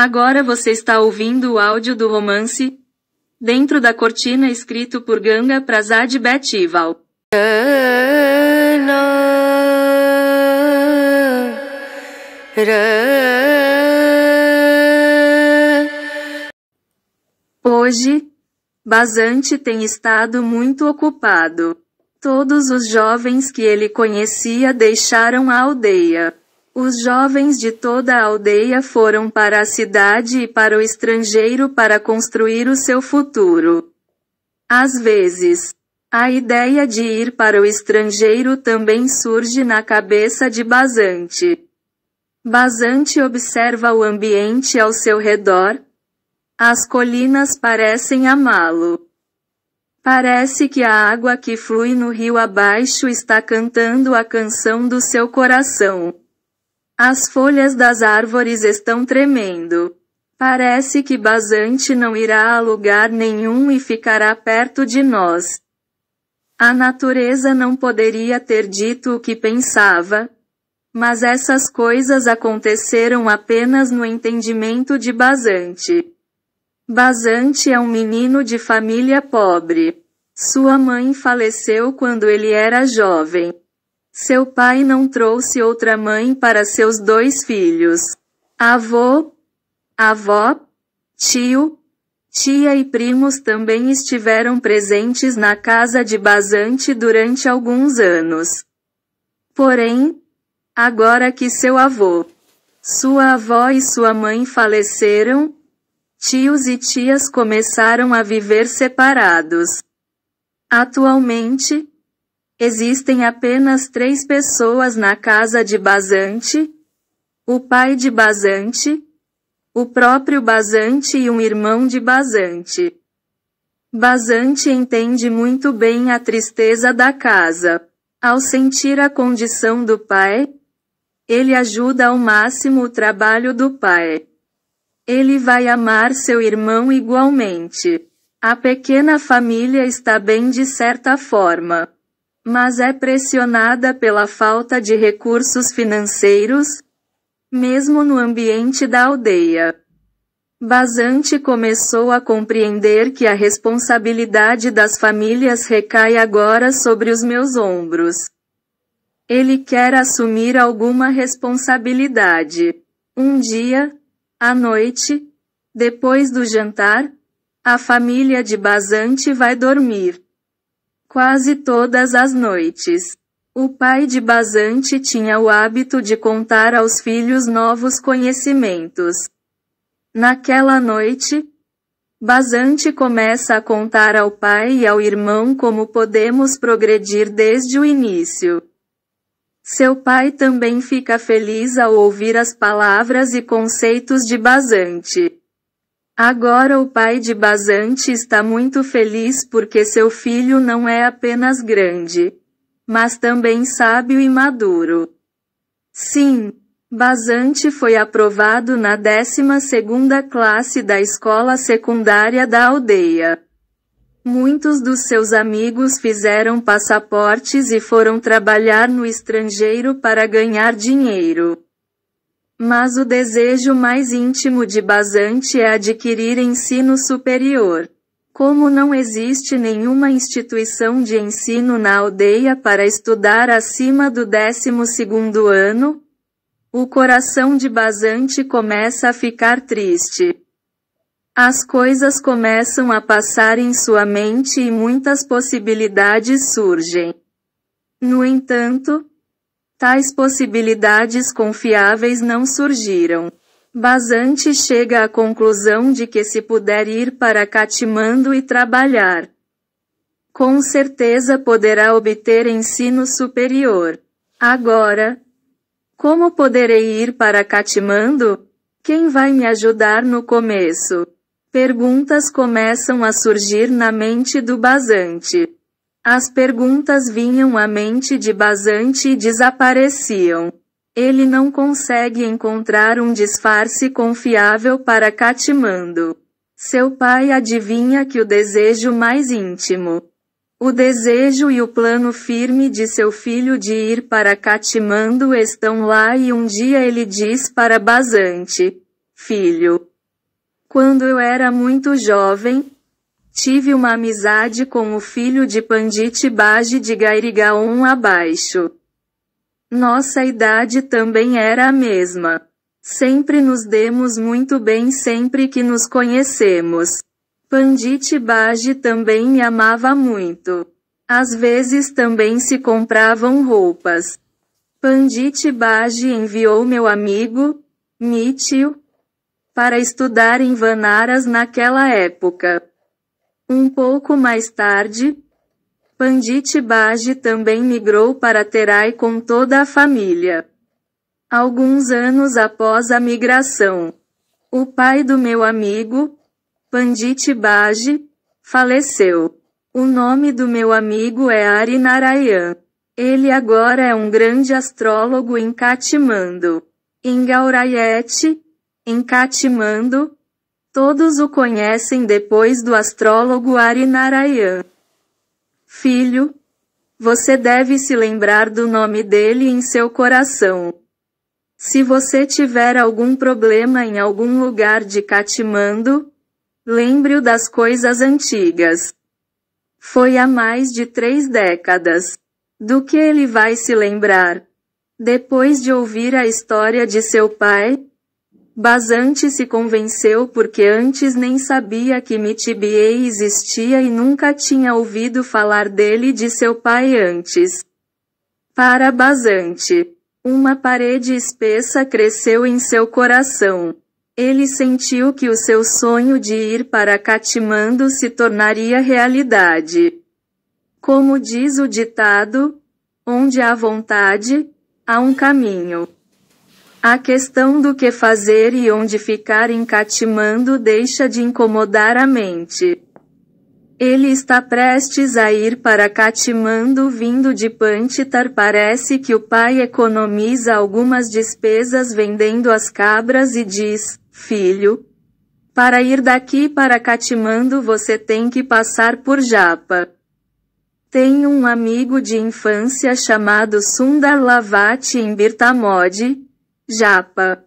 Agora você está ouvindo o áudio do romance Dentro da Cortina, escrito por Ganga Prasad Betival. Hoje, Basante tem estado muito ocupado. Todos os jovens que ele conhecia deixaram a aldeia. Os jovens de toda a aldeia foram para a cidade e para o estrangeiro para construir o seu futuro. Às vezes, a ideia de ir para o estrangeiro também surge na cabeça de Basante. Basante observa o ambiente ao seu redor. As colinas parecem amá-lo. Parece que a água que flui no rio abaixo está cantando a canção do seu coração. As folhas das árvores estão tremendo. Parece que Basante não irá a lugar nenhum e ficará perto de nós. A natureza não poderia ter dito o que pensava. Mas essas coisas aconteceram apenas no entendimento de Basante. Basante é um menino de família pobre. Sua mãe faleceu quando ele era jovem. Seu pai não trouxe outra mãe para seus dois filhos. Avô, avó, tio, tia e primos também estiveram presentes na casa de Basante durante alguns anos. Porém, agora que seu avô, sua avó e sua mãe faleceram, tios e tias começaram a viver separados. Atualmente, Existem apenas três pessoas na casa de Basante: o pai de Basante, o próprio Basante e um irmão de Basante. Basante entende muito bem a tristeza da casa. Ao sentir a condição do pai, ele ajuda ao máximo o trabalho do pai. Ele vai amar seu irmão igualmente. A pequena família está bem de certa forma mas é pressionada pela falta de recursos financeiros, mesmo no ambiente da aldeia. Basante começou a compreender que a responsabilidade das famílias recai agora sobre os meus ombros. Ele quer assumir alguma responsabilidade. Um dia, à noite, depois do jantar, a família de Basante vai dormir quase todas as noites. O pai de Basante tinha o hábito de contar aos filhos novos conhecimentos. Naquela noite, Basante começa a contar ao pai e ao irmão como podemos progredir desde o início. Seu pai também fica feliz ao ouvir as palavras e conceitos de Basante. Agora o pai de Basante está muito feliz porque seu filho não é apenas grande, mas também sábio e maduro. Sim, Basante foi aprovado na 12ª classe da escola secundária da aldeia. Muitos dos seus amigos fizeram passaportes e foram trabalhar no estrangeiro para ganhar dinheiro. Mas o desejo mais íntimo de Basante é adquirir ensino superior. Como não existe nenhuma instituição de ensino na aldeia para estudar acima do 12 ano, o coração de Basante começa a ficar triste. As coisas começam a passar em sua mente e muitas possibilidades surgem. No entanto, Tais possibilidades confiáveis não surgiram. Basante chega à conclusão de que se puder ir para Catimando e trabalhar, com certeza poderá obter ensino superior. Agora, como poderei ir para Catimando? Quem vai me ajudar no começo? Perguntas começam a surgir na mente do Basante. As perguntas vinham à mente de Basante e desapareciam. Ele não consegue encontrar um disfarce confiável para Catimando. Seu pai adivinha que o desejo mais íntimo, o desejo e o plano firme de seu filho de ir para Catimando estão lá e um dia ele diz para Basante: Filho, quando eu era muito jovem, Tive uma amizade com o filho de Pandit Baji de Gairigaon abaixo. Nossa idade também era a mesma. Sempre nos demos muito bem sempre que nos conhecemos. Pandit Baji também me amava muito. Às vezes também se compravam roupas. Pandit Baji enviou meu amigo, Mitchell, para estudar em Vanaras naquela época. Um pouco mais tarde, Pandit Baji também migrou para Terai com toda a família. Alguns anos após a migração, o pai do meu amigo, Pandit Baji, faleceu. O nome do meu amigo é Ari Narayan. Ele agora é um grande astrólogo em Katmandu. Em Gaurayet, em Katmandu, Todos o conhecem depois do astrólogo Ari Narayan. Filho, você deve se lembrar do nome dele em seu coração. Se você tiver algum problema em algum lugar de Katimando, lembre-o das coisas antigas. Foi há mais de três décadas. Do que ele vai se lembrar? Depois de ouvir a história de seu pai, Basante se convenceu porque antes nem sabia que Mitibiei existia e nunca tinha ouvido falar dele e de seu pai antes. Para Basante, uma parede espessa cresceu em seu coração. Ele sentiu que o seu sonho de ir para Catimando se tornaria realidade. Como diz o ditado, onde há vontade, há um caminho. A questão do que fazer e onde ficar encatimando deixa de incomodar a mente. Ele está prestes a ir para Catimando vindo de Pantitar. Parece que o pai economiza algumas despesas vendendo as cabras e diz: Filho, para ir daqui para Catimando você tem que passar por Japa. Tem um amigo de infância chamado Sundar Lavati em Birtamode, Japa.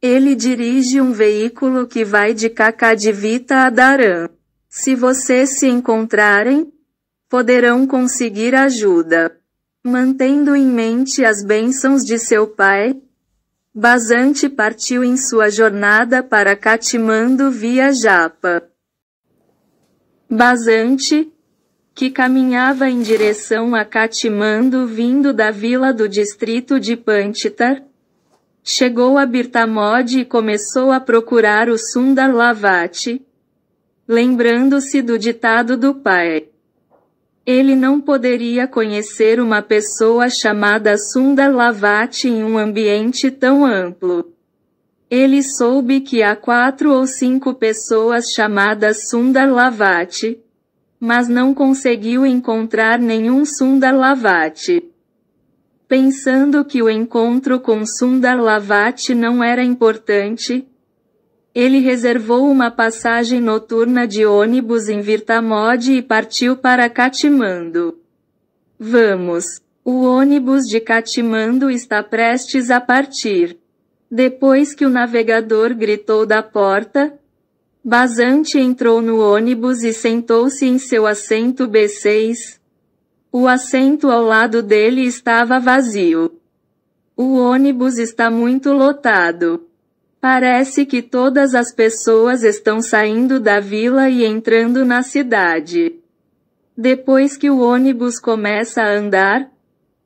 Ele dirige um veículo que vai de Cacadivita a Daran. Se vocês se encontrarem, poderão conseguir ajuda. Mantendo em mente as bênçãos de seu pai, Basante partiu em sua jornada para Catimando via Japa. Basante, que caminhava em direção a Catimando vindo da vila do distrito de Pantitar, Chegou a Birtamod e começou a procurar o Sundar Lavati, lembrando-se do ditado do pai. Ele não poderia conhecer uma pessoa chamada Sundar Lavati em um ambiente tão amplo. Ele soube que há quatro ou cinco pessoas chamadas Sundar Lavati, mas não conseguiu encontrar nenhum Sundar Lavati pensando que o encontro com Sundar Lavati não era importante, ele reservou uma passagem noturna de ônibus em Virtamod e partiu para Catimando. Vamos! O ônibus de Catimando está prestes a partir. Depois que o navegador gritou da porta, Basante entrou no ônibus e sentou-se em seu assento B6, o assento ao lado dele estava vazio. O ônibus está muito lotado. Parece que todas as pessoas estão saindo da vila e entrando na cidade. Depois que o ônibus começa a andar,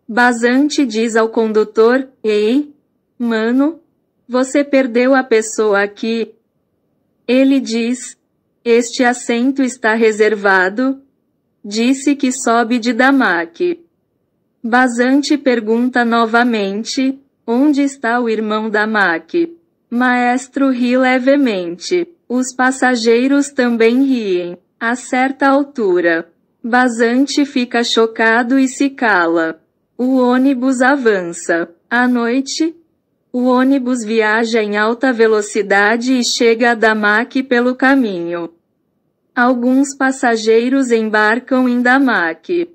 Basante diz ao condutor: Ei, mano, você perdeu a pessoa aqui. Ele diz: Este assento está reservado, disse que sobe de Damac. Basante pergunta novamente: Onde está o irmão Damac. Maestro ri levemente. Os passageiros também riem. A certa altura, Basante fica chocado e se cala. O ônibus avança. À noite, o ônibus viaja em alta velocidade e chega a Damac pelo caminho. Alguns passageiros embarcam em Damaque.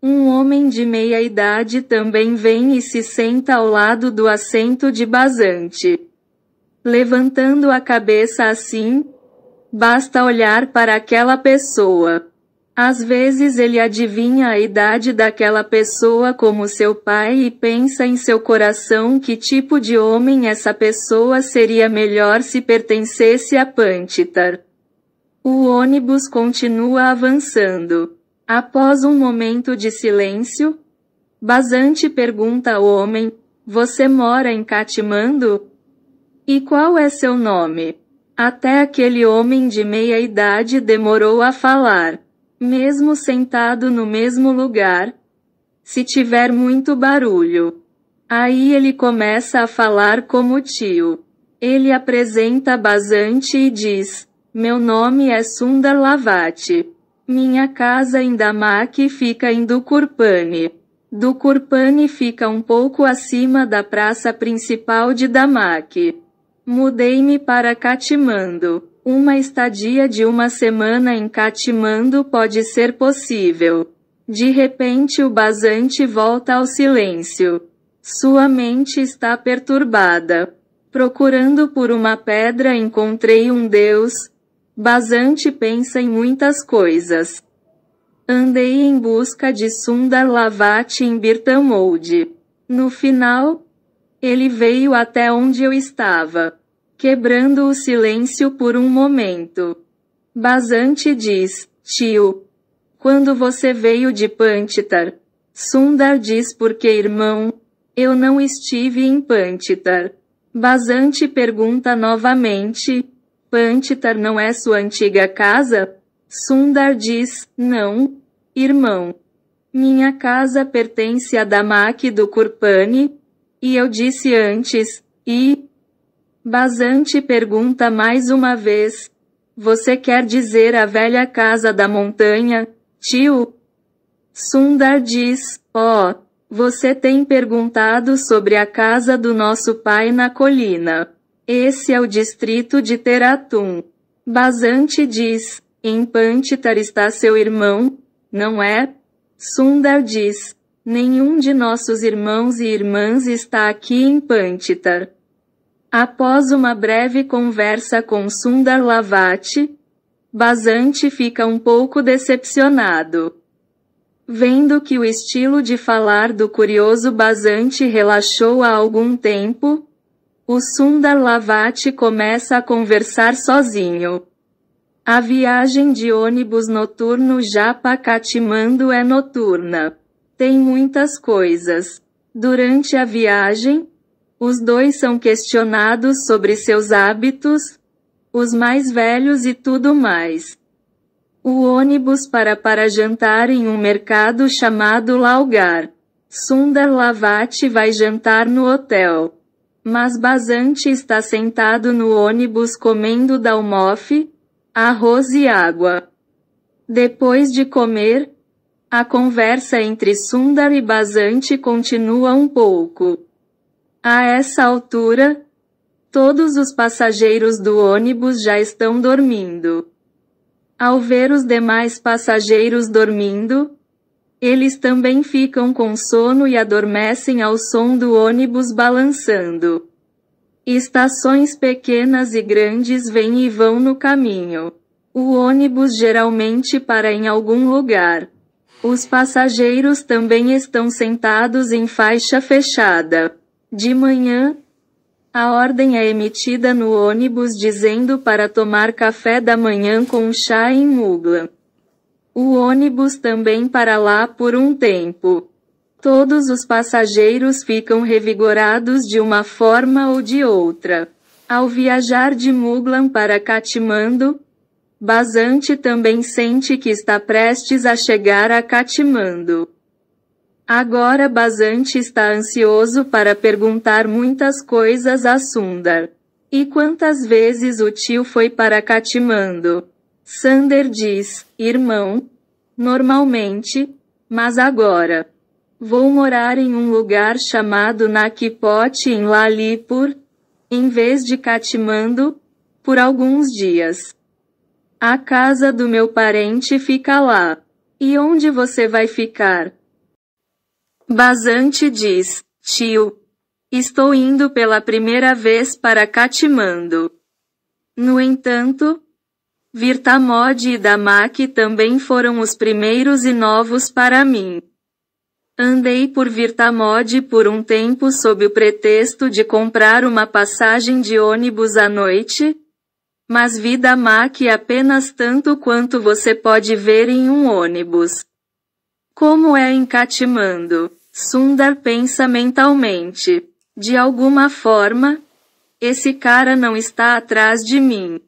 Um homem de meia idade também vem e se senta ao lado do assento de Basante. Levantando a cabeça assim, basta olhar para aquela pessoa. Às vezes ele adivinha a idade daquela pessoa como seu pai e pensa em seu coração que tipo de homem essa pessoa seria melhor se pertencesse a Pantitar. O ônibus continua avançando. Após um momento de silêncio, Basante pergunta ao homem: Você mora em Catimando? E qual é seu nome? Até aquele homem de meia idade demorou a falar, mesmo sentado no mesmo lugar. Se tiver muito barulho. Aí ele começa a falar como tio. Ele apresenta Basante e diz: meu nome é Sundar Lavati. Minha casa em Damak fica em Dukurpani. Dukurpani fica um pouco acima da praça principal de Damak. Mudei-me para Katimando. Uma estadia de uma semana em Katimando pode ser possível. De repente o basante volta ao silêncio. Sua mente está perturbada. Procurando por uma pedra encontrei um deus, Basante pensa em muitas coisas. Andei em busca de Sundar Lavati em Birtamold. No final, ele veio até onde eu estava, quebrando o silêncio por um momento. Basante diz, tio, quando você veio de Pantitar, Sundar diz porque irmão, eu não estive em Pantitar. Basante pergunta novamente, Pantitar não é sua antiga casa? Sundar diz, não, irmão. Minha casa pertence a Damak do Kurpani? E eu disse antes, e... Basante pergunta mais uma vez. Você quer dizer a velha casa da montanha, tio? Sundar diz, ó, oh, você tem perguntado sobre a casa do nosso pai na colina. Esse é o distrito de Teratum. Basante diz, em Pantitar está seu irmão, não é? Sundar diz, nenhum de nossos irmãos e irmãs está aqui em Pantitar. Após uma breve conversa com Sundar Lavati, Basante fica um pouco decepcionado. Vendo que o estilo de falar do curioso Basante relaxou há algum tempo, o Sundar Lavati começa a conversar sozinho. A viagem de ônibus noturno Japa Katimando é noturna. Tem muitas coisas. Durante a viagem, os dois são questionados sobre seus hábitos, os mais velhos e tudo mais. O ônibus para para jantar em um mercado chamado Laugar. Sundar Lavati vai jantar no hotel. Mas Basante está sentado no ônibus comendo dalmof, arroz e água. Depois de comer, a conversa entre Sundar e Basante continua um pouco. A essa altura, todos os passageiros do ônibus já estão dormindo. Ao ver os demais passageiros dormindo, eles também ficam com sono e adormecem ao som do ônibus balançando. Estações pequenas e grandes vêm e vão no caminho. O ônibus geralmente para em algum lugar. Os passageiros também estão sentados em faixa fechada. De manhã, a ordem é emitida no ônibus dizendo para tomar café da manhã com chá em mugla o ônibus também para lá por um tempo. Todos os passageiros ficam revigorados de uma forma ou de outra. Ao viajar de Muglan para Katmandu, Basante também sente que está prestes a chegar a Katmandu. Agora Basante está ansioso para perguntar muitas coisas a Sundar. E quantas vezes o tio foi para Katmandu? Sander diz: Irmão, normalmente, mas agora. Vou morar em um lugar chamado Nakipot em Lalipur, em vez de Katmandu, por alguns dias. A casa do meu parente fica lá. E onde você vai ficar? Basante diz: Tio, estou indo pela primeira vez para Katmandu. No entanto, Virtamod e Damak também foram os primeiros e novos para mim. Andei por Virtamod por um tempo sob o pretexto de comprar uma passagem de ônibus à noite, mas vi Damak apenas tanto quanto você pode ver em um ônibus. Como é encatimando? Sundar pensa mentalmente. De alguma forma, esse cara não está atrás de mim.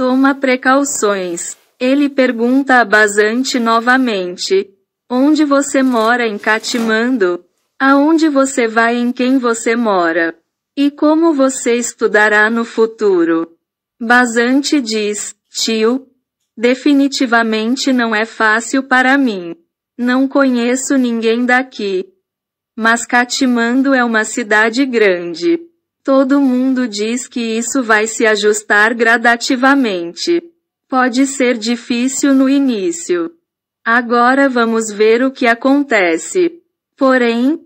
Toma precauções. Ele pergunta a Basante novamente. Onde você mora em Catimando? Aonde você vai em quem você mora? E como você estudará no futuro? Basante diz, tio, definitivamente não é fácil para mim. Não conheço ninguém daqui. Mas Catimando é uma cidade grande. Todo mundo diz que isso vai se ajustar gradativamente. Pode ser difícil no início. Agora vamos ver o que acontece. Porém,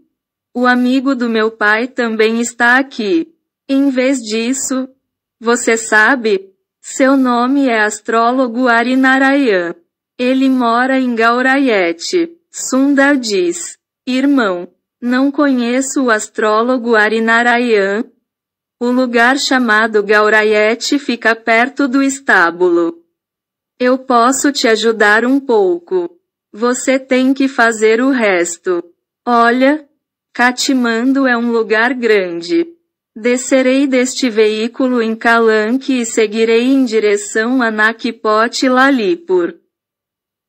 o amigo do meu pai também está aqui. Em vez disso, você sabe? Seu nome é astrólogo Arinarayan. Ele mora em Gaurayete. Sundar diz: Irmão, não conheço o astrólogo Arinarayan, um lugar chamado Gaurayete fica perto do estábulo. Eu posso te ajudar um pouco. Você tem que fazer o resto. Olha, Catimando é um lugar grande. Descerei deste veículo em Calanque e seguirei em direção a Nakpot Lalipur.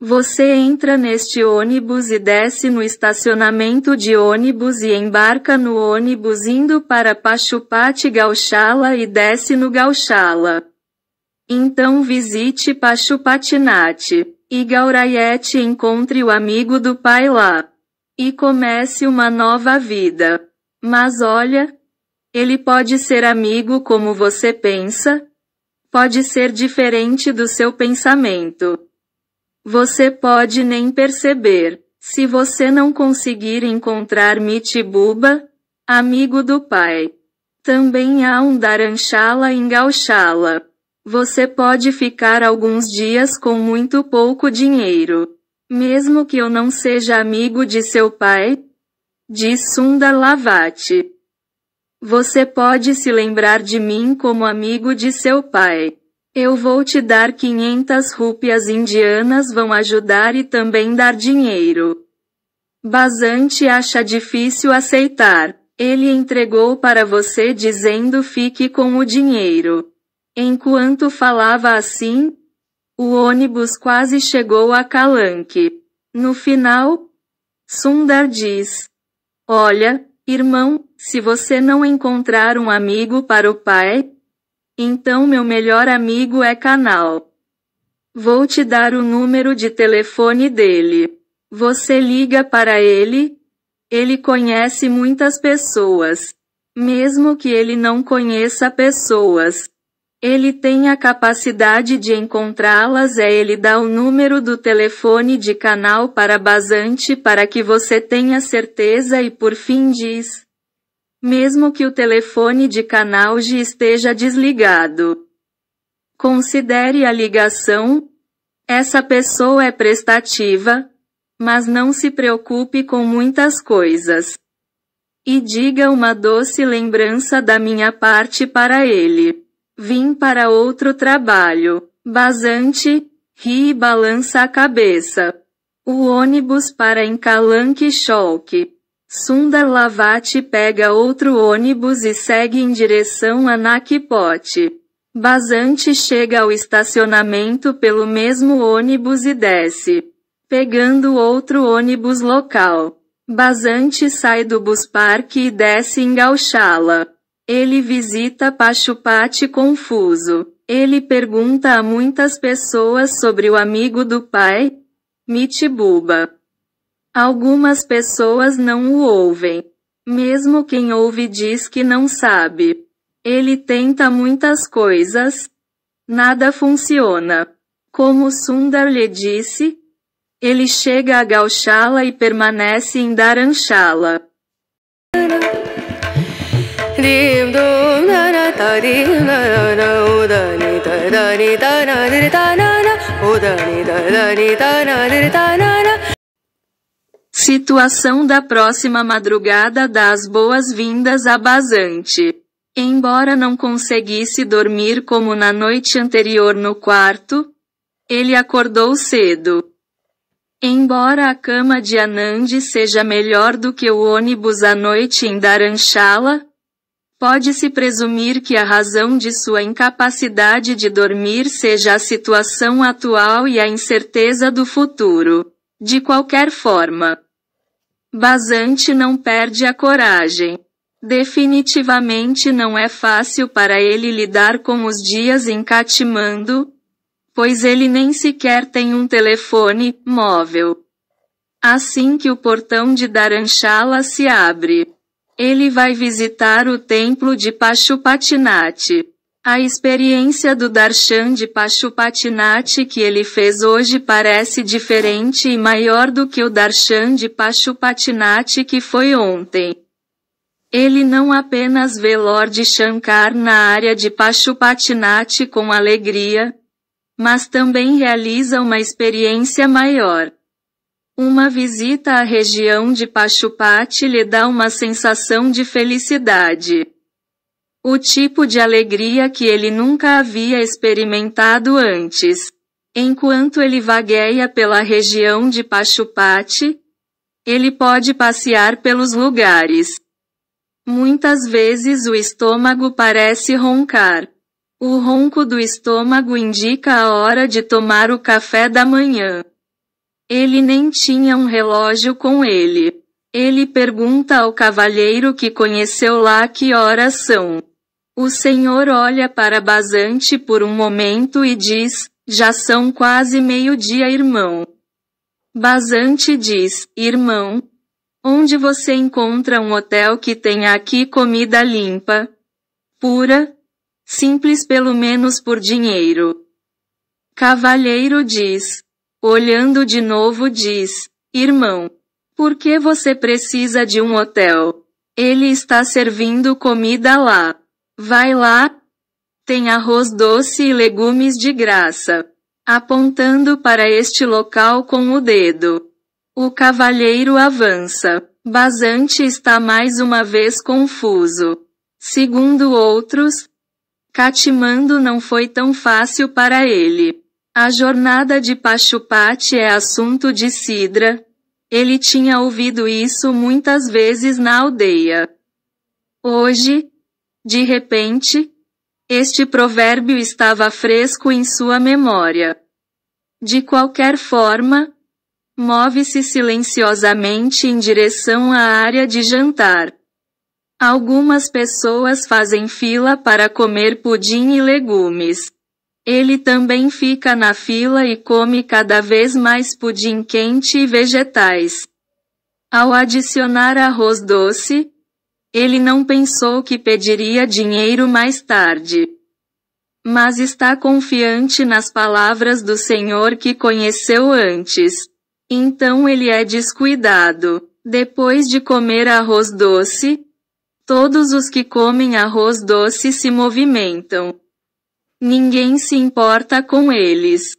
Você entra neste ônibus e desce no estacionamento de ônibus e embarca no ônibus indo para Pachupati Gauchala e desce no Gauchala. Então visite Pachupatinati e Gaurayete encontre o amigo do pai lá e comece uma nova vida. Mas olha, ele pode ser amigo como você pensa, pode ser diferente do seu pensamento. Você pode nem perceber. Se você não conseguir encontrar Mitibuba, amigo do pai. Também há um daranchala em Gauchala. Você pode ficar alguns dias com muito pouco dinheiro. Mesmo que eu não seja amigo de seu pai? Diz Sunda Lavati. Você pode se lembrar de mim como amigo de seu pai. Eu vou te dar 500 rúpias indianas vão ajudar e também dar dinheiro. Basante acha difícil aceitar. Ele entregou para você dizendo fique com o dinheiro. Enquanto falava assim, o ônibus quase chegou a Calanque. No final, Sundar diz: Olha, irmão, se você não encontrar um amigo para o pai, então meu melhor amigo é canal. Vou te dar o número de telefone dele. Você liga para ele? Ele conhece muitas pessoas. Mesmo que ele não conheça pessoas, ele tem a capacidade de encontrá-las. É ele dá o número do telefone de canal para Basante para que você tenha certeza e por fim diz: mesmo que o telefone de canal G esteja desligado. Considere a ligação. Essa pessoa é prestativa, mas não se preocupe com muitas coisas. E diga uma doce lembrança da minha parte para ele. Vim para outro trabalho. Basante, ri e balança a cabeça. O ônibus para Encalanque Choque. Sundar Lavati pega outro ônibus e segue em direção a Nakpote. Basante chega ao estacionamento pelo mesmo ônibus e desce, pegando outro ônibus local. Basante sai do bus parque e desce em Gauchala. Ele visita Pachupati confuso. Ele pergunta a muitas pessoas sobre o amigo do pai, Mitibuba. Algumas pessoas não o ouvem. Mesmo quem ouve diz que não sabe. Ele tenta muitas coisas. Nada funciona. Como Sundar lhe disse, ele chega a Gauchala e permanece em Dharamshala. Situação da próxima madrugada das boas-vindas a Basante. Embora não conseguisse dormir como na noite anterior no quarto, ele acordou cedo. Embora a cama de Anand seja melhor do que o ônibus à noite em Daranchala, pode-se presumir que a razão de sua incapacidade de dormir seja a situação atual e a incerteza do futuro. De qualquer forma, Basante não perde a coragem. Definitivamente não é fácil para ele lidar com os dias em Katmandu, pois ele nem sequer tem um telefone móvel. Assim que o portão de Dharamshala se abre, ele vai visitar o templo de Pashupatinath. A experiência do darshan de Pashupatinath que ele fez hoje parece diferente e maior do que o darshan de Pashupatinath que foi ontem. Ele não apenas vê Lord Shankar na área de Pashupatinath com alegria, mas também realiza uma experiência maior. Uma visita à região de Pachupati lhe dá uma sensação de felicidade o tipo de alegria que ele nunca havia experimentado antes. Enquanto ele vagueia pela região de Pachupati, ele pode passear pelos lugares. Muitas vezes o estômago parece roncar. O ronco do estômago indica a hora de tomar o café da manhã. Ele nem tinha um relógio com ele. Ele pergunta ao cavalheiro que conheceu lá que horas são. O Senhor olha para Basante por um momento e diz: Já são quase meio-dia, irmão. Basante diz: Irmão, onde você encontra um hotel que tenha aqui comida limpa, pura, simples pelo menos por dinheiro? Cavalheiro diz: Olhando de novo, diz: Irmão, por que você precisa de um hotel? Ele está servindo comida lá. Vai lá, tem arroz doce e legumes de graça. Apontando para este local com o dedo. O cavalheiro avança. Basante está mais uma vez confuso. Segundo outros, Catimando não foi tão fácil para ele. A jornada de Pachupati é assunto de Sidra. Ele tinha ouvido isso muitas vezes na aldeia. Hoje, de repente, este provérbio estava fresco em sua memória. De qualquer forma, move-se silenciosamente em direção à área de jantar. Algumas pessoas fazem fila para comer pudim e legumes. Ele também fica na fila e come cada vez mais pudim quente e vegetais. Ao adicionar arroz doce, ele não pensou que pediria dinheiro mais tarde. Mas está confiante nas palavras do Senhor que conheceu antes. Então ele é descuidado. Depois de comer arroz doce, todos os que comem arroz doce se movimentam. Ninguém se importa com eles.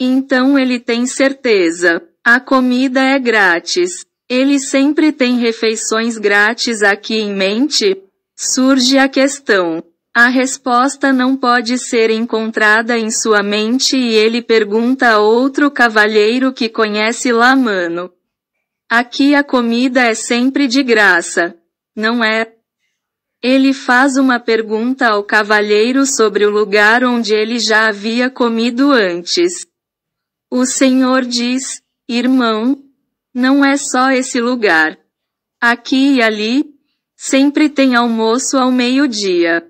Então ele tem certeza. A comida é grátis. Ele sempre tem refeições grátis aqui em mente? Surge a questão. A resposta não pode ser encontrada em sua mente e ele pergunta a outro cavalheiro que conhece Lamano. Aqui a comida é sempre de graça, não é? Ele faz uma pergunta ao cavalheiro sobre o lugar onde ele já havia comido antes. O senhor diz, irmão, não é só esse lugar. Aqui e ali, sempre tem almoço ao meio-dia.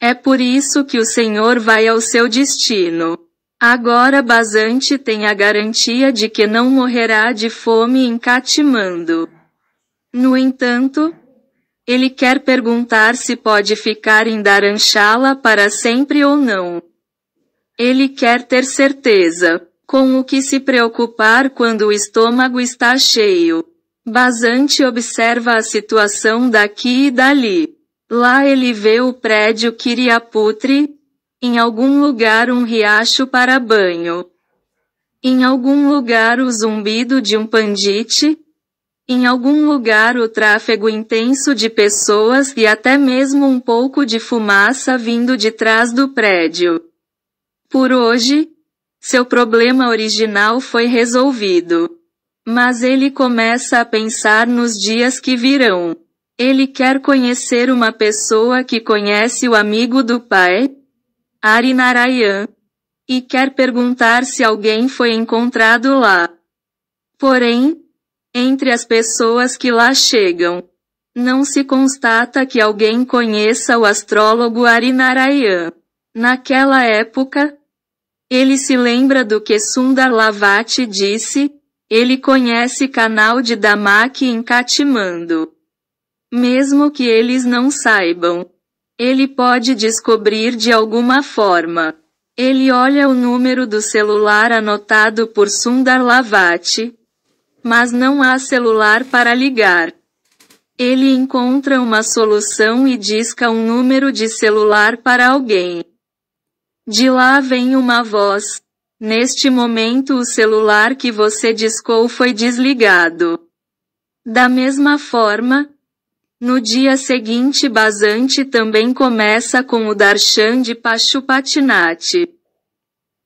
É por isso que o Senhor vai ao seu destino. Agora Basante tem a garantia de que não morrerá de fome em Catimando. No entanto, ele quer perguntar se pode ficar em Daranchala para sempre ou não. Ele quer ter certeza com o que se preocupar quando o estômago está cheio. Basante observa a situação daqui e dali. Lá ele vê o prédio Kiriaputri, em algum lugar um riacho para banho. Em algum lugar o zumbido de um pandite, em algum lugar o tráfego intenso de pessoas e até mesmo um pouco de fumaça vindo de trás do prédio. Por hoje, seu problema original foi resolvido. Mas ele começa a pensar nos dias que virão. Ele quer conhecer uma pessoa que conhece o amigo do pai, Arinarayan, e quer perguntar se alguém foi encontrado lá. Porém, entre as pessoas que lá chegam, não se constata que alguém conheça o astrólogo Arinarayan. Naquela época, ele se lembra do que Sundar Lavati disse, ele conhece canal de Damak em Kathmandu. Mesmo que eles não saibam, ele pode descobrir de alguma forma. Ele olha o número do celular anotado por Sundar Lavati, mas não há celular para ligar. Ele encontra uma solução e disca um número de celular para alguém. De lá vem uma voz. Neste momento o celular que você discou foi desligado. Da mesma forma, no dia seguinte Basante também começa com o Darshan de Pachupatinati.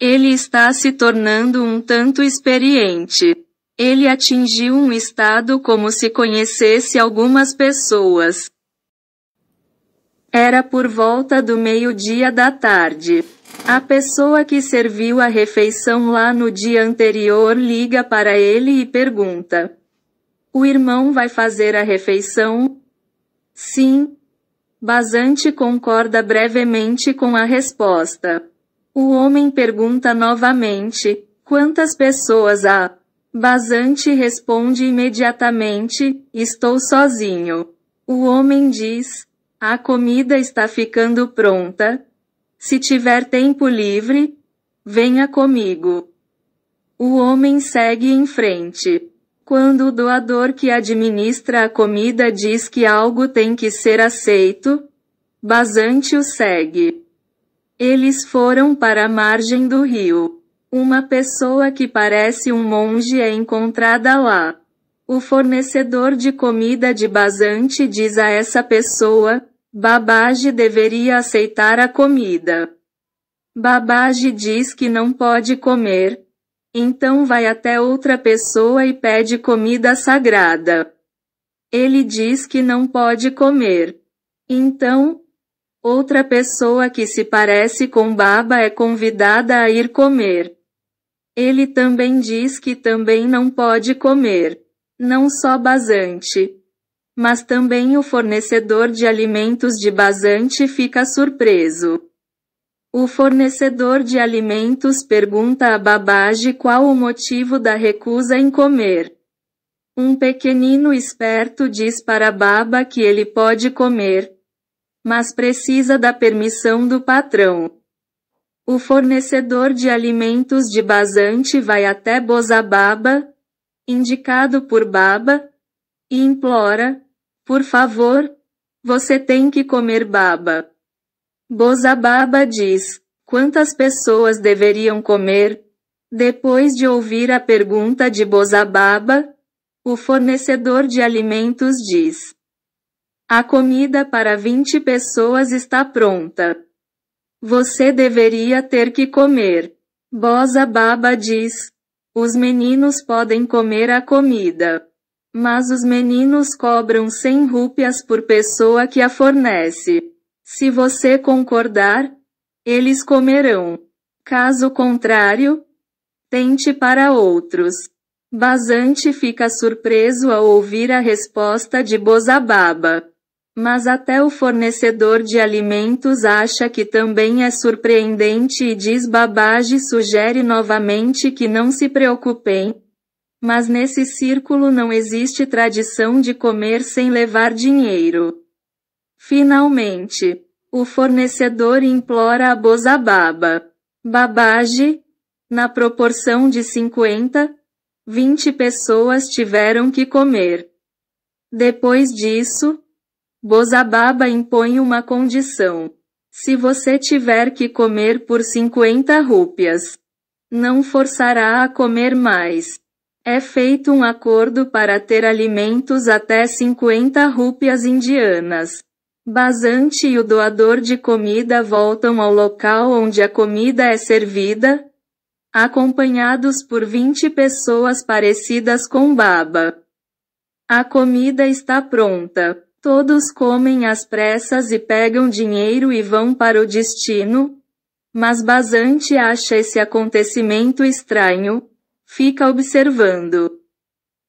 Ele está se tornando um tanto experiente. Ele atingiu um estado como se conhecesse algumas pessoas. Era por volta do meio-dia da tarde. A pessoa que serviu a refeição lá no dia anterior liga para ele e pergunta: O irmão vai fazer a refeição? Sim. Basante concorda brevemente com a resposta. O homem pergunta novamente: Quantas pessoas há? Basante responde imediatamente: Estou sozinho. O homem diz: A comida está ficando pronta, se tiver tempo livre, venha comigo. O homem segue em frente. Quando o doador que administra a comida diz que algo tem que ser aceito, Basante o segue. Eles foram para a margem do rio. Uma pessoa que parece um monge é encontrada lá. O fornecedor de comida de Basante diz a essa pessoa: Babaji deveria aceitar a comida. Babaji diz que não pode comer. Então vai até outra pessoa e pede comida sagrada. Ele diz que não pode comer. Então, outra pessoa que se parece com Baba é convidada a ir comer. Ele também diz que também não pode comer. Não só basante mas também o fornecedor de alimentos de basante fica surpreso. O fornecedor de alimentos pergunta a Babaji qual o motivo da recusa em comer. Um pequenino esperto diz para Baba que ele pode comer, mas precisa da permissão do patrão. O fornecedor de alimentos de Basante vai até Bozababa, indicado por Baba, e implora: por favor, você tem que comer baba. Bozababa diz: Quantas pessoas deveriam comer? Depois de ouvir a pergunta de Bozababa, o fornecedor de alimentos diz: A comida para 20 pessoas está pronta. Você deveria ter que comer. Bozababa diz: Os meninos podem comer a comida. Mas os meninos cobram 100 rúpias por pessoa que a fornece. Se você concordar, eles comerão. Caso contrário, tente para outros. Basante fica surpreso ao ouvir a resposta de Bozababa. Mas até o fornecedor de alimentos acha que também é surpreendente e diz Babaji sugere novamente que não se preocupem, mas nesse círculo não existe tradição de comer sem levar dinheiro. Finalmente, o fornecedor implora a Bozababa. Babage, na proporção de 50, 20 pessoas tiveram que comer. Depois disso, Bozababa impõe uma condição. Se você tiver que comer por 50 rúpias, não forçará a comer mais. É feito um acordo para ter alimentos até 50 rúpias indianas. Basante e o doador de comida voltam ao local onde a comida é servida, acompanhados por 20 pessoas parecidas com Baba. A comida está pronta. Todos comem às pressas e pegam dinheiro e vão para o destino, mas Basante acha esse acontecimento estranho, fica observando.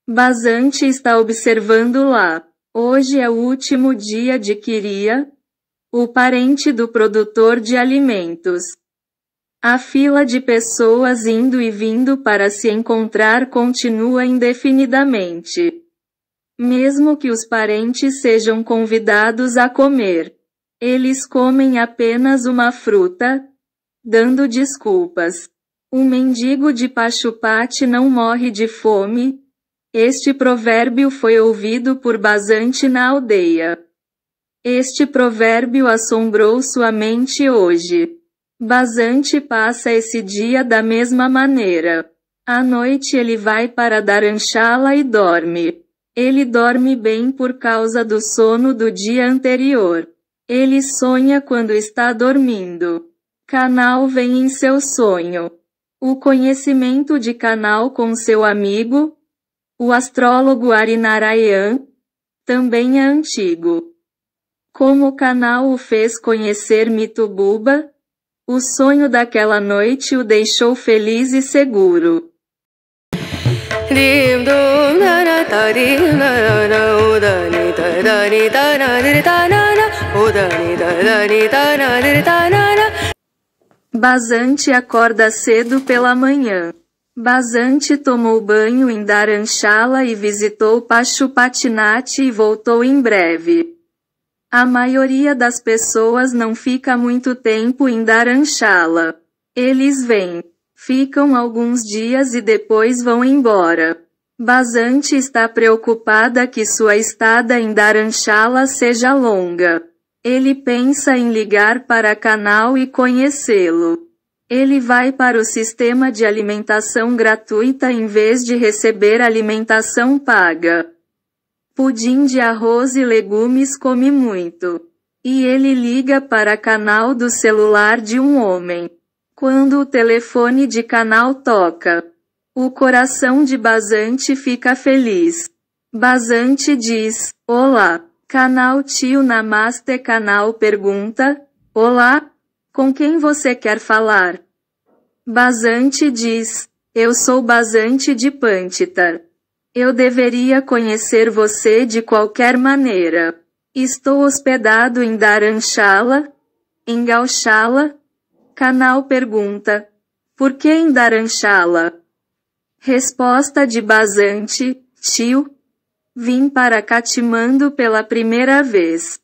Basante está observando lá. Hoje é o último dia de Quiria, o parente do produtor de alimentos. A fila de pessoas indo e vindo para se encontrar continua indefinidamente. Mesmo que os parentes sejam convidados a comer, eles comem apenas uma fruta, dando desculpas. Um mendigo de Pachupate não morre de fome. Este provérbio foi ouvido por Basante na aldeia. Este provérbio assombrou sua mente hoje. Basante passa esse dia da mesma maneira. À noite ele vai para daranchala e dorme. Ele dorme bem por causa do sono do dia anterior. Ele sonha quando está dormindo. Canal vem em seu sonho. O conhecimento de canal com seu amigo, o astrólogo Arinarayan, também é antigo. Como o canal o fez conhecer Mitububa, o sonho daquela noite o deixou feliz e seguro. Basante acorda cedo pela manhã. Basante tomou banho em Daranchala e visitou Pachupatinati e voltou em breve. A maioria das pessoas não fica muito tempo em Daranchala. Eles vêm, ficam alguns dias e depois vão embora. Basante está preocupada que sua estada em Daranchala seja longa. Ele pensa em ligar para canal e conhecê-lo. Ele vai para o sistema de alimentação gratuita em vez de receber alimentação paga. Pudim de arroz e legumes come muito. E ele liga para canal do celular de um homem. Quando o telefone de canal toca, o coração de Basante fica feliz. Basante diz: Olá. Canal Tio Namaste Canal pergunta: Olá, com quem você quer falar? Basante diz: Eu sou Basante de Pantita. Eu deveria conhecer você de qualquer maneira. Estou hospedado em Daranchala Em Gauchala? Canal pergunta: Por que em Daranchala Resposta de Basante: Tio, Vim para Katimando pela primeira vez.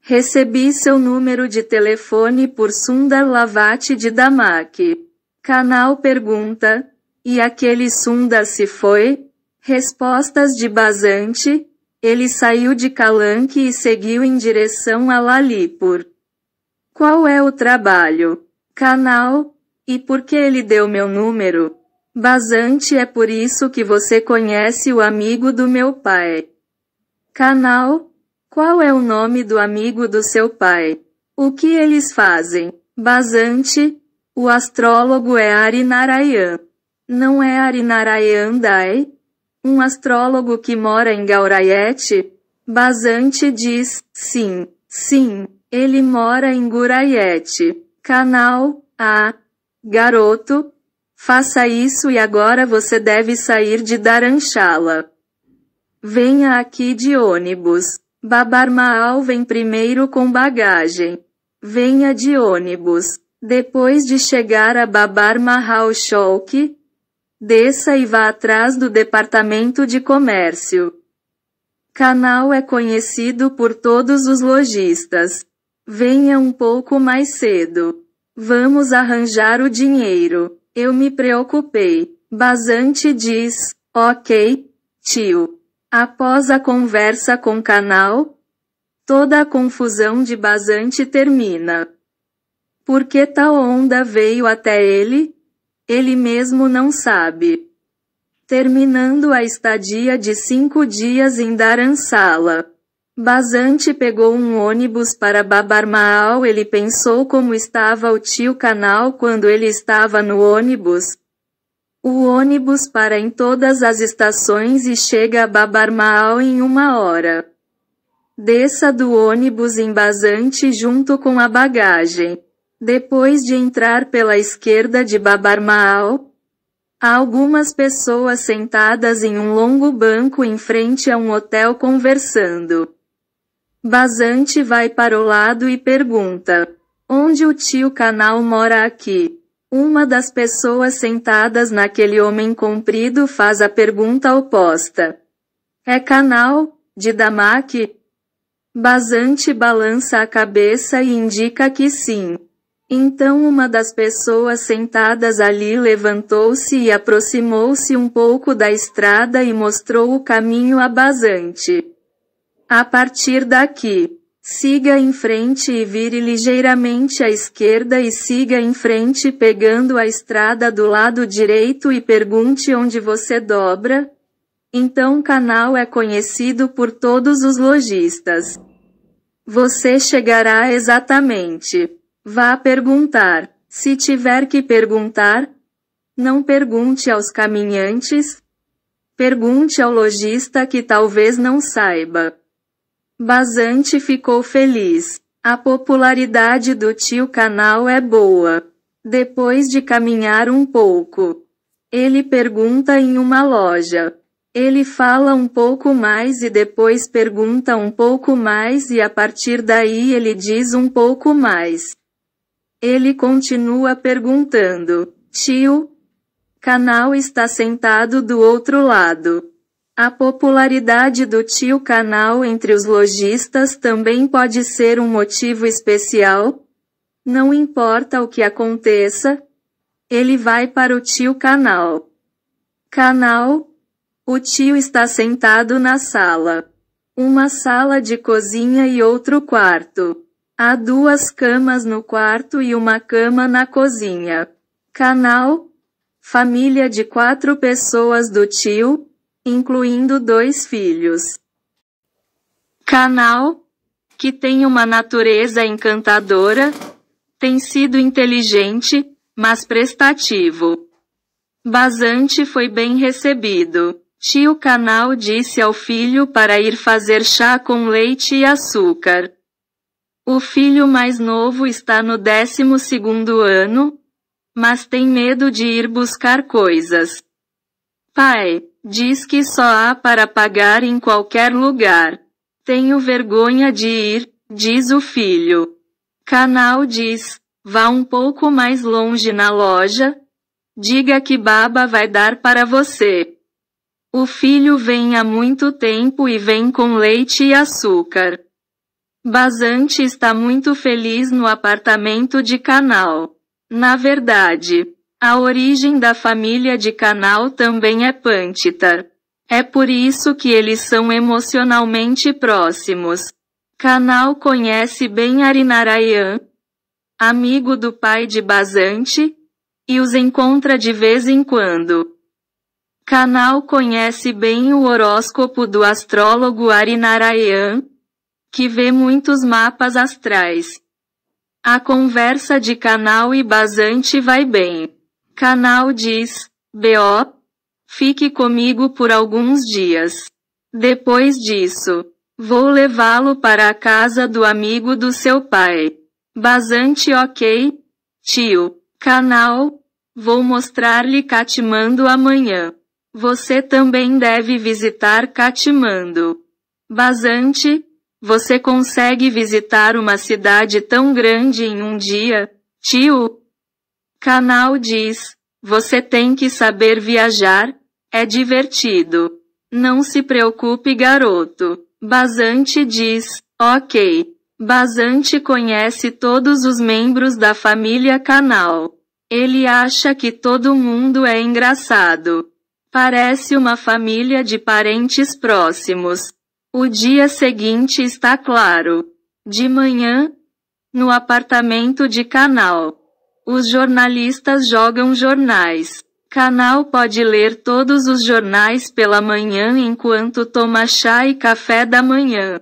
Recebi seu número de telefone por Sundar Lavati de Damak. Canal pergunta: E aquele Sundar se foi? Respostas de Basante: Ele saiu de Calanque e seguiu em direção a Lalipur. Qual é o trabalho? Canal: E por que ele deu meu número? Basante é por isso que você conhece o amigo do meu pai. Canal? Qual é o nome do amigo do seu pai? O que eles fazem? Basante? O astrólogo é Arinarayan. Não é Arinarayan Dai? Um astrólogo que mora em Gaurayete? Basante diz, sim, sim, ele mora em Gurayete. Canal, A. Garoto, Faça isso e agora você deve sair de Daranchala. Venha aqui de ônibus. Babarmaal vem primeiro com bagagem. Venha de ônibus. Depois de chegar a Babar Mahal Chowk, desça e vá atrás do Departamento de Comércio. Canal é conhecido por todos os lojistas. Venha um pouco mais cedo. Vamos arranjar o dinheiro. Eu me preocupei. Basante diz: Ok, tio. Após a conversa com Canal, toda a confusão de Basante termina. Por que tal onda veio até ele? Ele mesmo não sabe. Terminando a estadia de cinco dias em Daransala. Basante pegou um ônibus para Babarmaal. Ele pensou como estava o tio Canal quando ele estava no ônibus. O ônibus para em todas as estações e chega a Babarmaal em uma hora. Desça do ônibus em Basante junto com a bagagem. Depois de entrar pela esquerda de Babarmaal, há algumas pessoas sentadas em um longo banco em frente a um hotel conversando. Basante vai para o lado e pergunta: Onde o tio Canal mora aqui? Uma das pessoas sentadas naquele homem comprido faz a pergunta oposta. É Canal, de Damak? Basante balança a cabeça e indica que sim. Então uma das pessoas sentadas ali levantou-se e aproximou-se um pouco da estrada e mostrou o caminho a Basante. A partir daqui, siga em frente e vire ligeiramente à esquerda e siga em frente pegando a estrada do lado direito e pergunte onde você dobra. Então, o canal é conhecido por todos os lojistas. Você chegará exatamente. Vá perguntar. Se tiver que perguntar, não pergunte aos caminhantes. Pergunte ao lojista que talvez não saiba. Basante ficou feliz. A popularidade do tio canal é boa. Depois de caminhar um pouco, ele pergunta em uma loja. Ele fala um pouco mais e depois pergunta um pouco mais e a partir daí ele diz um pouco mais. Ele continua perguntando: Tio, canal está sentado do outro lado. A popularidade do tio canal entre os lojistas também pode ser um motivo especial. Não importa o que aconteça, ele vai para o tio canal. Canal. O tio está sentado na sala. Uma sala de cozinha e outro quarto. Há duas camas no quarto e uma cama na cozinha. Canal. Família de quatro pessoas do tio, incluindo dois filhos. Canal, que tem uma natureza encantadora, tem sido inteligente, mas prestativo. Basante foi bem recebido. Tio Canal disse ao filho para ir fazer chá com leite e açúcar. O filho mais novo está no décimo segundo ano, mas tem medo de ir buscar coisas. Pai, Diz que só há para pagar em qualquer lugar. Tenho vergonha de ir, diz o filho. Canal diz, vá um pouco mais longe na loja. Diga que baba vai dar para você. O filho vem há muito tempo e vem com leite e açúcar. Basante está muito feliz no apartamento de Canal. Na verdade, a origem da família de Canal também é pântita. É por isso que eles são emocionalmente próximos. Canal conhece bem Arinarayan, amigo do pai de Basante, e os encontra de vez em quando. Canal conhece bem o horóscopo do astrólogo Arinarayan, que vê muitos mapas astrais. A conversa de Canal e Basante vai bem. Canal diz, BO, fique comigo por alguns dias. Depois disso, vou levá-lo para a casa do amigo do seu pai. Basante ok? Tio, canal, vou mostrar-lhe Catimando amanhã. Você também deve visitar Catimando. Basante, você consegue visitar uma cidade tão grande em um dia? Tio, Canal diz: Você tem que saber viajar, é divertido. Não se preocupe, garoto. Basante diz: Ok. Basante conhece todos os membros da família Canal. Ele acha que todo mundo é engraçado. Parece uma família de parentes próximos. O dia seguinte está claro. De manhã, no apartamento de Canal. Os jornalistas jogam jornais. Canal pode ler todos os jornais pela manhã enquanto toma chá e café da manhã.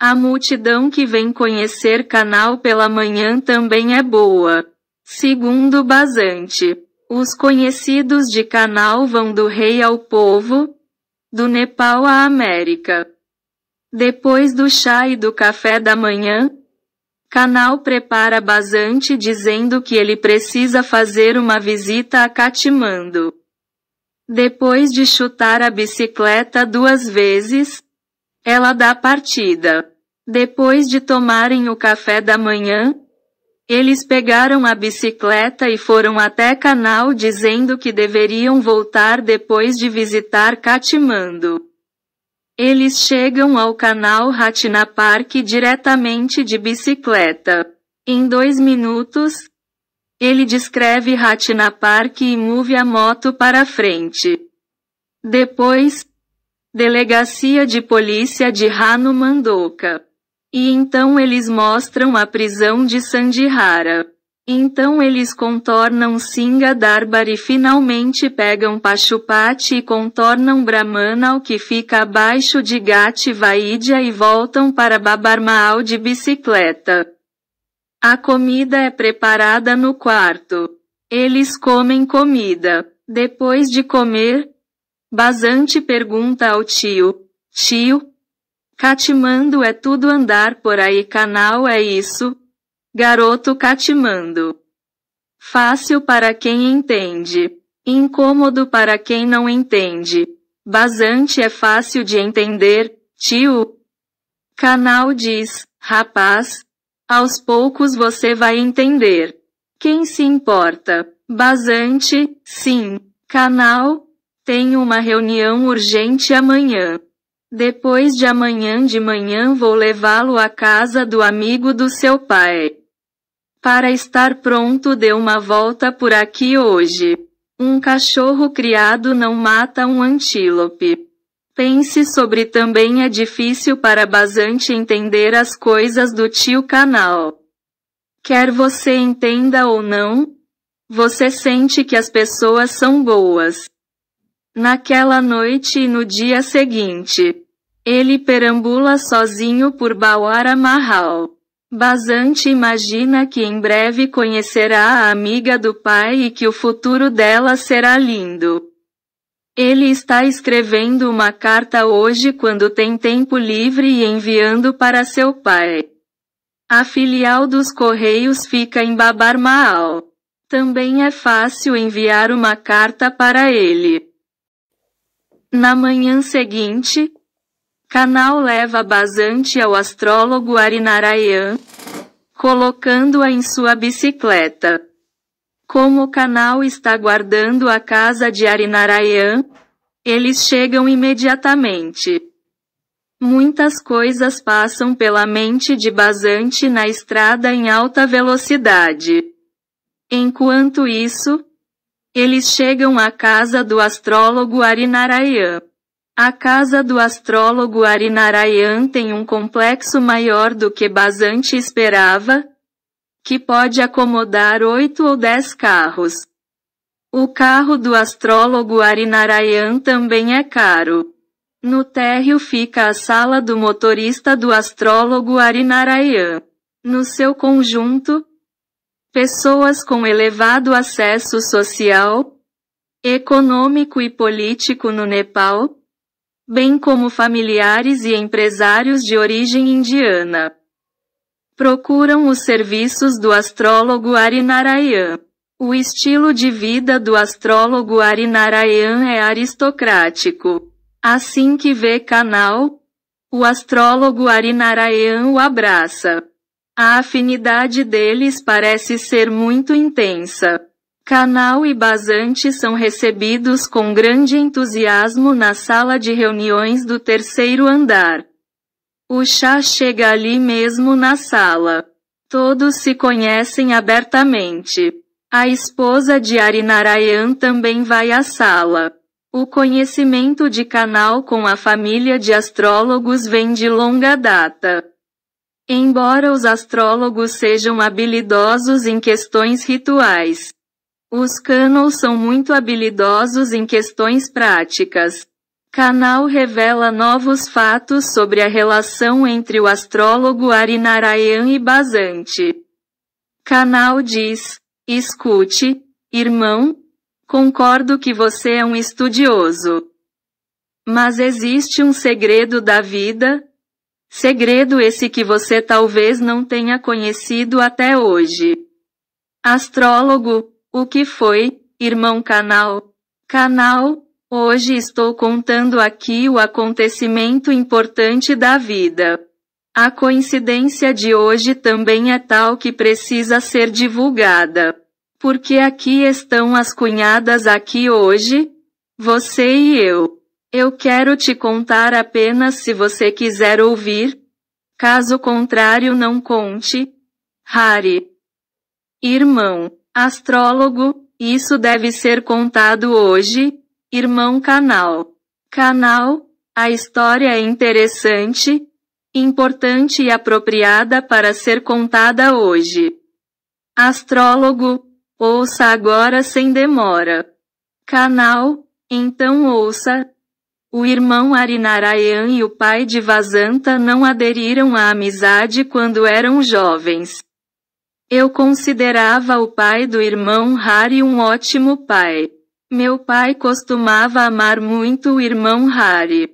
A multidão que vem conhecer canal pela manhã também é boa. Segundo Basante, os conhecidos de canal vão do rei ao povo, do Nepal à América. Depois do chá e do café da manhã, Canal prepara Basante dizendo que ele precisa fazer uma visita a Catimando. Depois de chutar a bicicleta duas vezes, ela dá partida. Depois de tomarem o café da manhã, eles pegaram a bicicleta e foram até Canal dizendo que deveriam voltar depois de visitar Catimando. Eles chegam ao canal Ratina Park diretamente de bicicleta. Em dois minutos, ele descreve Ratina Park e move a moto para frente. Depois, Delegacia de Polícia de Hanumandoka. E então eles mostram a prisão de Sandihara. Então eles contornam Singadarbara e finalmente pegam Pachupati e contornam o que fica abaixo de Vaidya e voltam para Babarmaal de bicicleta. A comida é preparada no quarto. Eles comem comida. Depois de comer, Basante pergunta ao tio: Tio, Catimando é tudo andar por aí, canal é isso? Garoto catimando. Fácil para quem entende. Incômodo para quem não entende. Basante é fácil de entender, tio. Canal diz, rapaz. Aos poucos você vai entender. Quem se importa? Basante, sim. Canal, tenho uma reunião urgente amanhã. Depois de amanhã de manhã vou levá-lo à casa do amigo do seu pai. Para estar pronto, deu uma volta por aqui hoje. Um cachorro criado não mata um antílope. Pense sobre também é difícil para Basante entender as coisas do tio canal. Quer você entenda ou não, você sente que as pessoas são boas. Naquela noite e no dia seguinte, ele perambula sozinho por Bawara Mahal. Basante imagina que em breve conhecerá a amiga do pai e que o futuro dela será lindo. Ele está escrevendo uma carta hoje quando tem tempo livre e enviando para seu pai. A filial dos Correios fica em Babarmaal. Também é fácil enviar uma carta para ele. Na manhã seguinte, Canal leva Basante ao astrólogo Arinarayan, colocando-a em sua bicicleta. Como o canal está guardando a casa de Arinarayan, eles chegam imediatamente. Muitas coisas passam pela mente de Basante na estrada em alta velocidade. Enquanto isso, eles chegam à casa do astrólogo Arinarayan. A casa do astrólogo Arinarayan tem um complexo maior do que Basante esperava, que pode acomodar oito ou dez carros. O carro do astrólogo Arinarayan também é caro. No térreo fica a sala do motorista do astrólogo Arinarayan. No seu conjunto, pessoas com elevado acesso social, econômico e político no Nepal, bem como familiares e empresários de origem indiana. Procuram os serviços do astrólogo Arinarayan. O estilo de vida do astrólogo Arinarayan é aristocrático. Assim que vê canal, o astrólogo Arinarayan o abraça. A afinidade deles parece ser muito intensa. Canal e Basante são recebidos com grande entusiasmo na sala de reuniões do terceiro andar. O chá chega ali mesmo na sala. Todos se conhecem abertamente. A esposa de Arinarayan também vai à sala. O conhecimento de canal com a família de astrólogos vem de longa data. Embora os astrólogos sejam habilidosos em questões rituais, os Canons são muito habilidosos em questões práticas. Canal revela novos fatos sobre a relação entre o astrólogo Arinarayan e Basante. Canal diz: Escute, irmão, concordo que você é um estudioso. Mas existe um segredo da vida? Segredo esse que você talvez não tenha conhecido até hoje. Astrólogo, o que foi, irmão Canal? Canal, hoje estou contando aqui o acontecimento importante da vida. A coincidência de hoje também é tal que precisa ser divulgada. Porque aqui estão as cunhadas aqui hoje? Você e eu. Eu quero te contar apenas se você quiser ouvir. Caso contrário, não conte. Harry. Irmão. Astrólogo, isso deve ser contado hoje, irmão canal. Canal, a história é interessante, importante e apropriada para ser contada hoje. Astrólogo, ouça agora sem demora. Canal, então ouça. O irmão Arinarayan e o pai de Vazanta não aderiram à amizade quando eram jovens. Eu considerava o pai do irmão Harry um ótimo pai. Meu pai costumava amar muito o irmão Harry.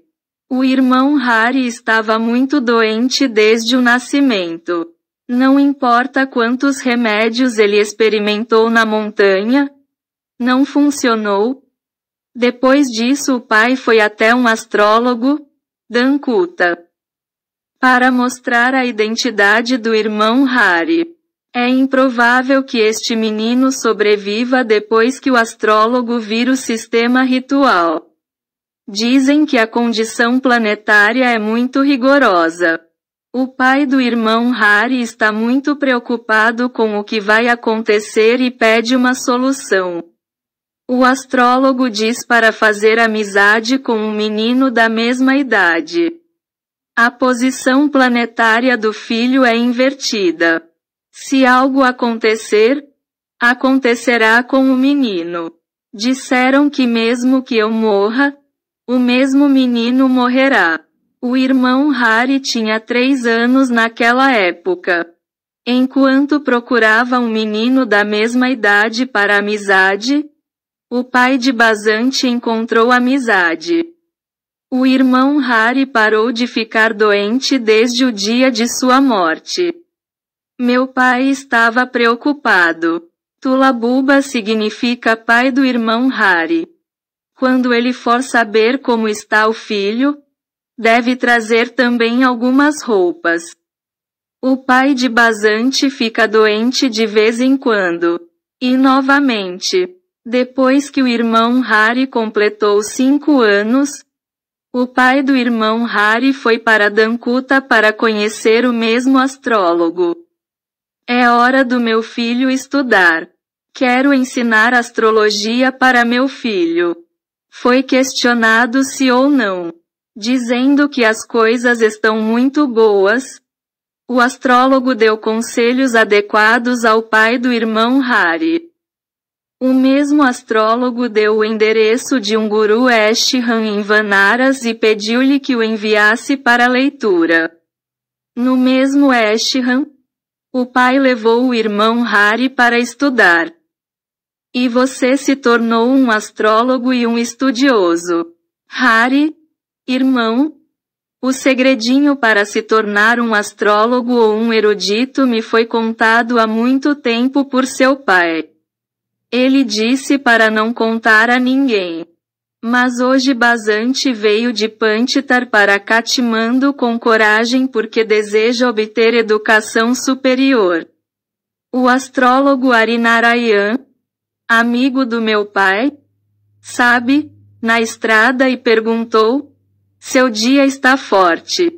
O irmão Harry estava muito doente desde o nascimento. Não importa quantos remédios ele experimentou na montanha, não funcionou. Depois disso, o pai foi até um astrólogo, Dan Kuta, para mostrar a identidade do irmão Harry. É improvável que este menino sobreviva depois que o astrólogo vira o sistema ritual. Dizem que a condição planetária é muito rigorosa. O pai do irmão Harry está muito preocupado com o que vai acontecer e pede uma solução. O astrólogo diz para fazer amizade com um menino da mesma idade. A posição planetária do filho é invertida. Se algo acontecer, acontecerá com o menino. Disseram que mesmo que eu morra, o mesmo menino morrerá. O irmão Harry tinha três anos naquela época. Enquanto procurava um menino da mesma idade para amizade, o pai de Basante encontrou amizade. O irmão Harry parou de ficar doente desde o dia de sua morte. Meu pai estava preocupado. Tulabuba significa pai do irmão Hari. Quando ele for saber como está o filho, deve trazer também algumas roupas. O pai de Basante fica doente de vez em quando. E novamente, depois que o irmão Hari completou cinco anos, o pai do irmão Hari foi para Dankuta para conhecer o mesmo astrólogo. É hora do meu filho estudar. Quero ensinar astrologia para meu filho. Foi questionado se ou não, dizendo que as coisas estão muito boas. O astrólogo deu conselhos adequados ao pai do irmão Hari. O mesmo astrólogo deu o endereço de um guru Eshihan em Vanaras e pediu-lhe que o enviasse para leitura. No mesmo Eshihan, o pai levou o irmão Hari para estudar. E você se tornou um astrólogo e um estudioso. Hari, irmão, o segredinho para se tornar um astrólogo ou um erudito me foi contado há muito tempo por seu pai. Ele disse para não contar a ninguém. Mas hoje Basante veio de Pantitar para Katimandu com coragem porque deseja obter educação superior. O astrólogo Arinarayan, amigo do meu pai, sabe, na estrada e perguntou, seu dia está forte.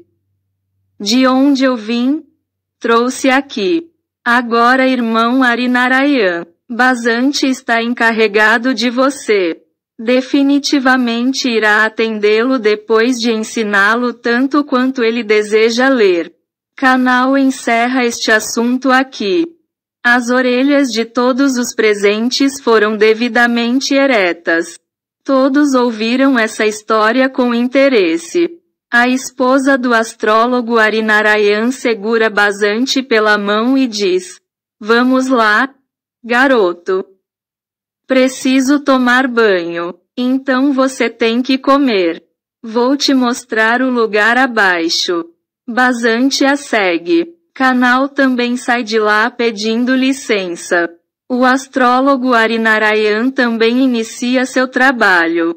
De onde eu vim? Trouxe aqui. Agora irmão Arinarayan, Basante está encarregado de você definitivamente irá atendê-lo depois de ensiná-lo tanto quanto ele deseja ler. Canal encerra este assunto aqui. As orelhas de todos os presentes foram devidamente eretas. Todos ouviram essa história com interesse. A esposa do astrólogo Arinarayan segura Basante pela mão e diz: Vamos lá, garoto. Preciso tomar banho. Então você tem que comer. Vou te mostrar o lugar abaixo. Basante a segue. Canal também sai de lá pedindo licença. O astrólogo Arinarayan também inicia seu trabalho.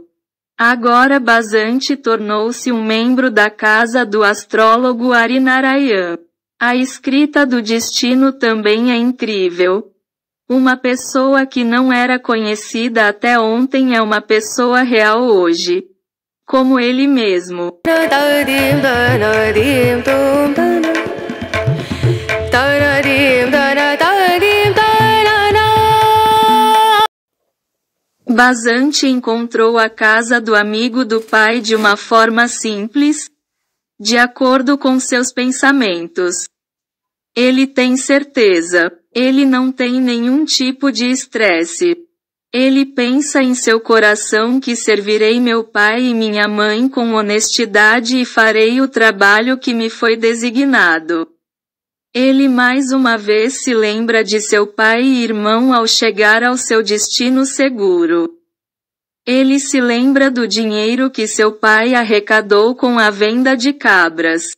Agora Basante tornou-se um membro da casa do astrólogo Arinarayan. A escrita do destino também é incrível, uma pessoa que não era conhecida até ontem é uma pessoa real hoje. Como ele mesmo. Basante encontrou a casa do amigo do pai de uma forma simples, de acordo com seus pensamentos. Ele tem certeza. Ele não tem nenhum tipo de estresse. Ele pensa em seu coração que servirei meu pai e minha mãe com honestidade e farei o trabalho que me foi designado. Ele mais uma vez se lembra de seu pai e irmão ao chegar ao seu destino seguro. Ele se lembra do dinheiro que seu pai arrecadou com a venda de cabras.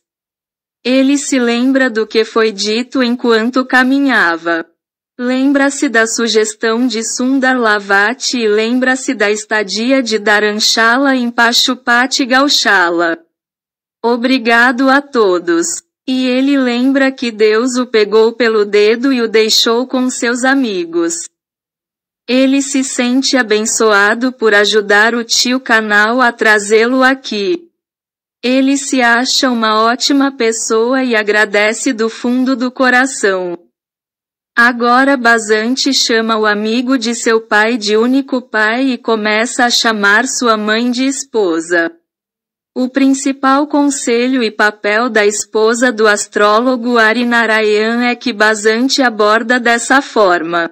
Ele se lembra do que foi dito enquanto caminhava. Lembra-se da sugestão de Sundar Lavati e lembra-se da estadia de Daranchala em Pachupati Gauchala. Obrigado a todos. E ele lembra que Deus o pegou pelo dedo e o deixou com seus amigos. Ele se sente abençoado por ajudar o tio Canal a trazê-lo aqui. Ele se acha uma ótima pessoa e agradece do fundo do coração. Agora Basante chama o amigo de seu pai de único pai e começa a chamar sua mãe de esposa. O principal conselho e papel da esposa do astrólogo Arinarayan é que Basante aborda dessa forma.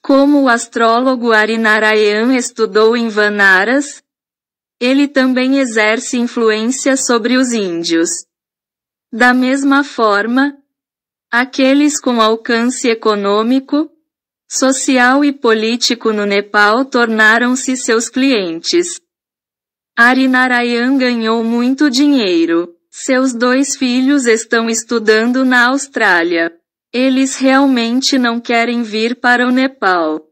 Como o astrólogo Arinarayan estudou em Vanaras, ele também exerce influência sobre os índios. Da mesma forma, aqueles com alcance econômico, social e político no Nepal tornaram-se seus clientes. Arinarayan ganhou muito dinheiro. Seus dois filhos estão estudando na Austrália. Eles realmente não querem vir para o Nepal.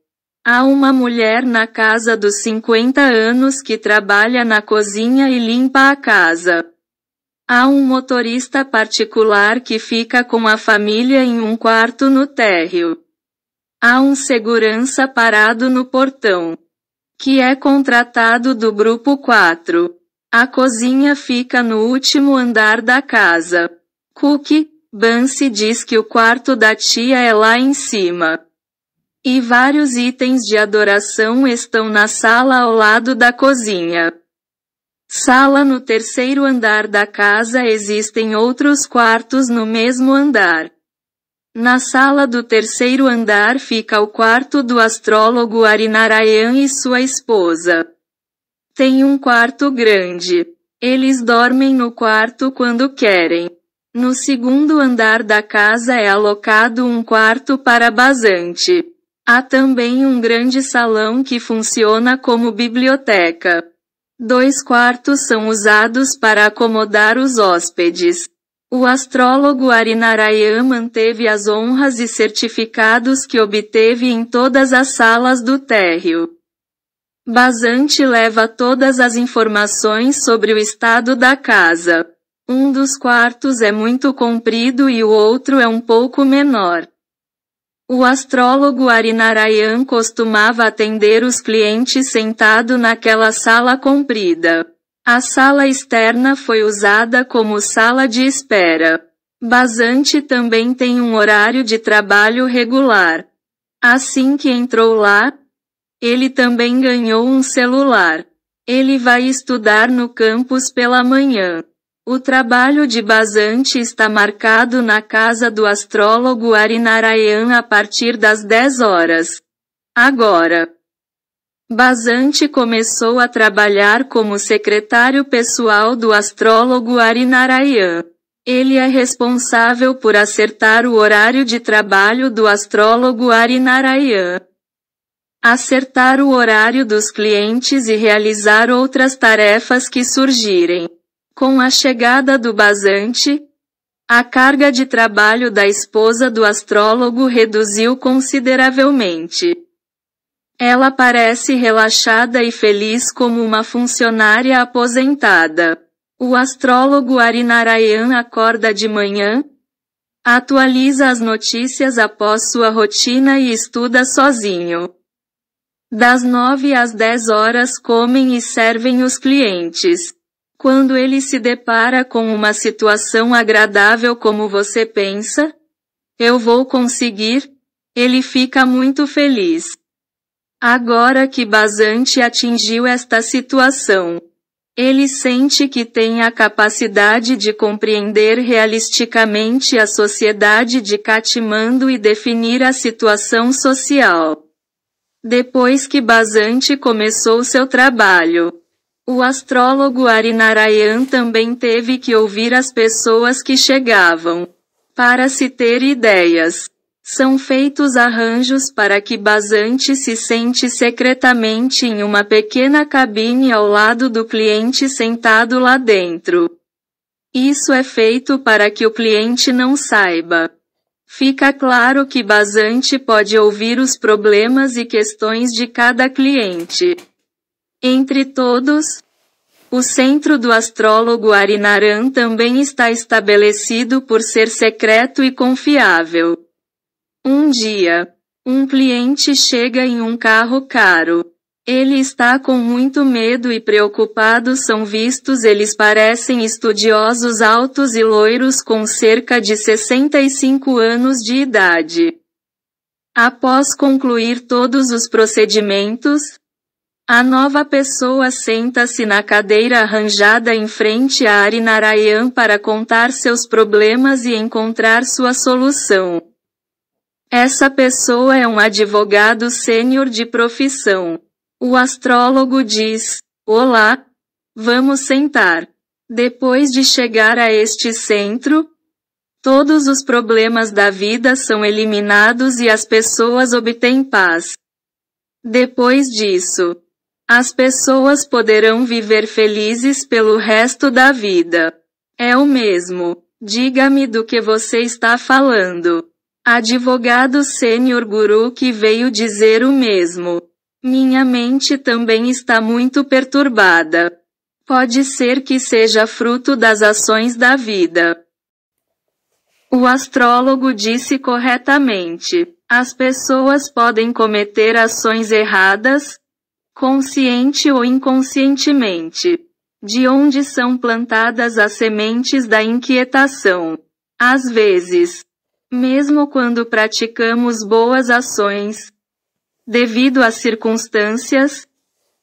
Há uma mulher na casa dos 50 anos que trabalha na cozinha e limpa a casa. Há um motorista particular que fica com a família em um quarto no térreo. Há um segurança parado no portão, que é contratado do grupo 4. A cozinha fica no último andar da casa. Cookie, Bansi diz que o quarto da tia é lá em cima. E vários itens de adoração estão na sala ao lado da cozinha. Sala no terceiro andar da casa existem outros quartos no mesmo andar. Na sala do terceiro andar fica o quarto do astrólogo Arinarayan e sua esposa. Tem um quarto grande. Eles dormem no quarto quando querem. No segundo andar da casa é alocado um quarto para Basante. Há também um grande salão que funciona como biblioteca. Dois quartos são usados para acomodar os hóspedes. O astrólogo Arinarayan manteve as honras e certificados que obteve em todas as salas do térreo. Basante leva todas as informações sobre o estado da casa. Um dos quartos é muito comprido e o outro é um pouco menor. O astrólogo Arinarayan costumava atender os clientes sentado naquela sala comprida. A sala externa foi usada como sala de espera. Basante também tem um horário de trabalho regular. Assim que entrou lá, ele também ganhou um celular. Ele vai estudar no campus pela manhã. O trabalho de Basanti está marcado na casa do astrólogo Arinarayan a partir das 10 horas. Agora. Basanti começou a trabalhar como secretário pessoal do astrólogo Arinarayan. Ele é responsável por acertar o horário de trabalho do astrólogo Arinarayan, acertar o horário dos clientes e realizar outras tarefas que surgirem. Com a chegada do basante, a carga de trabalho da esposa do astrólogo reduziu consideravelmente. Ela parece relaxada e feliz como uma funcionária aposentada. O astrólogo Arinarayan acorda de manhã, atualiza as notícias após sua rotina e estuda sozinho. Das nove às dez horas comem e servem os clientes. Quando ele se depara com uma situação agradável como você pensa, eu vou conseguir, ele fica muito feliz. Agora que Basante atingiu esta situação, ele sente que tem a capacidade de compreender realisticamente a sociedade de Catimando e definir a situação social. Depois que Basante começou seu trabalho, o astrólogo Arinarayan também teve que ouvir as pessoas que chegavam. Para se ter ideias, são feitos arranjos para que Basante se sente secretamente em uma pequena cabine ao lado do cliente sentado lá dentro. Isso é feito para que o cliente não saiba. Fica claro que Basante pode ouvir os problemas e questões de cada cliente. Entre todos, o centro do astrólogo Arinaran também está estabelecido por ser secreto e confiável. Um dia, um cliente chega em um carro caro. Ele está com muito medo e preocupado são vistos eles parecem estudiosos altos e loiros com cerca de 65 anos de idade. Após concluir todos os procedimentos, a nova pessoa senta-se na cadeira arranjada em frente a Arinarayan para contar seus problemas e encontrar sua solução. Essa pessoa é um advogado sênior de profissão. O astrólogo diz: Olá, vamos sentar. Depois de chegar a este centro, todos os problemas da vida são eliminados e as pessoas obtêm paz. Depois disso, as pessoas poderão viver felizes pelo resto da vida. É o mesmo. Diga-me do que você está falando. Advogado sênior guru que veio dizer o mesmo. Minha mente também está muito perturbada. Pode ser que seja fruto das ações da vida. O astrólogo disse corretamente. As pessoas podem cometer ações erradas, consciente ou inconscientemente, de onde são plantadas as sementes da inquietação. Às vezes, mesmo quando praticamos boas ações, devido às circunstâncias,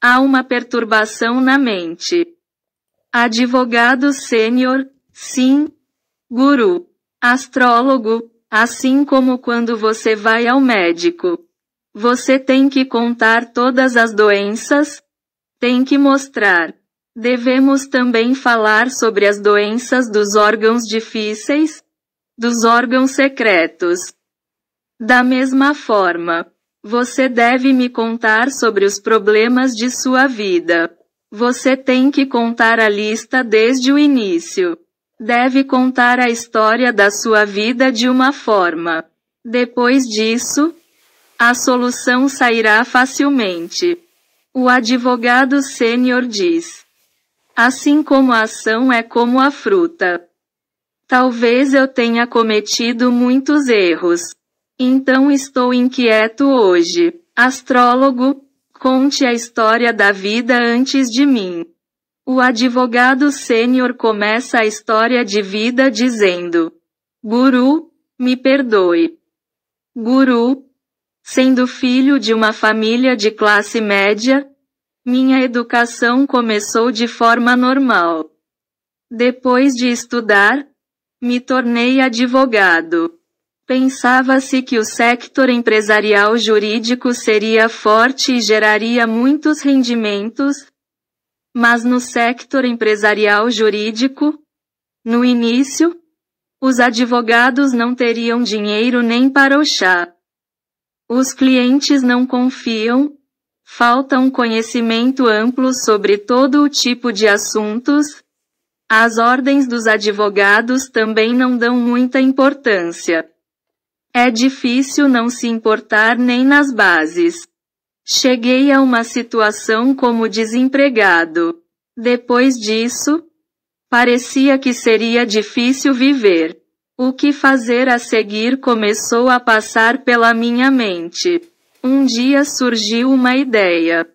há uma perturbação na mente. Advogado sênior, sim, guru, astrólogo, assim como quando você vai ao médico. Você tem que contar todas as doenças? Tem que mostrar. Devemos também falar sobre as doenças dos órgãos difíceis, dos órgãos secretos. Da mesma forma, você deve me contar sobre os problemas de sua vida. Você tem que contar a lista desde o início. Deve contar a história da sua vida de uma forma. Depois disso, a solução sairá facilmente. O advogado sênior diz. Assim como a ação é como a fruta. Talvez eu tenha cometido muitos erros. Então estou inquieto hoje. Astrólogo, conte a história da vida antes de mim. O advogado sênior começa a história de vida dizendo: Guru, me perdoe. Guru, Sendo filho de uma família de classe média, minha educação começou de forma normal. Depois de estudar, me tornei advogado. Pensava-se que o sector empresarial jurídico seria forte e geraria muitos rendimentos, mas no sector empresarial jurídico, no início, os advogados não teriam dinheiro nem para o chá. Os clientes não confiam, faltam conhecimento amplo sobre todo o tipo de assuntos, as ordens dos advogados também não dão muita importância. É difícil não se importar nem nas bases. Cheguei a uma situação como desempregado. Depois disso, parecia que seria difícil viver. O que fazer a seguir começou a passar pela minha mente. Um dia surgiu uma ideia.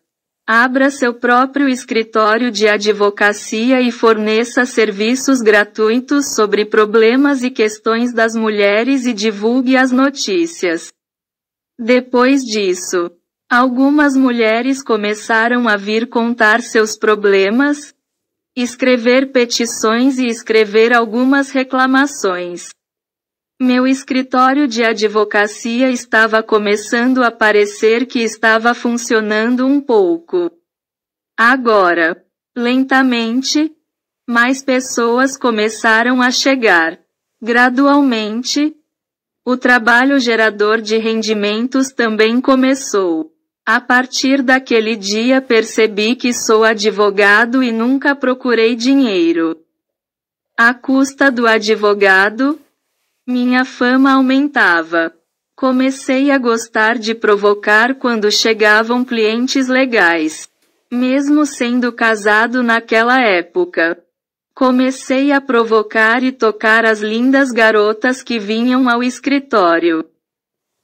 Abra seu próprio escritório de advocacia e forneça serviços gratuitos sobre problemas e questões das mulheres e divulgue as notícias. Depois disso, algumas mulheres começaram a vir contar seus problemas, escrever petições e escrever algumas reclamações. Meu escritório de advocacia estava começando a parecer que estava funcionando um pouco. Agora, lentamente, mais pessoas começaram a chegar. Gradualmente, o trabalho gerador de rendimentos também começou. A partir daquele dia percebi que sou advogado e nunca procurei dinheiro. À custa do advogado, minha fama aumentava. Comecei a gostar de provocar quando chegavam clientes legais, mesmo sendo casado naquela época. Comecei a provocar e tocar as lindas garotas que vinham ao escritório.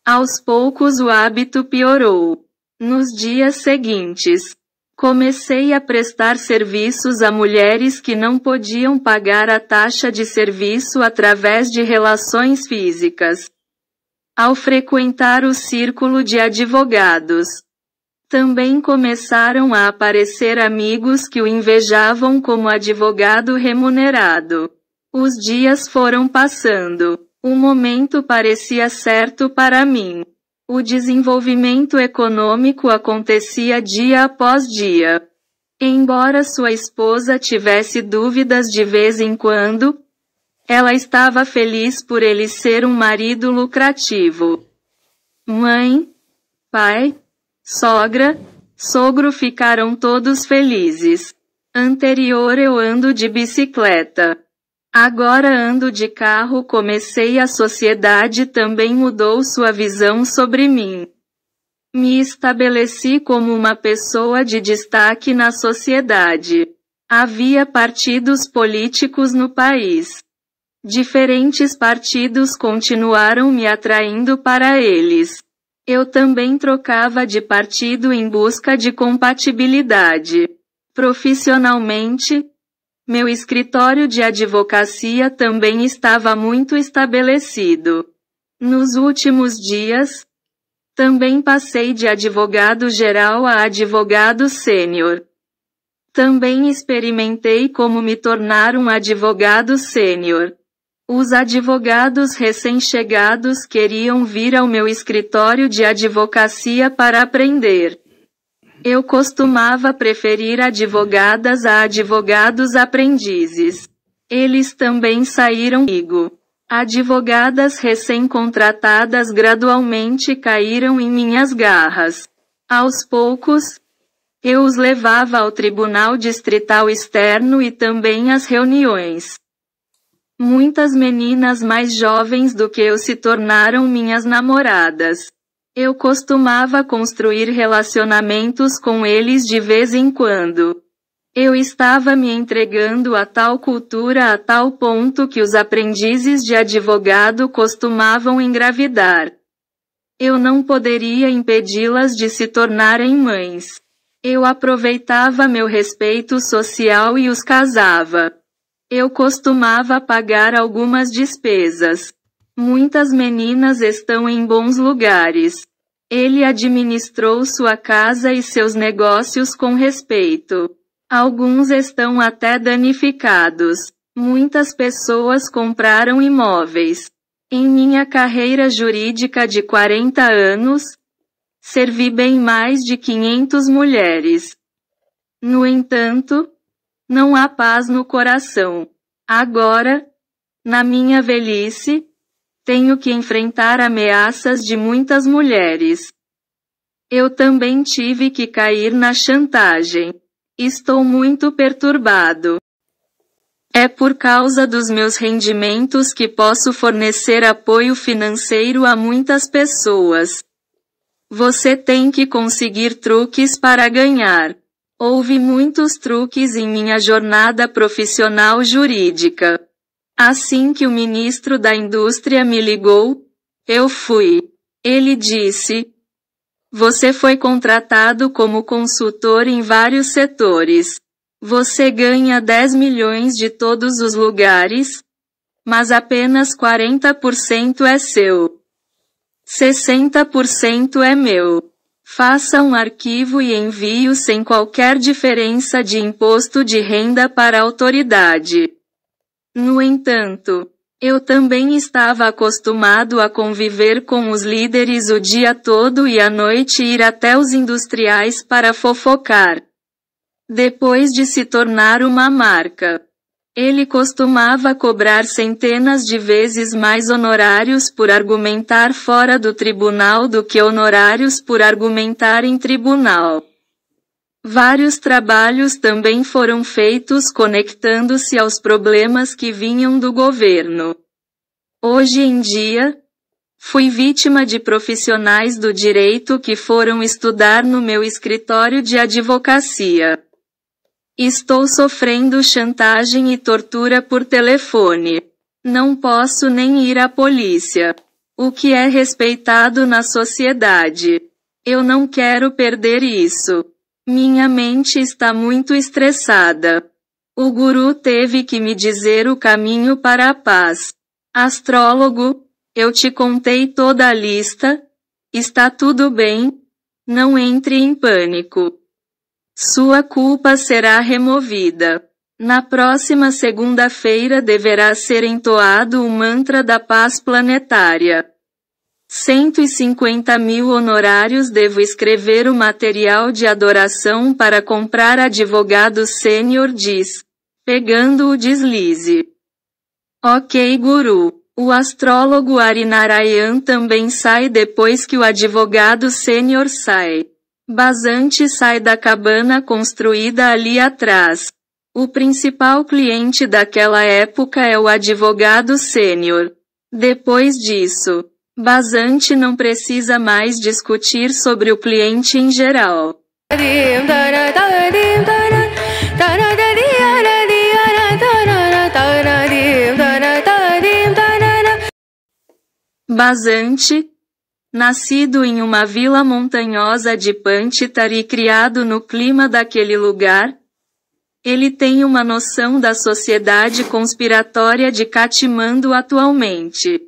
Aos poucos o hábito piorou. Nos dias seguintes, comecei a prestar serviços a mulheres que não podiam pagar a taxa de serviço através de relações físicas. Ao frequentar o círculo de advogados, também começaram a aparecer amigos que o invejavam como advogado remunerado. Os dias foram passando. O momento parecia certo para mim. O desenvolvimento econômico acontecia dia após dia. Embora sua esposa tivesse dúvidas de vez em quando, ela estava feliz por ele ser um marido lucrativo. Mãe, pai, sogra, sogro ficaram todos felizes. Anterior eu ando de bicicleta. Agora ando de carro, comecei a sociedade também mudou sua visão sobre mim. Me estabeleci como uma pessoa de destaque na sociedade. Havia partidos políticos no país. Diferentes partidos continuaram me atraindo para eles. Eu também trocava de partido em busca de compatibilidade. Profissionalmente, meu escritório de advocacia também estava muito estabelecido. Nos últimos dias, também passei de advogado geral a advogado sênior. Também experimentei como me tornar um advogado sênior. Os advogados recém-chegados queriam vir ao meu escritório de advocacia para aprender. Eu costumava preferir advogadas a advogados aprendizes. Eles também saíram comigo. Advogadas recém-contratadas gradualmente caíram em minhas garras. Aos poucos, eu os levava ao tribunal distrital externo e também às reuniões. Muitas meninas mais jovens do que eu se tornaram minhas namoradas. Eu costumava construir relacionamentos com eles de vez em quando. Eu estava me entregando a tal cultura a tal ponto que os aprendizes de advogado costumavam engravidar. Eu não poderia impedi-las de se tornarem mães. Eu aproveitava meu respeito social e os casava. Eu costumava pagar algumas despesas. Muitas meninas estão em bons lugares. Ele administrou sua casa e seus negócios com respeito. Alguns estão até danificados. Muitas pessoas compraram imóveis. Em minha carreira jurídica de 40 anos, servi bem mais de 500 mulheres. No entanto, não há paz no coração. Agora, na minha velhice, tenho que enfrentar ameaças de muitas mulheres. Eu também tive que cair na chantagem. Estou muito perturbado. É por causa dos meus rendimentos que posso fornecer apoio financeiro a muitas pessoas. Você tem que conseguir truques para ganhar. Houve muitos truques em minha jornada profissional jurídica. Assim que o ministro da Indústria me ligou, eu fui. Ele disse: Você foi contratado como consultor em vários setores. Você ganha 10 milhões de todos os lugares, mas apenas 40% é seu. 60% é meu. Faça um arquivo e envio sem qualquer diferença de imposto de renda para a autoridade. No entanto, eu também estava acostumado a conviver com os líderes o dia todo e à noite ir até os industriais para fofocar. Depois de se tornar uma marca, ele costumava cobrar centenas de vezes mais honorários por argumentar fora do tribunal do que honorários por argumentar em tribunal. Vários trabalhos também foram feitos conectando-se aos problemas que vinham do governo. Hoje em dia, fui vítima de profissionais do direito que foram estudar no meu escritório de advocacia. Estou sofrendo chantagem e tortura por telefone. Não posso nem ir à polícia. O que é respeitado na sociedade. Eu não quero perder isso. Minha mente está muito estressada. O guru teve que me dizer o caminho para a paz. Astrólogo, eu te contei toda a lista. Está tudo bem? Não entre em pânico. Sua culpa será removida. Na próxima segunda-feira deverá ser entoado o mantra da paz planetária. 150 mil honorários devo escrever o material de adoração para comprar advogado sênior diz, pegando o deslize. Ok guru. O astrólogo Arinarayan também sai depois que o advogado sênior sai. Basante sai da cabana construída ali atrás. O principal cliente daquela época é o advogado sênior. Depois disso, Basante não precisa mais discutir sobre o cliente em geral. Basante, nascido em uma vila montanhosa de Pantitar e criado no clima daquele lugar, ele tem uma noção da sociedade conspiratória de Katmandu atualmente.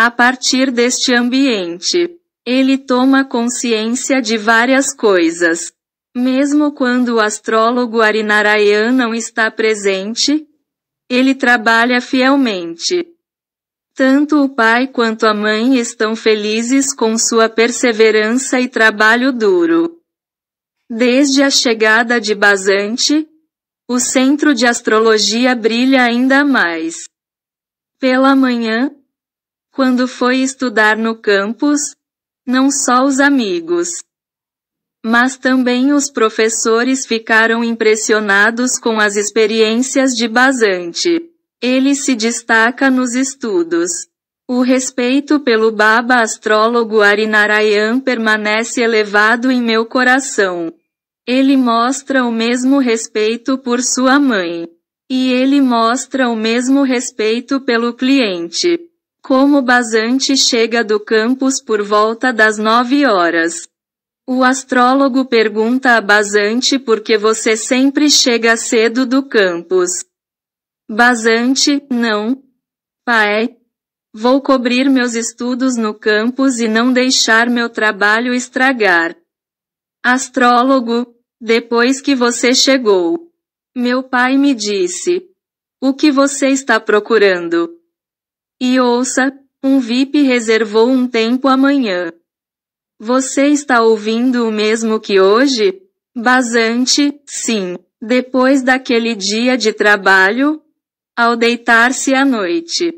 A partir deste ambiente, ele toma consciência de várias coisas. Mesmo quando o astrólogo Arinarayan não está presente, ele trabalha fielmente. Tanto o pai quanto a mãe estão felizes com sua perseverança e trabalho duro. Desde a chegada de Basante, o centro de astrologia brilha ainda mais. Pela manhã, quando foi estudar no campus, não só os amigos, mas também os professores ficaram impressionados com as experiências de Basante. Ele se destaca nos estudos. O respeito pelo Baba astrólogo Arinarayan permanece elevado em meu coração. Ele mostra o mesmo respeito por sua mãe. E ele mostra o mesmo respeito pelo cliente como Basante chega do campus por volta das 9 horas. O astrólogo pergunta a Basante por que você sempre chega cedo do campus. Basante, não. Pai. Vou cobrir meus estudos no campus e não deixar meu trabalho estragar. Astrólogo, depois que você chegou. Meu pai me disse. O que você está procurando? E ouça, um VIP reservou um tempo amanhã. Você está ouvindo o mesmo que hoje? Basante, sim. Depois daquele dia de trabalho, ao deitar-se à noite.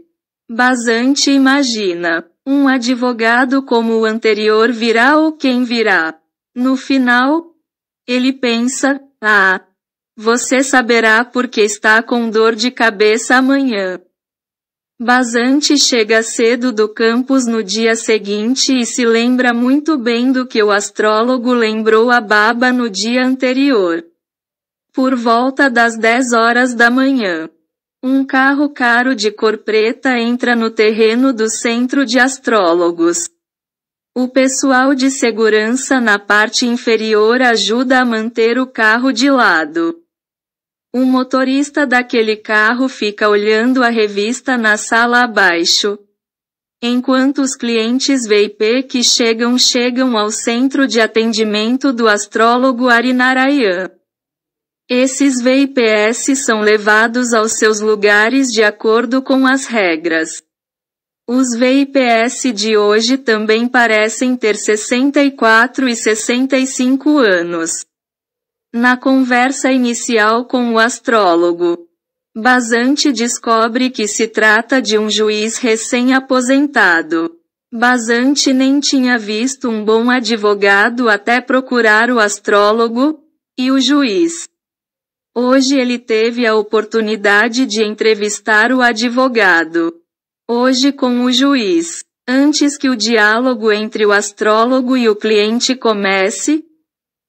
Basante imagina, um advogado como o anterior virá ou quem virá. No final, ele pensa, ah, você saberá porque está com dor de cabeça amanhã. Basante chega cedo do campus no dia seguinte e se lembra muito bem do que o astrólogo lembrou a Baba no dia anterior. Por volta das 10 horas da manhã, um carro caro de cor preta entra no terreno do centro de astrólogos. O pessoal de segurança na parte inferior ajuda a manter o carro de lado. Um motorista daquele carro fica olhando a revista na sala abaixo. Enquanto os clientes VIP que chegam chegam ao centro de atendimento do astrólogo Arinarayan. Esses VIPs são levados aos seus lugares de acordo com as regras. Os VIPs de hoje também parecem ter 64 e 65 anos. Na conversa inicial com o astrólogo, Basante descobre que se trata de um juiz recém-aposentado. Basante nem tinha visto um bom advogado até procurar o astrólogo e o juiz. Hoje ele teve a oportunidade de entrevistar o advogado. Hoje com o juiz. Antes que o diálogo entre o astrólogo e o cliente comece,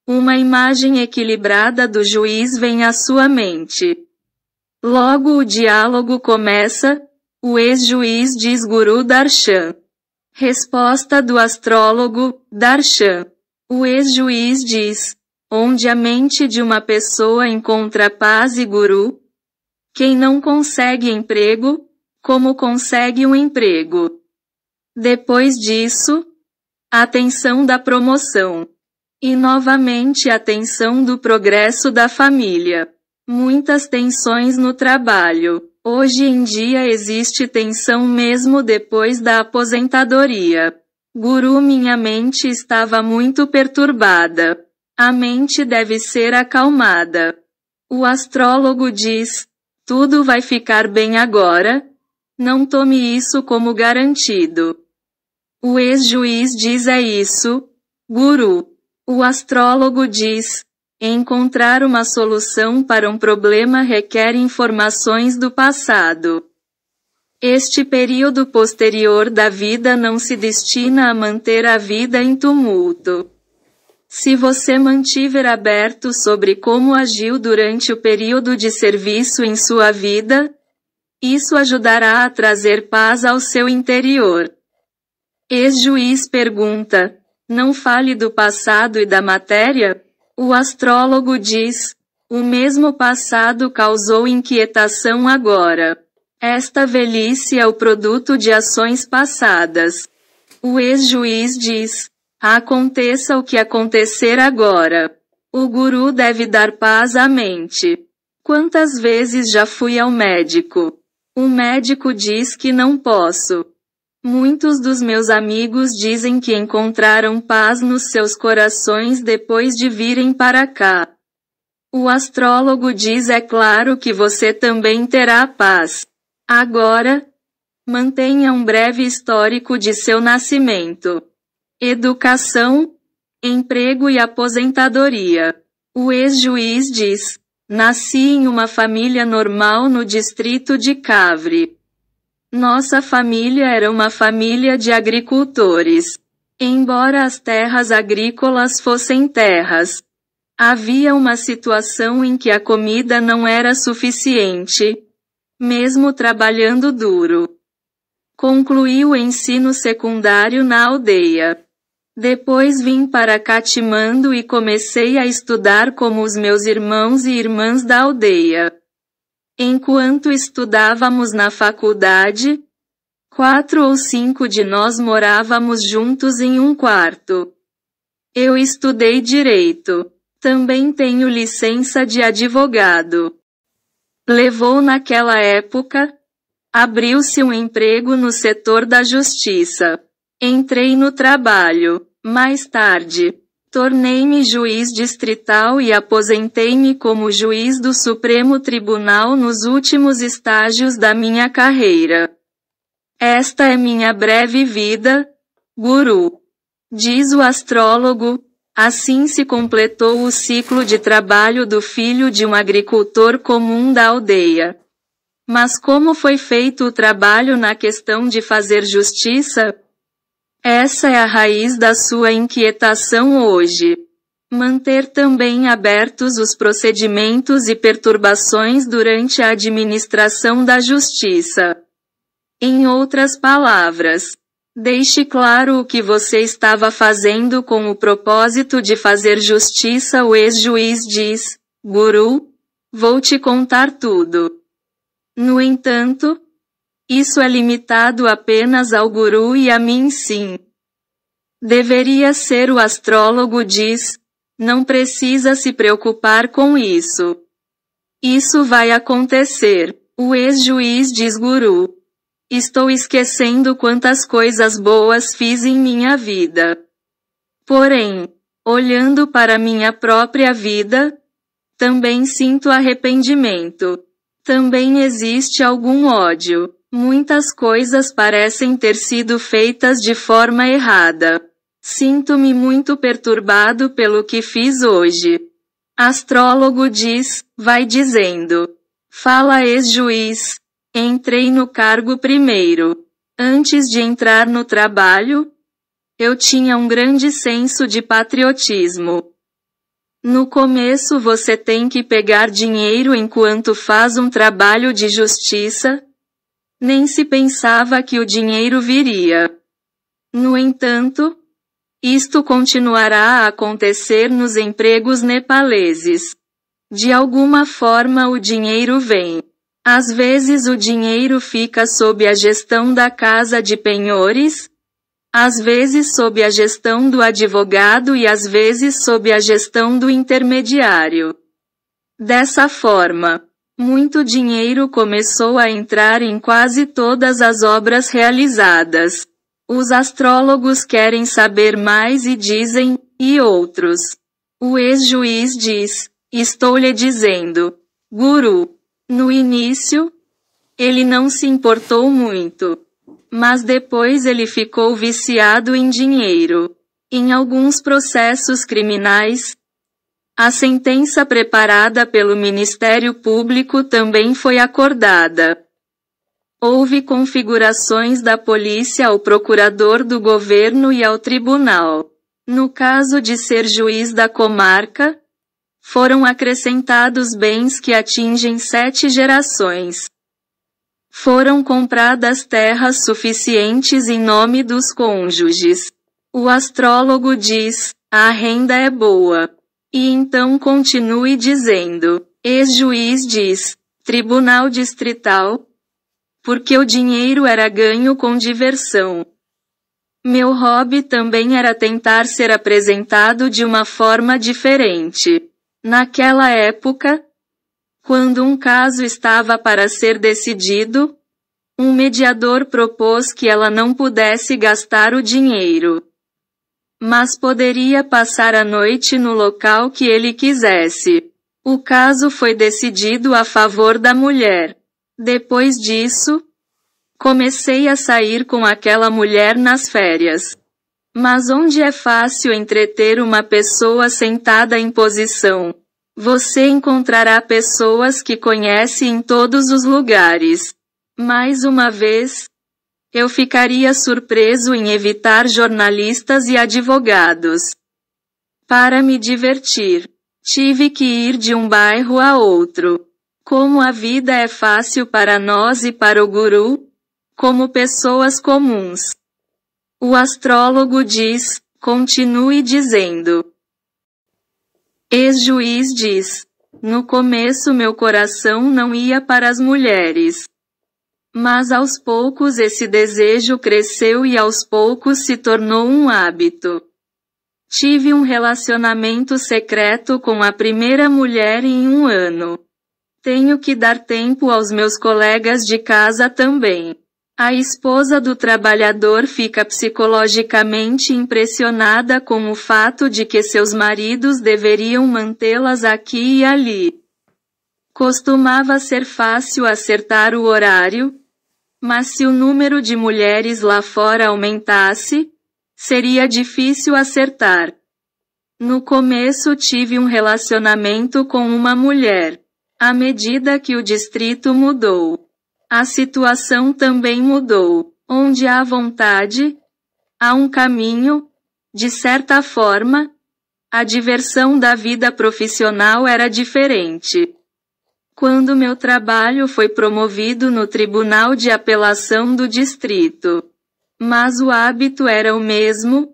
uma imagem equilibrada do juiz vem à sua mente. Logo o diálogo começa, o ex-juiz diz Guru Darshan. Resposta do astrólogo, Darshan. O ex-juiz diz, onde a mente de uma pessoa encontra paz e guru? Quem não consegue emprego, como consegue um emprego? Depois disso, atenção da promoção. E novamente a tensão do progresso da família. Muitas tensões no trabalho. Hoje em dia existe tensão mesmo depois da aposentadoria. Guru, minha mente estava muito perturbada. A mente deve ser acalmada. O astrólogo diz: tudo vai ficar bem agora. Não tome isso como garantido. O ex-juiz diz é isso, Guru. O astrólogo diz: encontrar uma solução para um problema requer informações do passado. Este período posterior da vida não se destina a manter a vida em tumulto. Se você mantiver aberto sobre como agiu durante o período de serviço em sua vida, isso ajudará a trazer paz ao seu interior. Ex-juiz pergunta: não fale do passado e da matéria? O astrólogo diz: o mesmo passado causou inquietação agora. Esta velhice é o produto de ações passadas. O ex-juiz diz: aconteça o que acontecer agora. O guru deve dar paz à mente. Quantas vezes já fui ao médico? O médico diz que não posso. Muitos dos meus amigos dizem que encontraram paz nos seus corações depois de virem para cá. O astrólogo diz é claro que você também terá paz. Agora, mantenha um breve histórico de seu nascimento. Educação, emprego e aposentadoria. O ex-juiz diz: Nasci em uma família normal no distrito de Cavre. Nossa família era uma família de agricultores. Embora as terras agrícolas fossem terras, havia uma situação em que a comida não era suficiente, mesmo trabalhando duro. Concluí o ensino secundário na aldeia. Depois vim para Catimando e comecei a estudar como os meus irmãos e irmãs da aldeia. Enquanto estudávamos na faculdade, quatro ou cinco de nós morávamos juntos em um quarto. Eu estudei direito. Também tenho licença de advogado. Levou naquela época, abriu-se um emprego no setor da justiça. Entrei no trabalho. Mais tarde, Tornei-me juiz distrital e aposentei-me como juiz do Supremo Tribunal nos últimos estágios da minha carreira. Esta é minha breve vida, Guru. Diz o astrólogo, assim se completou o ciclo de trabalho do filho de um agricultor comum da aldeia. Mas como foi feito o trabalho na questão de fazer justiça? Essa é a raiz da sua inquietação hoje. Manter também abertos os procedimentos e perturbações durante a administração da justiça. Em outras palavras, deixe claro o que você estava fazendo com o propósito de fazer justiça. O ex-juiz diz: Guru, vou te contar tudo. No entanto, isso é limitado apenas ao guru e a mim sim. Deveria ser o astrólogo diz, não precisa se preocupar com isso. Isso vai acontecer, o ex-juiz diz guru. Estou esquecendo quantas coisas boas fiz em minha vida. Porém, olhando para minha própria vida, também sinto arrependimento. Também existe algum ódio. Muitas coisas parecem ter sido feitas de forma errada. Sinto-me muito perturbado pelo que fiz hoje. Astrólogo diz, vai dizendo. Fala ex-juiz. Entrei no cargo primeiro. Antes de entrar no trabalho, eu tinha um grande senso de patriotismo. No começo você tem que pegar dinheiro enquanto faz um trabalho de justiça, nem se pensava que o dinheiro viria. No entanto, isto continuará a acontecer nos empregos nepaleses. De alguma forma o dinheiro vem. Às vezes o dinheiro fica sob a gestão da casa de penhores, às vezes sob a gestão do advogado e às vezes sob a gestão do intermediário. Dessa forma, muito dinheiro começou a entrar em quase todas as obras realizadas. Os astrólogos querem saber mais e dizem, e outros. O ex-juiz diz, estou lhe dizendo, guru. No início, ele não se importou muito. Mas depois ele ficou viciado em dinheiro. Em alguns processos criminais, a sentença preparada pelo Ministério Público também foi acordada. Houve configurações da polícia ao procurador do governo e ao tribunal. No caso de ser juiz da comarca, foram acrescentados bens que atingem sete gerações. Foram compradas terras suficientes em nome dos cônjuges. O astrólogo diz: a renda é boa. E então continue dizendo: ex-juiz diz, tribunal distrital, porque o dinheiro era ganho com diversão. Meu hobby também era tentar ser apresentado de uma forma diferente. Naquela época, quando um caso estava para ser decidido, um mediador propôs que ela não pudesse gastar o dinheiro mas poderia passar a noite no local que ele quisesse. O caso foi decidido a favor da mulher. Depois disso, comecei a sair com aquela mulher nas férias. Mas onde é fácil entreter uma pessoa sentada em posição? Você encontrará pessoas que conhece em todos os lugares. Mais uma vez, eu ficaria surpreso em evitar jornalistas e advogados. Para me divertir, tive que ir de um bairro a outro. Como a vida é fácil para nós e para o guru, como pessoas comuns. O astrólogo diz, continue dizendo. Ex-juiz diz: No começo meu coração não ia para as mulheres. Mas aos poucos esse desejo cresceu e aos poucos se tornou um hábito. Tive um relacionamento secreto com a primeira mulher em um ano. Tenho que dar tempo aos meus colegas de casa também. A esposa do trabalhador fica psicologicamente impressionada com o fato de que seus maridos deveriam mantê-las aqui e ali. Costumava ser fácil acertar o horário, mas se o número de mulheres lá fora aumentasse, seria difícil acertar. No começo tive um relacionamento com uma mulher. À medida que o distrito mudou, a situação também mudou. Onde há vontade, há um caminho, de certa forma, a diversão da vida profissional era diferente quando meu trabalho foi promovido no Tribunal de Apelação do Distrito. Mas o hábito era o mesmo,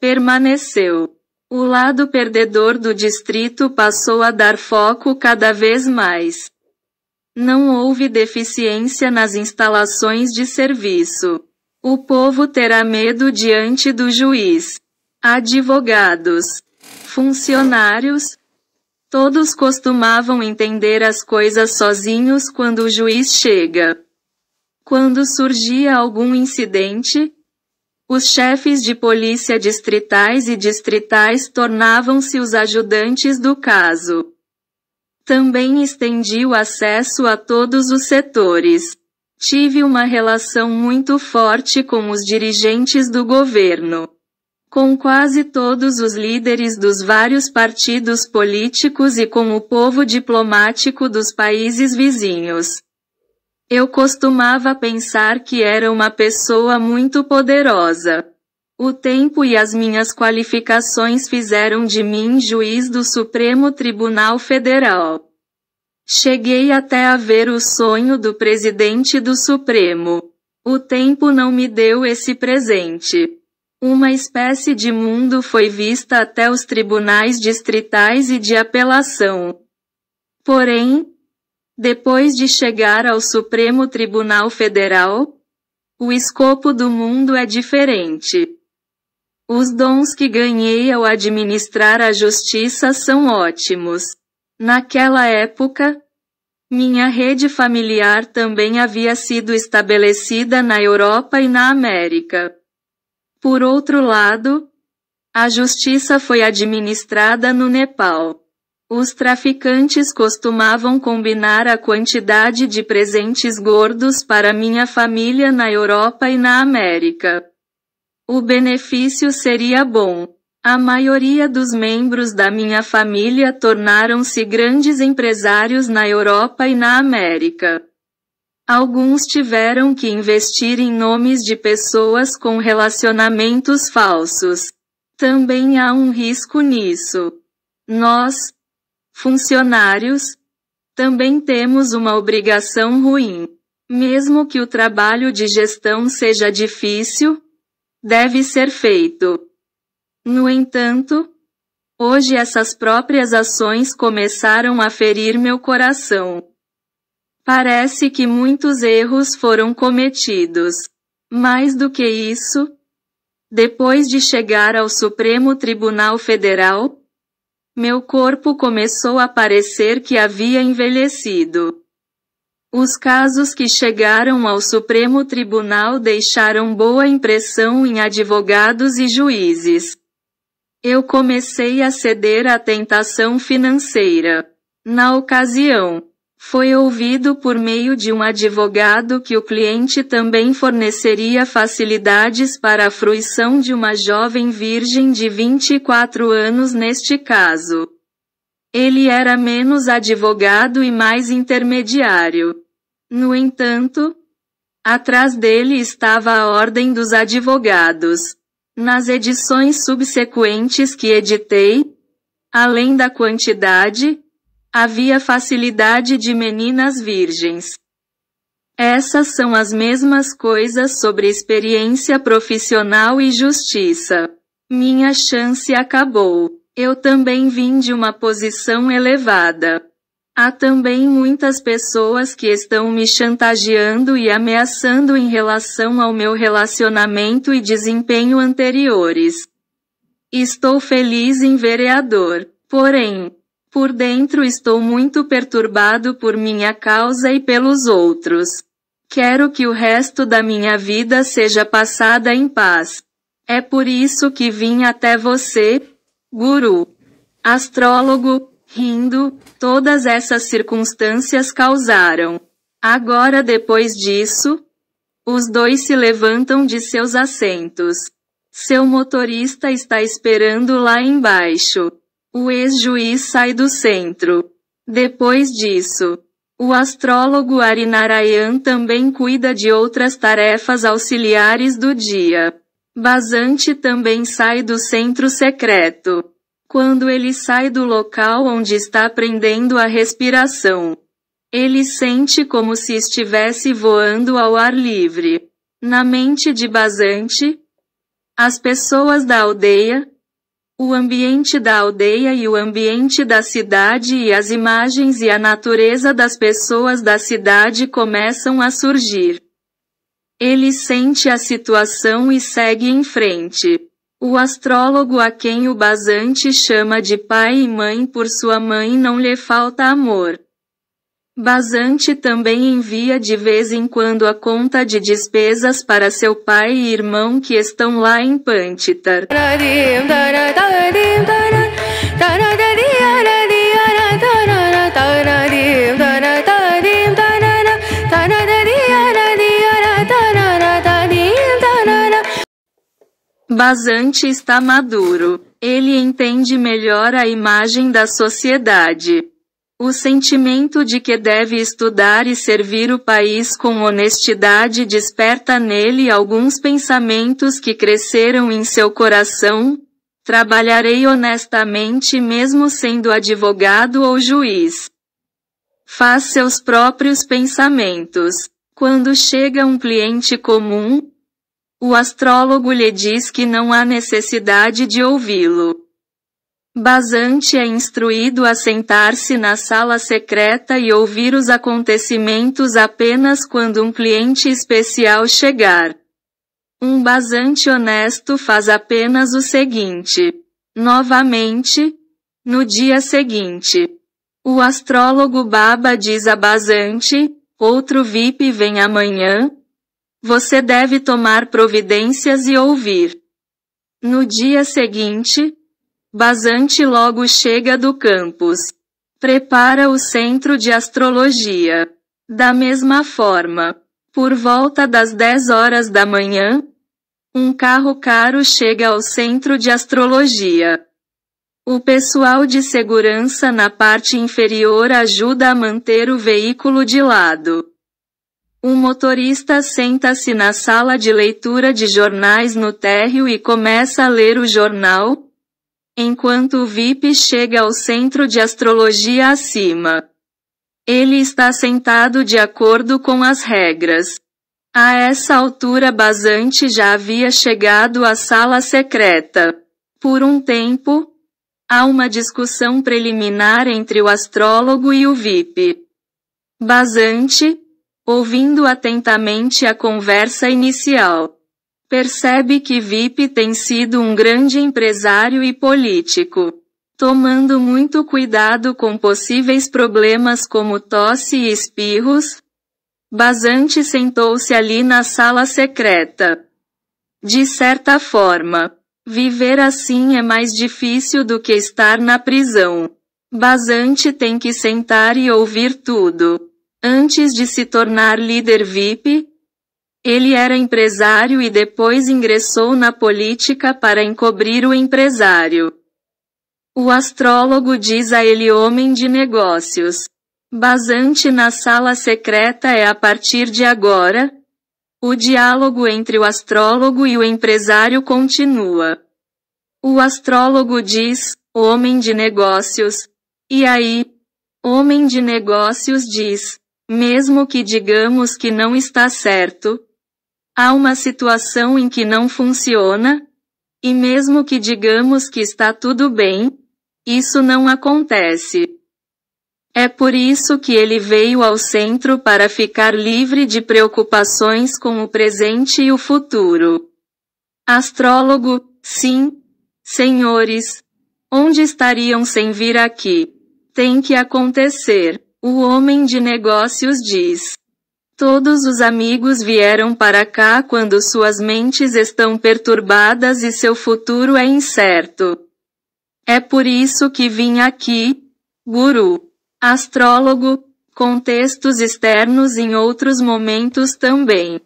permaneceu. O lado perdedor do distrito passou a dar foco cada vez mais. Não houve deficiência nas instalações de serviço. O povo terá medo diante do juiz. Advogados, funcionários, Todos costumavam entender as coisas sozinhos quando o juiz chega. Quando surgia algum incidente, os chefes de polícia distritais e distritais tornavam-se os ajudantes do caso. Também estendi o acesso a todos os setores. Tive uma relação muito forte com os dirigentes do governo com quase todos os líderes dos vários partidos políticos e com o povo diplomático dos países vizinhos. Eu costumava pensar que era uma pessoa muito poderosa. O tempo e as minhas qualificações fizeram de mim juiz do Supremo Tribunal Federal. Cheguei até a ver o sonho do presidente do Supremo. O tempo não me deu esse presente. Uma espécie de mundo foi vista até os tribunais distritais e de apelação. Porém, depois de chegar ao Supremo Tribunal Federal, o escopo do mundo é diferente. Os dons que ganhei ao administrar a justiça são ótimos. Naquela época, minha rede familiar também havia sido estabelecida na Europa e na América. Por outro lado, a justiça foi administrada no Nepal. Os traficantes costumavam combinar a quantidade de presentes gordos para minha família na Europa e na América. O benefício seria bom. A maioria dos membros da minha família tornaram-se grandes empresários na Europa e na América. Alguns tiveram que investir em nomes de pessoas com relacionamentos falsos. Também há um risco nisso. Nós, funcionários, também temos uma obrigação ruim. Mesmo que o trabalho de gestão seja difícil, deve ser feito. No entanto, hoje essas próprias ações começaram a ferir meu coração. Parece que muitos erros foram cometidos. Mais do que isso, depois de chegar ao Supremo Tribunal Federal, meu corpo começou a parecer que havia envelhecido. Os casos que chegaram ao Supremo Tribunal deixaram boa impressão em advogados e juízes. Eu comecei a ceder à tentação financeira. Na ocasião, foi ouvido por meio de um advogado que o cliente também forneceria facilidades para a fruição de uma jovem virgem de 24 anos neste caso. Ele era menos advogado e mais intermediário. No entanto, atrás dele estava a Ordem dos Advogados. Nas edições subsequentes que editei, além da quantidade, havia facilidade de meninas virgens. Essas são as mesmas coisas sobre experiência profissional e justiça. Minha chance acabou. Eu também vim de uma posição elevada. Há também muitas pessoas que estão me chantageando e ameaçando em relação ao meu relacionamento e desempenho anteriores. Estou feliz em vereador, porém, por dentro estou muito perturbado por minha causa e pelos outros. Quero que o resto da minha vida seja passada em paz. É por isso que vim até você, Guru. Astrólogo, rindo, todas essas circunstâncias causaram. Agora, depois disso, os dois se levantam de seus assentos. Seu motorista está esperando lá embaixo. O ex-juiz sai do centro. Depois disso, o astrólogo Arinarayan também cuida de outras tarefas auxiliares do dia. Basante também sai do centro secreto. Quando ele sai do local onde está prendendo a respiração, ele sente como se estivesse voando ao ar livre. Na mente de Basante, as pessoas da aldeia, o ambiente da aldeia e o ambiente da cidade e as imagens e a natureza das pessoas da cidade começam a surgir. Ele sente a situação e segue em frente. O astrólogo a quem o basante chama de pai e mãe por sua mãe não lhe falta amor. Basante também envia de vez em quando a conta de despesas para seu pai e irmão que estão lá em Pantitar. Basante está maduro. Ele entende melhor a imagem da sociedade. O sentimento de que deve estudar e servir o país com honestidade desperta nele alguns pensamentos que cresceram em seu coração. Trabalharei honestamente mesmo sendo advogado ou juiz. Faz seus próprios pensamentos. Quando chega um cliente comum, o astrólogo lhe diz que não há necessidade de ouvi-lo. Basante é instruído a sentar-se na sala secreta e ouvir os acontecimentos apenas quando um cliente especial chegar. Um basante honesto faz apenas o seguinte. Novamente, no dia seguinte. O astrólogo Baba diz a basante, outro VIP vem amanhã. Você deve tomar providências e ouvir. No dia seguinte, Basante logo chega do campus. Prepara o centro de astrologia. Da mesma forma, por volta das 10 horas da manhã, um carro caro chega ao centro de astrologia. O pessoal de segurança na parte inferior ajuda a manter o veículo de lado. O motorista senta-se na sala de leitura de jornais no térreo e começa a ler o jornal, Enquanto o VIP chega ao centro de astrologia acima. Ele está sentado de acordo com as regras. A essa altura Basante já havia chegado à sala secreta. Por um tempo, há uma discussão preliminar entre o astrólogo e o VIP. Basante, ouvindo atentamente a conversa inicial, Percebe que VIP tem sido um grande empresário e político. Tomando muito cuidado com possíveis problemas como tosse e espirros, Basante sentou-se ali na sala secreta. De certa forma, viver assim é mais difícil do que estar na prisão. Basante tem que sentar e ouvir tudo. Antes de se tornar líder VIP, ele era empresário e depois ingressou na política para encobrir o empresário. O astrólogo diz a ele homem de negócios. Basante na sala secreta é a partir de agora. O diálogo entre o astrólogo e o empresário continua. O astrólogo diz, homem de negócios. E aí? Homem de negócios diz, mesmo que digamos que não está certo, Há uma situação em que não funciona, e mesmo que digamos que está tudo bem, isso não acontece. É por isso que ele veio ao centro para ficar livre de preocupações com o presente e o futuro. Astrólogo, sim, senhores, onde estariam sem vir aqui? Tem que acontecer, o homem de negócios diz. Todos os amigos vieram para cá quando suas mentes estão perturbadas e seu futuro é incerto. É por isso que vim aqui, guru, astrólogo, contextos externos em outros momentos também.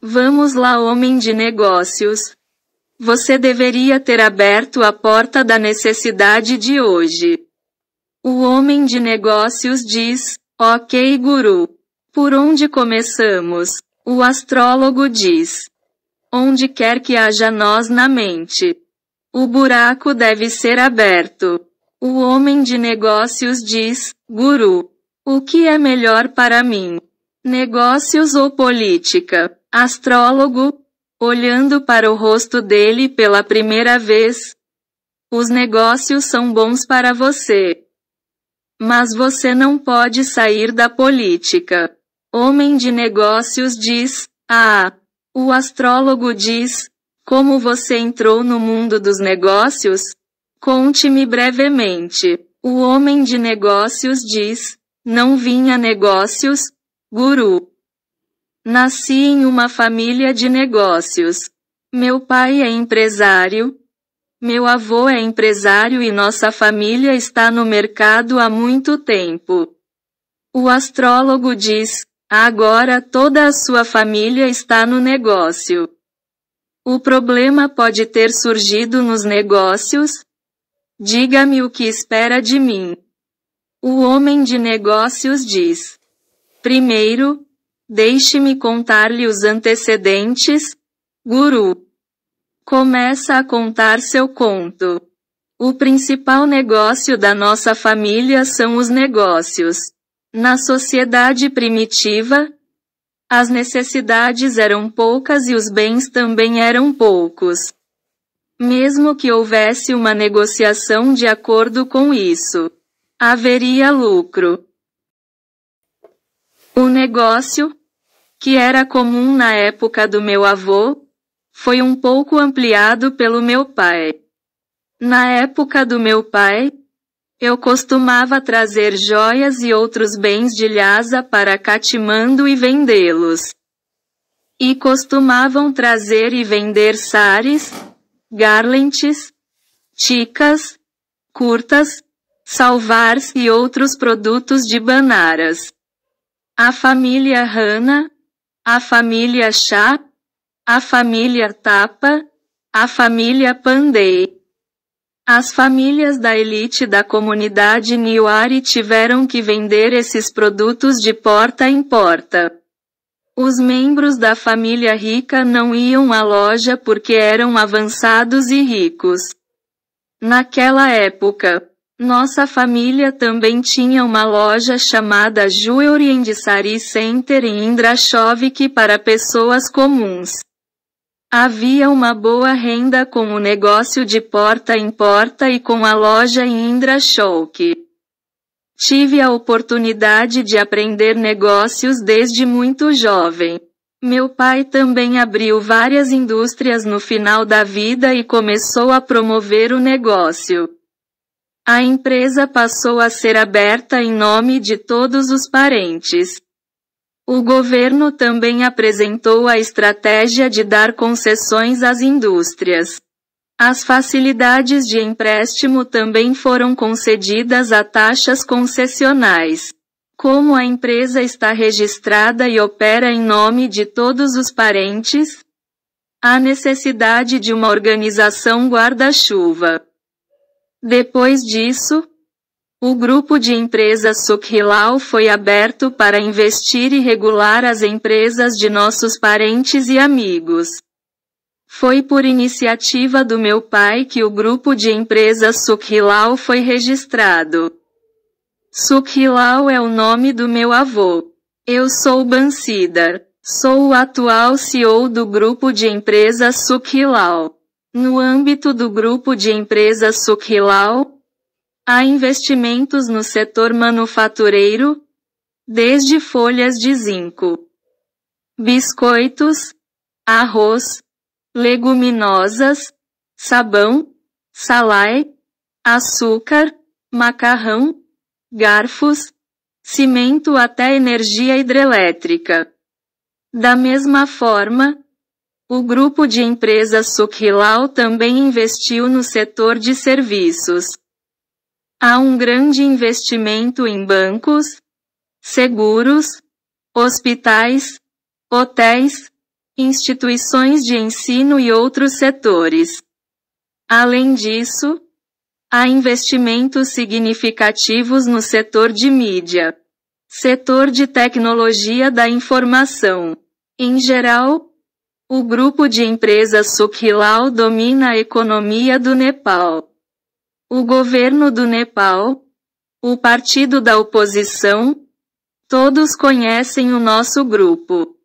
Vamos lá, homem de negócios. Você deveria ter aberto a porta da necessidade de hoje. O homem de negócios diz: Ok, guru. Por onde começamos? O astrólogo diz: Onde quer que haja nós na mente, o buraco deve ser aberto. O homem de negócios diz: Guru, o que é melhor para mim? Negócios ou política? Astrólogo, olhando para o rosto dele pela primeira vez. Os negócios são bons para você. Mas você não pode sair da política homem de negócios diz, ah, o astrólogo diz, como você entrou no mundo dos negócios? Conte-me brevemente. O homem de negócios diz, não vinha negócios, guru. Nasci em uma família de negócios. Meu pai é empresário. Meu avô é empresário e nossa família está no mercado há muito tempo. O astrólogo diz: Agora toda a sua família está no negócio. O problema pode ter surgido nos negócios? Diga-me o que espera de mim. O homem de negócios diz: Primeiro, deixe-me contar-lhe os antecedentes, guru. Começa a contar seu conto. O principal negócio da nossa família são os negócios. Na sociedade primitiva, as necessidades eram poucas e os bens também eram poucos. Mesmo que houvesse uma negociação de acordo com isso, haveria lucro. O negócio, que era comum na época do meu avô, foi um pouco ampliado pelo meu pai. Na época do meu pai, eu costumava trazer joias e outros bens de Lhasa para Catimandu e vendê-los. E costumavam trazer e vender sares, garlantes, ticas, curtas, salvars e outros produtos de Banaras. A família Rana, a família Chá, a família Tapa, a família Pandey. As famílias da elite da comunidade Niuari tiveram que vender esses produtos de porta em porta. Os membros da família rica não iam à loja porque eram avançados e ricos. Naquela época, nossa família também tinha uma loja chamada Jewelry and Sari Center em Indrashovik para pessoas comuns. Havia uma boa renda com o negócio de porta em porta e com a loja em Indra Shulk. Tive a oportunidade de aprender negócios desde muito jovem. Meu pai também abriu várias indústrias no final da vida e começou a promover o negócio. A empresa passou a ser aberta em nome de todos os parentes. O governo também apresentou a estratégia de dar concessões às indústrias. As facilidades de empréstimo também foram concedidas a taxas concessionais. Como a empresa está registrada e opera em nome de todos os parentes, há necessidade de uma organização guarda-chuva. Depois disso, o grupo de empresas Sukhilau foi aberto para investir e regular as empresas de nossos parentes e amigos. Foi por iniciativa do meu pai que o grupo de empresas Sukhilal foi registrado. Sukhilal é o nome do meu avô. Eu sou Bansidar. Sou o atual CEO do grupo de empresas Sukhilal. No âmbito do grupo de empresas Sukhilal, Há investimentos no setor manufatureiro, desde folhas de zinco, biscoitos, arroz, leguminosas, sabão, salai, açúcar, macarrão, garfos, cimento até energia hidrelétrica. Da mesma forma, o grupo de empresas Sukhilal também investiu no setor de serviços. Há um grande investimento em bancos, seguros, hospitais, hotéis, instituições de ensino e outros setores. Além disso, há investimentos significativos no setor de mídia, setor de tecnologia da informação. Em geral, o grupo de empresas Sukhilal domina a economia do Nepal o governo do Nepal, o partido da oposição, todos conhecem o nosso grupo.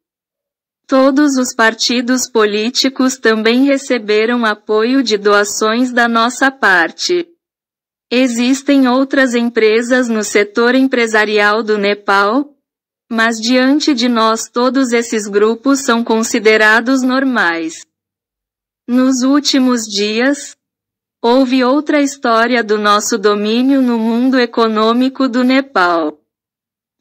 Todos os partidos políticos também receberam apoio de doações da nossa parte. Existem outras empresas no setor empresarial do Nepal, mas diante de nós todos esses grupos são considerados normais. Nos últimos dias, Houve outra história do nosso domínio no mundo econômico do Nepal.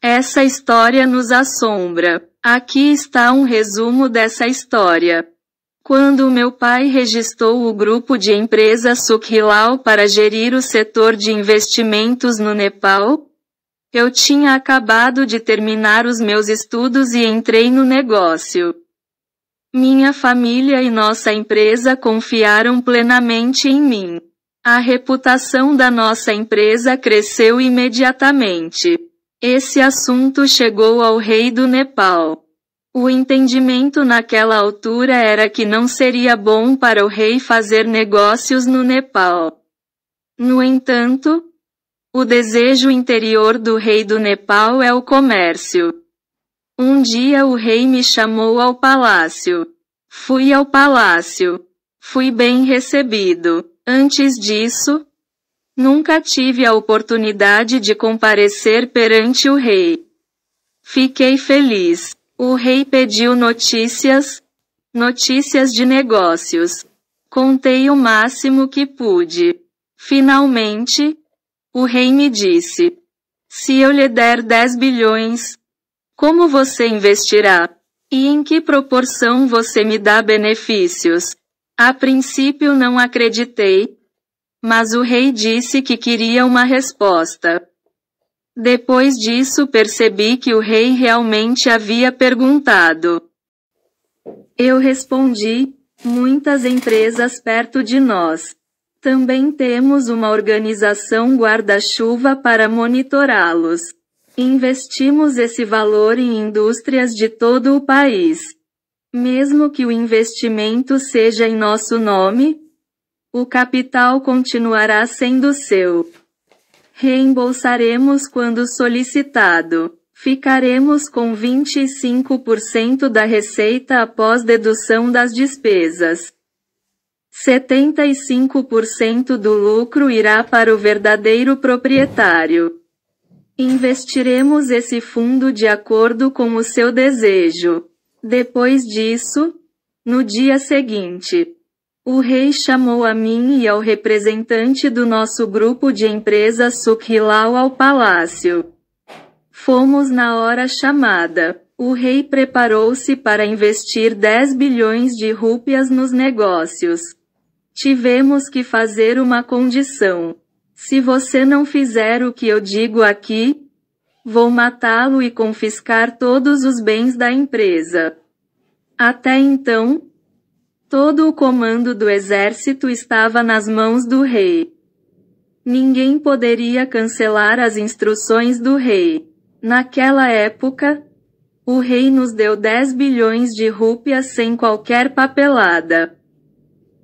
Essa história nos assombra. Aqui está um resumo dessa história. Quando meu pai registrou o grupo de empresa Sukhilal para gerir o setor de investimentos no Nepal, eu tinha acabado de terminar os meus estudos e entrei no negócio. Minha família e nossa empresa confiaram plenamente em mim. A reputação da nossa empresa cresceu imediatamente. Esse assunto chegou ao rei do Nepal. O entendimento naquela altura era que não seria bom para o rei fazer negócios no Nepal. No entanto, o desejo interior do rei do Nepal é o comércio. Um dia o rei me chamou ao palácio. Fui ao palácio. Fui bem recebido. Antes disso, nunca tive a oportunidade de comparecer perante o rei. Fiquei feliz. O rei pediu notícias, notícias de negócios. Contei o máximo que pude. Finalmente, o rei me disse: Se eu lhe der 10 bilhões, como você investirá? E em que proporção você me dá benefícios? A princípio não acreditei, mas o rei disse que queria uma resposta. Depois disso percebi que o rei realmente havia perguntado. Eu respondi: muitas empresas perto de nós. Também temos uma organização guarda-chuva para monitorá-los. Investimos esse valor em indústrias de todo o país. Mesmo que o investimento seja em nosso nome, o capital continuará sendo seu. Reembolsaremos quando solicitado. Ficaremos com 25% da receita após dedução das despesas. 75% do lucro irá para o verdadeiro proprietário. Investiremos esse fundo de acordo com o seu desejo. Depois disso, no dia seguinte, o rei chamou a mim e ao representante do nosso grupo de empresas Sukhilal ao palácio. Fomos na hora chamada. O rei preparou-se para investir 10 bilhões de rúpias nos negócios. Tivemos que fazer uma condição. Se você não fizer o que eu digo aqui, vou matá-lo e confiscar todos os bens da empresa. Até então, todo o comando do exército estava nas mãos do rei. Ninguém poderia cancelar as instruções do rei. Naquela época, o rei nos deu 10 bilhões de rúpias sem qualquer papelada.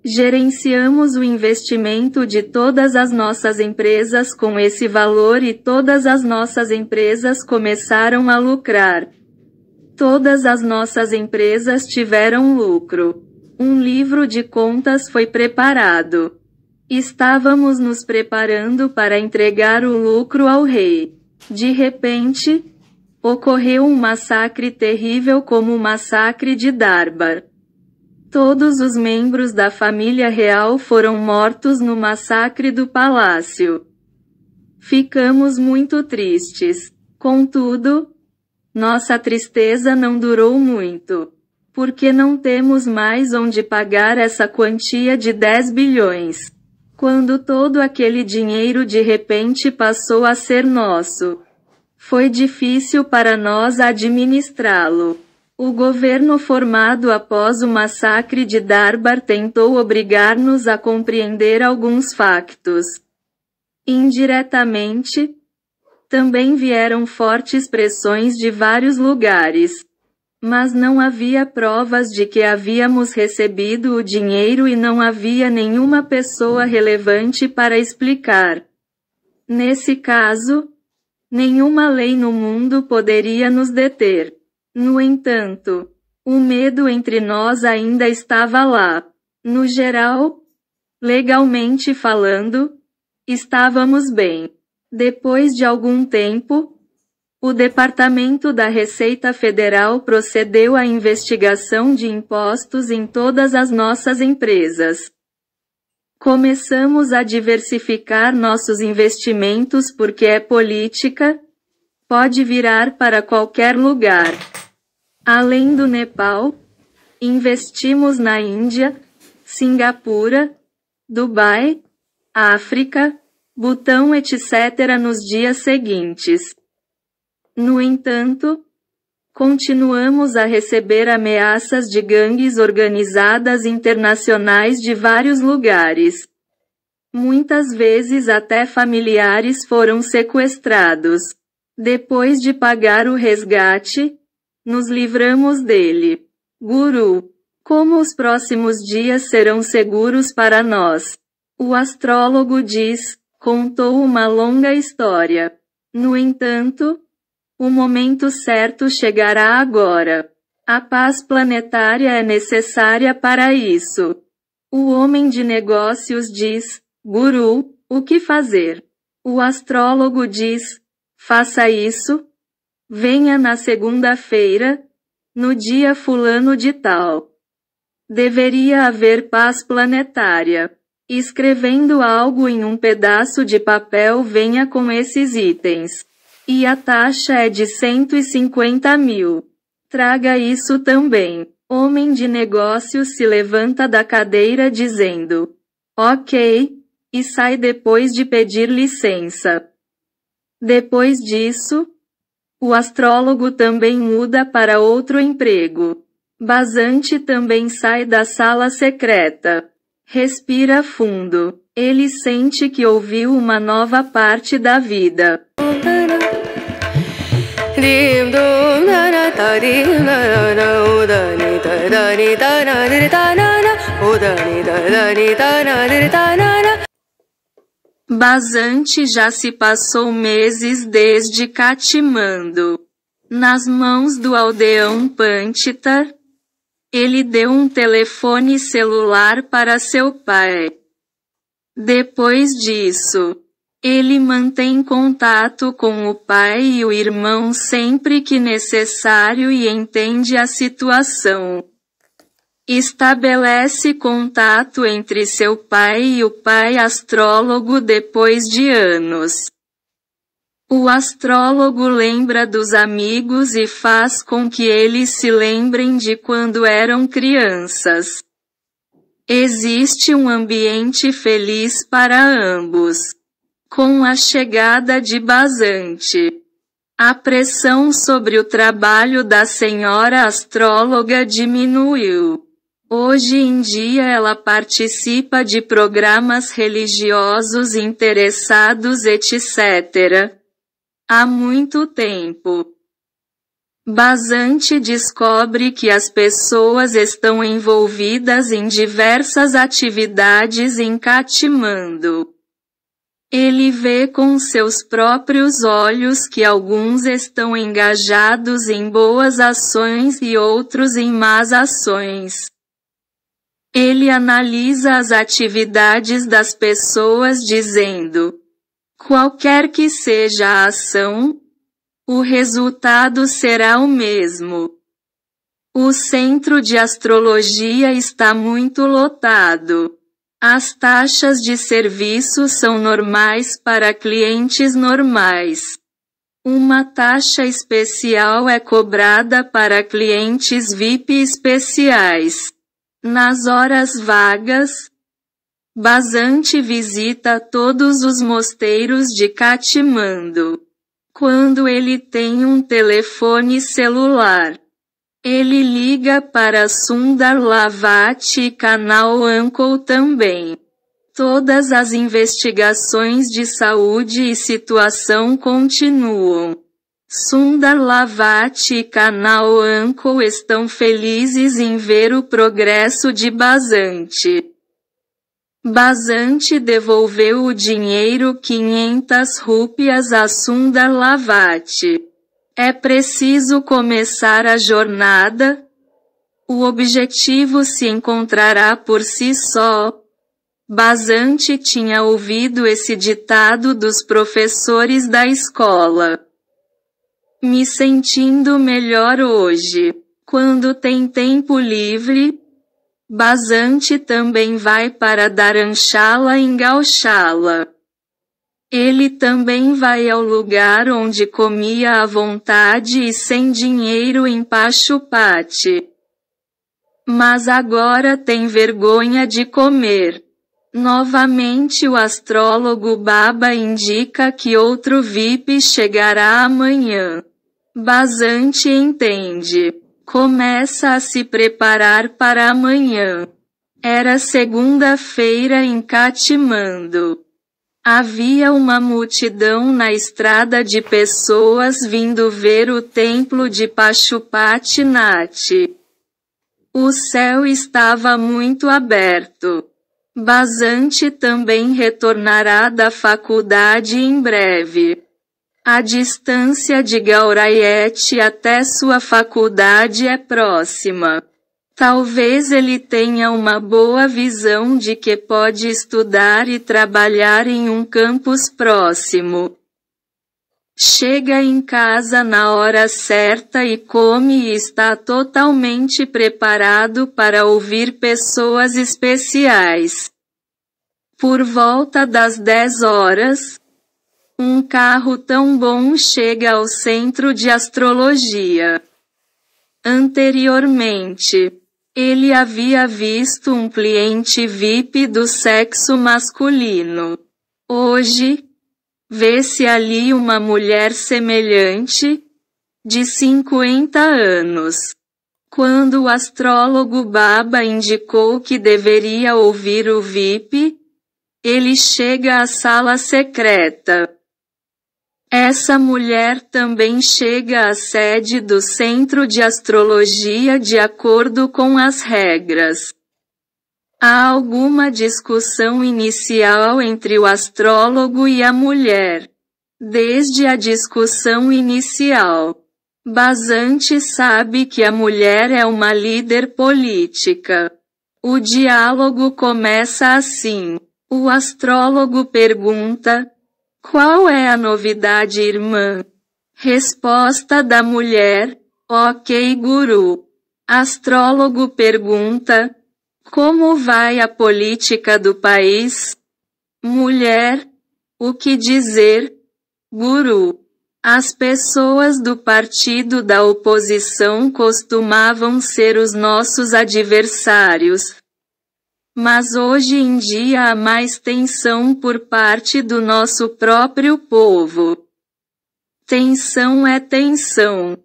Gerenciamos o investimento de todas as nossas empresas com esse valor e todas as nossas empresas começaram a lucrar. Todas as nossas empresas tiveram lucro. Um livro de contas foi preparado. Estávamos nos preparando para entregar o lucro ao rei. De repente, ocorreu um massacre terrível como o massacre de Darbar. Todos os membros da família real foram mortos no massacre do palácio. Ficamos muito tristes. Contudo, nossa tristeza não durou muito. Porque não temos mais onde pagar essa quantia de 10 bilhões. Quando todo aquele dinheiro de repente passou a ser nosso, foi difícil para nós administrá-lo. O governo formado após o massacre de Darbar tentou obrigar-nos a compreender alguns factos. Indiretamente, também vieram fortes pressões de vários lugares. Mas não havia provas de que havíamos recebido o dinheiro e não havia nenhuma pessoa relevante para explicar. Nesse caso, nenhuma lei no mundo poderia nos deter. No entanto, o medo entre nós ainda estava lá. No geral, legalmente falando, estávamos bem. Depois de algum tempo, o Departamento da Receita Federal procedeu à investigação de impostos em todas as nossas empresas. Começamos a diversificar nossos investimentos porque é política, pode virar para qualquer lugar. Além do Nepal, investimos na Índia, Singapura, Dubai, África, Butão, etc. nos dias seguintes. No entanto, continuamos a receber ameaças de gangues organizadas internacionais de vários lugares. Muitas vezes até familiares foram sequestrados. Depois de pagar o resgate, nos livramos dele. Guru, como os próximos dias serão seguros para nós? O astrólogo diz, contou uma longa história. No entanto, o momento certo chegará agora. A paz planetária é necessária para isso. O homem de negócios diz, Guru, o que fazer? O astrólogo diz, faça isso, Venha na segunda-feira, no dia fulano de tal. Deveria haver paz planetária. Escrevendo algo em um pedaço de papel venha com esses itens. E a taxa é de 150 mil. Traga isso também. Homem de negócios se levanta da cadeira dizendo: Ok, e sai depois de pedir licença. Depois disso, o astrólogo também muda para outro emprego. Basante também sai da sala secreta. Respira fundo. Ele sente que ouviu uma nova parte da vida. Basante já se passou meses desde Catimando. Nas mãos do aldeão Pantita, ele deu um telefone celular para seu pai. Depois disso, ele mantém contato com o pai e o irmão sempre que necessário e entende a situação. Estabelece contato entre seu pai e o pai astrólogo depois de anos. O astrólogo lembra dos amigos e faz com que eles se lembrem de quando eram crianças. Existe um ambiente feliz para ambos. Com a chegada de Basante, a pressão sobre o trabalho da senhora astróloga diminuiu. Hoje em dia ela participa de programas religiosos interessados, etc. Há muito tempo. Basante descobre que as pessoas estão envolvidas em diversas atividades em Katmandu. Ele vê com seus próprios olhos que alguns estão engajados em boas ações e outros em más ações. Ele analisa as atividades das pessoas dizendo: qualquer que seja a ação, o resultado será o mesmo. O centro de astrologia está muito lotado. As taxas de serviço são normais para clientes normais. Uma taxa especial é cobrada para clientes VIP especiais. Nas horas vagas, Basante visita todos os mosteiros de Katmandu. Quando ele tem um telefone celular, ele liga para Sundar Lavati e Canal Uncle também. Todas as investigações de saúde e situação continuam. Sundar Lavat e Kanal Anko estão felizes em ver o progresso de Basante. Basante devolveu o dinheiro 500 rúpias a Sundar Lavat. É preciso começar a jornada? O objetivo se encontrará por si só. Basante tinha ouvido esse ditado dos professores da escola me sentindo melhor hoje. Quando tem tempo livre, Basante também vai para Dharamshala em Gauchala. Ele também vai ao lugar onde comia à vontade e sem dinheiro em Pachupati. Mas agora tem vergonha de comer. Novamente o astrólogo Baba indica que outro VIP chegará amanhã. Basante entende. Começa a se preparar para amanhã. Era segunda-feira em Catimando. Havia uma multidão na estrada de pessoas vindo ver o templo de Nath. O céu estava muito aberto. Basante também retornará da faculdade em breve. A distância de Gauraiete até sua faculdade é próxima. Talvez ele tenha uma boa visão de que pode estudar e trabalhar em um campus próximo. Chega em casa na hora certa e come e está totalmente preparado para ouvir pessoas especiais. Por volta das 10 horas, um carro tão bom chega ao centro de astrologia. Anteriormente, ele havia visto um cliente VIP do sexo masculino. Hoje, vê-se ali uma mulher semelhante, de 50 anos. Quando o astrólogo Baba indicou que deveria ouvir o VIP, ele chega à sala secreta. Essa mulher também chega à sede do Centro de Astrologia de acordo com as regras. Há alguma discussão inicial entre o astrólogo e a mulher. Desde a discussão inicial, Basante sabe que a mulher é uma líder política. O diálogo começa assim. O astrólogo pergunta: qual é a novidade, irmã? Resposta da mulher: Ok, guru. Astrólogo pergunta: Como vai a política do país? Mulher: O que dizer? Guru. As pessoas do partido da oposição costumavam ser os nossos adversários, mas hoje em dia há mais tensão por parte do nosso próprio povo. Tensão é tensão.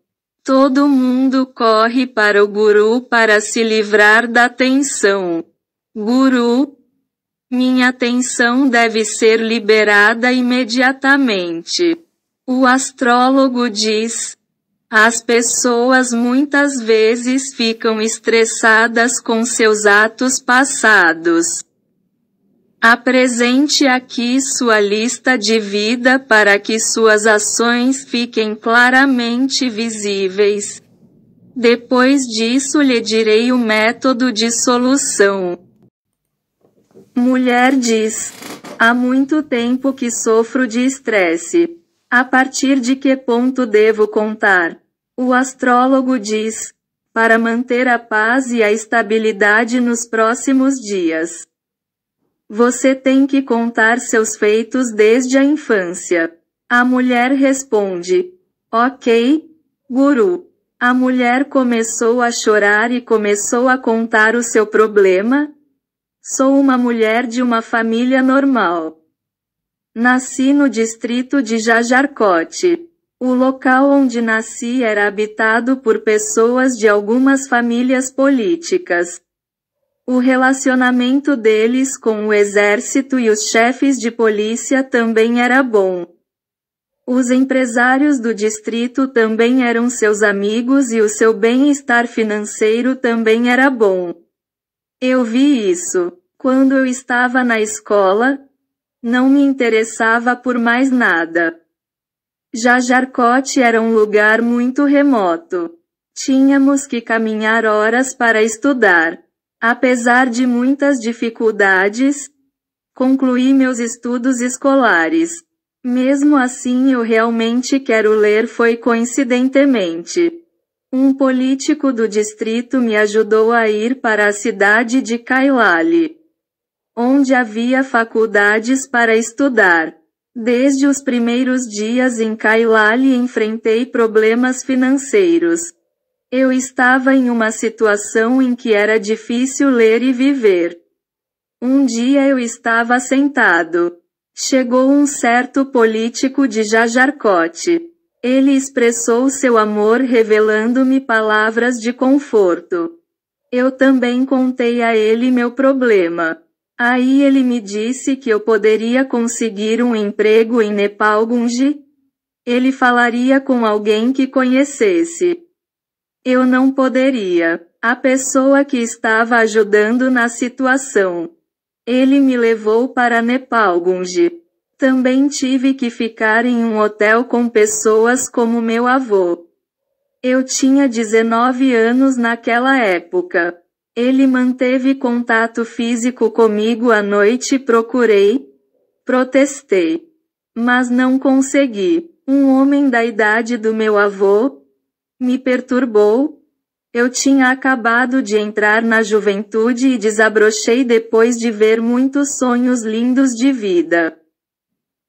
Todo mundo corre para o guru para se livrar da tensão. Guru, minha tensão deve ser liberada imediatamente. O astrólogo diz: as pessoas muitas vezes ficam estressadas com seus atos passados. Apresente aqui sua lista de vida para que suas ações fiquem claramente visíveis. Depois disso, lhe direi o método de solução. Mulher diz: Há muito tempo que sofro de estresse. A partir de que ponto devo contar? O astrólogo diz: para manter a paz e a estabilidade nos próximos dias. Você tem que contar seus feitos desde a infância. A mulher responde: Ok, guru. A mulher começou a chorar e começou a contar o seu problema? Sou uma mulher de uma família normal. Nasci no distrito de Jajarcote. O local onde nasci era habitado por pessoas de algumas famílias políticas. O relacionamento deles com o exército e os chefes de polícia também era bom. Os empresários do distrito também eram seus amigos e o seu bem-estar financeiro também era bom. Eu vi isso. Quando eu estava na escola, não me interessava por mais nada. Jajarcote era um lugar muito remoto. Tínhamos que caminhar horas para estudar. Apesar de muitas dificuldades, concluí meus estudos escolares. Mesmo assim, eu realmente quero ler foi coincidentemente. Um político do distrito me ajudou a ir para a cidade de Kailali onde havia faculdades para estudar. Desde os primeiros dias em Kailali enfrentei problemas financeiros. Eu estava em uma situação em que era difícil ler e viver. Um dia eu estava sentado. Chegou um certo político de Jajarcote. Ele expressou seu amor revelando-me palavras de conforto. Eu também contei a ele meu problema. Aí ele me disse que eu poderia conseguir um emprego em Nepalgunji. Ele falaria com alguém que conhecesse. Eu não poderia. A pessoa que estava ajudando na situação. Ele me levou para Nepalgunji. Também tive que ficar em um hotel com pessoas como meu avô. Eu tinha 19 anos naquela época. Ele manteve contato físico comigo à noite procurei. Protestei. Mas não consegui. Um homem da idade do meu avô me perturbou. Eu tinha acabado de entrar na juventude e desabrochei depois de ver muitos sonhos lindos de vida.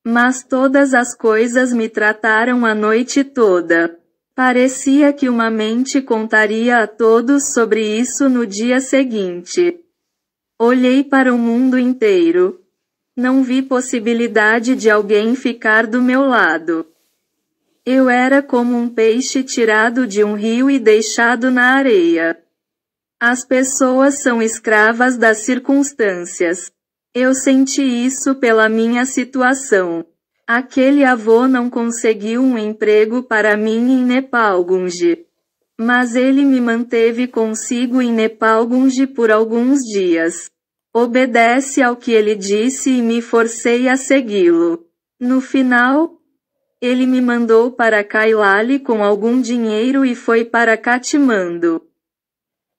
Mas todas as coisas me trataram a noite toda. Parecia que uma mente contaria a todos sobre isso no dia seguinte. Olhei para o mundo inteiro. Não vi possibilidade de alguém ficar do meu lado. Eu era como um peixe tirado de um rio e deixado na areia. As pessoas são escravas das circunstâncias. Eu senti isso pela minha situação. Aquele avô não conseguiu um emprego para mim em Nepal Gunji. Mas ele me manteve consigo em Nepal Gunji por alguns dias. Obedece ao que ele disse e me forcei a segui-lo. No final, ele me mandou para Kailali com algum dinheiro e foi para Katmandu.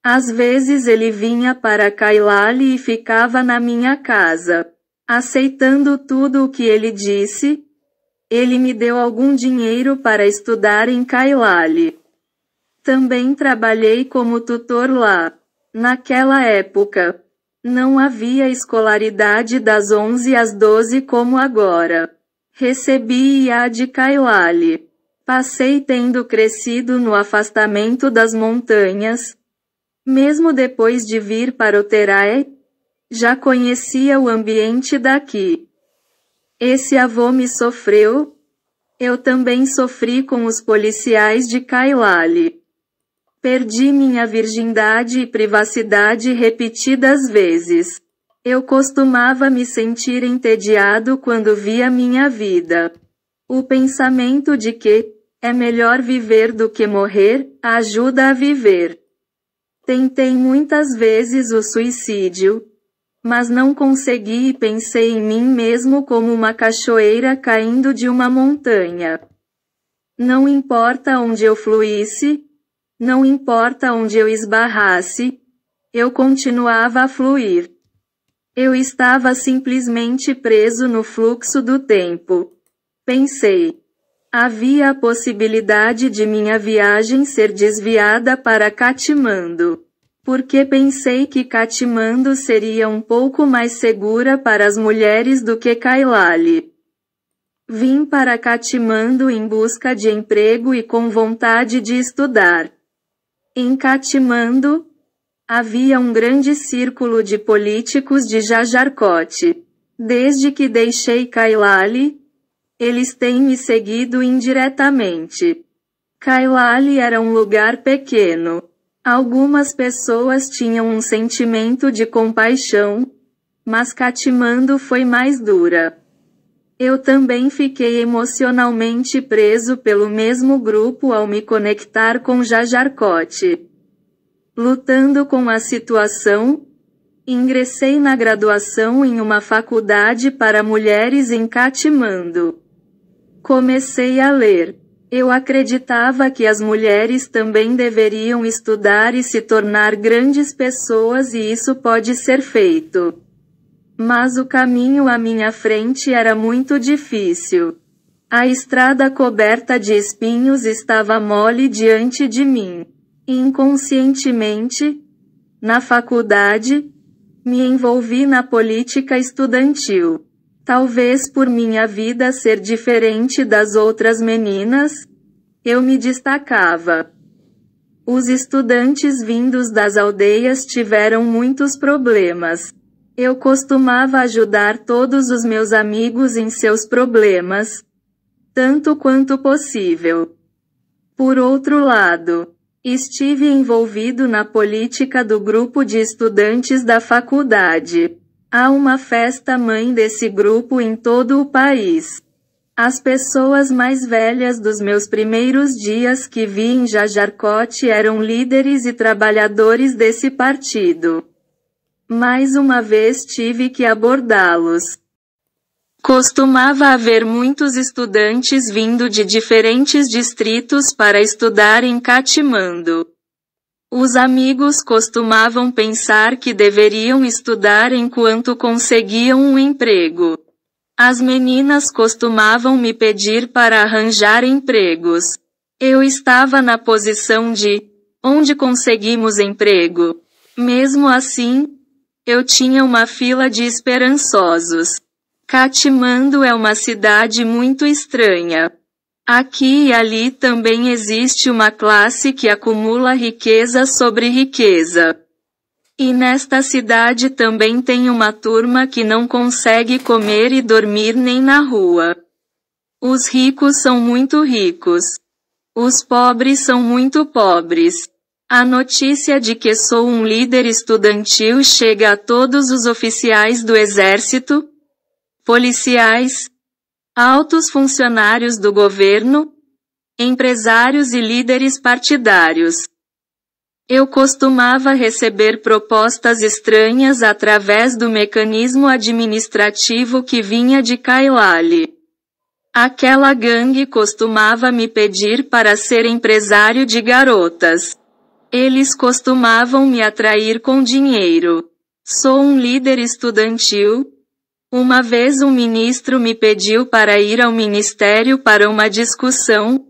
Às vezes ele vinha para Kailali e ficava na minha casa. Aceitando tudo o que ele disse, ele me deu algum dinheiro para estudar em Kailali. Também trabalhei como tutor lá. Naquela época, não havia escolaridade das 11 às 12 como agora. Recebi IA de Kailali. Passei tendo crescido no afastamento das montanhas. Mesmo depois de vir para o já conhecia o ambiente daqui. Esse avô me sofreu. Eu também sofri com os policiais de Kailali. Perdi minha virgindade e privacidade repetidas vezes. Eu costumava me sentir entediado quando via minha vida. O pensamento de que é melhor viver do que morrer ajuda a viver. Tentei muitas vezes o suicídio, mas não consegui e pensei em mim mesmo como uma cachoeira caindo de uma montanha. Não importa onde eu fluísse, não importa onde eu esbarrasse, eu continuava a fluir. Eu estava simplesmente preso no fluxo do tempo. Pensei. Havia a possibilidade de minha viagem ser desviada para Catimando porque pensei que Catimando seria um pouco mais segura para as mulheres do que Kailali. Vim para Catimando em busca de emprego e com vontade de estudar. Em Catimando havia um grande círculo de políticos de Jajarcote. Desde que deixei Kailali, eles têm me seguido indiretamente. Kailali era um lugar pequeno, Algumas pessoas tinham um sentimento de compaixão, mas Catimando foi mais dura. Eu também fiquei emocionalmente preso pelo mesmo grupo ao me conectar com Jajarcote. Lutando com a situação, ingressei na graduação em uma faculdade para mulheres em Catimando. Comecei a ler eu acreditava que as mulheres também deveriam estudar e se tornar grandes pessoas e isso pode ser feito. Mas o caminho à minha frente era muito difícil. A estrada coberta de espinhos estava mole diante de mim. Inconscientemente, na faculdade, me envolvi na política estudantil. Talvez por minha vida ser diferente das outras meninas, eu me destacava. Os estudantes vindos das aldeias tiveram muitos problemas. Eu costumava ajudar todos os meus amigos em seus problemas, tanto quanto possível. Por outro lado, estive envolvido na política do grupo de estudantes da faculdade. Há uma festa mãe desse grupo em todo o país. As pessoas mais velhas dos meus primeiros dias que vi em Jajarcote eram líderes e trabalhadores desse partido. Mais uma vez tive que abordá-los. Costumava haver muitos estudantes vindo de diferentes distritos para estudar em Katmandu. Os amigos costumavam pensar que deveriam estudar enquanto conseguiam um emprego. As meninas costumavam me pedir para arranjar empregos. Eu estava na posição de onde conseguimos emprego. Mesmo assim, eu tinha uma fila de esperançosos. Catimando é uma cidade muito estranha. Aqui e ali também existe uma classe que acumula riqueza sobre riqueza. E nesta cidade também tem uma turma que não consegue comer e dormir nem na rua. Os ricos são muito ricos. Os pobres são muito pobres. A notícia de que sou um líder estudantil chega a todos os oficiais do exército, policiais, altos funcionários do governo, empresários e líderes partidários. Eu costumava receber propostas estranhas através do mecanismo administrativo que vinha de Kailali. Aquela gangue costumava me pedir para ser empresário de garotas. Eles costumavam me atrair com dinheiro. Sou um líder estudantil, uma vez um ministro me pediu para ir ao ministério para uma discussão,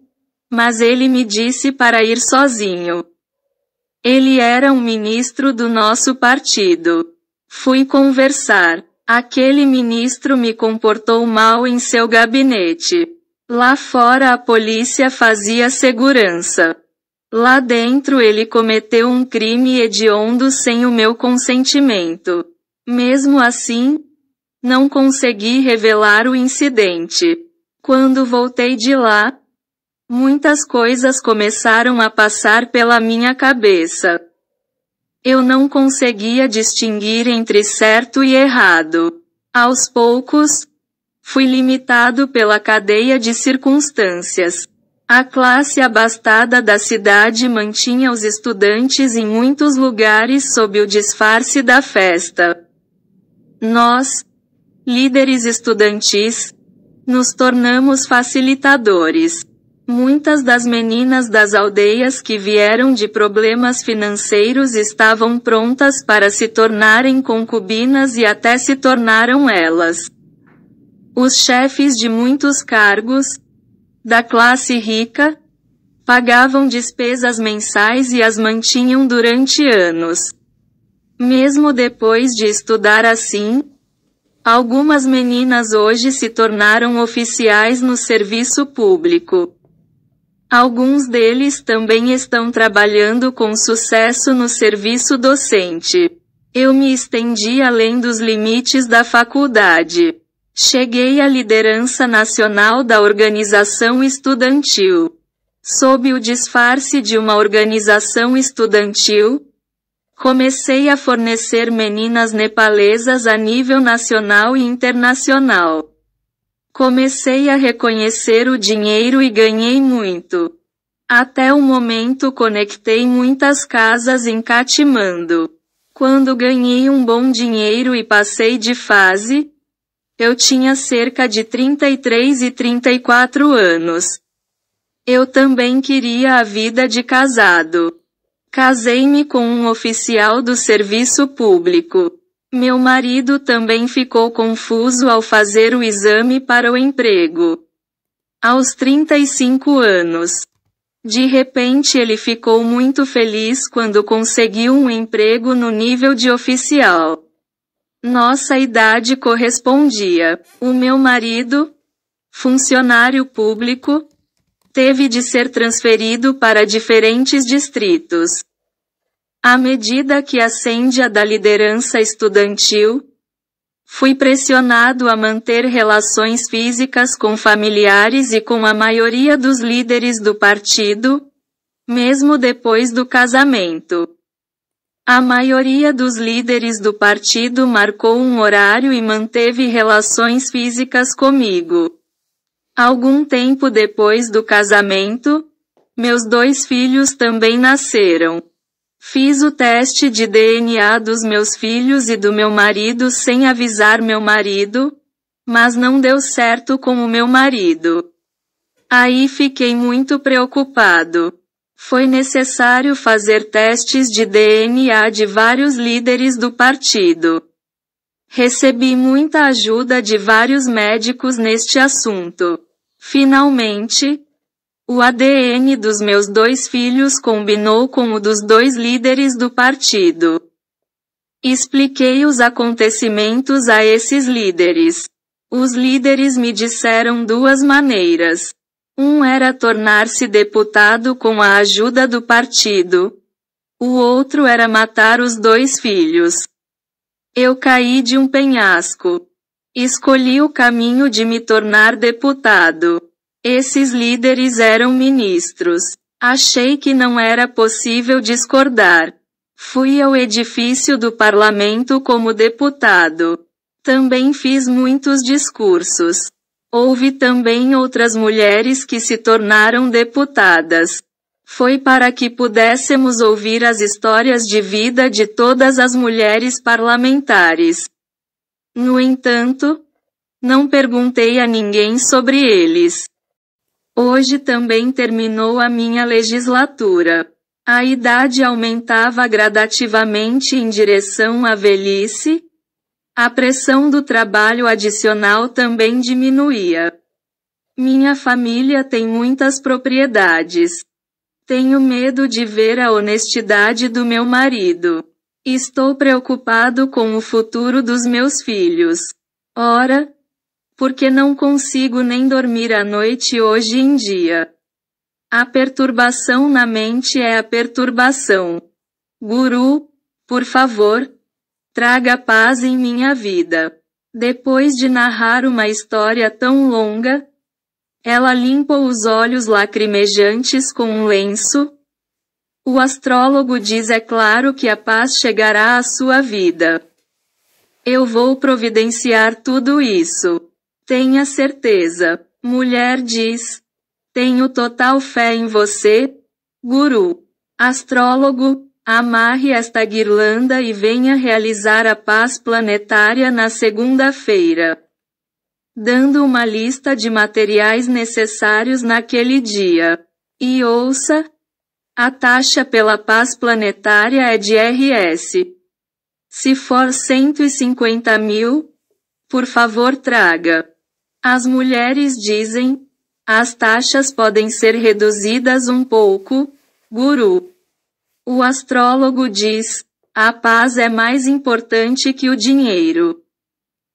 mas ele me disse para ir sozinho. Ele era um ministro do nosso partido. Fui conversar. Aquele ministro me comportou mal em seu gabinete. Lá fora a polícia fazia segurança. Lá dentro ele cometeu um crime hediondo sem o meu consentimento. Mesmo assim, não consegui revelar o incidente. Quando voltei de lá, muitas coisas começaram a passar pela minha cabeça. Eu não conseguia distinguir entre certo e errado. Aos poucos, fui limitado pela cadeia de circunstâncias. A classe abastada da cidade mantinha os estudantes em muitos lugares sob o disfarce da festa. Nós, líderes estudantis, nos tornamos facilitadores. Muitas das meninas das aldeias que vieram de problemas financeiros estavam prontas para se tornarem concubinas e até se tornaram elas. Os chefes de muitos cargos, da classe rica, pagavam despesas mensais e as mantinham durante anos. Mesmo depois de estudar assim, Algumas meninas hoje se tornaram oficiais no serviço público. Alguns deles também estão trabalhando com sucesso no serviço docente. Eu me estendi além dos limites da faculdade. Cheguei à liderança nacional da organização estudantil. Sob o disfarce de uma organização estudantil, Comecei a fornecer meninas nepalesas a nível nacional e internacional. Comecei a reconhecer o dinheiro e ganhei muito. Até o momento conectei muitas casas em Catimando. Quando ganhei um bom dinheiro e passei de fase, eu tinha cerca de 33 e 34 anos. Eu também queria a vida de casado. Casei-me com um oficial do serviço público. Meu marido também ficou confuso ao fazer o exame para o emprego. Aos 35 anos. De repente ele ficou muito feliz quando conseguiu um emprego no nível de oficial. Nossa idade correspondia. O meu marido, funcionário público, teve de ser transferido para diferentes distritos. À medida que ascende a da liderança estudantil, fui pressionado a manter relações físicas com familiares e com a maioria dos líderes do partido, mesmo depois do casamento. A maioria dos líderes do partido marcou um horário e manteve relações físicas comigo. Algum tempo depois do casamento, meus dois filhos também nasceram. Fiz o teste de DNA dos meus filhos e do meu marido sem avisar meu marido, mas não deu certo com o meu marido. Aí fiquei muito preocupado. Foi necessário fazer testes de DNA de vários líderes do partido. Recebi muita ajuda de vários médicos neste assunto. Finalmente, o ADN dos meus dois filhos combinou com o dos dois líderes do partido. Expliquei os acontecimentos a esses líderes. Os líderes me disseram duas maneiras. Um era tornar-se deputado com a ajuda do partido. O outro era matar os dois filhos. Eu caí de um penhasco. Escolhi o caminho de me tornar deputado. Esses líderes eram ministros. Achei que não era possível discordar. Fui ao edifício do parlamento como deputado. Também fiz muitos discursos. Houve também outras mulheres que se tornaram deputadas. Foi para que pudéssemos ouvir as histórias de vida de todas as mulheres parlamentares. No entanto, não perguntei a ninguém sobre eles. Hoje também terminou a minha legislatura. A idade aumentava gradativamente em direção à velhice. A pressão do trabalho adicional também diminuía. Minha família tem muitas propriedades. Tenho medo de ver a honestidade do meu marido. Estou preocupado com o futuro dos meus filhos. Ora, porque não consigo nem dormir à noite hoje em dia. A perturbação na mente é a perturbação. Guru, por favor, traga paz em minha vida. Depois de narrar uma história tão longa, ela limpou os olhos lacrimejantes com um lenço, o astrólogo diz: é claro que a paz chegará à sua vida. Eu vou providenciar tudo isso. Tenha certeza. Mulher diz: Tenho total fé em você, Guru. Astrólogo, amarre esta guirlanda e venha realizar a paz planetária na segunda-feira. Dando uma lista de materiais necessários naquele dia. E ouça, a taxa pela paz planetária é de RS. Se for 150 mil, por favor traga. As mulheres dizem, as taxas podem ser reduzidas um pouco, guru. O astrólogo diz, a paz é mais importante que o dinheiro.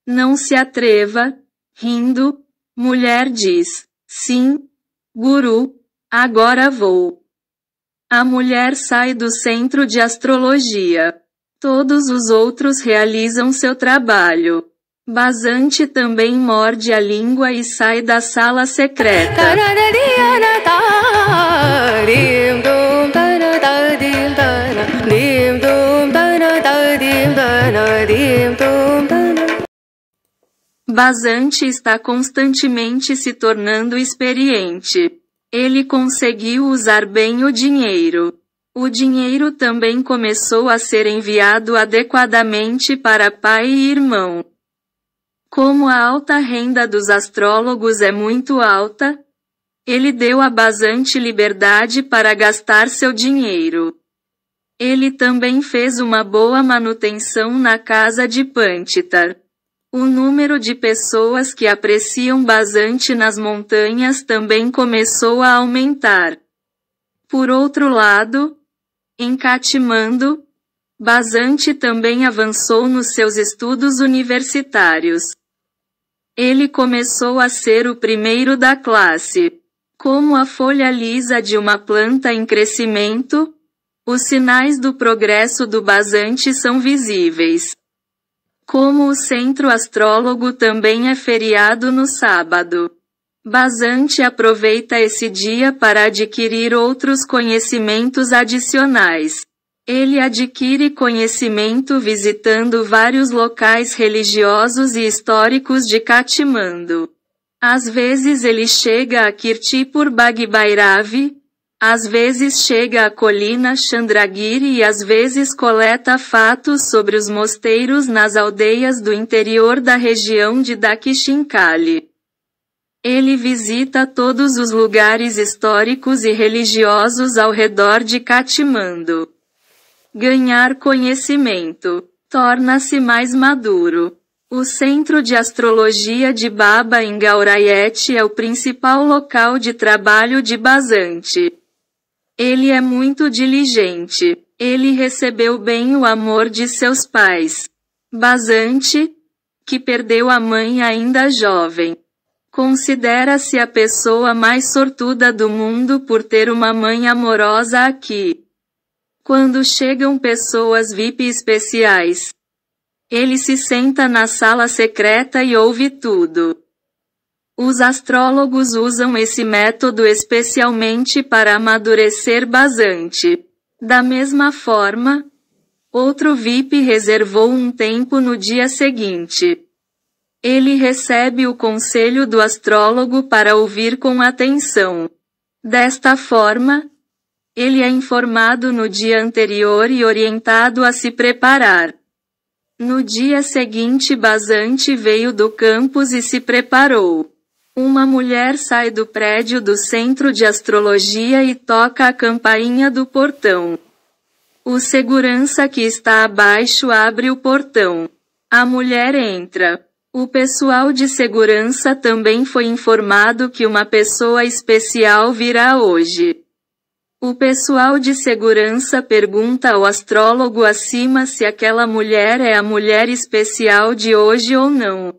Não se atreva, rindo, mulher diz, sim, guru, agora vou. A mulher sai do centro de astrologia. Todos os outros realizam seu trabalho. Basante também morde a língua e sai da sala secreta. Basante está constantemente se tornando experiente. Ele conseguiu usar bem o dinheiro. O dinheiro também começou a ser enviado adequadamente para pai e irmão. Como a alta renda dos astrólogos é muito alta, ele deu a bastante liberdade para gastar seu dinheiro. Ele também fez uma boa manutenção na casa de Pantitar. O número de pessoas que apreciam basante nas montanhas também começou a aumentar. Por outro lado, em Katmandu, Basante também avançou nos seus estudos universitários. Ele começou a ser o primeiro da classe. Como a folha lisa de uma planta em crescimento, os sinais do progresso do basante são visíveis. Como o centro astrólogo também é feriado no sábado. Basante aproveita esse dia para adquirir outros conhecimentos adicionais. Ele adquire conhecimento visitando vários locais religiosos e históricos de Katmandu. Às vezes ele chega a Kirtipur Bagbairavi, às vezes chega à colina Chandragiri e às vezes coleta fatos sobre os mosteiros nas aldeias do interior da região de Dakshinkali. Ele visita todos os lugares históricos e religiosos ao redor de Katmandu. Ganhar conhecimento torna-se mais maduro. O Centro de Astrologia de Baba em Gaurayet é o principal local de trabalho de Basante. Ele é muito diligente. Ele recebeu bem o amor de seus pais. Basante, que perdeu a mãe ainda jovem. Considera-se a pessoa mais sortuda do mundo por ter uma mãe amorosa aqui. Quando chegam pessoas VIP especiais, ele se senta na sala secreta e ouve tudo. Os astrólogos usam esse método especialmente para amadurecer basante. Da mesma forma, outro VIP reservou um tempo no dia seguinte. Ele recebe o conselho do astrólogo para ouvir com atenção. Desta forma, ele é informado no dia anterior e orientado a se preparar. No dia seguinte, Basante veio do campus e se preparou. Uma mulher sai do prédio do centro de astrologia e toca a campainha do portão. O segurança que está abaixo abre o portão. A mulher entra. O pessoal de segurança também foi informado que uma pessoa especial virá hoje. O pessoal de segurança pergunta ao astrólogo acima se aquela mulher é a mulher especial de hoje ou não.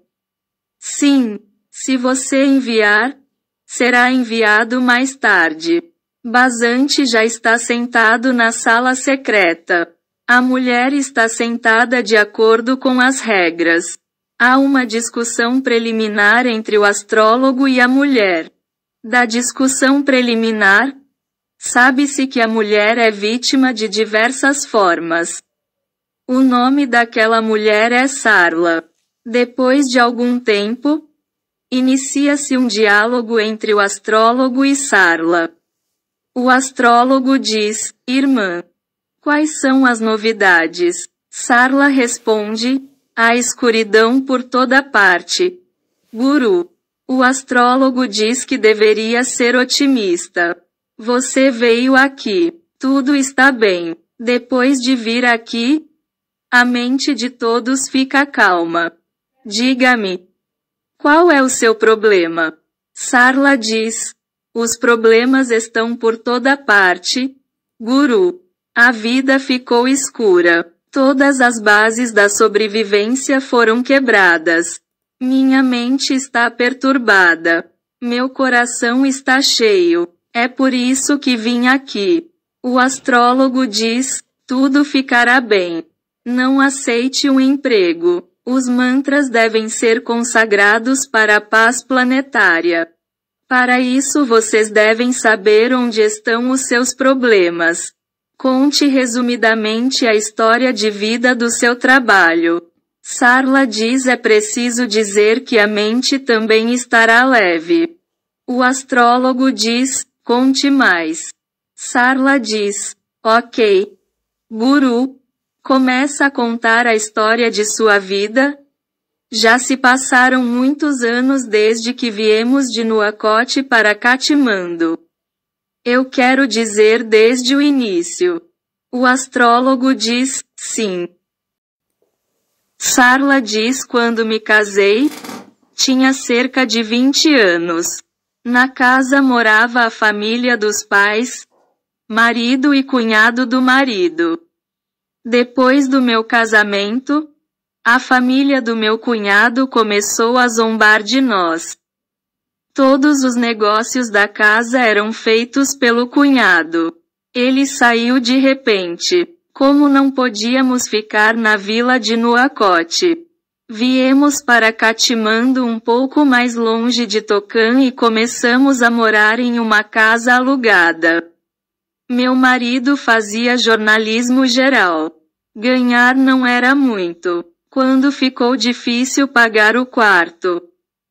Sim, se você enviar, será enviado mais tarde. Basante já está sentado na sala secreta. A mulher está sentada de acordo com as regras. Há uma discussão preliminar entre o astrólogo e a mulher. Da discussão preliminar, sabe-se que a mulher é vítima de diversas formas. O nome daquela mulher é Sarla. Depois de algum tempo, inicia-se um diálogo entre o astrólogo e Sarla. O astrólogo diz: Irmã, quais são as novidades? Sarla responde: Há escuridão por toda parte. Guru, o astrólogo diz que deveria ser otimista. Você veio aqui, tudo está bem. Depois de vir aqui, a mente de todos fica calma. Diga-me, qual é o seu problema? Sarla diz: Os problemas estão por toda parte. Guru, a vida ficou escura. Todas as bases da sobrevivência foram quebradas. Minha mente está perturbada. Meu coração está cheio. É por isso que vim aqui. O astrólogo diz: tudo ficará bem. Não aceite um emprego. Os mantras devem ser consagrados para a paz planetária. Para isso, vocês devem saber onde estão os seus problemas. Conte resumidamente a história de vida do seu trabalho. Sarla diz é preciso dizer que a mente também estará leve. O astrólogo diz, conte mais. Sarla diz, ok. Guru, começa a contar a história de sua vida. Já se passaram muitos anos desde que viemos de Nuacote para Catimando. Eu quero dizer desde o início. O astrólogo diz, sim. Sarla diz quando me casei, tinha cerca de 20 anos. Na casa morava a família dos pais, marido e cunhado do marido. Depois do meu casamento, a família do meu cunhado começou a zombar de nós. Todos os negócios da casa eram feitos pelo cunhado. Ele saiu de repente. Como não podíamos ficar na vila de Nuacote, viemos para Catimando um pouco mais longe de Tocã e começamos a morar em uma casa alugada. Meu marido fazia jornalismo geral. Ganhar não era muito. Quando ficou difícil pagar o quarto,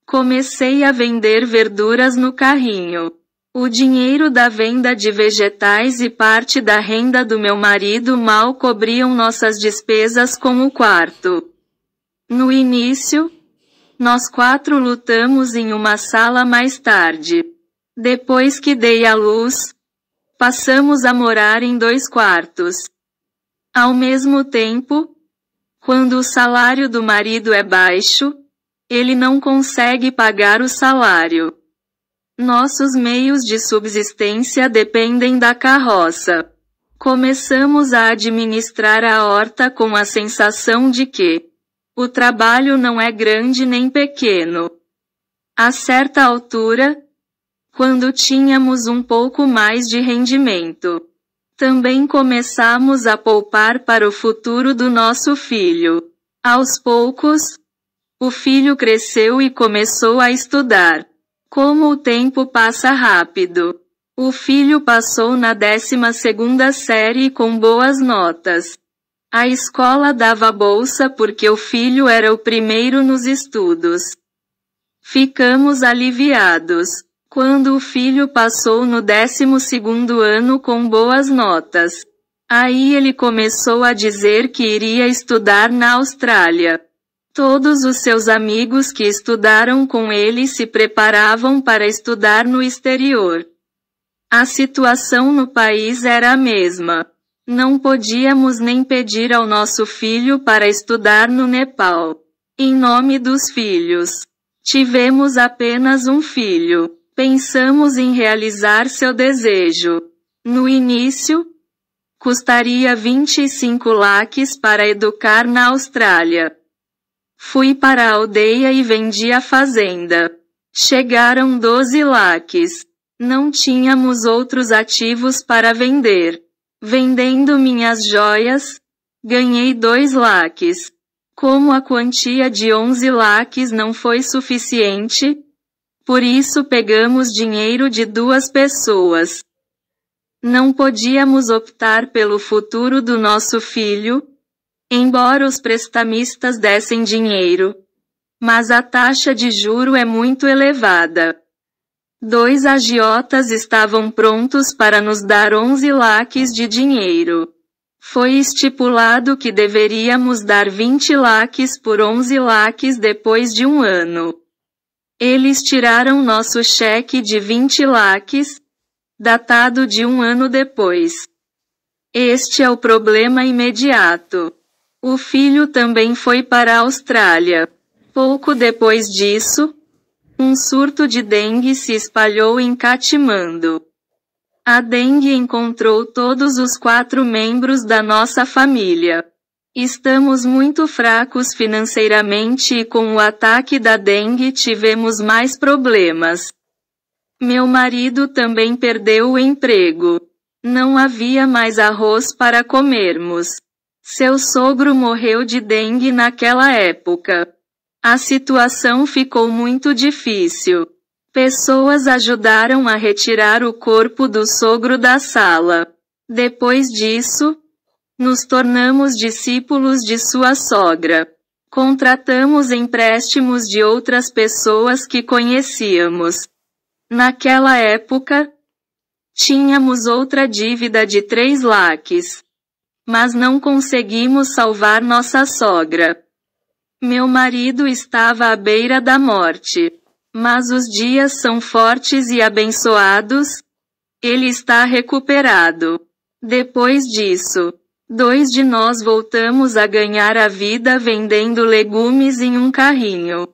comecei a vender verduras no carrinho. O dinheiro da venda de vegetais e parte da renda do meu marido mal cobriam nossas despesas com o quarto. No início, nós quatro lutamos em uma sala mais tarde. Depois que dei à luz, passamos a morar em dois quartos. Ao mesmo tempo, quando o salário do marido é baixo, ele não consegue pagar o salário. Nossos meios de subsistência dependem da carroça. Começamos a administrar a horta com a sensação de que o trabalho não é grande nem pequeno. A certa altura, quando tínhamos um pouco mais de rendimento, também começamos a poupar para o futuro do nosso filho. Aos poucos, o filho cresceu e começou a estudar. Como o tempo passa rápido. O filho passou na 12ª série com boas notas. A escola dava bolsa porque o filho era o primeiro nos estudos. Ficamos aliviados. Quando o filho passou no décimo segundo ano com boas notas. Aí ele começou a dizer que iria estudar na Austrália. Todos os seus amigos que estudaram com ele se preparavam para estudar no exterior. A situação no país era a mesma. Não podíamos nem pedir ao nosso filho para estudar no Nepal. Em nome dos filhos. Tivemos apenas um filho pensamos em realizar seu desejo. No início, custaria 25 laques para educar na Austrália. Fui para a aldeia e vendi a fazenda. Chegaram 12 laques. Não tínhamos outros ativos para vender. Vendendo minhas joias, ganhei 2 laques. Como a quantia de 11 laques não foi suficiente, por isso pegamos dinheiro de duas pessoas. Não podíamos optar pelo futuro do nosso filho, embora os prestamistas dessem dinheiro. Mas a taxa de juro é muito elevada. Dois agiotas estavam prontos para nos dar 11 laques de dinheiro. Foi estipulado que deveríamos dar 20 laques por 11 laques depois de um ano. Eles tiraram nosso cheque de 20 laques, datado de um ano depois. Este é o problema imediato. O filho também foi para a Austrália. Pouco depois disso, um surto de dengue se espalhou em Katmandu. A dengue encontrou todos os quatro membros da nossa família. Estamos muito fracos financeiramente e com o ataque da dengue tivemos mais problemas. Meu marido também perdeu o emprego. Não havia mais arroz para comermos. Seu sogro morreu de dengue naquela época. A situação ficou muito difícil. Pessoas ajudaram a retirar o corpo do sogro da sala. Depois disso, nos tornamos discípulos de sua sogra. Contratamos empréstimos de outras pessoas que conhecíamos. Naquela época, tínhamos outra dívida de três laques. Mas não conseguimos salvar nossa sogra. Meu marido estava à beira da morte. Mas os dias são fortes e abençoados. Ele está recuperado. Depois disso, Dois de nós voltamos a ganhar a vida vendendo legumes em um carrinho.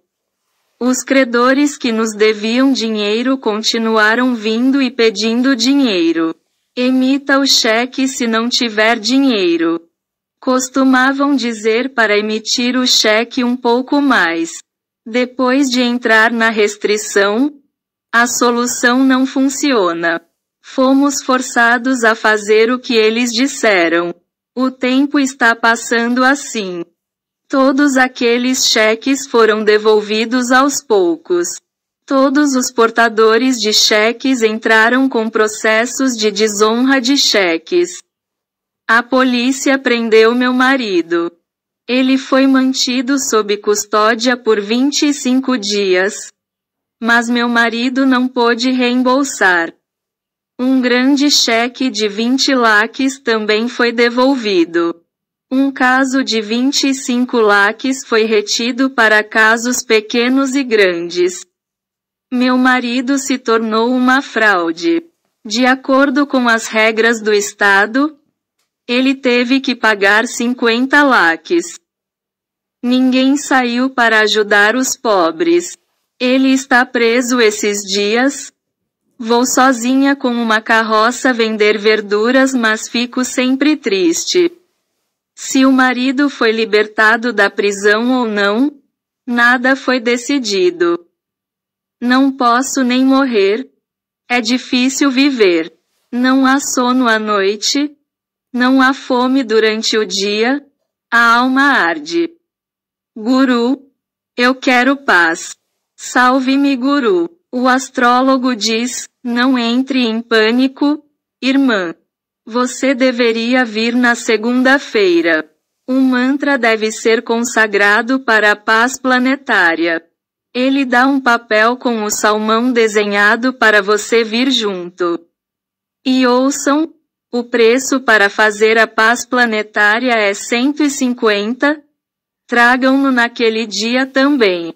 Os credores que nos deviam dinheiro continuaram vindo e pedindo dinheiro. Emita o cheque se não tiver dinheiro. Costumavam dizer para emitir o cheque um pouco mais. Depois de entrar na restrição, a solução não funciona. Fomos forçados a fazer o que eles disseram. O tempo está passando assim. Todos aqueles cheques foram devolvidos aos poucos. Todos os portadores de cheques entraram com processos de desonra de cheques. A polícia prendeu meu marido. Ele foi mantido sob custódia por 25 dias. Mas meu marido não pôde reembolsar. Um grande cheque de 20 laques também foi devolvido. Um caso de 25 laques foi retido para casos pequenos e grandes. Meu marido se tornou uma fraude. De acordo com as regras do Estado, ele teve que pagar 50 laques. Ninguém saiu para ajudar os pobres. Ele está preso esses dias, Vou sozinha com uma carroça vender verduras, mas fico sempre triste. Se o marido foi libertado da prisão ou não, nada foi decidido. Não posso nem morrer. É difícil viver. Não há sono à noite. Não há fome durante o dia. A alma arde. Guru, eu quero paz. Salve-me, Guru. O astrólogo diz: não entre em pânico, irmã. Você deveria vir na segunda-feira. Um mantra deve ser consagrado para a paz planetária. Ele dá um papel com o salmão desenhado para você vir junto. E ouçam, o preço para fazer a paz planetária é 150. Tragam-no naquele dia também.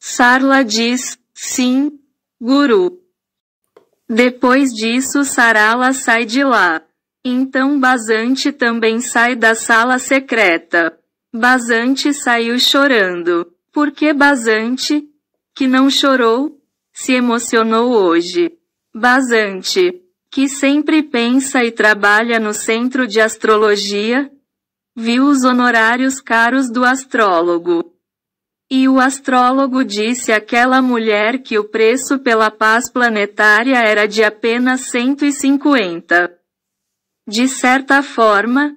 Sarla diz: Sim, guru. Depois disso, Sarala sai de lá. Então Basante também sai da sala secreta. Basante saiu chorando. Por que Basante, que não chorou, se emocionou hoje? Basante, que sempre pensa e trabalha no centro de astrologia, viu os honorários caros do astrólogo. E o astrólogo disse àquela mulher que o preço pela paz planetária era de apenas 150. De certa forma,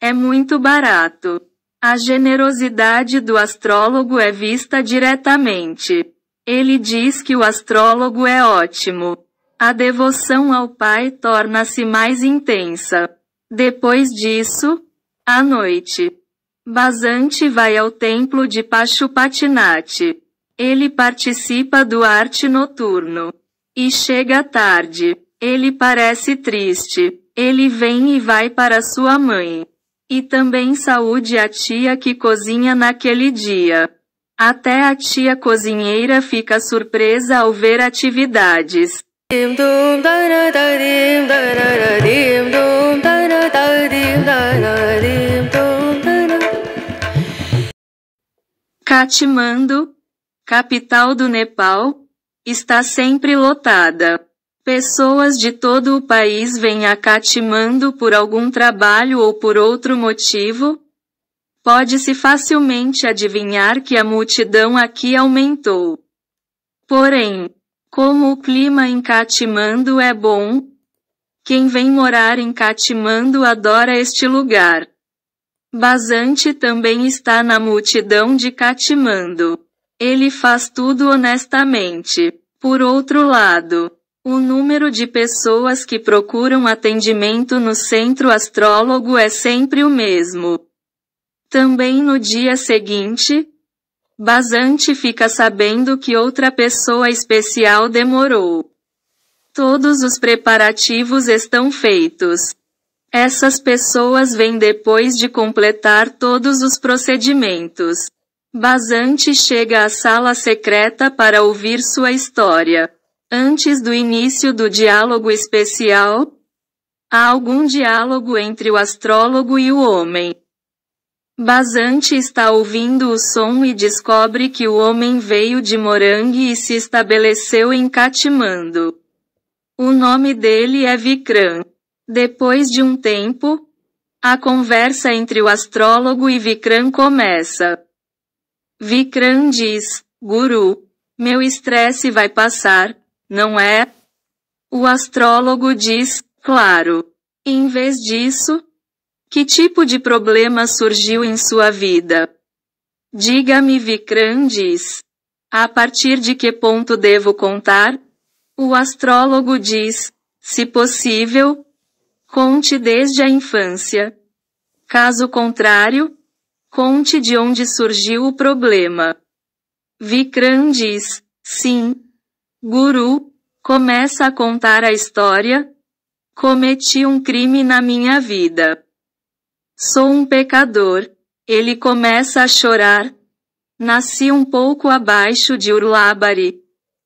é muito barato. A generosidade do astrólogo é vista diretamente. Ele diz que o astrólogo é ótimo. A devoção ao Pai torna-se mais intensa. Depois disso, à noite. Basante vai ao templo de Pachupatinati. Ele participa do arte noturno. E chega tarde. Ele parece triste. Ele vem e vai para sua mãe. E também saúde a tia que cozinha naquele dia. Até a tia cozinheira fica surpresa ao ver atividades. Katmandu, capital do Nepal, está sempre lotada. Pessoas de todo o país vêm a Katmandu por algum trabalho ou por outro motivo. Pode-se facilmente adivinhar que a multidão aqui aumentou. Porém, como o clima em Katmandu é bom, quem vem morar em Katmandu adora este lugar. Basante também está na multidão de Catimando. Ele faz tudo honestamente. Por outro lado, o número de pessoas que procuram atendimento no centro astrólogo é sempre o mesmo. Também no dia seguinte, Basante fica sabendo que outra pessoa especial demorou. Todos os preparativos estão feitos. Essas pessoas vêm depois de completar todos os procedimentos. Basante chega à sala secreta para ouvir sua história. Antes do início do diálogo especial, há algum diálogo entre o astrólogo e o homem. Basante está ouvindo o som e descobre que o homem veio de Morangue e se estabeleceu em Catimando. O nome dele é Vikram. Depois de um tempo, a conversa entre o astrólogo e Vikram começa. Vikram diz: Guru, meu estresse vai passar, não é? O astrólogo diz: Claro. Em vez disso, que tipo de problema surgiu em sua vida? Diga-me, Vikram diz. A partir de que ponto devo contar? O astrólogo diz: Se possível, Conte desde a infância. Caso contrário, conte de onde surgiu o problema. Vikram diz: Sim. Guru, começa a contar a história. Cometi um crime na minha vida. Sou um pecador. Ele começa a chorar. Nasci um pouco abaixo de Urlabari,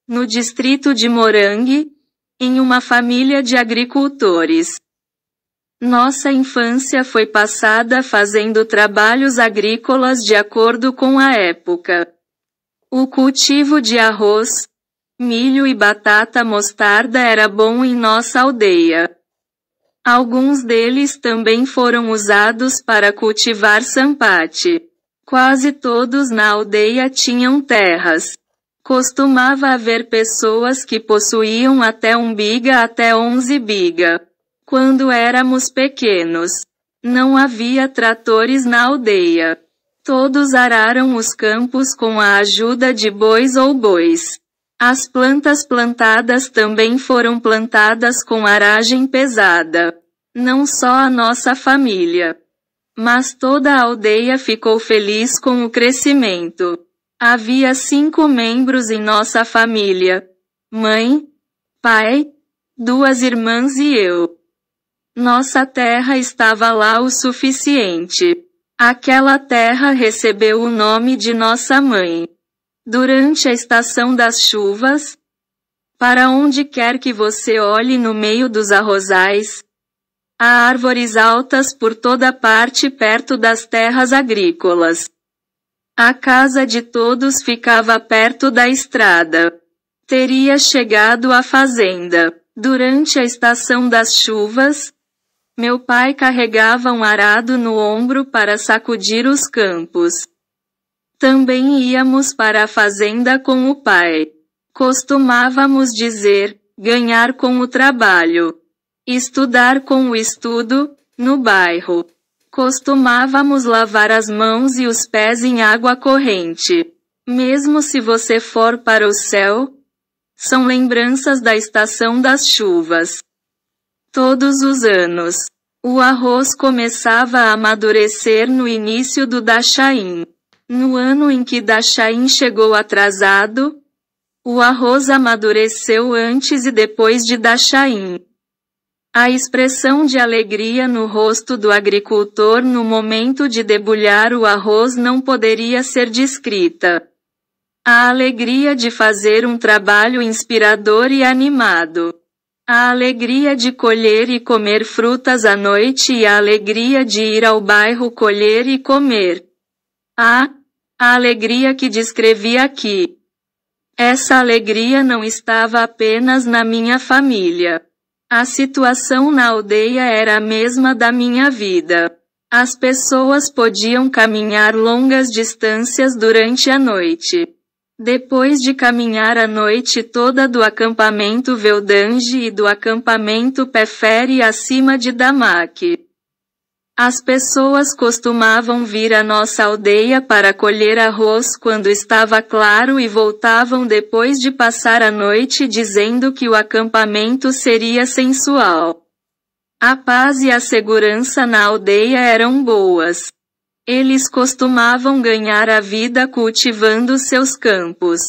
no distrito de Morangue, em uma família de agricultores. Nossa infância foi passada fazendo trabalhos agrícolas de acordo com a época. O cultivo de arroz, milho e batata mostarda era bom em nossa aldeia. Alguns deles também foram usados para cultivar sampate. Quase todos na aldeia tinham terras. Costumava haver pessoas que possuíam até um biga até onze biga. Quando éramos pequenos, não havia tratores na aldeia. Todos araram os campos com a ajuda de bois ou bois. As plantas plantadas também foram plantadas com aragem pesada. Não só a nossa família, mas toda a aldeia ficou feliz com o crescimento. Havia cinco membros em nossa família: mãe, pai, duas irmãs e eu. Nossa terra estava lá o suficiente. Aquela terra recebeu o nome de nossa mãe. Durante a estação das chuvas, para onde quer que você olhe no meio dos arrozais, há árvores altas por toda parte perto das terras agrícolas. A casa de todos ficava perto da estrada. Teria chegado à fazenda. Durante a estação das chuvas, meu pai carregava um arado no ombro para sacudir os campos. Também íamos para a fazenda com o pai. Costumávamos dizer, ganhar com o trabalho. Estudar com o estudo, no bairro. Costumávamos lavar as mãos e os pés em água corrente. Mesmo se você for para o céu, são lembranças da estação das chuvas. Todos os anos, o arroz começava a amadurecer no início do Dachain. No ano em que Dachain chegou atrasado, o arroz amadureceu antes e depois de Dachain. A expressão de alegria no rosto do agricultor no momento de debulhar o arroz não poderia ser descrita. A alegria de fazer um trabalho inspirador e animado. A alegria de colher e comer frutas à noite e a alegria de ir ao bairro colher e comer. Ah, a alegria que descrevi aqui. Essa alegria não estava apenas na minha família. A situação na aldeia era a mesma da minha vida. As pessoas podiam caminhar longas distâncias durante a noite. Depois de caminhar a noite toda do acampamento Veldange e do acampamento Pefere acima de Damak, As pessoas costumavam vir à nossa aldeia para colher arroz quando estava claro e voltavam depois de passar a noite dizendo que o acampamento seria sensual. A paz e a segurança na aldeia eram boas. Eles costumavam ganhar a vida cultivando seus campos.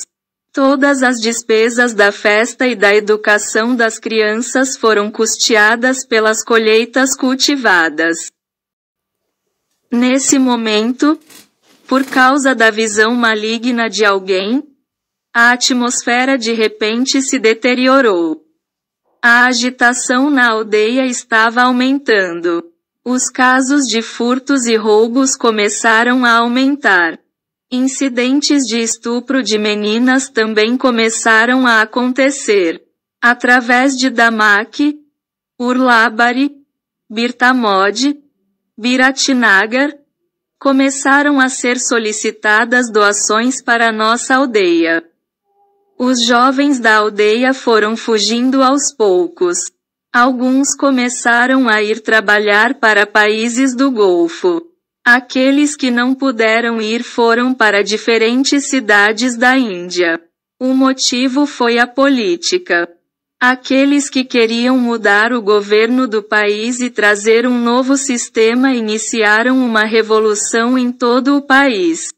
Todas as despesas da festa e da educação das crianças foram custeadas pelas colheitas cultivadas. Nesse momento, por causa da visão maligna de alguém, a atmosfera de repente se deteriorou. A agitação na aldeia estava aumentando. Os casos de furtos e roubos começaram a aumentar. Incidentes de estupro de meninas também começaram a acontecer. Através de Damak, Urlabari, Birtamode, Biratinagar, começaram a ser solicitadas doações para nossa aldeia. Os jovens da aldeia foram fugindo aos poucos. Alguns começaram a ir trabalhar para países do Golfo. Aqueles que não puderam ir foram para diferentes cidades da Índia. O motivo foi a política. Aqueles que queriam mudar o governo do país e trazer um novo sistema iniciaram uma revolução em todo o país.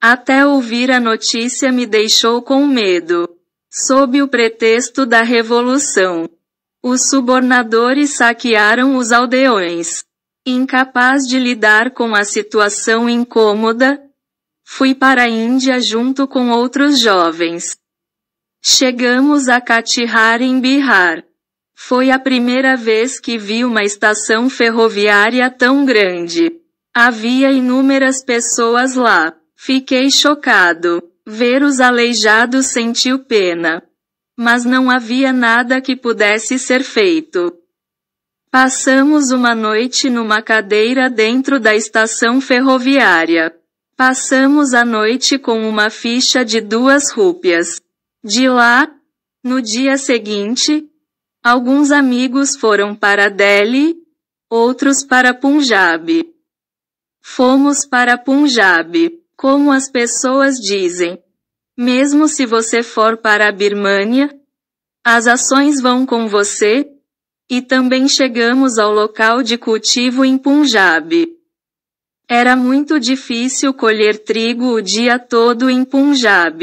Até ouvir a notícia me deixou com medo. Sob o pretexto da revolução, os subornadores saquearam os aldeões. Incapaz de lidar com a situação incômoda, fui para a Índia junto com outros jovens. Chegamos a Katihar em Bihar. Foi a primeira vez que vi uma estação ferroviária tão grande. Havia inúmeras pessoas lá. Fiquei chocado. Ver os aleijados sentiu pena mas não havia nada que pudesse ser feito. Passamos uma noite numa cadeira dentro da estação ferroviária. Passamos a noite com uma ficha de duas rúpias. De lá, no dia seguinte, alguns amigos foram para Delhi, outros para Punjab. Fomos para Punjab, como as pessoas dizem, mesmo se você for para a Birmânia, as ações vão com você, e também chegamos ao local de cultivo em Punjab. Era muito difícil colher trigo o dia todo em Punjab.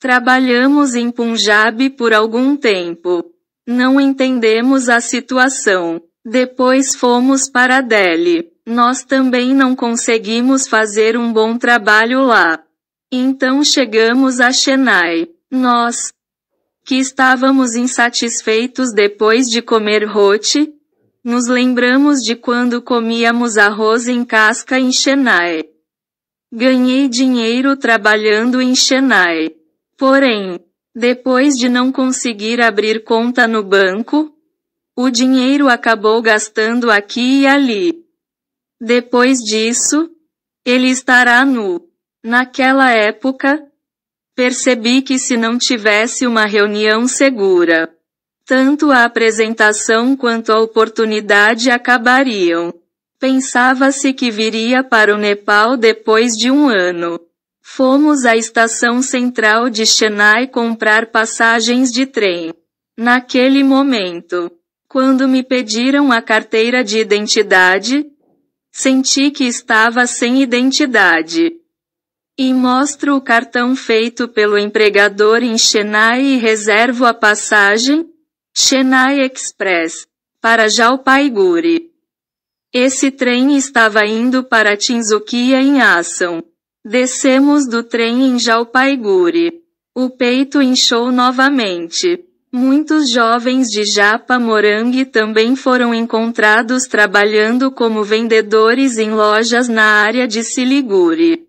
Trabalhamos em Punjab por algum tempo. Não entendemos a situação. Depois fomos para Delhi. Nós também não conseguimos fazer um bom trabalho lá. Então chegamos a Chennai. Nós que estávamos insatisfeitos depois de comer roti, nos lembramos de quando comíamos arroz em casca em Chennai. Ganhei dinheiro trabalhando em Chennai. Porém, depois de não conseguir abrir conta no banco, o dinheiro acabou gastando aqui e ali. Depois disso, ele estará nu. Naquela época, percebi que se não tivesse uma reunião segura, tanto a apresentação quanto a oportunidade acabariam. Pensava-se que viria para o Nepal depois de um ano. Fomos à estação central de Chennai comprar passagens de trem. Naquele momento, quando me pediram a carteira de identidade, senti que estava sem identidade e mostro o cartão feito pelo empregador em Chennai e reservo a passagem Chennai Express para Jalpaiguri. Esse trem estava indo para Tinsukia em Assam. Descemos do trem em Jalpaiguri. O peito inchou novamente. Muitos jovens de Morangue também foram encontrados trabalhando como vendedores em lojas na área de Siliguri.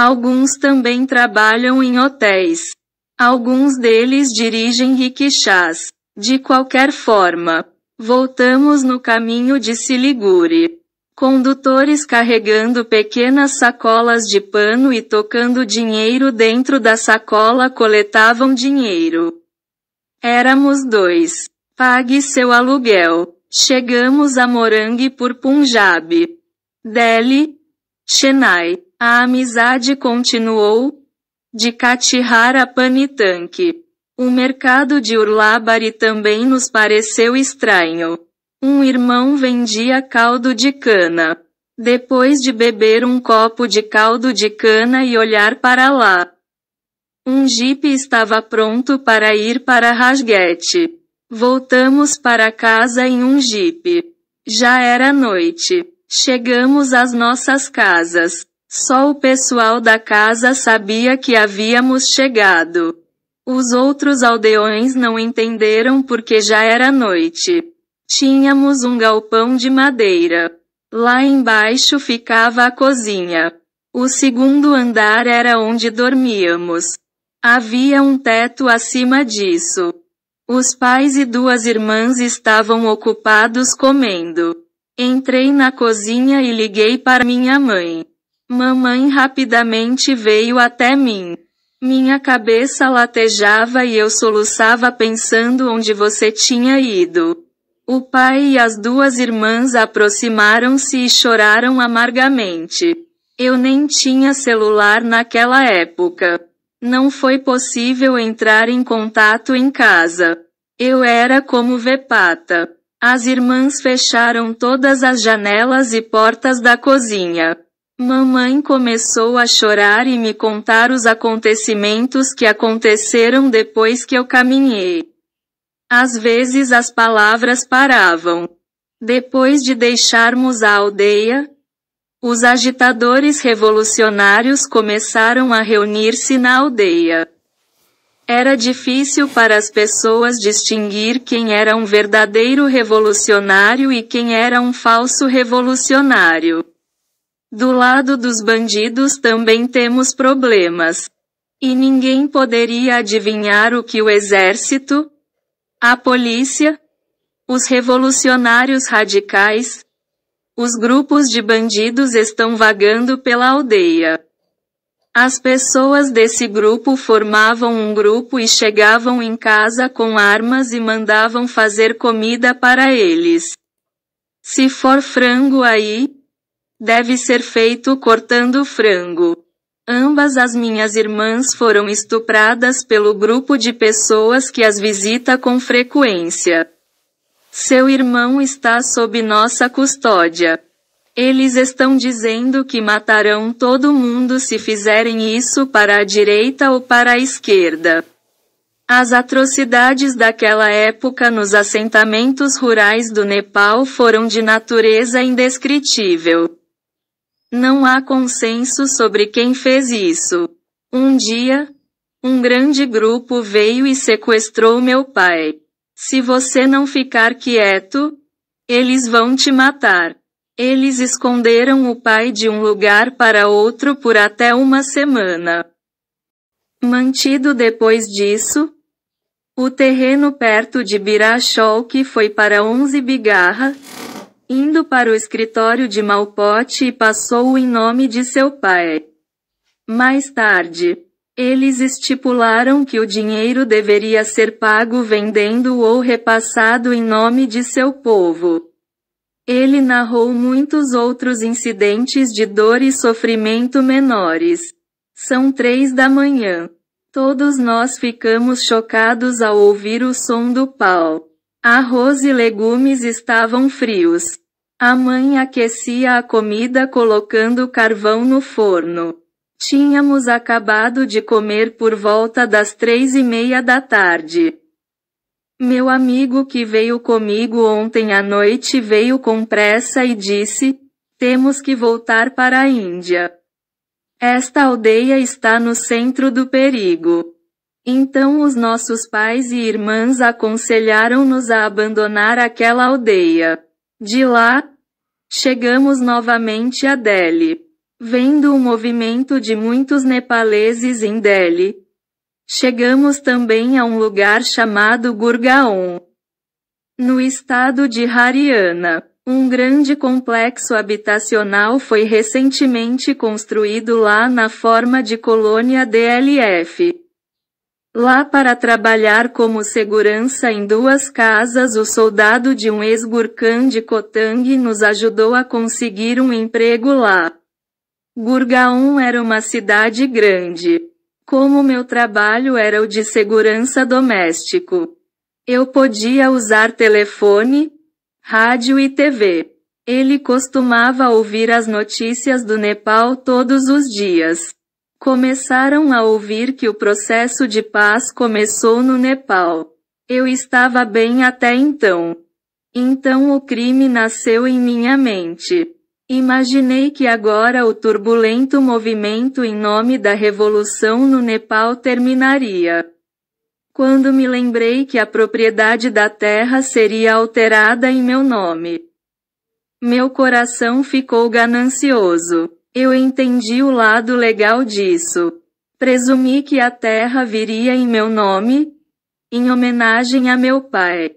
Alguns também trabalham em hotéis. Alguns deles dirigem riquixás. De qualquer forma, voltamos no caminho de Siliguri. Condutores carregando pequenas sacolas de pano e tocando dinheiro dentro da sacola coletavam dinheiro. Éramos dois. Pague seu aluguel. Chegamos a Morangue por Punjab. Delhi. Chennai. A amizade continuou. De Katihara Panitanque. O mercado de Urlabari também nos pareceu estranho. Um irmão vendia caldo de cana. Depois de beber um copo de caldo de cana e olhar para lá, um jipe estava pronto para ir para Rasguete. Voltamos para casa em um jipe. Já era noite. Chegamos às nossas casas. Só o pessoal da casa sabia que havíamos chegado. Os outros aldeões não entenderam porque já era noite. Tínhamos um galpão de madeira. Lá embaixo ficava a cozinha. O segundo andar era onde dormíamos. Havia um teto acima disso. Os pais e duas irmãs estavam ocupados comendo. Entrei na cozinha e liguei para minha mãe. Mamãe rapidamente veio até mim. Minha cabeça latejava e eu soluçava pensando onde você tinha ido. O pai e as duas irmãs aproximaram-se e choraram amargamente. Eu nem tinha celular naquela época. Não foi possível entrar em contato em casa. Eu era como Vepata. As irmãs fecharam todas as janelas e portas da cozinha. Mamãe começou a chorar e me contar os acontecimentos que aconteceram depois que eu caminhei. Às vezes as palavras paravam. Depois de deixarmos a aldeia, os agitadores revolucionários começaram a reunir-se na aldeia. Era difícil para as pessoas distinguir quem era um verdadeiro revolucionário e quem era um falso revolucionário. Do lado dos bandidos também temos problemas. E ninguém poderia adivinhar o que o exército, a polícia, os revolucionários radicais, os grupos de bandidos estão vagando pela aldeia. As pessoas desse grupo formavam um grupo e chegavam em casa com armas e mandavam fazer comida para eles. Se for frango aí, deve ser feito cortando frango. Ambas as minhas irmãs foram estupradas pelo grupo de pessoas que as visita com frequência. Seu irmão está sob nossa custódia. Eles estão dizendo que matarão todo mundo se fizerem isso para a direita ou para a esquerda. As atrocidades daquela época nos assentamentos rurais do Nepal foram de natureza indescritível. Não há consenso sobre quem fez isso. Um dia, um grande grupo veio e sequestrou meu pai. Se você não ficar quieto, eles vão te matar. Eles esconderam o pai de um lugar para outro por até uma semana. Mantido depois disso, o terreno perto de Birachol que foi para 11 bigarra, indo para o escritório de Malpote e passou-o em nome de seu pai. Mais tarde, eles estipularam que o dinheiro deveria ser pago vendendo ou repassado em nome de seu povo. Ele narrou muitos outros incidentes de dor e sofrimento menores. São três da manhã. Todos nós ficamos chocados ao ouvir o som do pau. Arroz e legumes estavam frios. A mãe aquecia a comida colocando carvão no forno. Tínhamos acabado de comer por volta das três e meia da tarde. Meu amigo que veio comigo ontem à noite veio com pressa e disse: Temos que voltar para a Índia. Esta aldeia está no centro do perigo. Então os nossos pais e irmãs aconselharam-nos a abandonar aquela aldeia. De lá, chegamos novamente a Delhi. Vendo o movimento de muitos nepaleses em Delhi, chegamos também a um lugar chamado Gurgaon, no estado de Haryana. Um grande complexo habitacional foi recentemente construído lá na forma de colônia DLF. Lá para trabalhar como segurança em duas casas o soldado de um ex-Gurkhan de Kotang nos ajudou a conseguir um emprego lá. Gurgaon era uma cidade grande. Como meu trabalho era o de segurança doméstico. Eu podia usar telefone, rádio e TV. Ele costumava ouvir as notícias do Nepal todos os dias. Começaram a ouvir que o processo de paz começou no Nepal. Eu estava bem até então. Então o crime nasceu em minha mente. Imaginei que agora o turbulento movimento em nome da revolução no Nepal terminaria. Quando me lembrei que a propriedade da terra seria alterada em meu nome, meu coração ficou ganancioso. Eu entendi o lado legal disso. Presumi que a terra viria em meu nome, em homenagem a meu pai.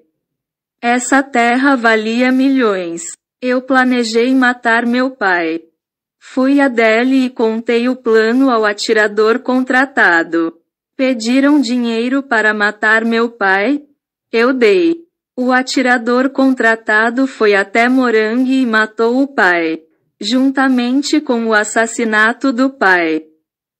Essa terra valia milhões. Eu planejei matar meu pai. Fui a Delhi e contei o plano ao atirador contratado. Pediram dinheiro para matar meu pai? Eu dei. O atirador contratado foi até Morangue e matou o pai juntamente com o assassinato do pai.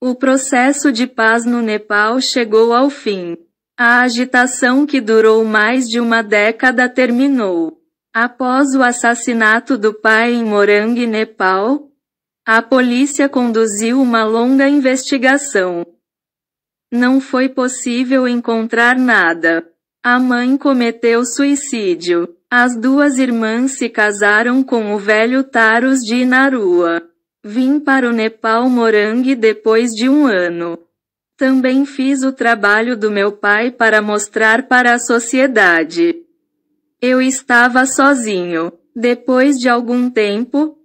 O processo de paz no Nepal chegou ao fim. A agitação que durou mais de uma década terminou. Após o assassinato do pai em Morang, Nepal, a polícia conduziu uma longa investigação. Não foi possível encontrar nada. A mãe cometeu suicídio. As duas irmãs se casaram com o velho Taros de Narua. Vim para o Nepal Morangue depois de um ano. Também fiz o trabalho do meu pai para mostrar para a sociedade. Eu estava sozinho. Depois de algum tempo,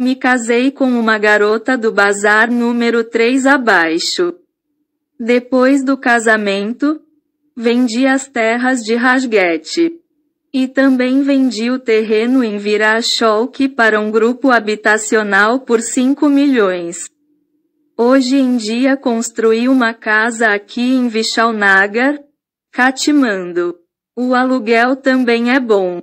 me casei com uma garota do bazar número 3 abaixo. Depois do casamento, vendi as terras de Rasguete. E também vendi o terreno em Viracholque para um grupo habitacional por 5 milhões. Hoje em dia construí uma casa aqui em Vishalnagar, Catimando. O aluguel também é bom.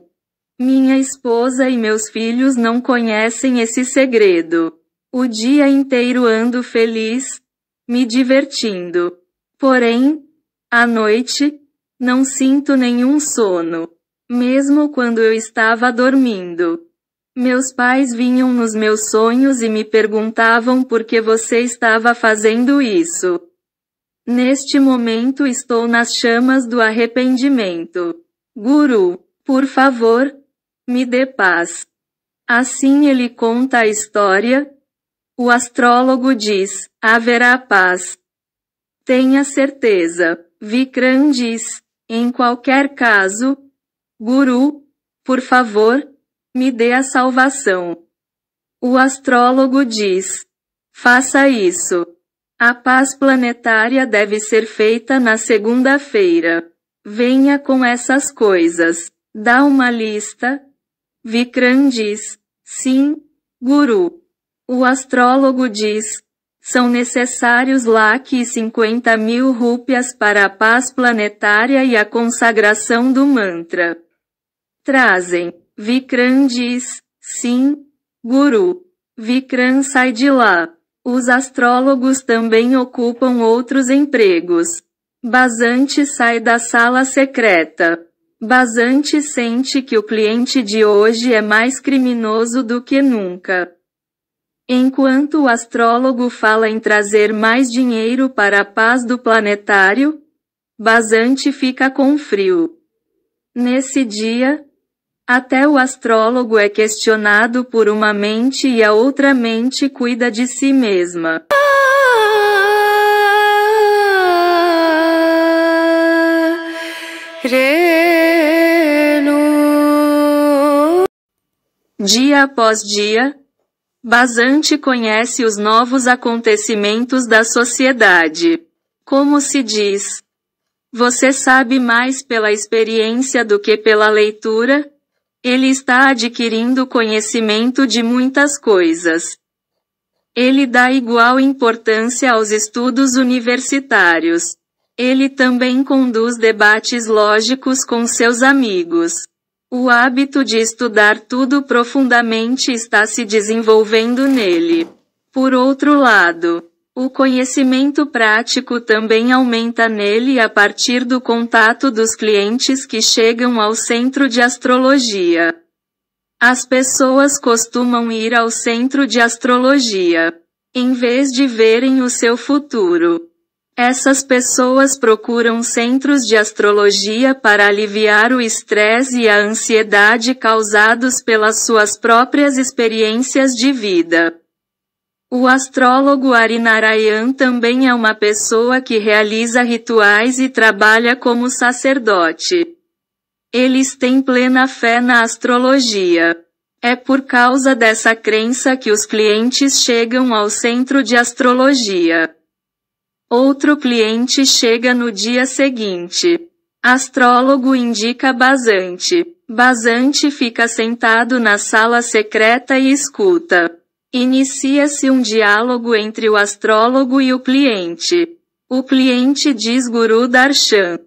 Minha esposa e meus filhos não conhecem esse segredo. O dia inteiro ando feliz, me divertindo. Porém, à noite, não sinto nenhum sono mesmo quando eu estava dormindo. Meus pais vinham nos meus sonhos e me perguntavam por que você estava fazendo isso. Neste momento estou nas chamas do arrependimento. Guru, por favor, me dê paz. Assim ele conta a história. O astrólogo diz: haverá paz. Tenha certeza, Vikram diz. Em qualquer caso, Guru, por favor, me dê a salvação. O astrólogo diz: faça isso. A paz planetária deve ser feita na segunda-feira. Venha com essas coisas. Dá uma lista. Vikram diz: sim, Guru. O astrólogo diz: são necessários lá que 50 mil rúpias para a paz planetária e a consagração do mantra trazem. Vikram diz: Sim, Guru. Vikram sai de lá. Os astrólogos também ocupam outros empregos. Basante sai da sala secreta. Basante sente que o cliente de hoje é mais criminoso do que nunca. Enquanto o astrólogo fala em trazer mais dinheiro para a paz do planetário, Basante fica com frio. Nesse dia, até o astrólogo é questionado por uma mente e a outra mente cuida de si mesma. Dia após dia, Basante conhece os novos acontecimentos da sociedade. Como se diz, você sabe mais pela experiência do que pela leitura, ele está adquirindo conhecimento de muitas coisas. Ele dá igual importância aos estudos universitários. Ele também conduz debates lógicos com seus amigos. O hábito de estudar tudo profundamente está se desenvolvendo nele. Por outro lado, o conhecimento prático também aumenta nele a partir do contato dos clientes que chegam ao centro de astrologia. As pessoas costumam ir ao centro de astrologia, em vez de verem o seu futuro. Essas pessoas procuram centros de astrologia para aliviar o estresse e a ansiedade causados pelas suas próprias experiências de vida. O astrólogo Arinarayan também é uma pessoa que realiza rituais e trabalha como sacerdote. Eles têm plena fé na astrologia. É por causa dessa crença que os clientes chegam ao centro de astrologia. Outro cliente chega no dia seguinte. Astrólogo indica Basante. Basante fica sentado na sala secreta e escuta. Inicia-se um diálogo entre o astrólogo e o cliente. O cliente diz Guru Darshan.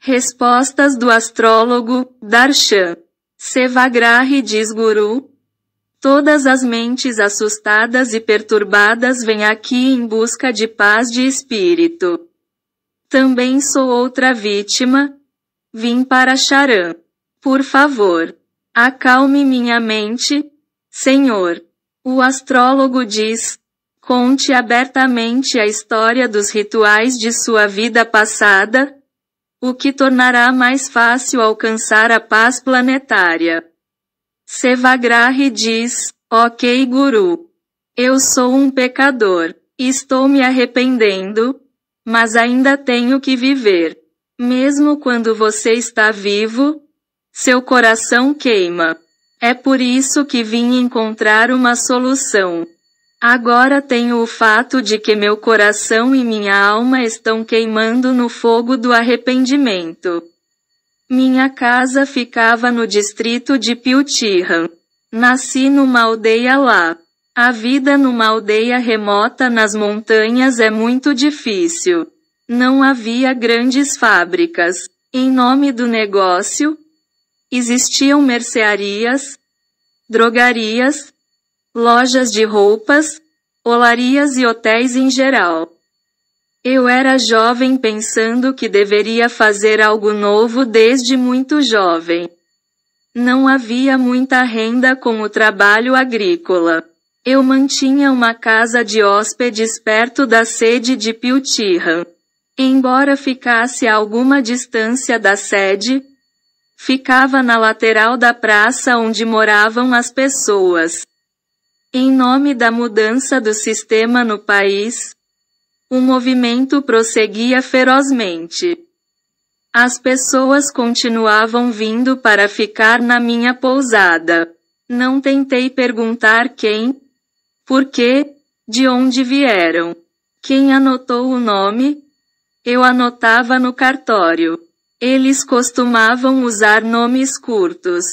Respostas do astrólogo, Darshan. Sevagrahi diz Guru. Todas as mentes assustadas e perturbadas vêm aqui em busca de paz de espírito. Também sou outra vítima. Vim para Charan. Por favor, acalme minha mente, Senhor. O astrólogo diz: conte abertamente a história dos rituais de sua vida passada, o que tornará mais fácil alcançar a paz planetária. Sevagrahi diz: Ok, Guru. Eu sou um pecador. Estou me arrependendo, mas ainda tenho que viver. Mesmo quando você está vivo, seu coração queima. É por isso que vim encontrar uma solução. Agora tenho o fato de que meu coração e minha alma estão queimando no fogo do arrependimento. Minha casa ficava no distrito de Piltirram. Nasci numa aldeia lá. A vida numa aldeia remota nas montanhas é muito difícil. Não havia grandes fábricas. Em nome do negócio, existiam mercearias, drogarias, lojas de roupas, olarias e hotéis em geral. Eu era jovem pensando que deveria fazer algo novo desde muito jovem. Não havia muita renda com o trabalho agrícola. Eu mantinha uma casa de hóspedes perto da sede de Piltirra. Embora ficasse a alguma distância da sede, ficava na lateral da praça onde moravam as pessoas. Em nome da mudança do sistema no país, o movimento prosseguia ferozmente. As pessoas continuavam vindo para ficar na minha pousada. Não tentei perguntar quem, por quê, de onde vieram. Quem anotou o nome? Eu anotava no cartório. Eles costumavam usar nomes curtos.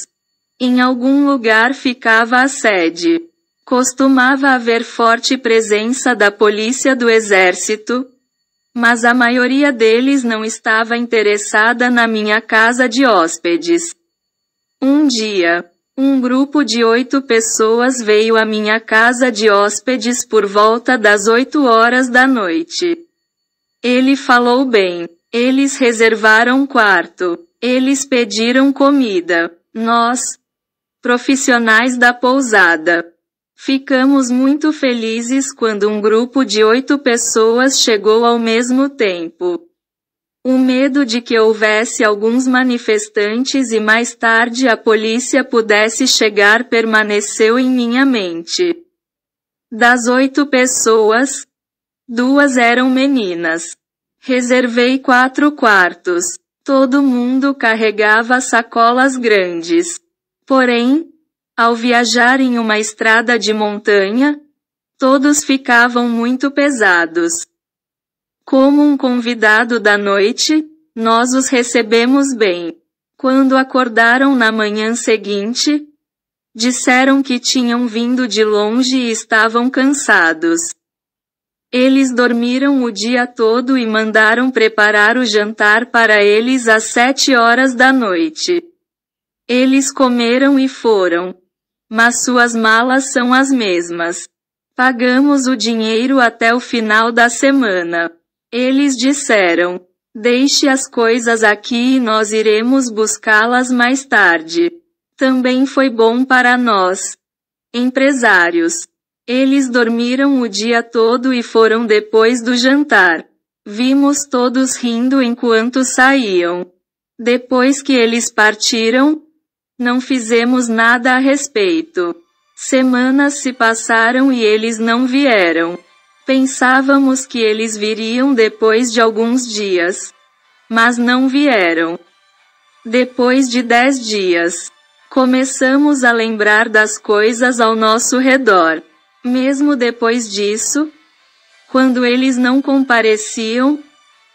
Em algum lugar ficava a sede. Costumava haver forte presença da polícia do exército, mas a maioria deles não estava interessada na minha casa de hóspedes. Um dia, um grupo de oito pessoas veio à minha casa de hóspedes por volta das oito horas da noite. Ele falou bem. Eles reservaram quarto. Eles pediram comida. Nós, profissionais da pousada, ficamos muito felizes quando um grupo de oito pessoas chegou ao mesmo tempo. O medo de que houvesse alguns manifestantes e mais tarde a polícia pudesse chegar permaneceu em minha mente. Das oito pessoas, duas eram meninas. Reservei quatro quartos. Todo mundo carregava sacolas grandes. Porém, ao viajar em uma estrada de montanha, todos ficavam muito pesados. Como um convidado da noite, nós os recebemos bem. Quando acordaram na manhã seguinte, disseram que tinham vindo de longe e estavam cansados. Eles dormiram o dia todo e mandaram preparar o jantar para eles às sete horas da noite. Eles comeram e foram. Mas suas malas são as mesmas. Pagamos o dinheiro até o final da semana. Eles disseram: Deixe as coisas aqui e nós iremos buscá-las mais tarde. Também foi bom para nós, empresários. Eles dormiram o dia todo e foram depois do jantar. Vimos todos rindo enquanto saíam. Depois que eles partiram, não fizemos nada a respeito. Semanas se passaram e eles não vieram. Pensávamos que eles viriam depois de alguns dias. Mas não vieram. Depois de dez dias, começamos a lembrar das coisas ao nosso redor. Mesmo depois disso, quando eles não compareciam,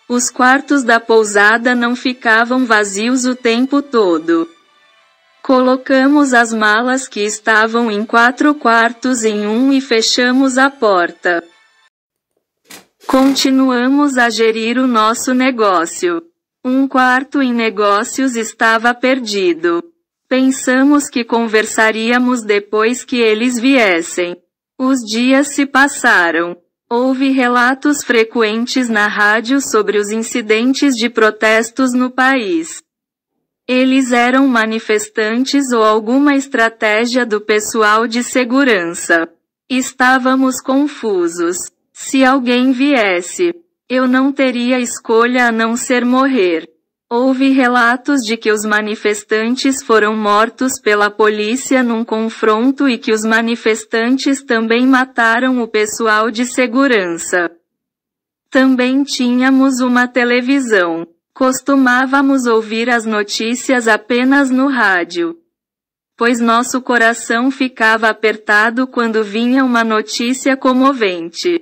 os quartos da pousada não ficavam vazios o tempo todo. Colocamos as malas que estavam em quatro quartos em um e fechamos a porta. Continuamos a gerir o nosso negócio. Um quarto em negócios estava perdido. Pensamos que conversaríamos depois que eles viessem. Os dias se passaram. Houve relatos frequentes na rádio sobre os incidentes de protestos no país. Eles eram manifestantes ou alguma estratégia do pessoal de segurança. Estávamos confusos. Se alguém viesse, eu não teria escolha a não ser morrer. Houve relatos de que os manifestantes foram mortos pela polícia num confronto e que os manifestantes também mataram o pessoal de segurança. Também tínhamos uma televisão. Costumávamos ouvir as notícias apenas no rádio. Pois nosso coração ficava apertado quando vinha uma notícia comovente.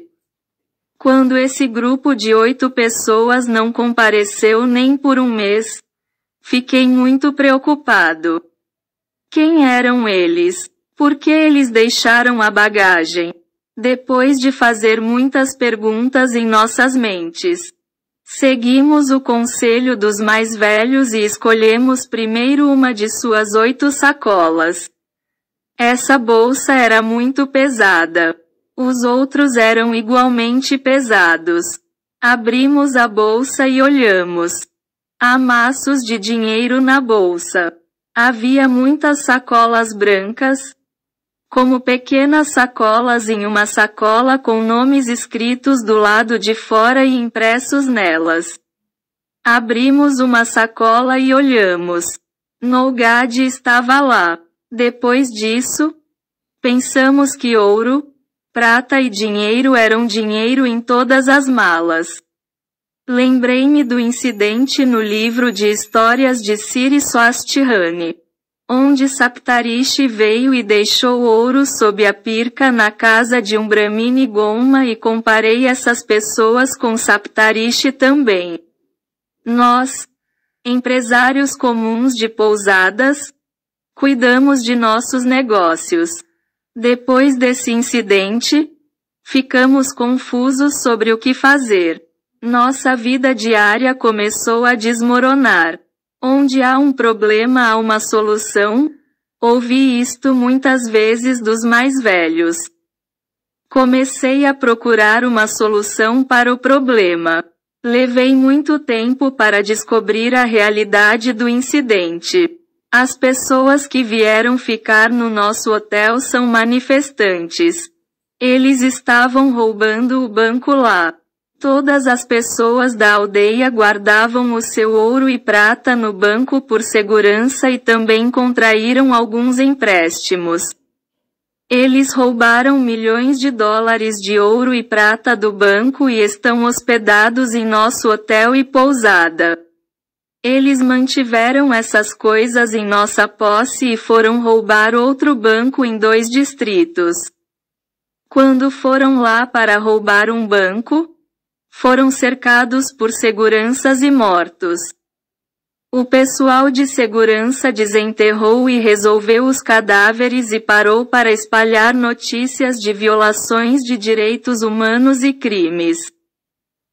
Quando esse grupo de oito pessoas não compareceu nem por um mês, fiquei muito preocupado. Quem eram eles? Por que eles deixaram a bagagem? Depois de fazer muitas perguntas em nossas mentes, seguimos o conselho dos mais velhos e escolhemos primeiro uma de suas oito sacolas. Essa bolsa era muito pesada. Os outros eram igualmente pesados. Abrimos a bolsa e olhamos. Há maços de dinheiro na bolsa. Havia muitas sacolas brancas, como pequenas sacolas em uma sacola com nomes escritos do lado de fora e impressos nelas. Abrimos uma sacola e olhamos. Nougade estava lá. Depois disso, pensamos que ouro, Prata e dinheiro eram dinheiro em todas as malas. Lembrei-me do incidente no livro de histórias de Siri Swastihani, onde Saptarishi veio e deixou ouro sob a pirca na casa de um Brahmini Goma e comparei essas pessoas com Saptarishi também. Nós, empresários comuns de pousadas, cuidamos de nossos negócios. Depois desse incidente, ficamos confusos sobre o que fazer. Nossa vida diária começou a desmoronar. Onde há um problema há uma solução? Ouvi isto muitas vezes dos mais velhos. Comecei a procurar uma solução para o problema. Levei muito tempo para descobrir a realidade do incidente. As pessoas que vieram ficar no nosso hotel são manifestantes. Eles estavam roubando o banco lá. Todas as pessoas da aldeia guardavam o seu ouro e prata no banco por segurança e também contraíram alguns empréstimos. Eles roubaram milhões de dólares de ouro e prata do banco e estão hospedados em nosso hotel e pousada. Eles mantiveram essas coisas em nossa posse e foram roubar outro banco em dois distritos. Quando foram lá para roubar um banco, foram cercados por seguranças e mortos. O pessoal de segurança desenterrou e resolveu os cadáveres e parou para espalhar notícias de violações de direitos humanos e crimes.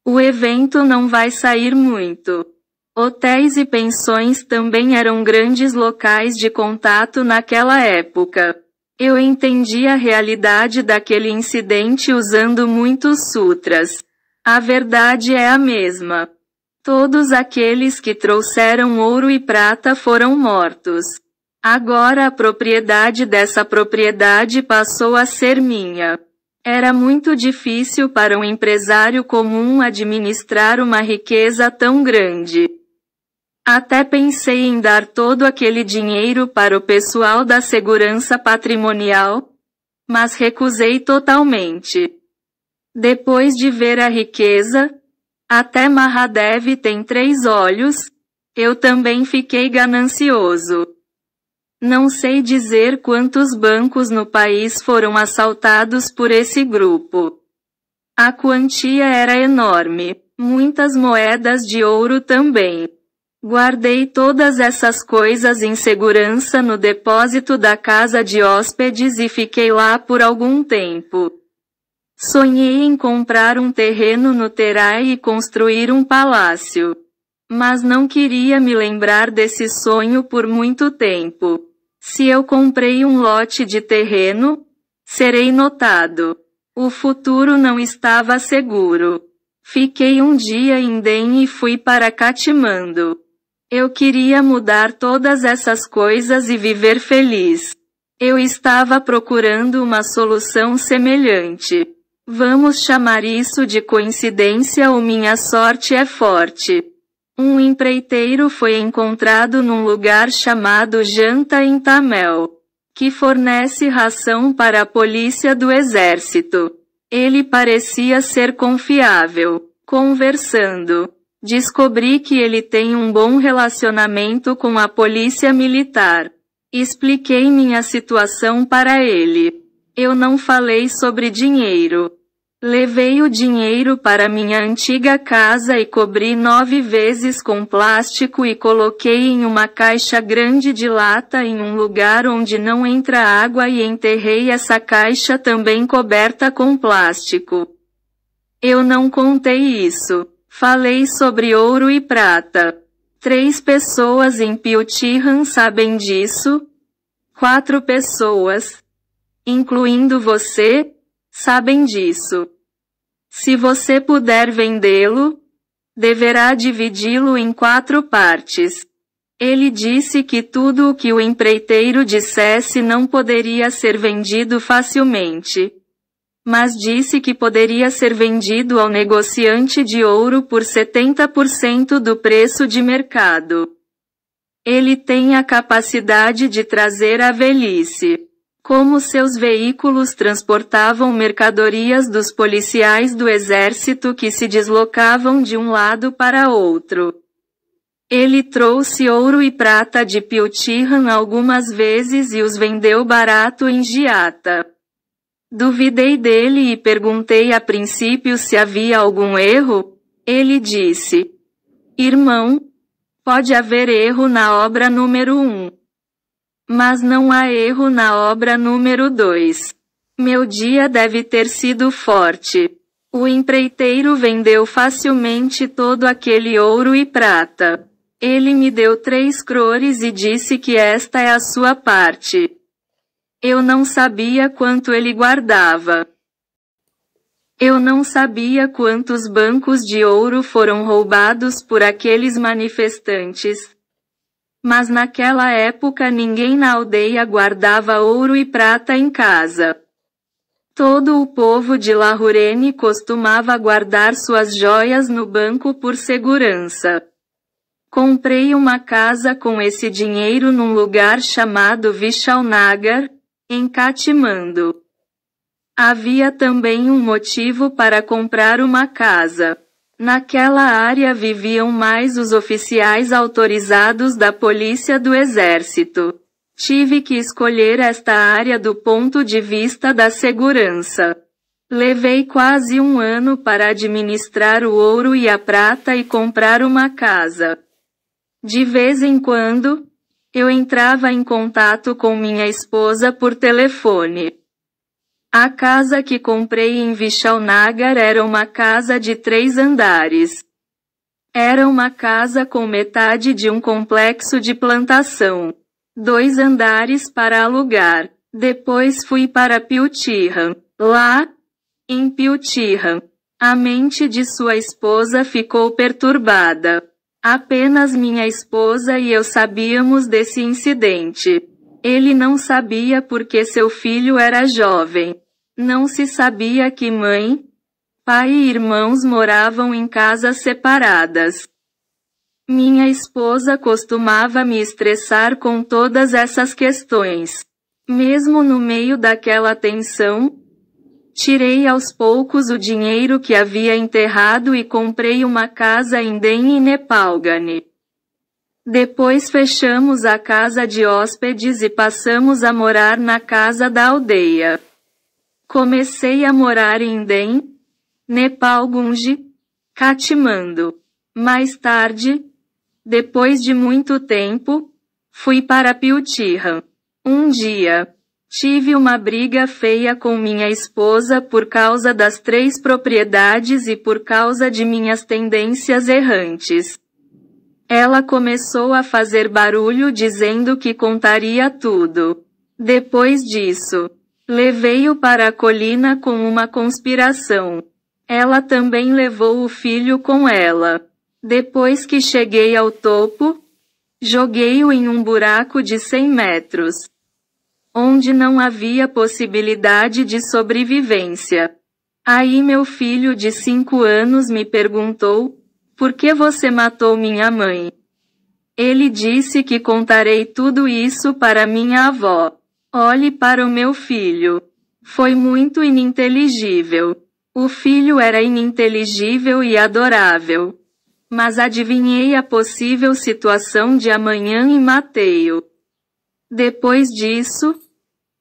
O evento não vai sair muito. Hotéis e pensões também eram grandes locais de contato naquela época. Eu entendi a realidade daquele incidente usando muitos sutras. A verdade é a mesma. Todos aqueles que trouxeram ouro e prata foram mortos. Agora a propriedade dessa propriedade passou a ser minha. Era muito difícil para um empresário comum administrar uma riqueza tão grande. Até pensei em dar todo aquele dinheiro para o pessoal da segurança patrimonial, mas recusei totalmente. Depois de ver a riqueza, até Mahadev tem três olhos, eu também fiquei ganancioso. Não sei dizer quantos bancos no país foram assaltados por esse grupo. A quantia era enorme, muitas moedas de ouro também. Guardei todas essas coisas em segurança no depósito da casa de hóspedes e fiquei lá por algum tempo. Sonhei em comprar um terreno no Terai e construir um palácio. Mas não queria me lembrar desse sonho por muito tempo. Se eu comprei um lote de terreno, serei notado. O futuro não estava seguro. Fiquei um dia em Den e fui para Catimando. Eu queria mudar todas essas coisas e viver feliz. Eu estava procurando uma solução semelhante. Vamos chamar isso de coincidência ou minha sorte é forte. Um empreiteiro foi encontrado num lugar chamado Janta em Tamel, que fornece ração para a polícia do exército. Ele parecia ser confiável. Conversando, Descobri que ele tem um bom relacionamento com a polícia militar. Expliquei minha situação para ele. Eu não falei sobre dinheiro. Levei o dinheiro para minha antiga casa e cobri nove vezes com plástico e coloquei em uma caixa grande de lata em um lugar onde não entra água e enterrei essa caixa também coberta com plástico. Eu não contei isso. Falei sobre ouro e prata. Três pessoas em Piltihan sabem disso. Quatro pessoas, incluindo você, sabem disso. Se você puder vendê-lo, deverá dividi-lo em quatro partes. Ele disse que tudo o que o empreiteiro dissesse não poderia ser vendido facilmente mas disse que poderia ser vendido ao negociante de ouro por 70% do preço de mercado. Ele tem a capacidade de trazer a velhice. Como seus veículos transportavam mercadorias dos policiais do exército que se deslocavam de um lado para outro. Ele trouxe ouro e prata de Piltirran algumas vezes e os vendeu barato em Giata. Duvidei dele e perguntei a princípio se havia algum erro. Ele disse: Irmão, pode haver erro na obra número Um, mas não há erro na obra número dois. Meu dia deve ter sido forte. O empreiteiro vendeu facilmente todo aquele ouro e prata. Ele me deu três crores e disse que esta é a sua parte. Eu não sabia quanto ele guardava. Eu não sabia quantos bancos de ouro foram roubados por aqueles manifestantes. Mas naquela época ninguém na aldeia guardava ouro e prata em casa. Todo o povo de Lahurene costumava guardar suas joias no banco por segurança. Comprei uma casa com esse dinheiro num lugar chamado Vishalnagar, encatimando. Havia também um motivo para comprar uma casa. Naquela área viviam mais os oficiais autorizados da polícia do exército. Tive que escolher esta área do ponto de vista da segurança. Levei quase um ano para administrar o ouro e a prata e comprar uma casa. De vez em quando, eu entrava em contato com minha esposa por telefone. A casa que comprei em Vishalnagar era uma casa de três andares. Era uma casa com metade de um complexo de plantação. Dois andares para alugar. Depois fui para Piltirra. Lá, em Piltirra, a mente de sua esposa ficou perturbada. Apenas minha esposa e eu sabíamos desse incidente. Ele não sabia porque seu filho era jovem. Não se sabia que mãe, pai e irmãos moravam em casas separadas. Minha esposa costumava me estressar com todas essas questões. Mesmo no meio daquela tensão, Tirei aos poucos o dinheiro que havia enterrado e comprei uma casa em Den e Nepalgane. Depois fechamos a casa de hóspedes e passamos a morar na casa da aldeia. Comecei a morar em Den, Nepalgunge, Katmandu. Mais tarde, depois de muito tempo, fui para Piltirram. Um dia, Tive uma briga feia com minha esposa por causa das três propriedades e por causa de minhas tendências errantes. Ela começou a fazer barulho dizendo que contaria tudo. Depois disso, levei-o para a colina com uma conspiração. Ela também levou o filho com ela. Depois que cheguei ao topo, joguei-o em um buraco de 100 metros onde não havia possibilidade de sobrevivência. Aí meu filho de cinco anos me perguntou: Por que você matou minha mãe? Ele disse que contarei tudo isso para minha avó. Olhe para o meu filho. Foi muito ininteligível. O filho era ininteligível e adorável. Mas adivinhei a possível situação de amanhã e matei-o. Depois disso,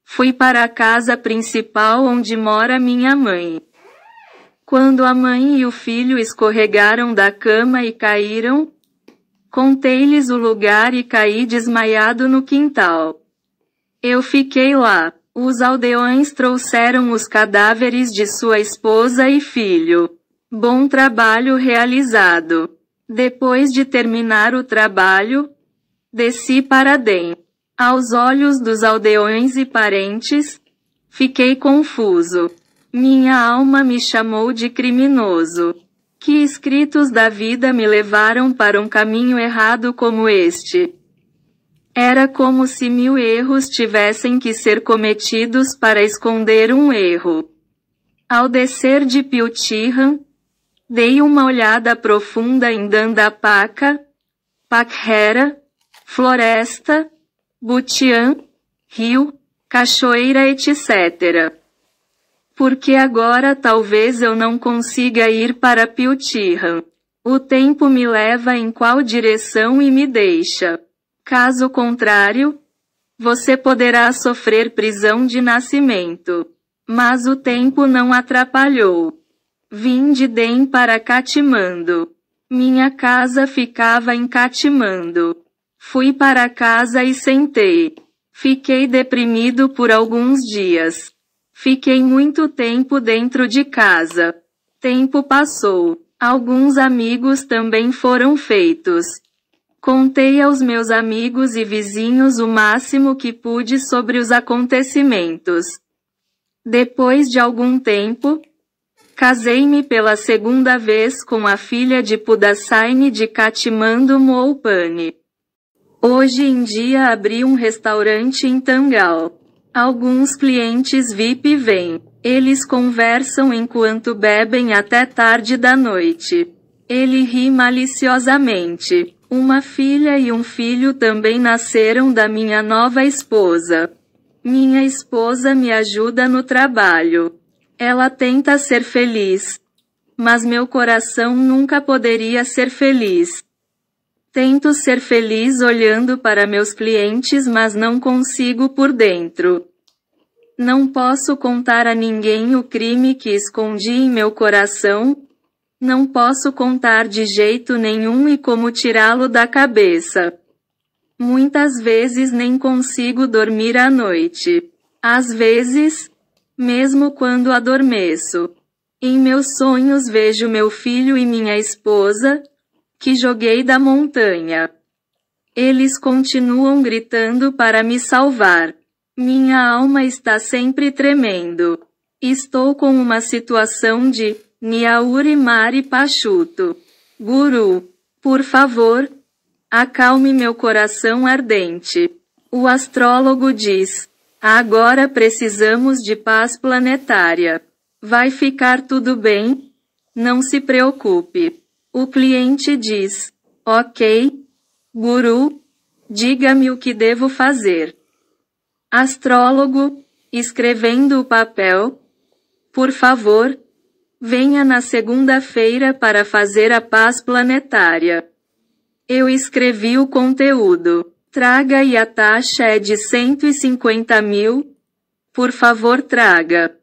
Fui para a casa principal onde mora minha mãe. Quando a mãe e o filho escorregaram da cama e caíram, contei-lhes o lugar e caí desmaiado no quintal. Eu fiquei lá. Os aldeões trouxeram os cadáveres de sua esposa e filho. Bom trabalho realizado. Depois de terminar o trabalho, desci para dentro. Aos olhos dos aldeões e parentes, fiquei confuso. Minha alma me chamou de criminoso. Que escritos da vida me levaram para um caminho errado como este? Era como se mil erros tivessem que ser cometidos para esconder um erro. Ao descer de Piltirran, dei uma olhada profunda em Dandapaca, Pakhera, Floresta, Butian, rio, cachoeira, etc. Porque agora talvez eu não consiga ir para Piutirra. O tempo me leva em qual direção e me deixa. Caso contrário, você poderá sofrer prisão de nascimento. Mas o tempo não atrapalhou. Vim de Dem para Catimando. Minha casa ficava em Catimando. Fui para casa e sentei. Fiquei deprimido por alguns dias. Fiquei muito tempo dentro de casa. Tempo passou. Alguns amigos também foram feitos. Contei aos meus amigos e vizinhos o máximo que pude sobre os acontecimentos. Depois de algum tempo, casei-me pela segunda vez com a filha de Pudassaini de Kathmandu Moupani. Hoje em dia abri um restaurante em Tangal. Alguns clientes VIP vêm. Eles conversam enquanto bebem até tarde da noite. Ele ri maliciosamente. Uma filha e um filho também nasceram da minha nova esposa. Minha esposa me ajuda no trabalho. Ela tenta ser feliz. Mas meu coração nunca poderia ser feliz. Tento ser feliz olhando para meus clientes, mas não consigo por dentro. Não posso contar a ninguém o crime que escondi em meu coração. Não posso contar de jeito nenhum e como tirá-lo da cabeça. Muitas vezes nem consigo dormir à noite. Às vezes, mesmo quando adormeço. Em meus sonhos vejo meu filho e minha esposa, que joguei da montanha. Eles continuam gritando para me salvar. Minha alma está sempre tremendo. Estou com uma situação de Niauri Mari Pachuto. Guru, por favor, acalme meu coração ardente. O astrólogo diz: agora precisamos de paz planetária. Vai ficar tudo bem? Não se preocupe. O cliente diz: Ok, guru, diga-me o que devo fazer. Astrólogo, escrevendo o papel. Por favor, venha na segunda-feira para fazer a paz planetária. Eu escrevi o conteúdo. Traga e a taxa é de 150 mil. Por favor, traga.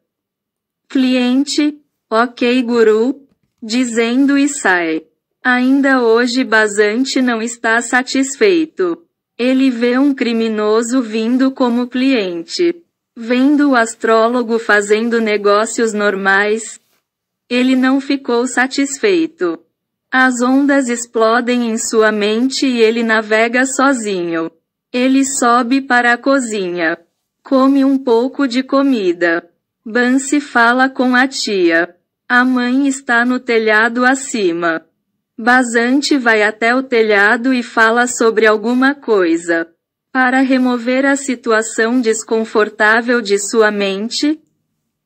Cliente, ok, guru, dizendo e sai Ainda hoje Basante não está satisfeito. Ele vê um criminoso vindo como cliente. Vendo o astrólogo fazendo negócios normais, ele não ficou satisfeito. As ondas explodem em sua mente e ele navega sozinho. Ele sobe para a cozinha. Come um pouco de comida. Bansi fala com a tia. A mãe está no telhado acima. Basante vai até o telhado e fala sobre alguma coisa. Para remover a situação desconfortável de sua mente,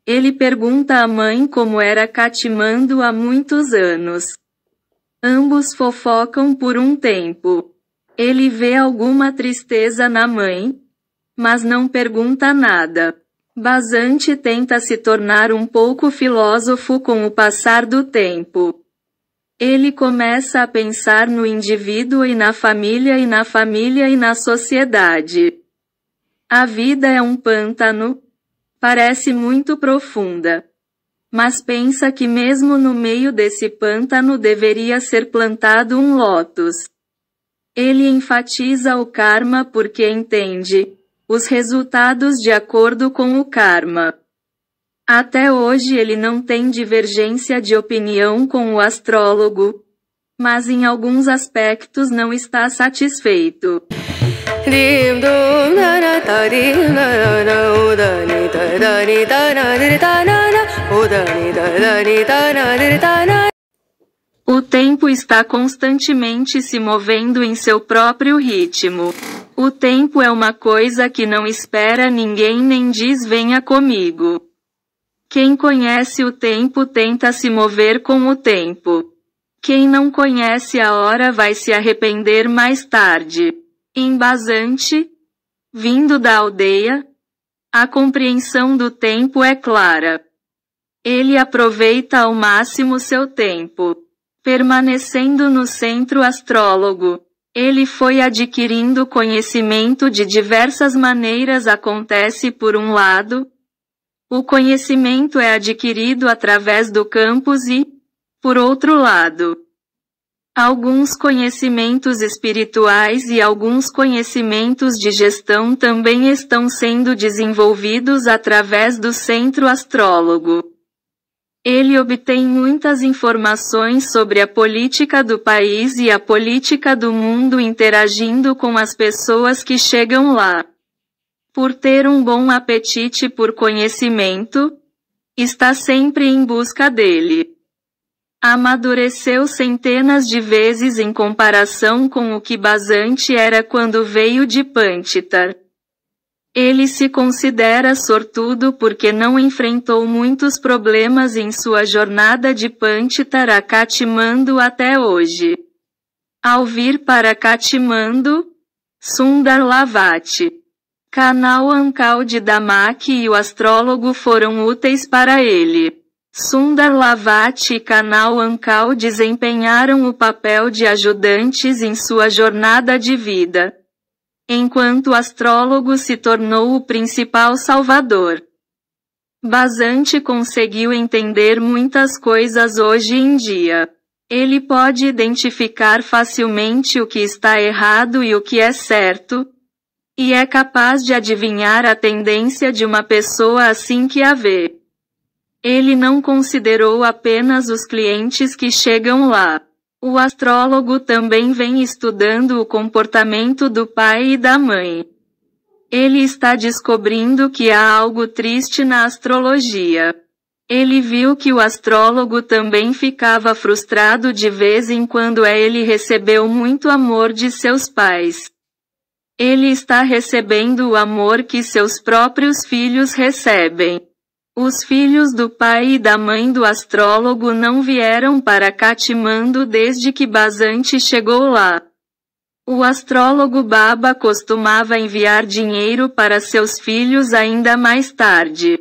ele pergunta à mãe como era catimando há muitos anos. Ambos fofocam por um tempo. Ele vê alguma tristeza na mãe, mas não pergunta nada. Basante tenta se tornar um pouco filósofo com o passar do tempo. Ele começa a pensar no indivíduo e na família e na família e na sociedade. A vida é um pântano. Parece muito profunda. Mas pensa que mesmo no meio desse pântano deveria ser plantado um lótus. Ele enfatiza o karma porque entende os resultados de acordo com o karma. Até hoje ele não tem divergência de opinião com o astrólogo, mas em alguns aspectos não está satisfeito. O tempo está constantemente se movendo em seu próprio ritmo. O tempo é uma coisa que não espera ninguém nem diz venha comigo. Quem conhece o tempo tenta se mover com o tempo. Quem não conhece a hora vai se arrepender mais tarde. Embasante, vindo da aldeia, a compreensão do tempo é clara. Ele aproveita ao máximo seu tempo. Permanecendo no centro astrólogo, ele foi adquirindo conhecimento de diversas maneiras. Acontece por um lado, o conhecimento é adquirido através do campus e, por outro lado, alguns conhecimentos espirituais e alguns conhecimentos de gestão também estão sendo desenvolvidos através do centro astrólogo. Ele obtém muitas informações sobre a política do país e a política do mundo interagindo com as pessoas que chegam lá. Por ter um bom apetite por conhecimento, está sempre em busca dele. Amadureceu centenas de vezes em comparação com o que Basante era quando veio de Pântita. Ele se considera sortudo porque não enfrentou muitos problemas em sua jornada de Pantitara Katmandu até hoje. Ao vir para Katmandu, Sundar Lavati, canal Ankal de Damak e o astrólogo foram úteis para ele. Sundar Lavati e Canal Ankal desempenharam o papel de ajudantes em sua jornada de vida enquanto astrólogo se tornou o principal salvador. Basante conseguiu entender muitas coisas hoje em dia. Ele pode identificar facilmente o que está errado e o que é certo, e é capaz de adivinhar a tendência de uma pessoa assim que a vê. Ele não considerou apenas os clientes que chegam lá. O astrólogo também vem estudando o comportamento do pai e da mãe. Ele está descobrindo que há algo triste na astrologia. Ele viu que o astrólogo também ficava frustrado de vez em quando é ele recebeu muito amor de seus pais. Ele está recebendo o amor que seus próprios filhos recebem. Os filhos do pai e da mãe do astrólogo não vieram para Catimando desde que Basante chegou lá. O astrólogo Baba costumava enviar dinheiro para seus filhos ainda mais tarde.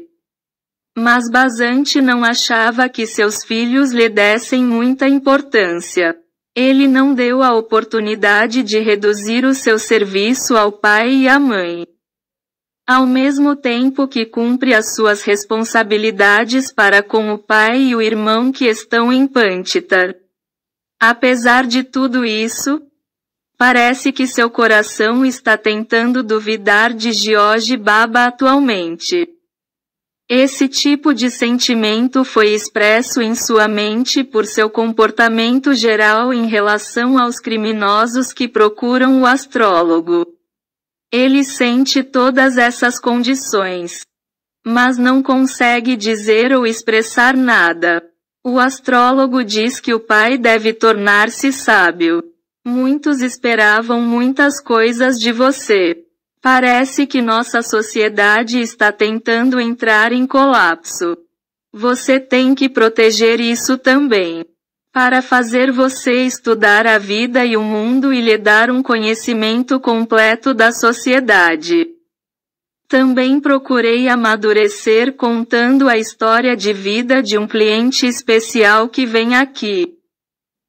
Mas Basante não achava que seus filhos lhe dessem muita importância. Ele não deu a oportunidade de reduzir o seu serviço ao pai e à mãe ao mesmo tempo que cumpre as suas responsabilidades para com o pai e o irmão que estão em Pântita. Apesar de tudo isso, parece que seu coração está tentando duvidar de George Baba atualmente. Esse tipo de sentimento foi expresso em sua mente por seu comportamento geral em relação aos criminosos que procuram o astrólogo. Ele sente todas essas condições, mas não consegue dizer ou expressar nada. O astrólogo diz que o pai deve tornar-se sábio. Muitos esperavam muitas coisas de você. Parece que nossa sociedade está tentando entrar em colapso. Você tem que proteger isso também para fazer você estudar a vida e o mundo e lhe dar um conhecimento completo da sociedade. Também procurei amadurecer contando a história de vida de um cliente especial que vem aqui.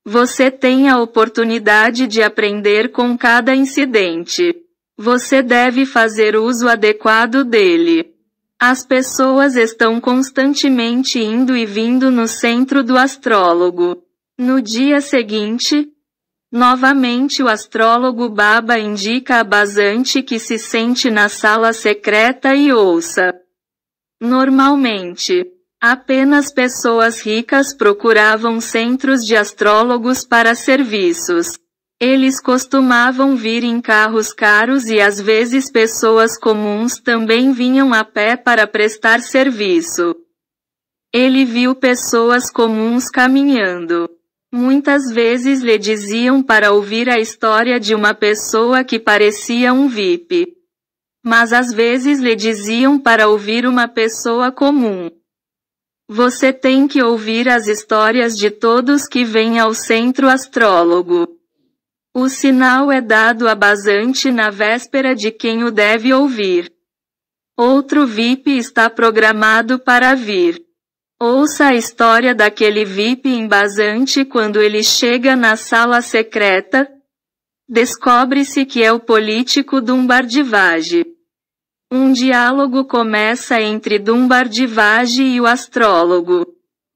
Você tem a oportunidade de aprender com cada incidente. Você deve fazer uso adequado dele. As pessoas estão constantemente indo e vindo no centro do astrólogo. No dia seguinte, novamente o astrólogo Baba indica a basante que se sente na sala secreta e ouça. Normalmente, apenas pessoas ricas procuravam centros de astrólogos para serviços. Eles costumavam vir em carros caros e às vezes pessoas comuns também vinham a pé para prestar serviço. Ele viu pessoas comuns caminhando Muitas vezes lhe diziam para ouvir a história de uma pessoa que parecia um VIP. Mas às vezes lhe diziam para ouvir uma pessoa comum. Você tem que ouvir as histórias de todos que vêm ao centro astrólogo. O sinal é dado a basante na véspera de quem o deve ouvir. Outro VIP está programado para vir. Ouça a história daquele VIP embasante quando ele chega na sala secreta. Descobre-se que é o político Dumbardivage. Um diálogo começa entre Dumbardivage e o astrólogo.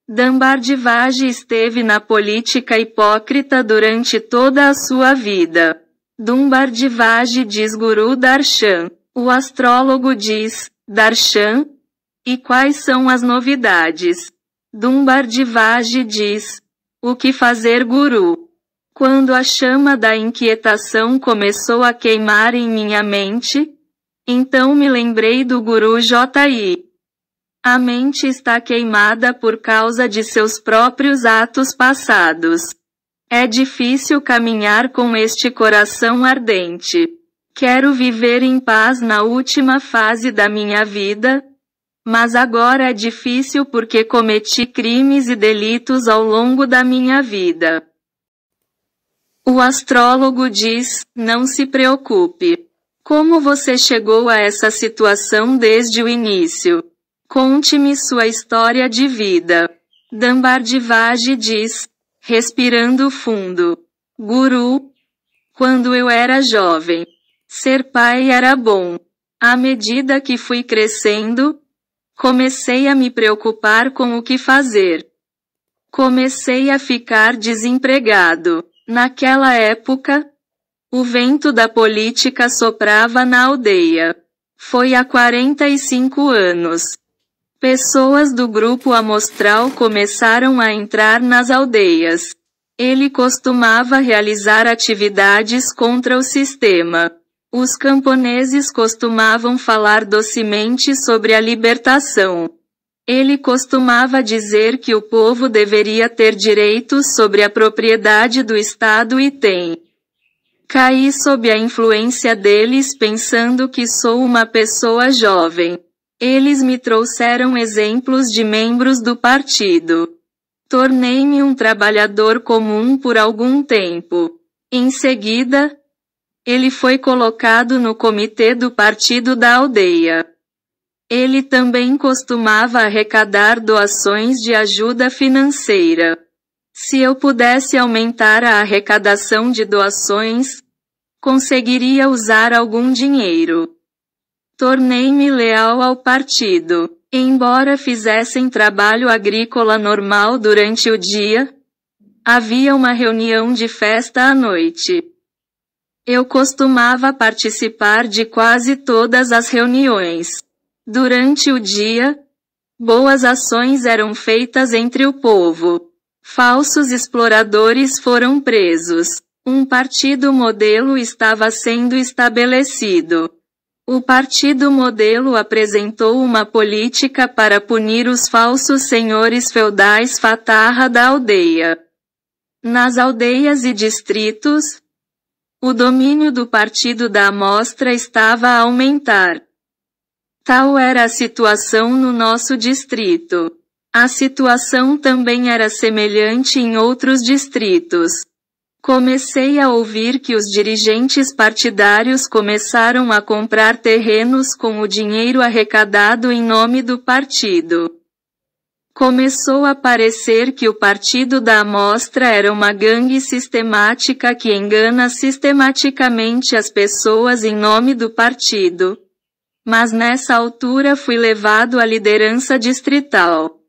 Dumbardivage esteve na política hipócrita durante toda a sua vida. Dumbardivage diz Guru Darshan. O astrólogo diz, Darshan, e quais são as novidades? Dumbardivaj diz: O que fazer, guru? Quando a chama da inquietação começou a queimar em minha mente, então me lembrei do guru J.I. A mente está queimada por causa de seus próprios atos passados. É difícil caminhar com este coração ardente. Quero viver em paz na última fase da minha vida, mas agora é difícil porque cometi crimes e delitos ao longo da minha vida. O astrólogo diz: não se preocupe. Como você chegou a essa situação desde o início? Conte-me sua história de vida. Dambardivage diz, respirando fundo. Guru, quando eu era jovem, ser pai era bom. À medida que fui crescendo, Comecei a me preocupar com o que fazer. Comecei a ficar desempregado. Naquela época, o vento da política soprava na aldeia. Foi há 45 anos. Pessoas do grupo amostral começaram a entrar nas aldeias. Ele costumava realizar atividades contra o sistema. Os camponeses costumavam falar docemente sobre a libertação. Ele costumava dizer que o povo deveria ter direitos sobre a propriedade do Estado e tem. Caí sob a influência deles pensando que sou uma pessoa jovem. Eles me trouxeram exemplos de membros do partido. Tornei-me um trabalhador comum por algum tempo. Em seguida, ele foi colocado no comitê do partido da aldeia. Ele também costumava arrecadar doações de ajuda financeira. Se eu pudesse aumentar a arrecadação de doações, conseguiria usar algum dinheiro. Tornei-me leal ao partido. Embora fizessem trabalho agrícola normal durante o dia, havia uma reunião de festa à noite. Eu costumava participar de quase todas as reuniões. Durante o dia, boas ações eram feitas entre o povo. Falsos exploradores foram presos. Um partido modelo estava sendo estabelecido. O partido modelo apresentou uma política para punir os falsos senhores feudais fatarra da aldeia. Nas aldeias e distritos, o domínio do partido da amostra estava a aumentar. Tal era a situação no nosso distrito. A situação também era semelhante em outros distritos. Comecei a ouvir que os dirigentes partidários começaram a comprar terrenos com o dinheiro arrecadado em nome do partido começou a parecer que o partido da amostra era uma gangue sistemática que engana sistematicamente as pessoas em nome do partido. Mas nessa altura fui levado à liderança distrital.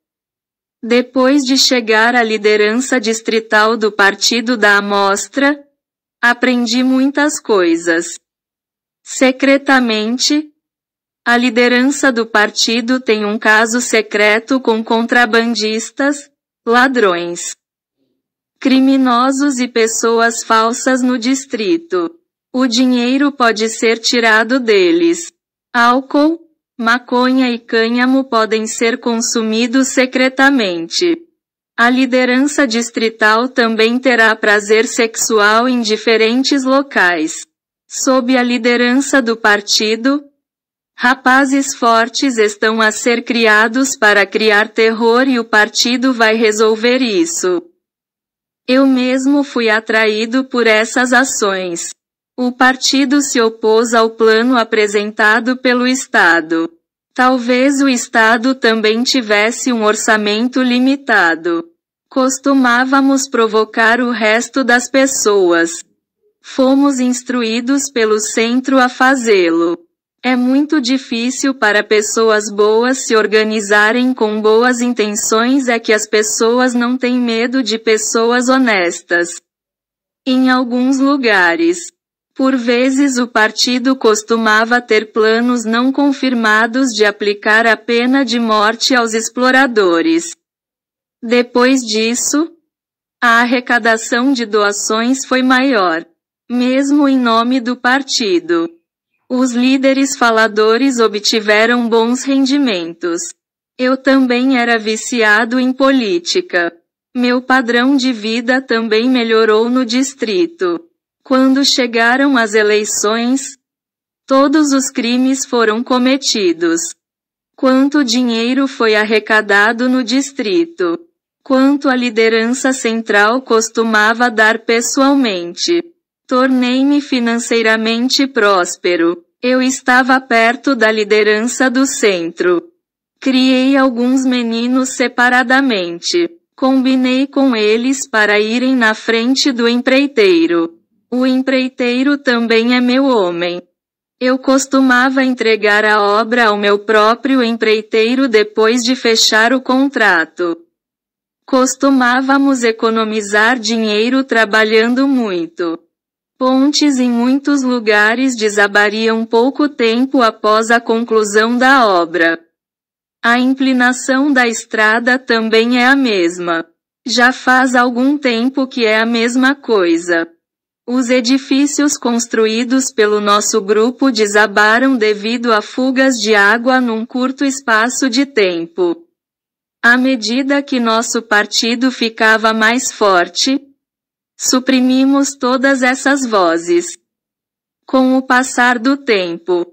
Depois de chegar à liderança distrital do partido da amostra, aprendi muitas coisas. Secretamente, a liderança do partido tem um caso secreto com contrabandistas, ladrões, criminosos e pessoas falsas no distrito. O dinheiro pode ser tirado deles. Álcool, maconha e cânhamo podem ser consumidos secretamente. A liderança distrital também terá prazer sexual em diferentes locais. Sob a liderança do partido, Rapazes fortes estão a ser criados para criar terror e o partido vai resolver isso. Eu mesmo fui atraído por essas ações. O partido se opôs ao plano apresentado pelo Estado. Talvez o Estado também tivesse um orçamento limitado. Costumávamos provocar o resto das pessoas. Fomos instruídos pelo centro a fazê-lo. É muito difícil para pessoas boas se organizarem com boas intenções é que as pessoas não têm medo de pessoas honestas. Em alguns lugares, por vezes o partido costumava ter planos não confirmados de aplicar a pena de morte aos exploradores. Depois disso, a arrecadação de doações foi maior, mesmo em nome do partido. Os líderes faladores obtiveram bons rendimentos. Eu também era viciado em política. Meu padrão de vida também melhorou no distrito. Quando chegaram as eleições, todos os crimes foram cometidos. Quanto dinheiro foi arrecadado no distrito? Quanto a liderança central costumava dar pessoalmente? Tornei-me financeiramente próspero. Eu estava perto da liderança do centro. Criei alguns meninos separadamente. Combinei com eles para irem na frente do empreiteiro. O empreiteiro também é meu homem. Eu costumava entregar a obra ao meu próprio empreiteiro depois de fechar o contrato. Costumávamos economizar dinheiro trabalhando muito. Pontes em muitos lugares desabariam pouco tempo após a conclusão da obra. A inclinação da estrada também é a mesma. Já faz algum tempo que é a mesma coisa. Os edifícios construídos pelo nosso grupo desabaram devido a fugas de água num curto espaço de tempo. À medida que nosso partido ficava mais forte, Suprimimos todas essas vozes. Com o passar do tempo,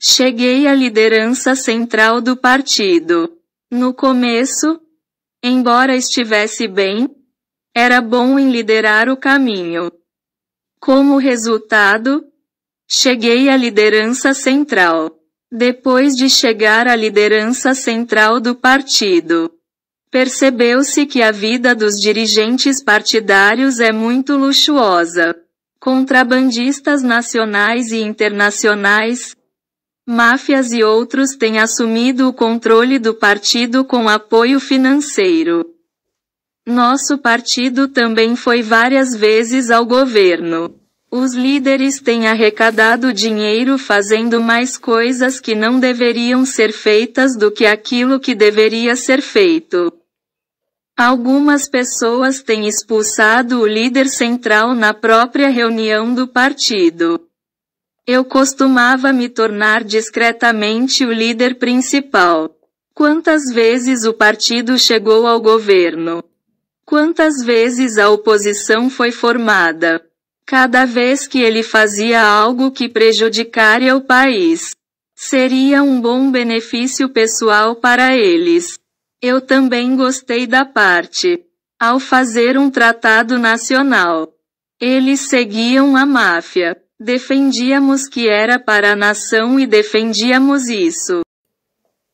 cheguei à liderança central do partido. No começo, embora estivesse bem, era bom em liderar o caminho. Como resultado, cheguei à liderança central. Depois de chegar à liderança central do partido, Percebeu-se que a vida dos dirigentes partidários é muito luxuosa. Contrabandistas nacionais e internacionais, máfias e outros têm assumido o controle do partido com apoio financeiro. Nosso partido também foi várias vezes ao governo. Os líderes têm arrecadado dinheiro fazendo mais coisas que não deveriam ser feitas do que aquilo que deveria ser feito. Algumas pessoas têm expulsado o líder central na própria reunião do partido. Eu costumava me tornar discretamente o líder principal. Quantas vezes o partido chegou ao governo? Quantas vezes a oposição foi formada? cada vez que ele fazia algo que prejudicaria o país. Seria um bom benefício pessoal para eles. Eu também gostei da parte. Ao fazer um tratado nacional, eles seguiam a máfia. Defendíamos que era para a nação e defendíamos isso.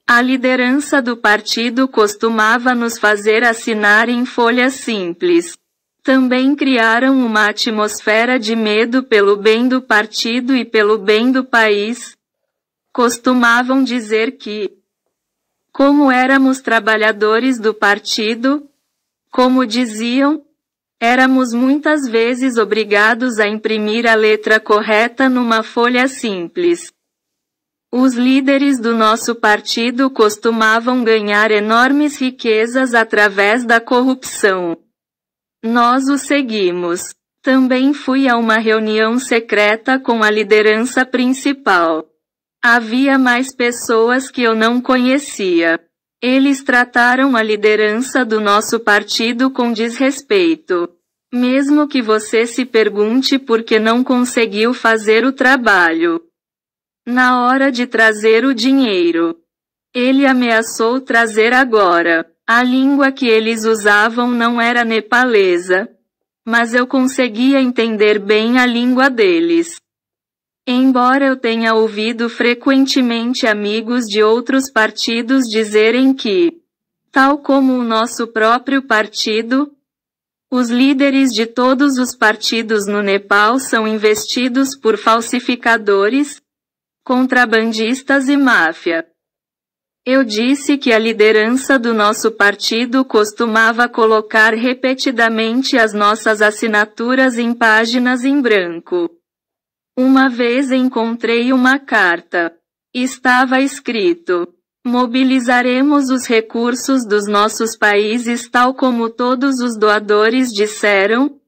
A liderança do partido costumava nos fazer assinar em folha simples também criaram uma atmosfera de medo pelo bem do partido e pelo bem do país. Costumavam dizer que, como éramos trabalhadores do partido, como diziam, éramos muitas vezes obrigados a imprimir a letra correta numa folha simples. Os líderes do nosso partido costumavam ganhar enormes riquezas através da corrupção. Nós o seguimos. Também fui a uma reunião secreta com a liderança principal. Havia mais pessoas que eu não conhecia. Eles trataram a liderança do nosso partido com desrespeito. Mesmo que você se pergunte por que não conseguiu fazer o trabalho. Na hora de trazer o dinheiro. Ele ameaçou trazer agora. A língua que eles usavam não era nepalesa, mas eu conseguia entender bem a língua deles. Embora eu tenha ouvido frequentemente amigos de outros partidos dizerem que, tal como o nosso próprio partido, os líderes de todos os partidos no Nepal são investidos por falsificadores, contrabandistas e máfia. Eu disse que a liderança do nosso partido costumava colocar repetidamente as nossas assinaturas em páginas em branco. Uma vez encontrei uma carta. Estava escrito: Mobilizaremos os recursos dos nossos países, tal como todos os doadores disseram.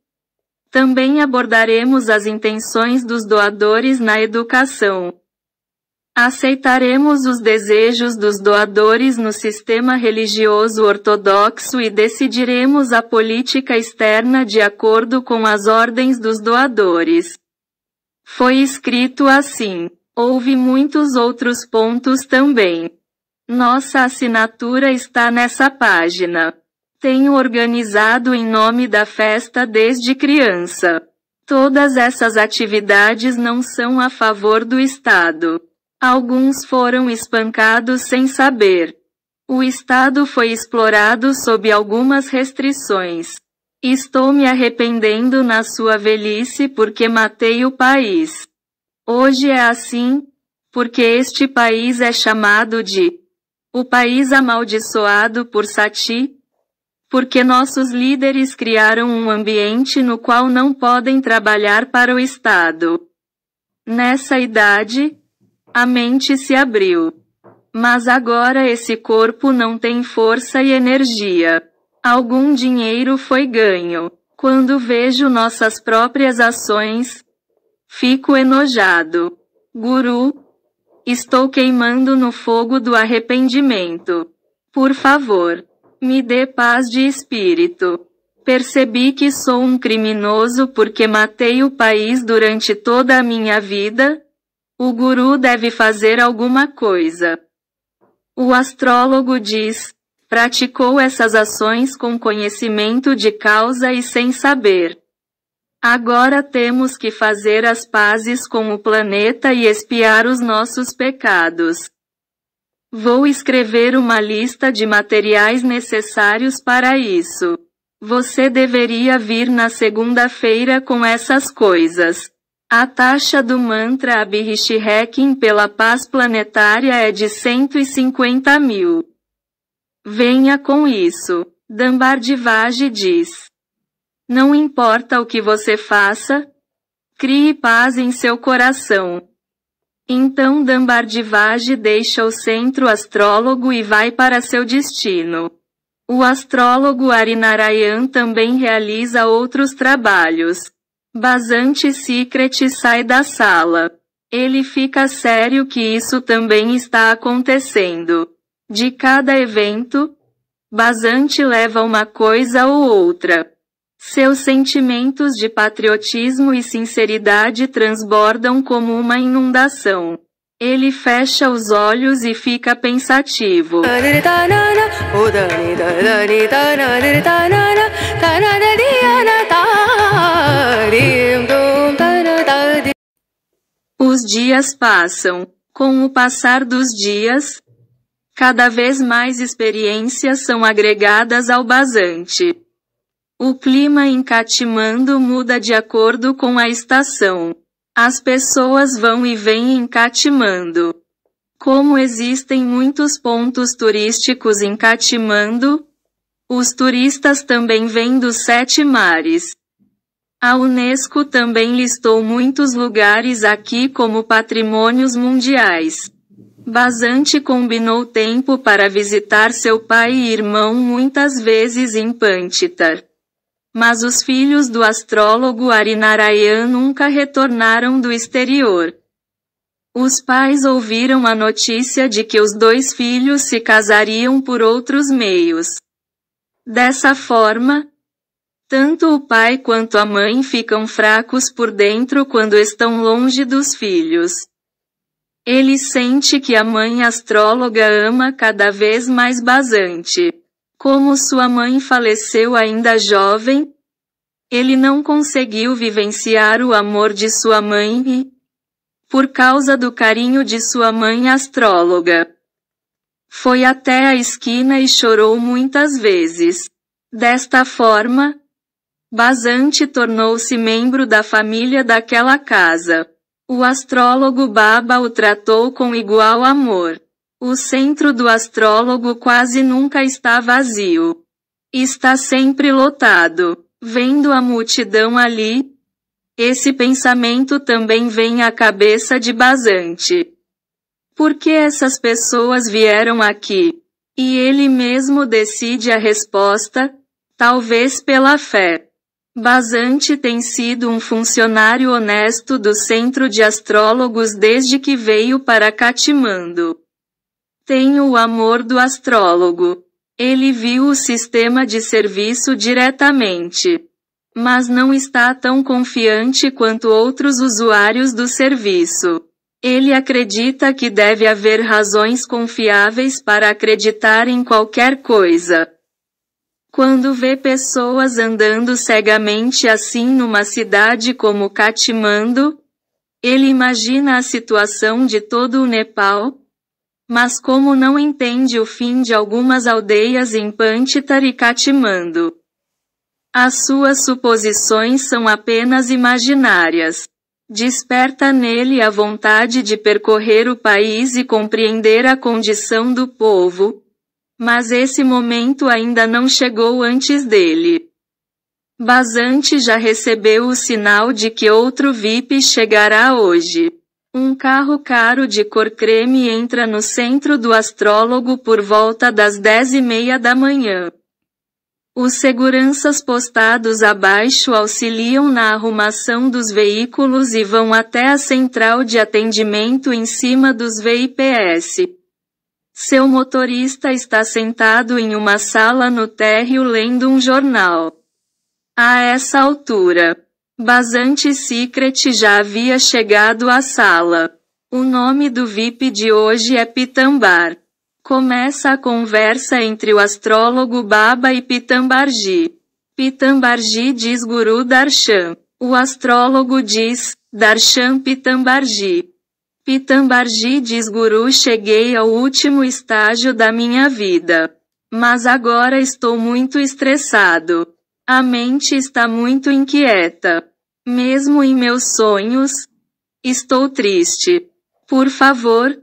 Também abordaremos as intenções dos doadores na educação. Aceitaremos os desejos dos doadores no sistema religioso ortodoxo e decidiremos a política externa de acordo com as ordens dos doadores. Foi escrito assim. Houve muitos outros pontos também. Nossa assinatura está nessa página. Tenho organizado em nome da festa desde criança. Todas essas atividades não são a favor do Estado. Alguns foram espancados sem saber. O Estado foi explorado sob algumas restrições. Estou me arrependendo na sua velhice porque matei o país. Hoje é assim, porque este país é chamado de o país amaldiçoado por Sati, porque nossos líderes criaram um ambiente no qual não podem trabalhar para o Estado. Nessa idade, a mente se abriu. Mas agora esse corpo não tem força e energia. Algum dinheiro foi ganho. Quando vejo nossas próprias ações, fico enojado. Guru, estou queimando no fogo do arrependimento. Por favor, me dê paz de espírito. Percebi que sou um criminoso porque matei o país durante toda a minha vida, o guru deve fazer alguma coisa. O astrólogo diz: praticou essas ações com conhecimento de causa e sem saber. Agora temos que fazer as pazes com o planeta e espiar os nossos pecados. Vou escrever uma lista de materiais necessários para isso. Você deveria vir na segunda-feira com essas coisas. A taxa do mantra Abhishrekin pela paz planetária é de 150 mil. Venha com isso. Dambardivaj diz. Não importa o que você faça, crie paz em seu coração. Então Dambardivaj deixa o centro astrólogo e vai para seu destino. O astrólogo Arinarayan também realiza outros trabalhos. Basante Secret sai da sala. Ele fica sério que isso também está acontecendo. De cada evento, Basante leva uma coisa ou outra. Seus sentimentos de patriotismo e sinceridade transbordam como uma inundação. Ele fecha os olhos e fica pensativo. os dias passam, com o passar dos dias, cada vez mais experiências são agregadas ao basante. O clima em Catimando muda de acordo com a estação. As pessoas vão e vêm em Catimando. Como existem muitos pontos turísticos em Catimando, os turistas também vêm dos sete mares. A Unesco também listou muitos lugares aqui como patrimônios mundiais. Basante combinou tempo para visitar seu pai e irmão muitas vezes em Pantitar. Mas os filhos do astrólogo Arinarayan nunca retornaram do exterior. Os pais ouviram a notícia de que os dois filhos se casariam por outros meios. Dessa forma, tanto o pai quanto a mãe ficam fracos por dentro quando estão longe dos filhos. Ele sente que a mãe astróloga ama cada vez mais Basante. Como sua mãe faleceu ainda jovem, ele não conseguiu vivenciar o amor de sua mãe e, por causa do carinho de sua mãe astróloga, foi até a esquina e chorou muitas vezes. Desta forma, Basante tornou-se membro da família daquela casa. O astrólogo Baba o tratou com igual amor. O centro do astrólogo quase nunca está vazio. Está sempre lotado. Vendo a multidão ali, esse pensamento também vem à cabeça de Basante. Por que essas pessoas vieram aqui? E ele mesmo decide a resposta, talvez pela fé. Basante tem sido um funcionário honesto do Centro de Astrólogos desde que veio para Catimando. Tem o amor do astrólogo. Ele viu o sistema de serviço diretamente. Mas não está tão confiante quanto outros usuários do serviço. Ele acredita que deve haver razões confiáveis para acreditar em qualquer coisa. Quando vê pessoas andando cegamente assim numa cidade como Katmandu, ele imagina a situação de todo o Nepal, mas como não entende o fim de algumas aldeias em Pantitar e Katmandu. As suas suposições são apenas imaginárias. Desperta nele a vontade de percorrer o país e compreender a condição do povo, mas esse momento ainda não chegou antes dele. Basante já recebeu o sinal de que outro VIP chegará hoje. Um carro caro de cor creme entra no centro do astrólogo por volta das dez e meia da manhã. Os seguranças postados abaixo auxiliam na arrumação dos veículos e vão até a central de atendimento em cima dos VIPS. Seu motorista está sentado em uma sala no térreo lendo um jornal. A essa altura, Basante Secret já havia chegado à sala. O nome do VIP de hoje é Pitambar. Começa a conversa entre o astrólogo Baba e Pitambarji. Pitambarji diz Guru Darshan. O astrólogo diz, Darshan Pitambarji. Pitambarji diz Guru cheguei ao último estágio da minha vida. Mas agora estou muito estressado. A mente está muito inquieta. Mesmo em meus sonhos, estou triste. Por favor,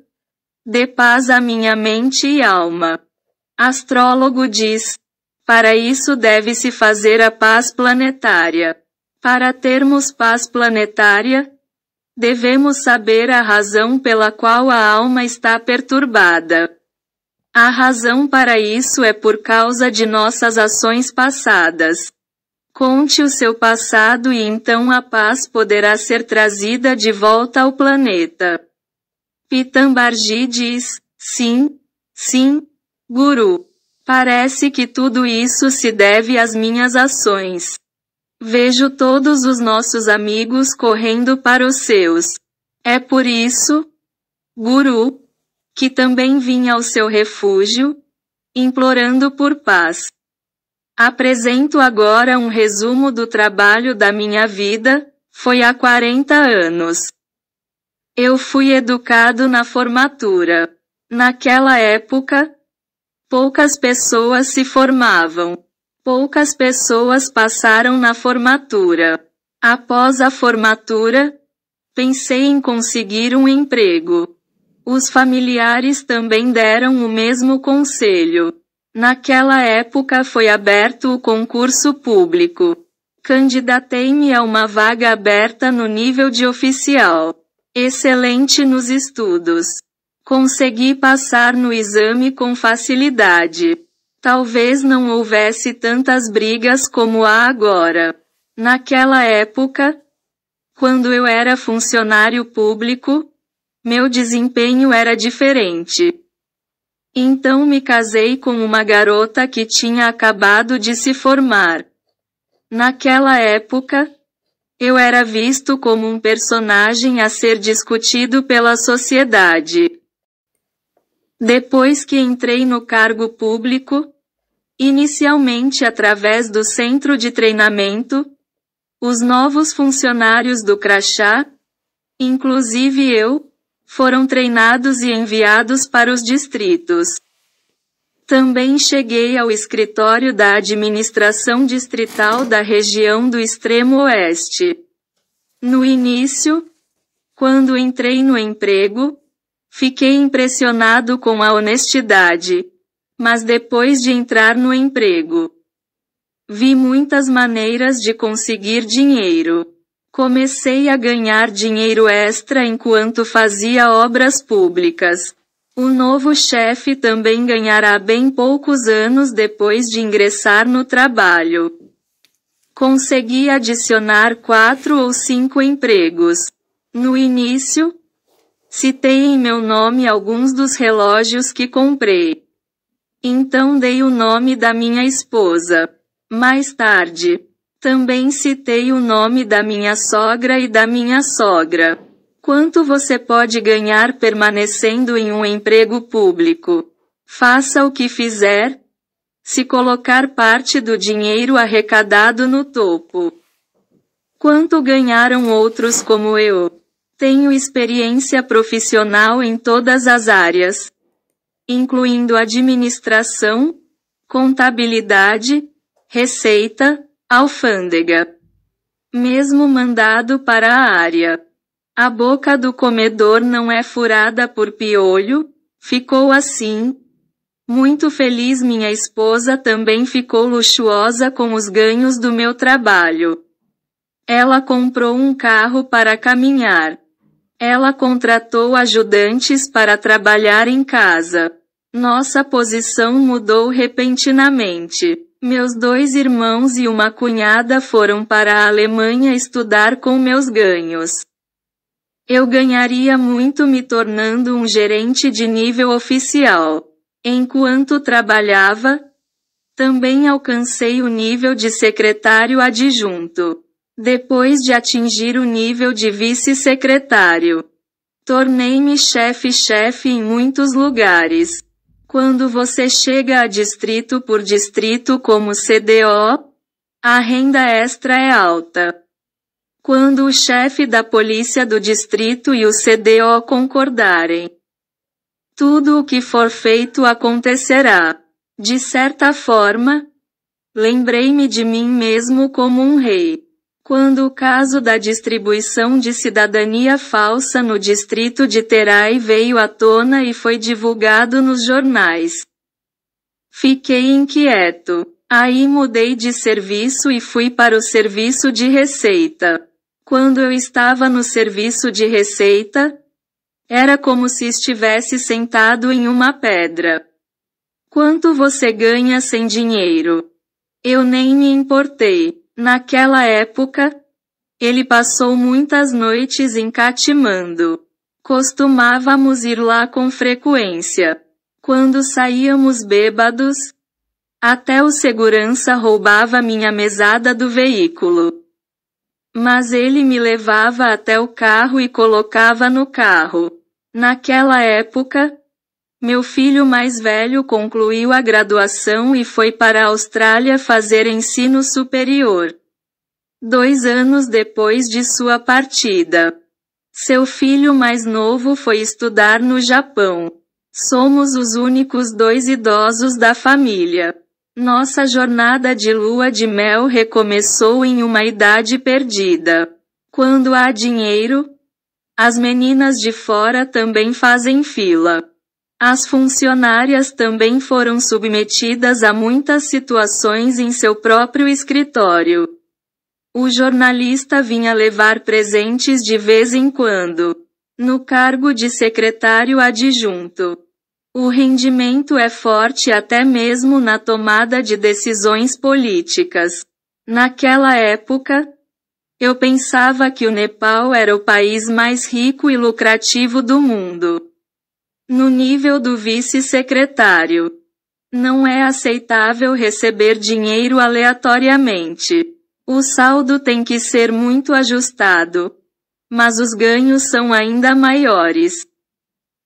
dê paz à minha mente e alma. Astrólogo diz: para isso deve-se fazer a paz planetária. Para termos paz planetária, Devemos saber a razão pela qual a alma está perturbada. A razão para isso é por causa de nossas ações passadas. Conte o seu passado e então a paz poderá ser trazida de volta ao planeta. Pitambarji diz: Sim, sim, Guru. Parece que tudo isso se deve às minhas ações. Vejo todos os nossos amigos correndo para os seus. É por isso, Guru, que também vim ao seu refúgio, implorando por paz. Apresento agora um resumo do trabalho da minha vida, foi há 40 anos. Eu fui educado na formatura. Naquela época, poucas pessoas se formavam. Poucas pessoas passaram na formatura. Após a formatura, pensei em conseguir um emprego. Os familiares também deram o mesmo conselho. Naquela época foi aberto o concurso público. Candidatei-me a uma vaga aberta no nível de oficial. Excelente nos estudos. Consegui passar no exame com facilidade. Talvez não houvesse tantas brigas como há agora. Naquela época, quando eu era funcionário público, meu desempenho era diferente. Então me casei com uma garota que tinha acabado de se formar. Naquela época, eu era visto como um personagem a ser discutido pela sociedade. Depois que entrei no cargo público, Inicialmente através do centro de treinamento, os novos funcionários do Crachá, inclusive eu, foram treinados e enviados para os distritos. Também cheguei ao escritório da administração distrital da região do Extremo Oeste. No início, quando entrei no emprego, fiquei impressionado com a honestidade, mas depois de entrar no emprego, vi muitas maneiras de conseguir dinheiro. Comecei a ganhar dinheiro extra enquanto fazia obras públicas. O novo chefe também ganhará bem poucos anos depois de ingressar no trabalho. Consegui adicionar quatro ou cinco empregos. No início, citei em meu nome alguns dos relógios que comprei. Então dei o nome da minha esposa. Mais tarde, também citei o nome da minha sogra e da minha sogra. Quanto você pode ganhar permanecendo em um emprego público? Faça o que fizer. Se colocar parte do dinheiro arrecadado no topo. Quanto ganharam outros como eu? Tenho experiência profissional em todas as áreas incluindo administração, contabilidade, receita, alfândega. Mesmo mandado para a área. A boca do comedor não é furada por piolho, ficou assim. Muito feliz minha esposa também ficou luxuosa com os ganhos do meu trabalho. Ela comprou um carro para caminhar. Ela contratou ajudantes para trabalhar em casa. Nossa posição mudou repentinamente. Meus dois irmãos e uma cunhada foram para a Alemanha estudar com meus ganhos. Eu ganharia muito me tornando um gerente de nível oficial. Enquanto trabalhava, também alcancei o nível de secretário adjunto. Depois de atingir o nível de vice-secretário, tornei-me chefe-chefe em muitos lugares. Quando você chega a distrito por distrito como CDO, a renda extra é alta. Quando o chefe da polícia do distrito e o CDO concordarem, tudo o que for feito acontecerá. De certa forma, lembrei-me de mim mesmo como um rei. Quando o caso da distribuição de cidadania falsa no distrito de Terai veio à tona e foi divulgado nos jornais, fiquei inquieto. Aí mudei de serviço e fui para o serviço de receita. Quando eu estava no serviço de receita, era como se estivesse sentado em uma pedra. Quanto você ganha sem dinheiro? Eu nem me importei. Naquela época, ele passou muitas noites em Catimando. Costumávamos ir lá com frequência. Quando saíamos bêbados, até o segurança roubava minha mesada do veículo. Mas ele me levava até o carro e colocava no carro. Naquela época, meu filho mais velho concluiu a graduação e foi para a Austrália fazer ensino superior. Dois anos depois de sua partida, seu filho mais novo foi estudar no Japão. Somos os únicos dois idosos da família. Nossa jornada de lua de mel recomeçou em uma idade perdida. Quando há dinheiro, as meninas de fora também fazem fila. As funcionárias também foram submetidas a muitas situações em seu próprio escritório. O jornalista vinha levar presentes de vez em quando. No cargo de secretário adjunto, o rendimento é forte até mesmo na tomada de decisões políticas. Naquela época, eu pensava que o Nepal era o país mais rico e lucrativo do mundo no nível do vice-secretário. Não é aceitável receber dinheiro aleatoriamente. O saldo tem que ser muito ajustado. Mas os ganhos são ainda maiores.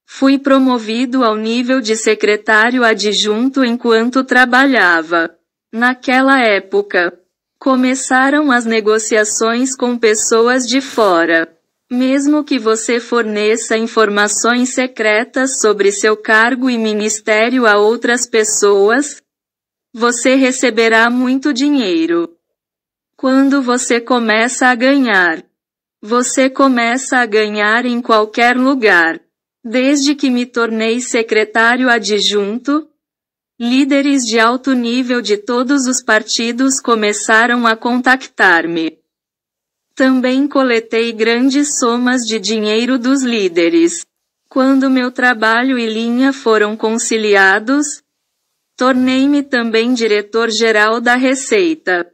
Fui promovido ao nível de secretário adjunto enquanto trabalhava. Naquela época, começaram as negociações com pessoas de fora. Mesmo que você forneça informações secretas sobre seu cargo e ministério a outras pessoas, você receberá muito dinheiro. Quando você começa a ganhar, você começa a ganhar em qualquer lugar. Desde que me tornei secretário adjunto, líderes de alto nível de todos os partidos começaram a contactar-me. Também coletei grandes somas de dinheiro dos líderes. Quando meu trabalho e linha foram conciliados, tornei-me também diretor-geral da Receita.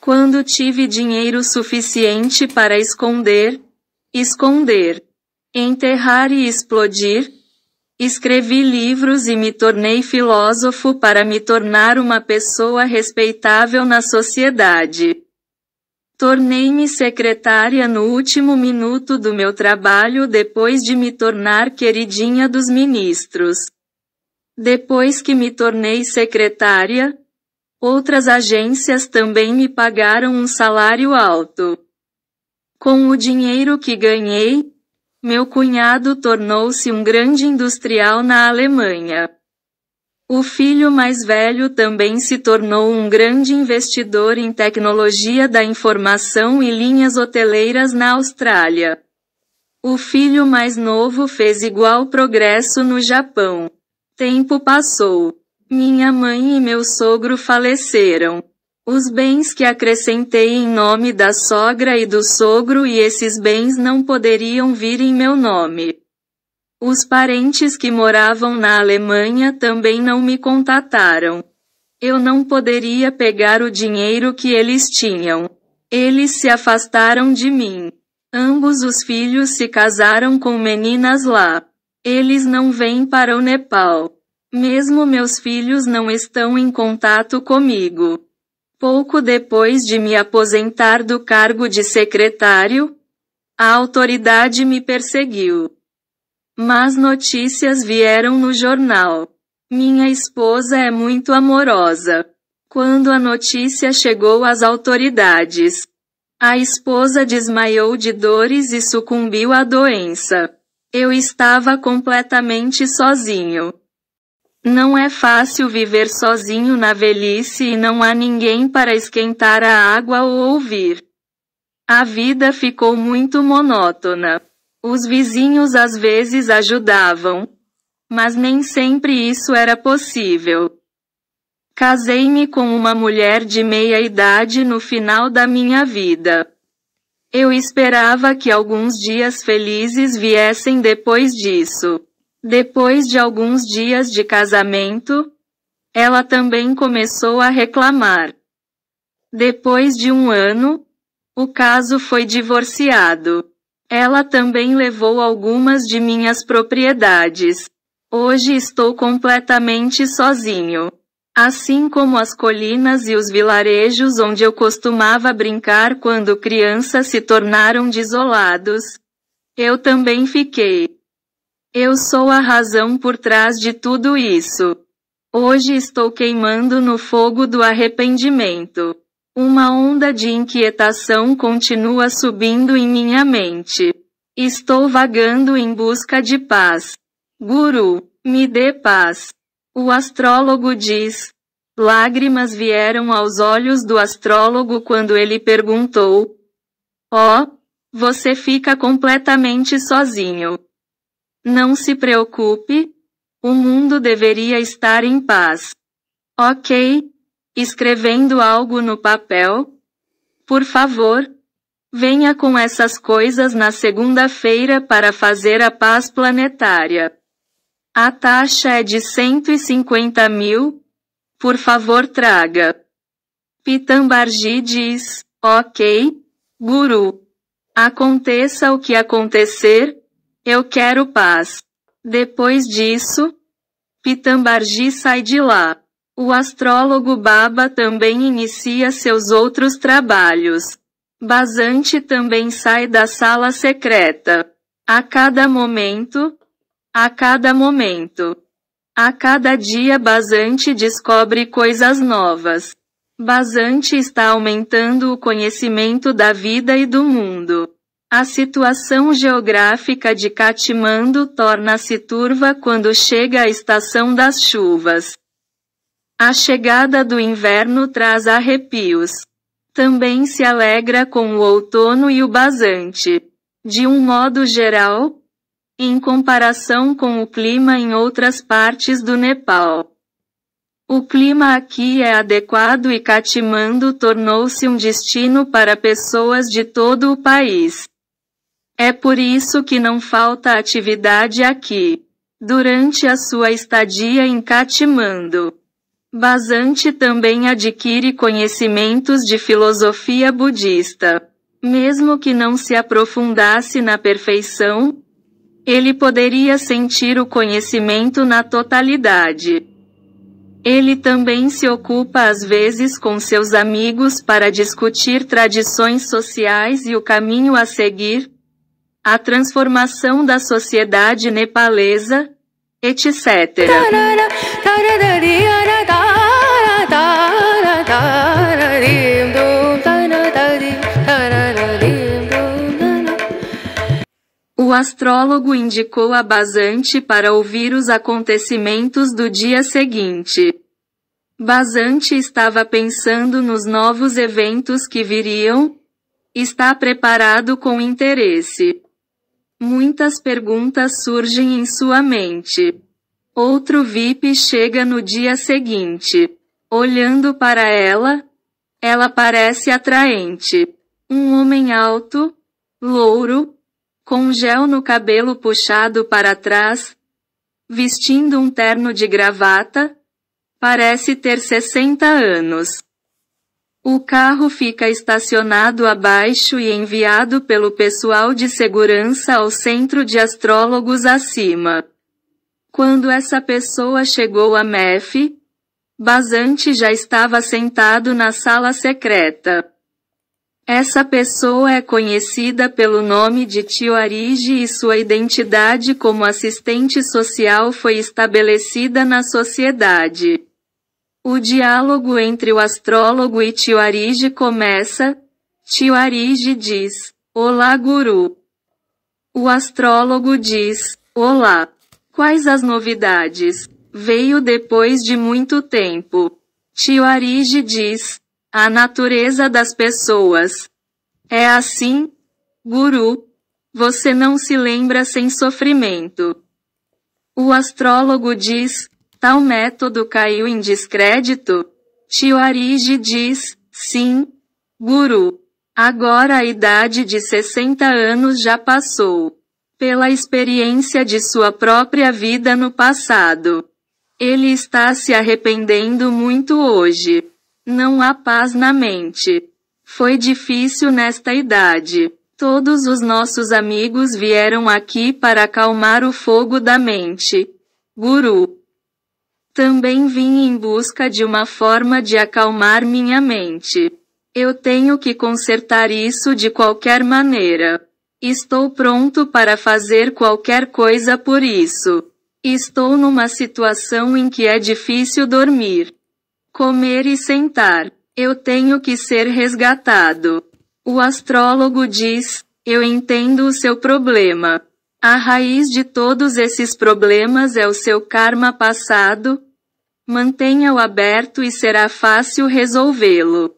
Quando tive dinheiro suficiente para esconder, esconder, enterrar e explodir, escrevi livros e me tornei filósofo para me tornar uma pessoa respeitável na sociedade. Tornei-me secretária no último minuto do meu trabalho depois de me tornar queridinha dos ministros. Depois que me tornei secretária, outras agências também me pagaram um salário alto. Com o dinheiro que ganhei, meu cunhado tornou-se um grande industrial na Alemanha. O filho mais velho também se tornou um grande investidor em tecnologia da informação e linhas hoteleiras na Austrália. O filho mais novo fez igual progresso no Japão. Tempo passou. Minha mãe e meu sogro faleceram. Os bens que acrescentei em nome da sogra e do sogro e esses bens não poderiam vir em meu nome. Os parentes que moravam na Alemanha também não me contataram. Eu não poderia pegar o dinheiro que eles tinham. Eles se afastaram de mim. Ambos os filhos se casaram com meninas lá. Eles não vêm para o Nepal. Mesmo meus filhos não estão em contato comigo. Pouco depois de me aposentar do cargo de secretário, a autoridade me perseguiu. Mas notícias vieram no jornal. Minha esposa é muito amorosa. Quando a notícia chegou às autoridades, a esposa desmaiou de dores e sucumbiu à doença. Eu estava completamente sozinho. Não é fácil viver sozinho na velhice e não há ninguém para esquentar a água ou ouvir. A vida ficou muito monótona. Os vizinhos às vezes ajudavam, mas nem sempre isso era possível. Casei-me com uma mulher de meia idade no final da minha vida. Eu esperava que alguns dias felizes viessem depois disso. Depois de alguns dias de casamento, ela também começou a reclamar. Depois de um ano, o caso foi divorciado. Ela também levou algumas de minhas propriedades. Hoje estou completamente sozinho. Assim como as colinas e os vilarejos onde eu costumava brincar quando criança se tornaram desolados. Eu também fiquei. Eu sou a razão por trás de tudo isso. Hoje estou queimando no fogo do arrependimento. Uma onda de inquietação continua subindo em minha mente. Estou vagando em busca de paz. Guru, me dê paz. O astrólogo diz. Lágrimas vieram aos olhos do astrólogo quando ele perguntou: Oh, você fica completamente sozinho. Não se preocupe. O mundo deveria estar em paz. Ok, escrevendo algo no papel? Por favor, venha com essas coisas na segunda-feira para fazer a paz planetária. A taxa é de 150 mil? Por favor, traga. Pitambarji diz: Ok, Guru. Aconteça o que acontecer, eu quero paz. Depois disso, Pitambarji sai de lá. O astrólogo Baba também inicia seus outros trabalhos. Basante também sai da sala secreta. A cada momento, a cada momento. A cada dia Basante descobre coisas novas. Basante está aumentando o conhecimento da vida e do mundo. A situação geográfica de Katmandu torna-se turva quando chega a estação das chuvas. A chegada do inverno traz arrepios. Também se alegra com o outono e o basante. De um modo geral, em comparação com o clima em outras partes do Nepal. O clima aqui é adequado e Katmandu tornou-se um destino para pessoas de todo o país. É por isso que não falta atividade aqui. Durante a sua estadia em Katmandu, Basante também adquire conhecimentos de filosofia budista. Mesmo que não se aprofundasse na perfeição, ele poderia sentir o conhecimento na totalidade. Ele também se ocupa às vezes com seus amigos para discutir tradições sociais e o caminho a seguir, a transformação da sociedade nepalesa, etc. o astrólogo indicou a Basante para ouvir os acontecimentos do dia seguinte. Basante estava pensando nos novos eventos que viriam? Está preparado com interesse. Muitas perguntas surgem em sua mente. Outro VIP chega no dia seguinte. Olhando para ela, ela parece atraente. Um homem alto, louro, com gel no cabelo puxado para trás, vestindo um terno de gravata, parece ter 60 anos. O carro fica estacionado abaixo e enviado pelo pessoal de segurança ao centro de astrólogos acima. Quando essa pessoa chegou a MEF, Basante já estava sentado na sala secreta. Essa pessoa é conhecida pelo nome de Tio Arige e sua identidade como assistente social foi estabelecida na sociedade. O diálogo entre o astrólogo e Tio Arige começa. Tio Arige diz: Olá, guru. O astrólogo diz: Olá. Quais as novidades? Veio depois de muito tempo. Tio Arige diz: a natureza das pessoas. É assim, Guru. Você não se lembra sem sofrimento. O astrólogo diz, tal método caiu em descrédito? Tiwariji diz, sim, Guru. Agora a idade de 60 anos já passou. Pela experiência de sua própria vida no passado. Ele está se arrependendo muito hoje. Não há paz na mente. Foi difícil nesta idade. Todos os nossos amigos vieram aqui para acalmar o fogo da mente. Guru. Também vim em busca de uma forma de acalmar minha mente. Eu tenho que consertar isso de qualquer maneira. Estou pronto para fazer qualquer coisa por isso. Estou numa situação em que é difícil dormir comer e sentar. Eu tenho que ser resgatado. O astrólogo diz: Eu entendo o seu problema. A raiz de todos esses problemas é o seu karma passado. Mantenha-o aberto e será fácil resolvê-lo.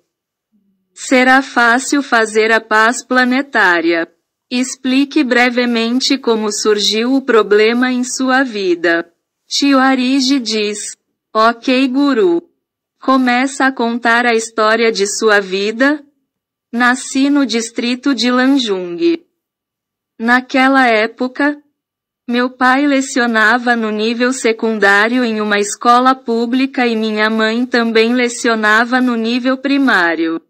Será fácil fazer a paz planetária. Explique brevemente como surgiu o problema em sua vida. Tio Arige diz: Ok, Guru começa a contar a história de sua vida. Nasci no distrito de Lanjung. Naquela época, meu pai lecionava no nível secundário em uma escola pública e minha mãe também lecionava no nível primário.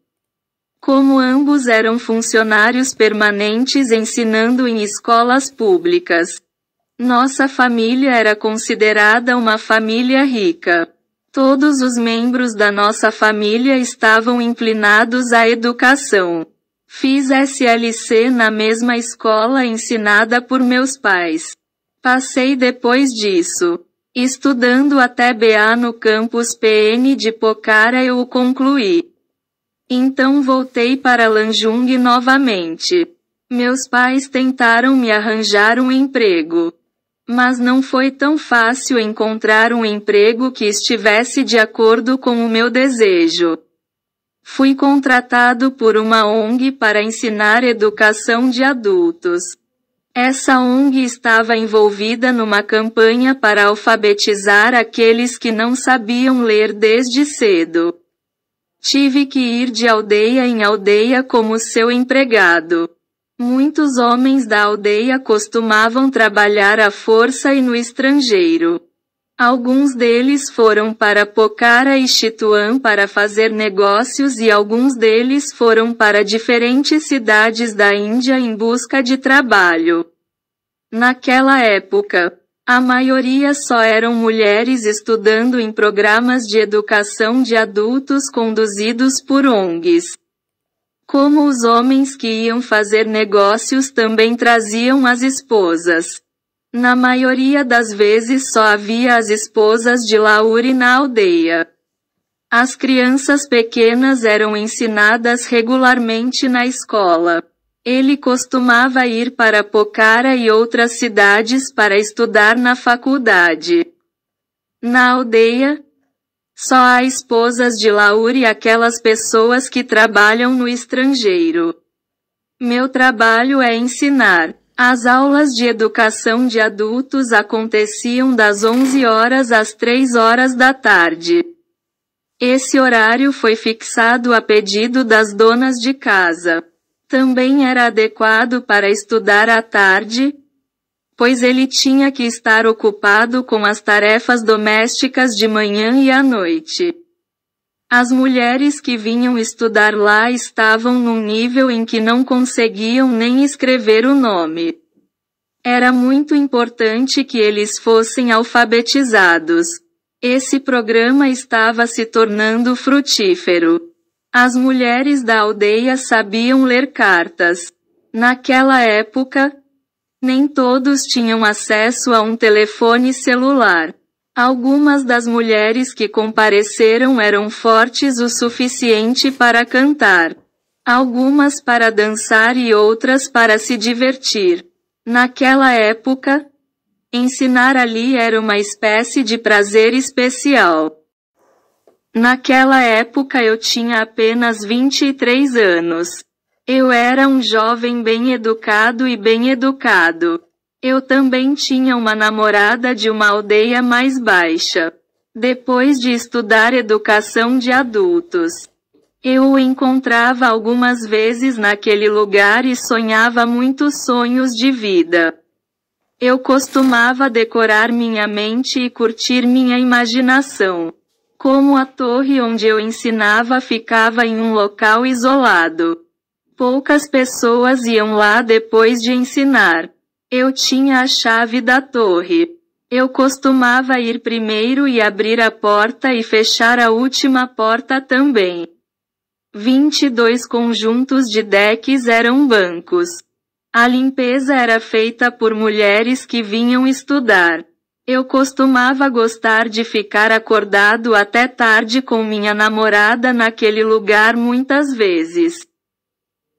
Como ambos eram funcionários permanentes ensinando em escolas públicas, nossa família era considerada uma família rica. Todos os membros da nossa família estavam inclinados à educação. Fiz SLC na mesma escola ensinada por meus pais. Passei depois disso. Estudando até BA no campus PN de Pocara eu o concluí. Então voltei para Lanjung novamente. Meus pais tentaram me arranjar um emprego. Mas não foi tão fácil encontrar um emprego que estivesse de acordo com o meu desejo. Fui contratado por uma ONG para ensinar educação de adultos. Essa ONG estava envolvida numa campanha para alfabetizar aqueles que não sabiam ler desde cedo. Tive que ir de aldeia em aldeia como seu empregado. Muitos homens da aldeia costumavam trabalhar à força e no estrangeiro. Alguns deles foram para Pocara e Chituan para fazer negócios e alguns deles foram para diferentes cidades da Índia em busca de trabalho. Naquela época, a maioria só eram mulheres estudando em programas de educação de adultos conduzidos por ONGs. Como os homens que iam fazer negócios também traziam as esposas. Na maioria das vezes só havia as esposas de Lauri na aldeia. As crianças pequenas eram ensinadas regularmente na escola. Ele costumava ir para Pocara e outras cidades para estudar na faculdade. Na aldeia, só há esposas de Laura e aquelas pessoas que trabalham no estrangeiro. Meu trabalho é ensinar. As aulas de educação de adultos aconteciam das 11 horas às 3 horas da tarde. Esse horário foi fixado a pedido das donas de casa. Também era adequado para estudar à tarde, pois ele tinha que estar ocupado com as tarefas domésticas de manhã e à noite. As mulheres que vinham estudar lá estavam num nível em que não conseguiam nem escrever o nome. Era muito importante que eles fossem alfabetizados. Esse programa estava se tornando frutífero. As mulheres da aldeia sabiam ler cartas. Naquela época, nem todos tinham acesso a um telefone celular. Algumas das mulheres que compareceram eram fortes o suficiente para cantar, algumas para dançar e outras para se divertir. Naquela época, ensinar ali era uma espécie de prazer especial. Naquela época eu tinha apenas 23 anos. Eu era um jovem bem educado e bem educado. Eu também tinha uma namorada de uma aldeia mais baixa. Depois de estudar educação de adultos, eu o encontrava algumas vezes naquele lugar e sonhava muitos sonhos de vida. Eu costumava decorar minha mente e curtir minha imaginação. Como a torre onde eu ensinava ficava em um local isolado. Poucas pessoas iam lá depois de ensinar. Eu tinha a chave da torre. Eu costumava ir primeiro e abrir a porta e fechar a última porta também. 22 conjuntos de decks eram bancos. A limpeza era feita por mulheres que vinham estudar. Eu costumava gostar de ficar acordado até tarde com minha namorada naquele lugar muitas vezes.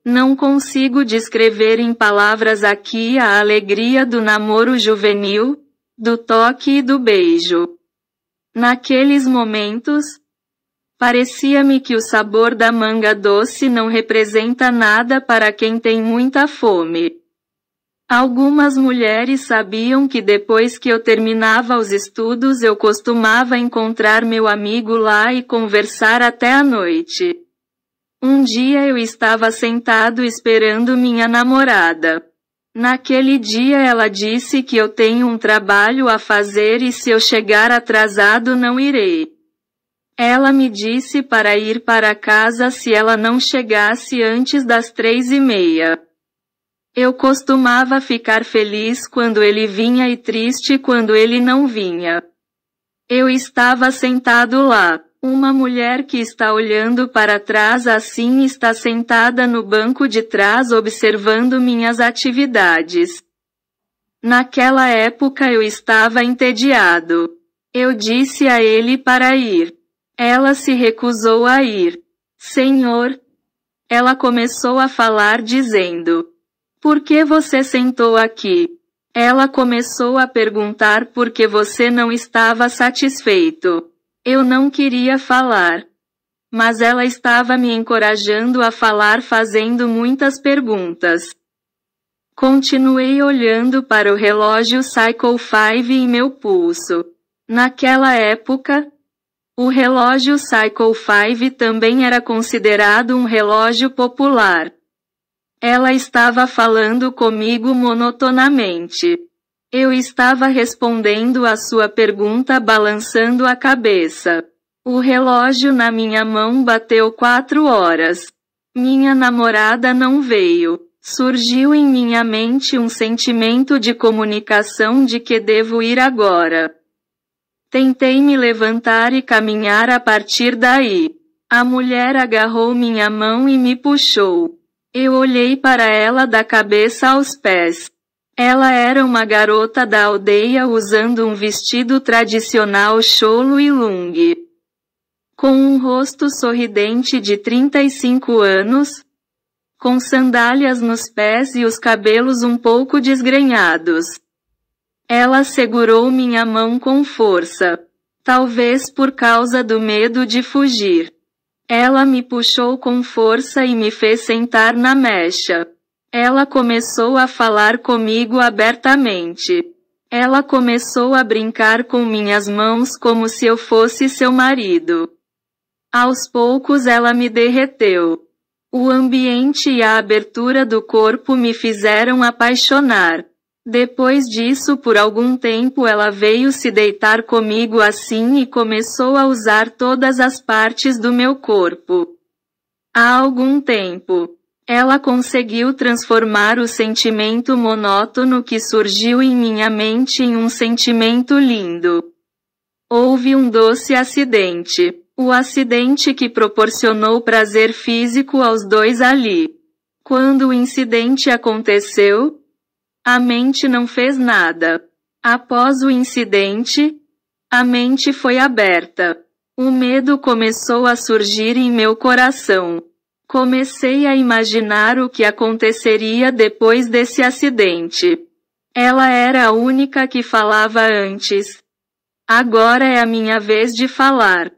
Não consigo descrever em palavras aqui a alegria do namoro juvenil, do toque e do beijo. Naqueles momentos, parecia-me que o sabor da manga doce não representa nada para quem tem muita fome. Algumas mulheres sabiam que depois que eu terminava os estudos eu costumava encontrar meu amigo lá e conversar até a noite. Um dia eu estava sentado esperando minha namorada. Naquele dia ela disse que eu tenho um trabalho a fazer e se eu chegar atrasado não irei. Ela me disse para ir para casa se ela não chegasse antes das três e meia. Eu costumava ficar feliz quando ele vinha e triste quando ele não vinha. Eu estava sentado lá. Uma mulher que está olhando para trás assim está sentada no banco de trás observando minhas atividades. Naquela época eu estava entediado. Eu disse a ele para ir. Ela se recusou a ir. Senhor, ela começou a falar dizendo: Por que você sentou aqui? Ela começou a perguntar por que você não estava satisfeito. Eu não queria falar. Mas ela estava me encorajando a falar fazendo muitas perguntas. Continuei olhando para o relógio Cycle 5 e meu pulso. Naquela época, o relógio Cycle 5 também era considerado um relógio popular. Ela estava falando comigo monotonamente. Eu estava respondendo à sua pergunta balançando a cabeça. O relógio na minha mão bateu quatro horas. Minha namorada não veio. Surgiu em minha mente um sentimento de comunicação de que devo ir agora. Tentei me levantar e caminhar a partir daí. A mulher agarrou minha mão e me puxou. Eu olhei para ela da cabeça aos pés. Ela era uma garota da aldeia usando um vestido tradicional cholo e lung. Com um rosto sorridente de 35 anos, com sandálias nos pés e os cabelos um pouco desgrenhados. Ela segurou minha mão com força, talvez por causa do medo de fugir. Ela me puxou com força e me fez sentar na mecha. Ela começou a falar comigo abertamente. Ela começou a brincar com minhas mãos como se eu fosse seu marido. Aos poucos ela me derreteu. O ambiente e a abertura do corpo me fizeram apaixonar. Depois disso, por algum tempo, ela veio se deitar comigo assim e começou a usar todas as partes do meu corpo. Há algum tempo, ela conseguiu transformar o sentimento monótono que surgiu em minha mente em um sentimento lindo. Houve um doce acidente. O acidente que proporcionou prazer físico aos dois ali. Quando o incidente aconteceu, a mente não fez nada. Após o incidente, a mente foi aberta. O medo começou a surgir em meu coração. Comecei a imaginar o que aconteceria depois desse acidente. Ela era a única que falava antes. Agora é a minha vez de falar.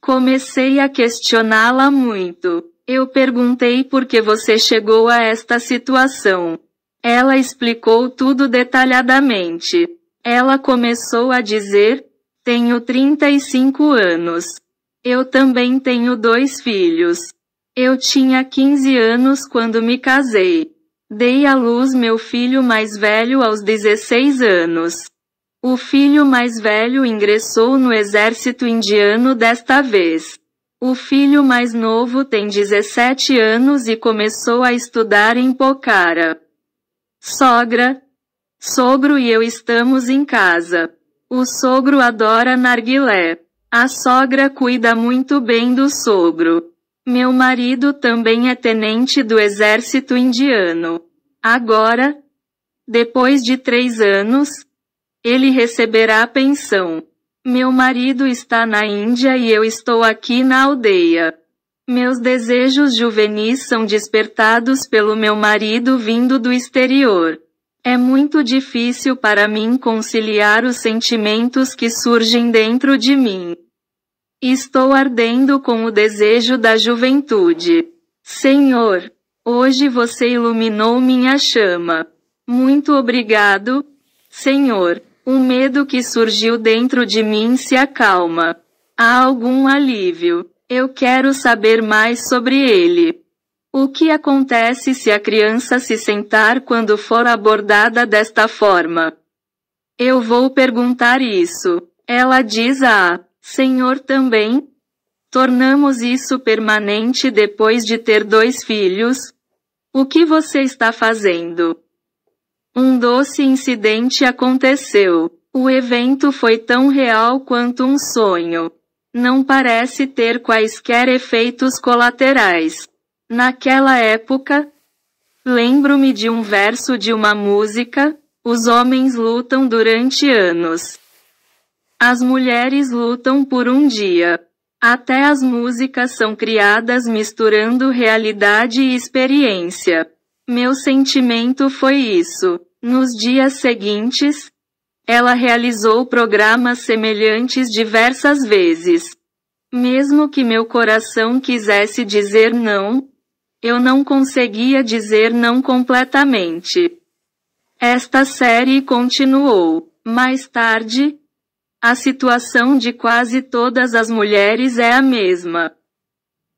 Comecei a questioná-la muito. Eu perguntei por que você chegou a esta situação. Ela explicou tudo detalhadamente. Ela começou a dizer: Tenho 35 anos. Eu também tenho dois filhos. Eu tinha 15 anos quando me casei. Dei à luz meu filho mais velho aos 16 anos. O filho mais velho ingressou no exército indiano desta vez. O filho mais novo tem 17 anos e começou a estudar em Pokhara. Sogra, sogro e eu estamos em casa. O sogro adora narguilé. A sogra cuida muito bem do sogro. Meu marido também é tenente do exército indiano. Agora, depois de três anos, ele receberá a pensão. Meu marido está na Índia e eu estou aqui na aldeia. Meus desejos juvenis são despertados pelo meu marido vindo do exterior. É muito difícil para mim conciliar os sentimentos que surgem dentro de mim. Estou ardendo com o desejo da juventude. Senhor, hoje você iluminou minha chama. Muito obrigado, Senhor. O medo que surgiu dentro de mim se acalma. Há algum alívio. Eu quero saber mais sobre ele. O que acontece se a criança se sentar quando for abordada desta forma? Eu vou perguntar isso. Ela diz a Senhor também, tornamos isso permanente depois de ter dois filhos. O que você está fazendo? Um doce incidente aconteceu. O evento foi tão real quanto um sonho. Não parece ter quaisquer efeitos colaterais. Naquela época, lembro-me de um verso de uma música: os homens lutam durante anos as mulheres lutam por um dia. Até as músicas são criadas misturando realidade e experiência. Meu sentimento foi isso. Nos dias seguintes, ela realizou programas semelhantes diversas vezes. Mesmo que meu coração quisesse dizer não, eu não conseguia dizer não completamente. Esta série continuou. Mais tarde, a situação de quase todas as mulheres é a mesma.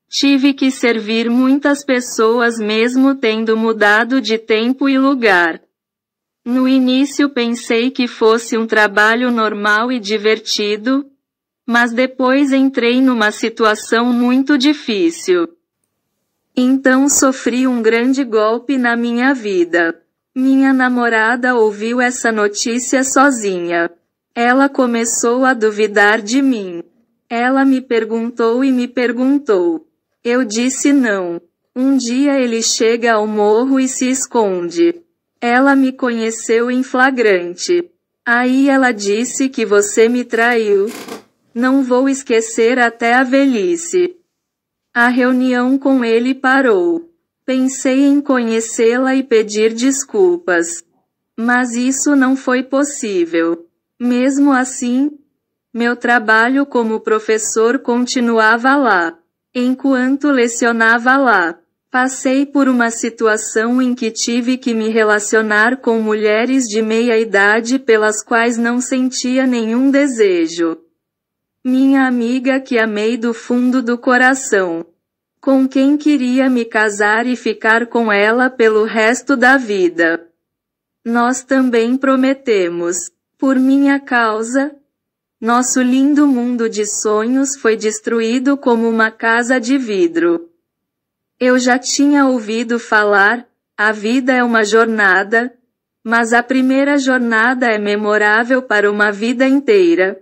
Tive que servir muitas pessoas mesmo tendo mudado de tempo e lugar. No início pensei que fosse um trabalho normal e divertido, mas depois entrei numa situação muito difícil. Então sofri um grande golpe na minha vida. Minha namorada ouviu essa notícia sozinha. Ela começou a duvidar de mim. Ela me perguntou e me perguntou. Eu disse não. Um dia ele chega ao morro e se esconde. Ela me conheceu em flagrante. Aí ela disse que você me traiu. Não vou esquecer até a velhice. A reunião com ele parou. Pensei em conhecê-la e pedir desculpas. Mas isso não foi possível. Mesmo assim, meu trabalho como professor continuava lá. Enquanto lecionava lá, passei por uma situação em que tive que me relacionar com mulheres de meia idade pelas quais não sentia nenhum desejo. Minha amiga que amei do fundo do coração. Com quem queria me casar e ficar com ela pelo resto da vida. Nós também prometemos por minha causa, nosso lindo mundo de sonhos foi destruído como uma casa de vidro. Eu já tinha ouvido falar, a vida é uma jornada, mas a primeira jornada é memorável para uma vida inteira,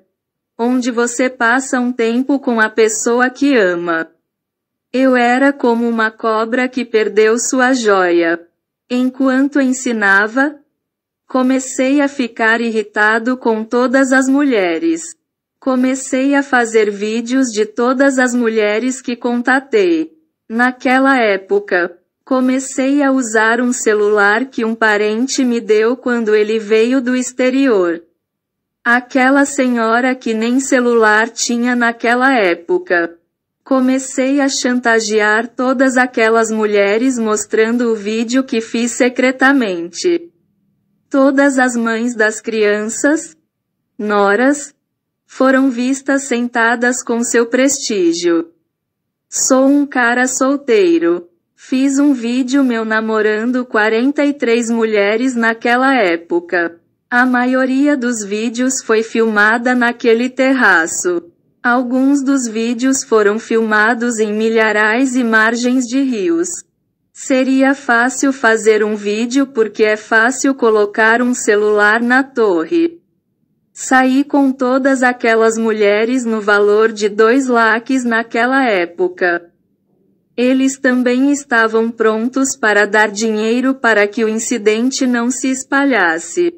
onde você passa um tempo com a pessoa que ama. Eu era como uma cobra que perdeu sua joia. Enquanto ensinava, Comecei a ficar irritado com todas as mulheres. Comecei a fazer vídeos de todas as mulheres que contatei. Naquela época, comecei a usar um celular que um parente me deu quando ele veio do exterior. Aquela senhora que nem celular tinha naquela época. Comecei a chantagear todas aquelas mulheres mostrando o vídeo que fiz secretamente. Todas as mães das crianças, noras, foram vistas sentadas com seu prestígio. Sou um cara solteiro. Fiz um vídeo meu namorando 43 mulheres naquela época. A maioria dos vídeos foi filmada naquele terraço. Alguns dos vídeos foram filmados em milharais e margens de rios. Seria fácil fazer um vídeo porque é fácil colocar um celular na torre. Saí com todas aquelas mulheres no valor de dois laques naquela época. Eles também estavam prontos para dar dinheiro para que o incidente não se espalhasse.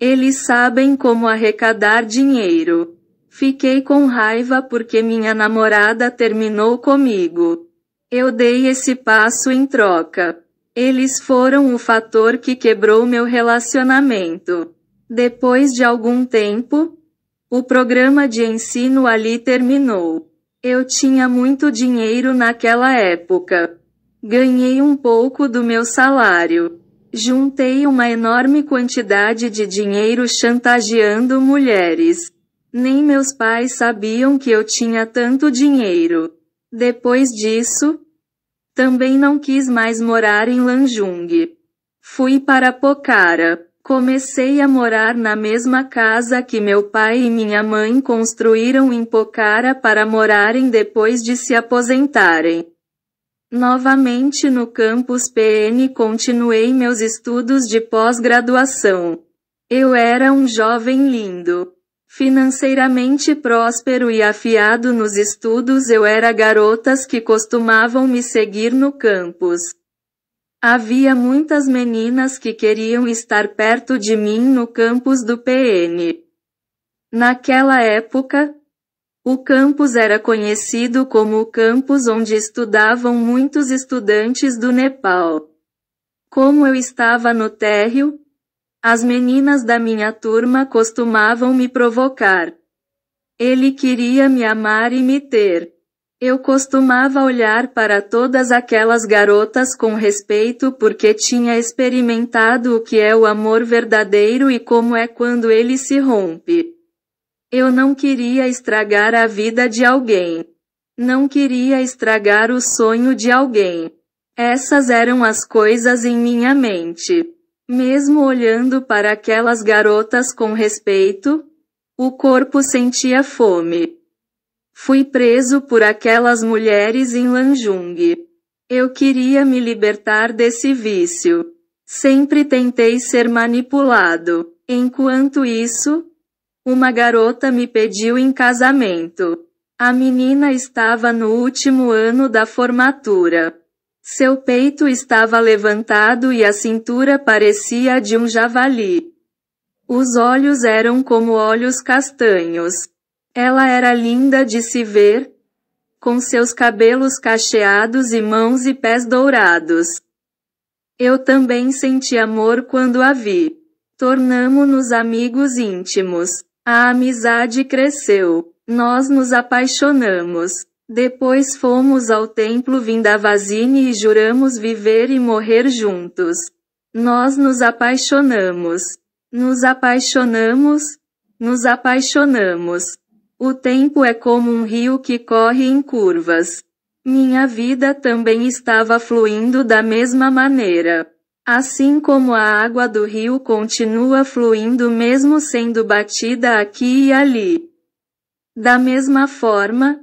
Eles sabem como arrecadar dinheiro. Fiquei com raiva porque minha namorada terminou comigo. Eu dei esse passo em troca. Eles foram o fator que quebrou meu relacionamento. Depois de algum tempo, o programa de ensino ali terminou. Eu tinha muito dinheiro naquela época. Ganhei um pouco do meu salário. Juntei uma enorme quantidade de dinheiro chantageando mulheres. Nem meus pais sabiam que eu tinha tanto dinheiro. Depois disso, também não quis mais morar em Lanjung. Fui para Pokhara. Comecei a morar na mesma casa que meu pai e minha mãe construíram em Pokhara para morarem depois de se aposentarem. Novamente no campus PN continuei meus estudos de pós-graduação. Eu era um jovem lindo financeiramente próspero e afiado nos estudos, eu era garotas que costumavam me seguir no campus. Havia muitas meninas que queriam estar perto de mim no campus do PN. Naquela época, o campus era conhecido como o campus onde estudavam muitos estudantes do Nepal. Como eu estava no térreo, as meninas da minha turma costumavam me provocar. Ele queria me amar e me ter. Eu costumava olhar para todas aquelas garotas com respeito porque tinha experimentado o que é o amor verdadeiro e como é quando ele se rompe. Eu não queria estragar a vida de alguém. Não queria estragar o sonho de alguém. Essas eram as coisas em minha mente. Mesmo olhando para aquelas garotas com respeito, o corpo sentia fome. Fui preso por aquelas mulheres em Lanjung. Eu queria me libertar desse vício. Sempre tentei ser manipulado. Enquanto isso, uma garota me pediu em casamento. A menina estava no último ano da formatura. Seu peito estava levantado e a cintura parecia de um javali. Os olhos eram como olhos castanhos. Ela era linda de se ver, com seus cabelos cacheados e mãos e pés dourados. Eu também senti amor quando a vi. Tornamo-nos amigos íntimos. A amizade cresceu. Nós nos apaixonamos. Depois fomos ao templo Vindavasini e juramos viver e morrer juntos. Nós nos apaixonamos. Nos apaixonamos. Nos apaixonamos. O tempo é como um rio que corre em curvas. Minha vida também estava fluindo da mesma maneira. Assim como a água do rio continua fluindo mesmo sendo batida aqui e ali. Da mesma forma,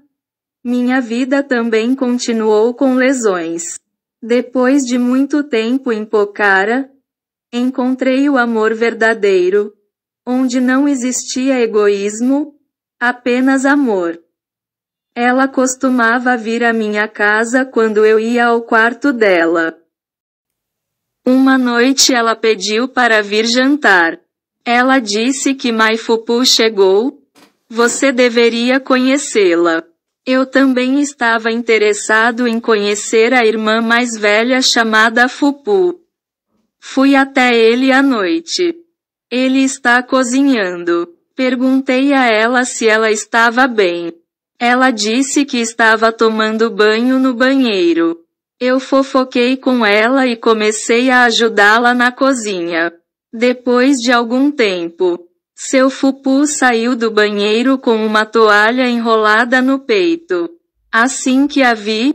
minha vida também continuou com lesões. Depois de muito tempo em Pocara, encontrei o amor verdadeiro, onde não existia egoísmo, apenas amor. Ela costumava vir à minha casa quando eu ia ao quarto dela. Uma noite ela pediu para vir jantar. Ela disse que Maifupu chegou. Você deveria conhecê-la. Eu também estava interessado em conhecer a irmã mais velha chamada Fupu. Fui até ele à noite. Ele está cozinhando. Perguntei a ela se ela estava bem. Ela disse que estava tomando banho no banheiro. Eu fofoquei com ela e comecei a ajudá-la na cozinha. Depois de algum tempo, seu fupu saiu do banheiro com uma toalha enrolada no peito. Assim que a vi,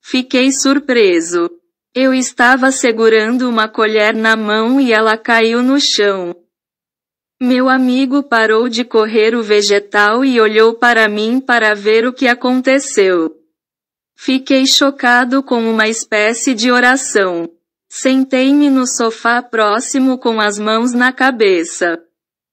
fiquei surpreso. Eu estava segurando uma colher na mão e ela caiu no chão. Meu amigo parou de correr o vegetal e olhou para mim para ver o que aconteceu. Fiquei chocado com uma espécie de oração. Sentei-me no sofá próximo com as mãos na cabeça.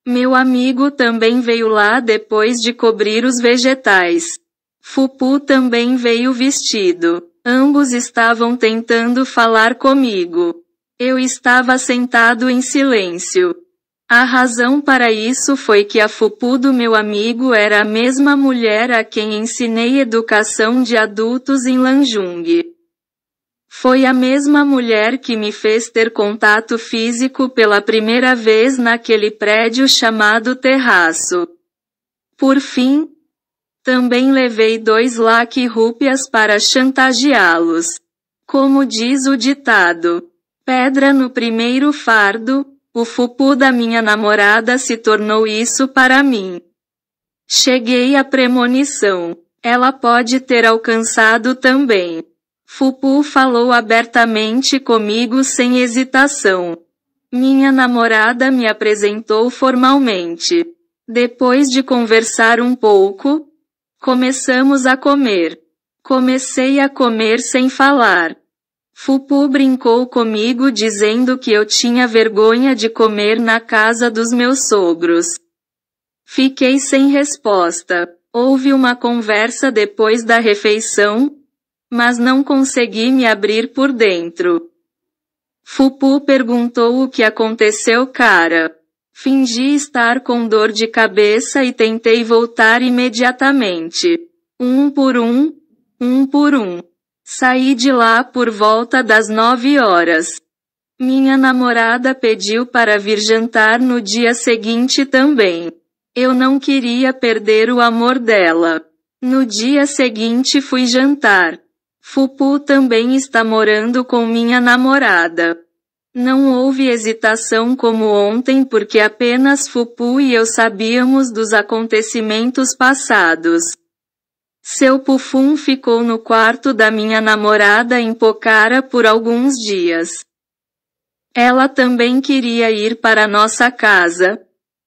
Meu amigo também veio lá depois de cobrir os vegetais. Fupu também veio vestido. Ambos estavam tentando falar comigo. Eu estava sentado em silêncio. A razão para isso foi que a Fupu do meu amigo era a mesma mulher a quem ensinei educação de adultos em Lanjung. Foi a mesma mulher que me fez ter contato físico pela primeira vez naquele prédio chamado terraço. Por fim, também levei dois lac rúpias para chantageá-los. Como diz o ditado, pedra no primeiro fardo, o fupu da minha namorada se tornou isso para mim. Cheguei à premonição. Ela pode ter alcançado também. Fupu falou abertamente comigo sem hesitação. Minha namorada me apresentou formalmente. Depois de conversar um pouco, começamos a comer. Comecei a comer sem falar. Fupu brincou comigo dizendo que eu tinha vergonha de comer na casa dos meus sogros. Fiquei sem resposta. Houve uma conversa depois da refeição, mas não consegui me abrir por dentro. Fupu perguntou o que aconteceu, cara. Fingi estar com dor de cabeça e tentei voltar imediatamente. Um por um, um por um. Saí de lá por volta das nove horas. Minha namorada pediu para vir jantar no dia seguinte também. Eu não queria perder o amor dela. No dia seguinte fui jantar. Fupu também está morando com minha namorada. Não houve hesitação como ontem porque apenas Fupu e eu sabíamos dos acontecimentos passados. Seu Pufum ficou no quarto da minha namorada em Pocara por alguns dias. Ela também queria ir para nossa casa,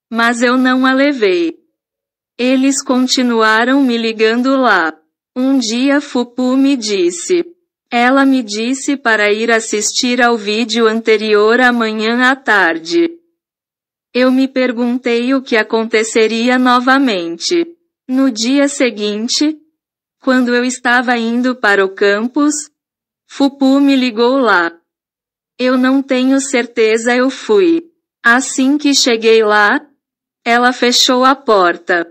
mas eu não a levei. Eles continuaram me ligando lá. Um dia Fupu me disse. Ela me disse para ir assistir ao vídeo anterior amanhã à tarde. Eu me perguntei o que aconteceria novamente. No dia seguinte, quando eu estava indo para o campus, Fupu me ligou lá. Eu não tenho certeza eu fui. Assim que cheguei lá, ela fechou a porta.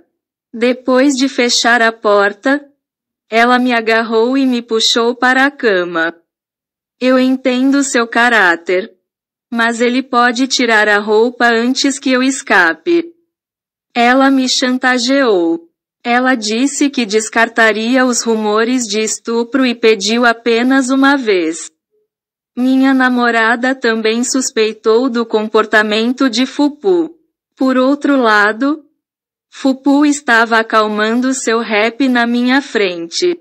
Depois de fechar a porta, ela me agarrou e me puxou para a cama. Eu entendo seu caráter. Mas ele pode tirar a roupa antes que eu escape. Ela me chantageou. Ela disse que descartaria os rumores de estupro e pediu apenas uma vez. Minha namorada também suspeitou do comportamento de Fupu. Por outro lado, Fupu estava acalmando seu rap na minha frente.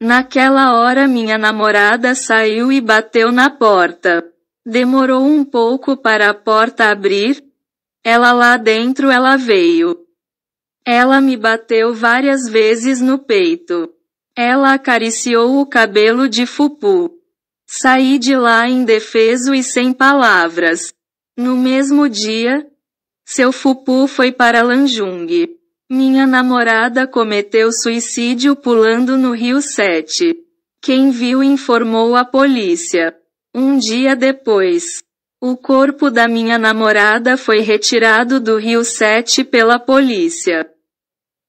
Naquela hora minha namorada saiu e bateu na porta. Demorou um pouco para a porta abrir. Ela lá dentro ela veio. Ela me bateu várias vezes no peito. Ela acariciou o cabelo de Fupu. Saí de lá indefeso e sem palavras. No mesmo dia, seu fupu foi para Lanjung. Minha namorada cometeu suicídio pulando no rio 7. Quem viu informou a polícia. Um dia depois, o corpo da minha namorada foi retirado do rio 7 pela polícia.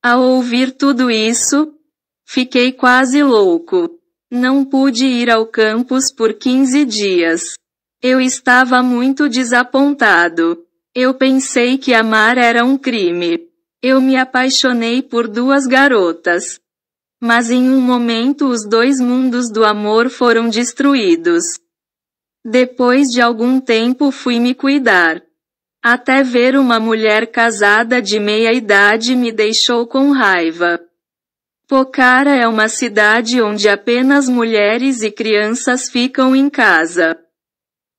Ao ouvir tudo isso, fiquei quase louco. Não pude ir ao campus por 15 dias. Eu estava muito desapontado. Eu pensei que amar era um crime. Eu me apaixonei por duas garotas. Mas em um momento os dois mundos do amor foram destruídos. Depois de algum tempo fui me cuidar. Até ver uma mulher casada de meia idade me deixou com raiva. Pokhara é uma cidade onde apenas mulheres e crianças ficam em casa.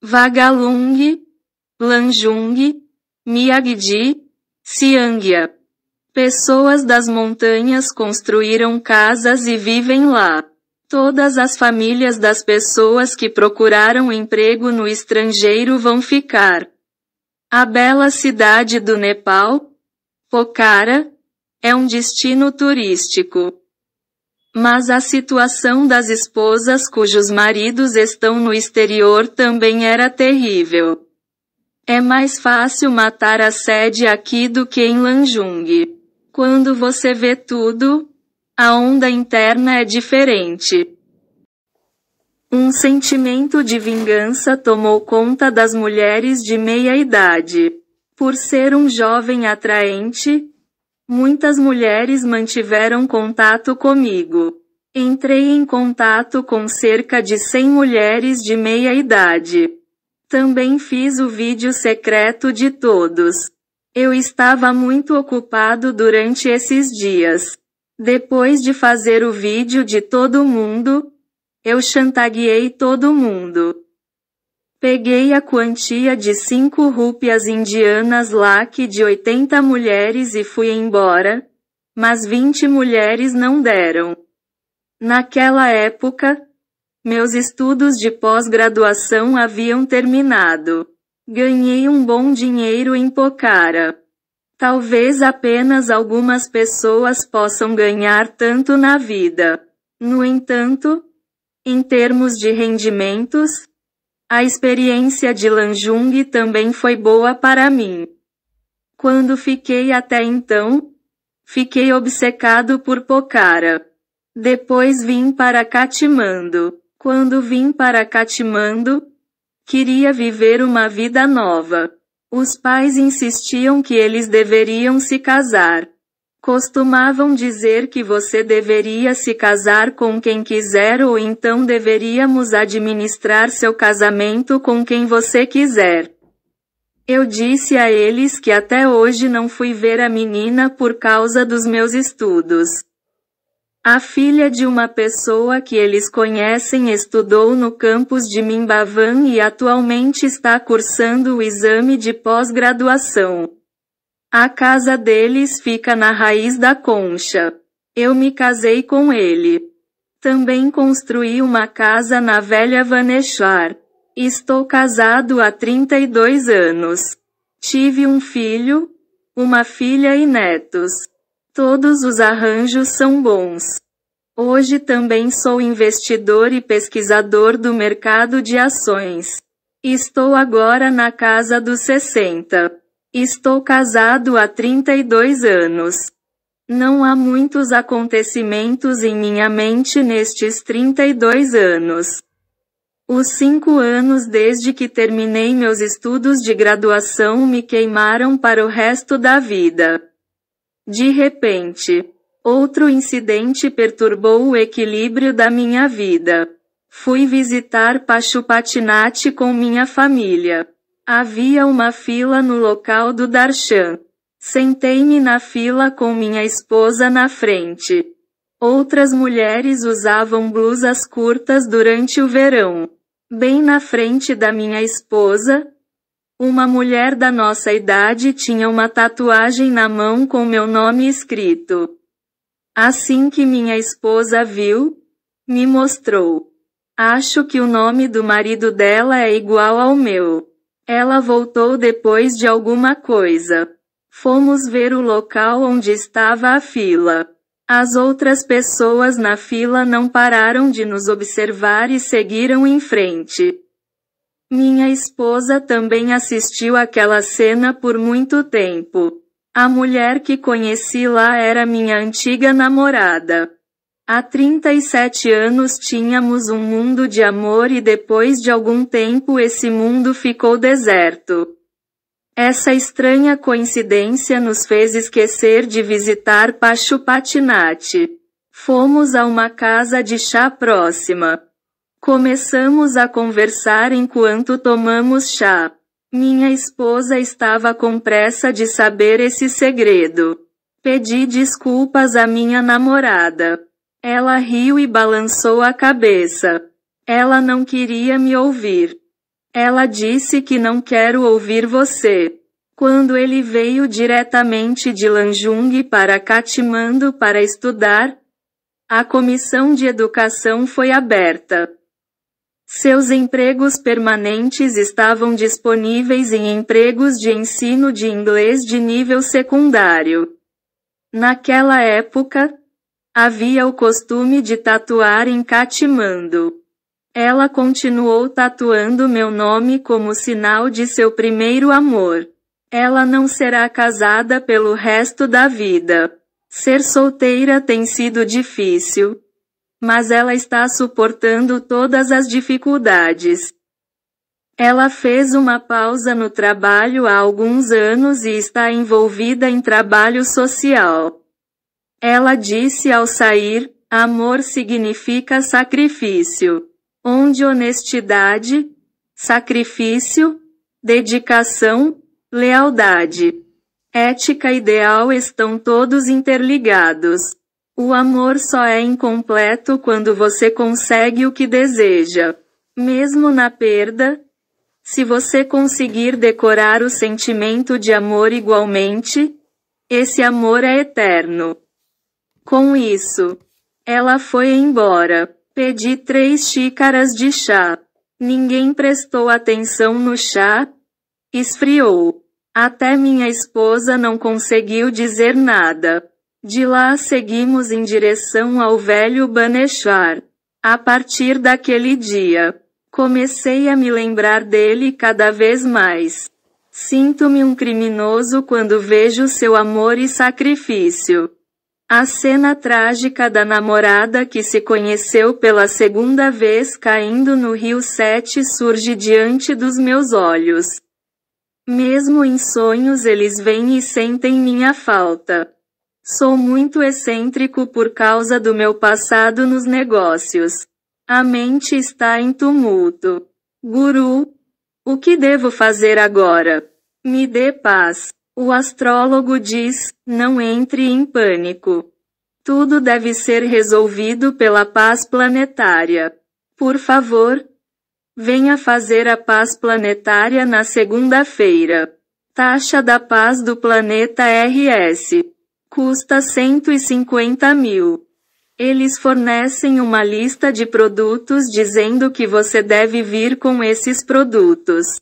Vagalung, Lanjung, miyagi Siangya. Pessoas das montanhas construíram casas e vivem lá. Todas as famílias das pessoas que procuraram emprego no estrangeiro vão ficar. A bela cidade do Nepal, Pokhara, é um destino turístico. Mas a situação das esposas cujos maridos estão no exterior também era terrível. É mais fácil matar a sede aqui do que em Lanjung. Quando você vê tudo, a onda interna é diferente. Um sentimento de vingança tomou conta das mulheres de meia idade. Por ser um jovem atraente, muitas mulheres mantiveram contato comigo. Entrei em contato com cerca de 100 mulheres de meia idade. Também fiz o vídeo secreto de todos. Eu estava muito ocupado durante esses dias. Depois de fazer o vídeo de todo mundo, eu chantaguei todo mundo. Peguei a quantia de 5 rúpias indianas lá que de 80 mulheres e fui embora, mas 20 mulheres não deram. Naquela época, meus estudos de pós-graduação haviam terminado. Ganhei um bom dinheiro em Pocara. Talvez apenas algumas pessoas possam ganhar tanto na vida. No entanto, em termos de rendimentos, a experiência de Lanjung também foi boa para mim. Quando fiquei até então, fiquei obcecado por Pokara. Depois vim para Catimando. Quando vim para Catimando, queria viver uma vida nova. Os pais insistiam que eles deveriam se casar. Costumavam dizer que você deveria se casar com quem quiser ou então deveríamos administrar seu casamento com quem você quiser. Eu disse a eles que até hoje não fui ver a menina por causa dos meus estudos. A filha de uma pessoa que eles conhecem estudou no campus de Mimbavan e atualmente está cursando o exame de pós-graduação. A casa deles fica na raiz da concha. Eu me casei com ele. Também construí uma casa na velha Vaneshwar. Estou casado há 32 anos. Tive um filho, uma filha e netos. Todos os arranjos são bons. Hoje também sou investidor e pesquisador do mercado de ações. Estou agora na casa dos 60. Estou casado há 32 anos. Não há muitos acontecimentos em minha mente nestes 32 anos. Os cinco anos desde que terminei meus estudos de graduação me queimaram para o resto da vida. De repente, outro incidente perturbou o equilíbrio da minha vida. Fui visitar Pachupatinati com minha família. Havia uma fila no local do Darshan. Sentei-me na fila com minha esposa na frente. Outras mulheres usavam blusas curtas durante o verão. Bem na frente da minha esposa, uma mulher da nossa idade tinha uma tatuagem na mão com meu nome escrito. Assim que minha esposa viu, me mostrou. Acho que o nome do marido dela é igual ao meu. Ela voltou depois de alguma coisa. Fomos ver o local onde estava a fila. As outras pessoas na fila não pararam de nos observar e seguiram em frente. Minha esposa também assistiu aquela cena por muito tempo. A mulher que conheci lá era minha antiga namorada. Há 37 anos tínhamos um mundo de amor e depois de algum tempo esse mundo ficou deserto. Essa estranha coincidência nos fez esquecer de visitar Pachupatinati. Fomos a uma casa de chá próxima. Começamos a conversar enquanto tomamos chá. Minha esposa estava com pressa de saber esse segredo. Pedi desculpas à minha namorada. Ela riu e balançou a cabeça. Ela não queria me ouvir. Ela disse que não quero ouvir você. Quando ele veio diretamente de Lanjung para Katimando para estudar, a comissão de educação foi aberta. Seus empregos permanentes estavam disponíveis em empregos de ensino de inglês de nível secundário. Naquela época, havia o costume de tatuar em Katmandu. Ela continuou tatuando meu nome como sinal de seu primeiro amor. Ela não será casada pelo resto da vida. Ser solteira tem sido difícil, mas ela está suportando todas as dificuldades. Ela fez uma pausa no trabalho há alguns anos e está envolvida em trabalho social. Ela disse ao sair: amor significa sacrifício, onde honestidade, sacrifício, dedicação, lealdade, ética ideal estão todos interligados. O amor só é incompleto quando você consegue o que deseja. Mesmo na perda, se você conseguir decorar o sentimento de amor igualmente, esse amor é eterno. Com isso, ela foi embora. Pedi três xícaras de chá. Ninguém prestou atenção no chá. Esfriou. Até minha esposa não conseguiu dizer nada. De lá seguimos em direção ao velho Banechar. A partir daquele dia, comecei a me lembrar dele cada vez mais. Sinto-me um criminoso quando vejo seu amor e sacrifício. A cena trágica da namorada que se conheceu pela segunda vez caindo no Rio Sete surge diante dos meus olhos. Mesmo em sonhos eles vêm e sentem minha falta. Sou muito excêntrico por causa do meu passado nos negócios. A mente está em tumulto. Guru, o que devo fazer agora? Me dê paz. O astrólogo diz: não entre em pânico. Tudo deve ser resolvido pela paz planetária. Por favor, venha fazer a paz planetária na segunda-feira. Taxa da paz do planeta RS custa 150 mil. Eles fornecem uma lista de produtos dizendo que você deve vir com esses produtos.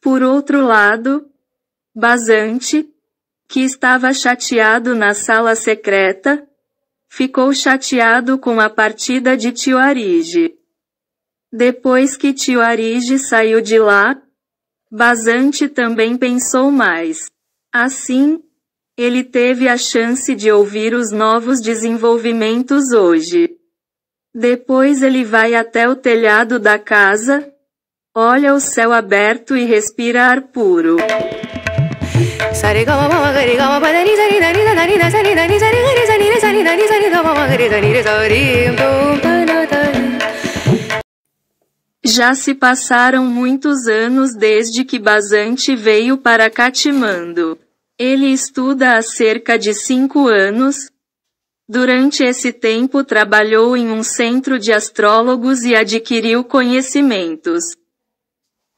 Por outro lado, Basante, que estava chateado na sala secreta, ficou chateado com a partida de Tio Arige. Depois que Tio Arige saiu de lá, Basante também pensou mais. Assim, ele teve a chance de ouvir os novos desenvolvimentos hoje. Depois ele vai até o telhado da casa, olha o céu aberto e respira ar puro. Já se passaram muitos anos desde que Basante veio para Catimando. Ele estuda há cerca de cinco anos. Durante esse tempo trabalhou em um centro de astrólogos e adquiriu conhecimentos.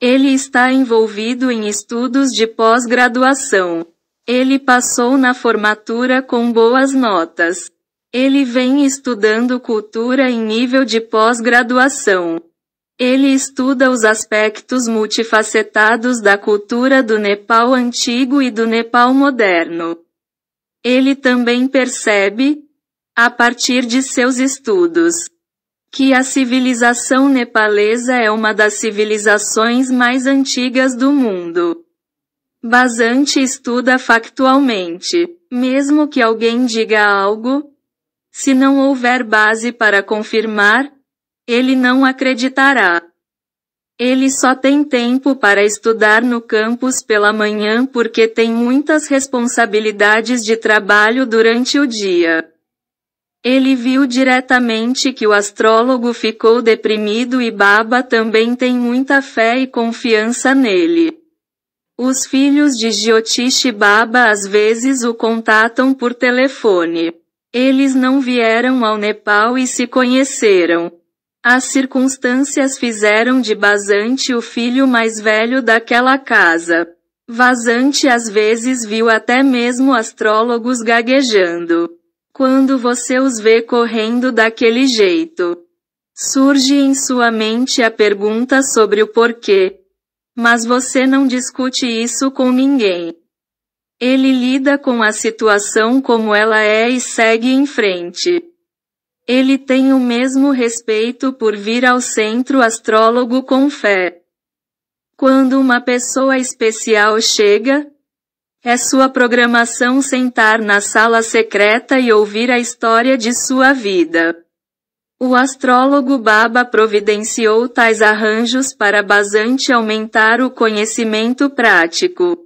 Ele está envolvido em estudos de pós-graduação. Ele passou na formatura com boas notas. Ele vem estudando cultura em nível de pós-graduação. Ele estuda os aspectos multifacetados da cultura do Nepal antigo e do Nepal moderno. Ele também percebe, a partir de seus estudos, que a civilização nepalesa é uma das civilizações mais antigas do mundo. Basante estuda factualmente, mesmo que alguém diga algo, se não houver base para confirmar, ele não acreditará. Ele só tem tempo para estudar no campus pela manhã porque tem muitas responsabilidades de trabalho durante o dia. Ele viu diretamente que o astrólogo ficou deprimido e Baba também tem muita fé e confiança nele. Os filhos de Jyotish Baba às vezes o contatam por telefone. Eles não vieram ao Nepal e se conheceram. As circunstâncias fizeram de Basante o filho mais velho daquela casa. Vazante às vezes viu até mesmo astrólogos gaguejando. Quando você os vê correndo daquele jeito, surge em sua mente a pergunta sobre o porquê. Mas você não discute isso com ninguém. Ele lida com a situação como ela é e segue em frente. Ele tem o mesmo respeito por vir ao centro astrólogo com fé. Quando uma pessoa especial chega, é sua programação sentar na sala secreta e ouvir a história de sua vida. O astrólogo Baba providenciou tais arranjos para Basante aumentar o conhecimento prático.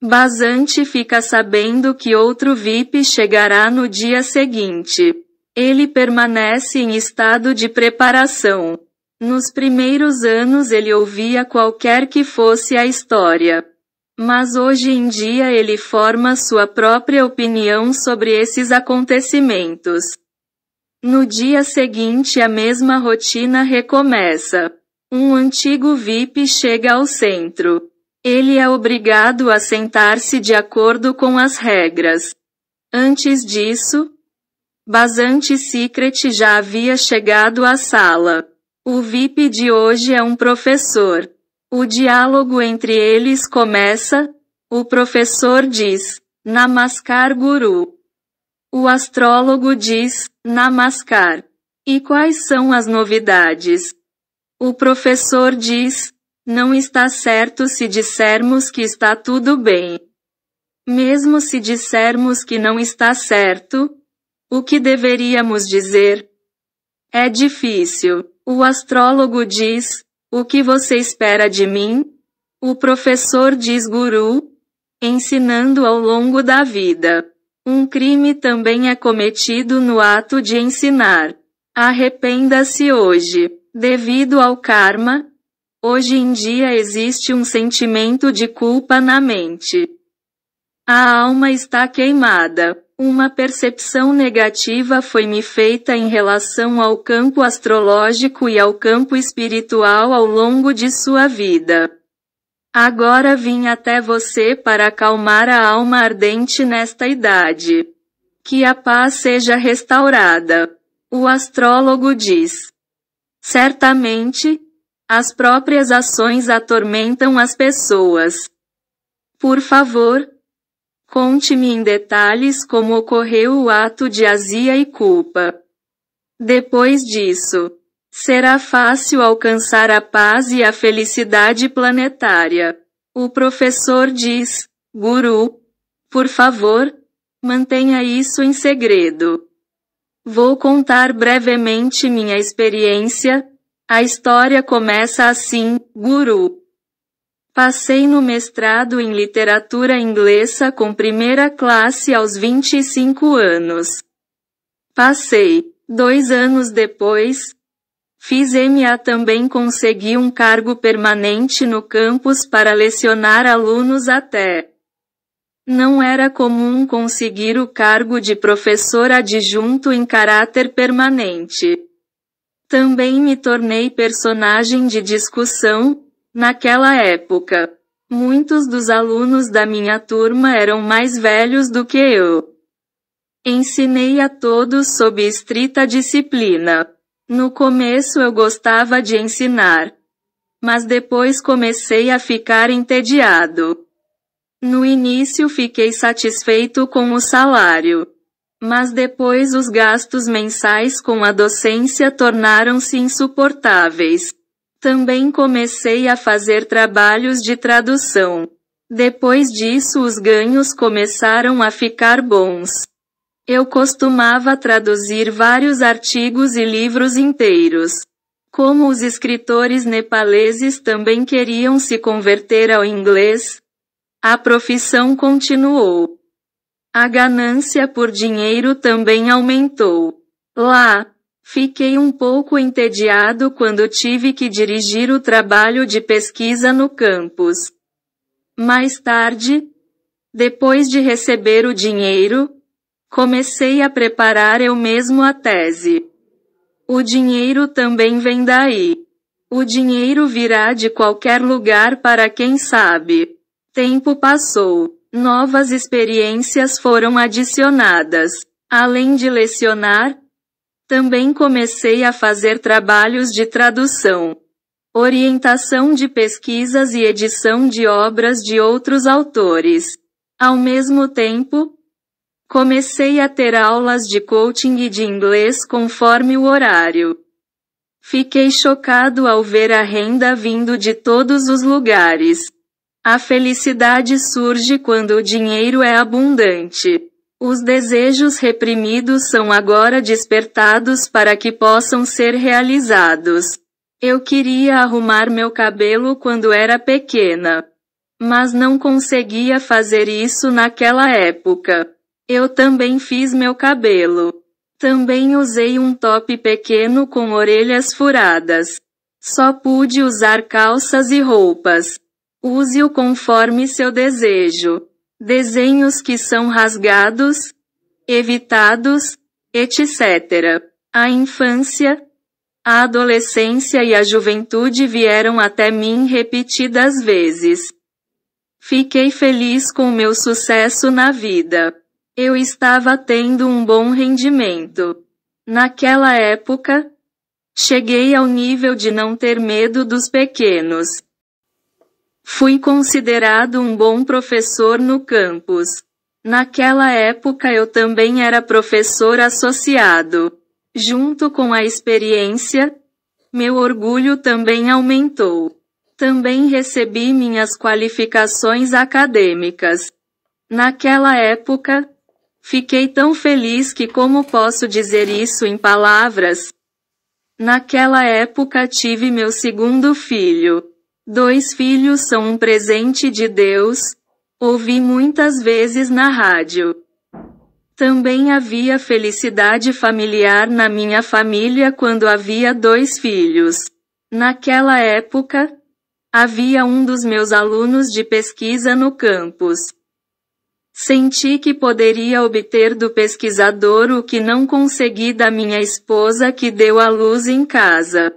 Basante fica sabendo que outro VIP chegará no dia seguinte. Ele permanece em estado de preparação. Nos primeiros anos ele ouvia qualquer que fosse a história. Mas hoje em dia ele forma sua própria opinião sobre esses acontecimentos. No dia seguinte a mesma rotina recomeça. Um antigo VIP chega ao centro. Ele é obrigado a sentar-se de acordo com as regras. Antes disso, Basante Secret já havia chegado à sala. O VIP de hoje é um professor. O diálogo entre eles começa. O professor diz: Namaskar Guru. O astrólogo diz: Namaskar. E quais são as novidades? O professor diz: Não está certo se dissermos que está tudo bem. Mesmo se dissermos que não está certo, o que deveríamos dizer? É difícil. O astrólogo diz: O que você espera de mim? O professor diz guru, ensinando ao longo da vida. Um crime também é cometido no ato de ensinar. Arrependa-se hoje. Devido ao karma, hoje em dia existe um sentimento de culpa na mente. A alma está queimada. Uma percepção negativa foi-me feita em relação ao campo astrológico e ao campo espiritual ao longo de sua vida. Agora vim até você para acalmar a alma ardente nesta idade. Que a paz seja restaurada. O astrólogo diz. Certamente, as próprias ações atormentam as pessoas. Por favor, Conte-me em detalhes como ocorreu o ato de azia e culpa. Depois disso, será fácil alcançar a paz e a felicidade planetária. O professor diz, Guru, por favor, mantenha isso em segredo. Vou contar brevemente minha experiência. A história começa assim, Guru. Passei no mestrado em literatura inglesa com primeira classe aos 25 anos. Passei. Dois anos depois, Fiz MA também consegui um cargo permanente no campus para lecionar alunos até. Não era comum conseguir o cargo de professor adjunto em caráter permanente. Também me tornei personagem de discussão, Naquela época, muitos dos alunos da minha turma eram mais velhos do que eu. Ensinei a todos sob estrita disciplina. No começo eu gostava de ensinar, mas depois comecei a ficar entediado. No início fiquei satisfeito com o salário, mas depois os gastos mensais com a docência tornaram-se insuportáveis. Também comecei a fazer trabalhos de tradução. Depois disso, os ganhos começaram a ficar bons. Eu costumava traduzir vários artigos e livros inteiros. Como os escritores nepaleses também queriam se converter ao inglês, a profissão continuou. A ganância por dinheiro também aumentou. Lá, Fiquei um pouco entediado quando tive que dirigir o trabalho de pesquisa no campus. Mais tarde, depois de receber o dinheiro, comecei a preparar eu mesmo a tese. O dinheiro também vem daí. O dinheiro virá de qualquer lugar para quem sabe. Tempo passou. Novas experiências foram adicionadas. Além de lecionar, também comecei a fazer trabalhos de tradução, orientação de pesquisas e edição de obras de outros autores. Ao mesmo tempo, comecei a ter aulas de coaching e de inglês conforme o horário. Fiquei chocado ao ver a renda vindo de todos os lugares. A felicidade surge quando o dinheiro é abundante. Os desejos reprimidos são agora despertados para que possam ser realizados. Eu queria arrumar meu cabelo quando era pequena, mas não conseguia fazer isso naquela época. Eu também fiz meu cabelo. Também usei um top pequeno com orelhas furadas. Só pude usar calças e roupas. Use-o conforme seu desejo desenhos que são rasgados, evitados, etc. A infância, a adolescência e a juventude vieram até mim repetidas vezes. Fiquei feliz com meu sucesso na vida. Eu estava tendo um bom rendimento. Naquela época, cheguei ao nível de não ter medo dos pequenos. Fui considerado um bom professor no campus. Naquela época eu também era professor associado. Junto com a experiência, meu orgulho também aumentou. Também recebi minhas qualificações acadêmicas. Naquela época, fiquei tão feliz que como posso dizer isso em palavras? Naquela época tive meu segundo filho. Dois filhos são um presente de Deus. Ouvi muitas vezes na rádio. Também havia felicidade familiar na minha família quando havia dois filhos. Naquela época, havia um dos meus alunos de pesquisa no campus. Senti que poderia obter do pesquisador o que não consegui da minha esposa que deu à luz em casa.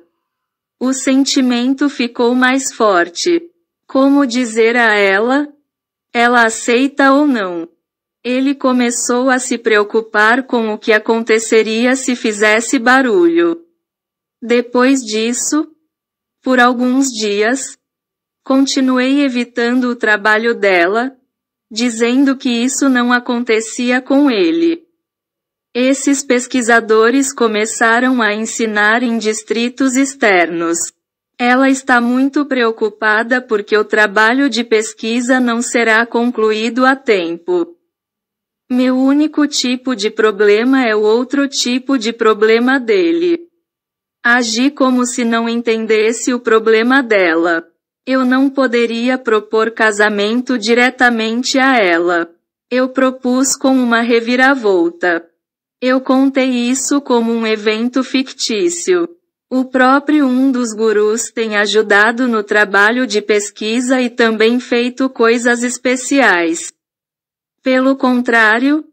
O sentimento ficou mais forte. Como dizer a ela? Ela aceita ou não? Ele começou a se preocupar com o que aconteceria se fizesse barulho. Depois disso, por alguns dias, continuei evitando o trabalho dela, dizendo que isso não acontecia com ele. Esses pesquisadores começaram a ensinar em distritos externos. Ela está muito preocupada porque o trabalho de pesquisa não será concluído a tempo. Meu único tipo de problema é o outro tipo de problema dele. Agi como se não entendesse o problema dela. Eu não poderia propor casamento diretamente a ela. Eu propus com uma reviravolta. Eu contei isso como um evento fictício. O próprio um dos gurus tem ajudado no trabalho de pesquisa e também feito coisas especiais. Pelo contrário,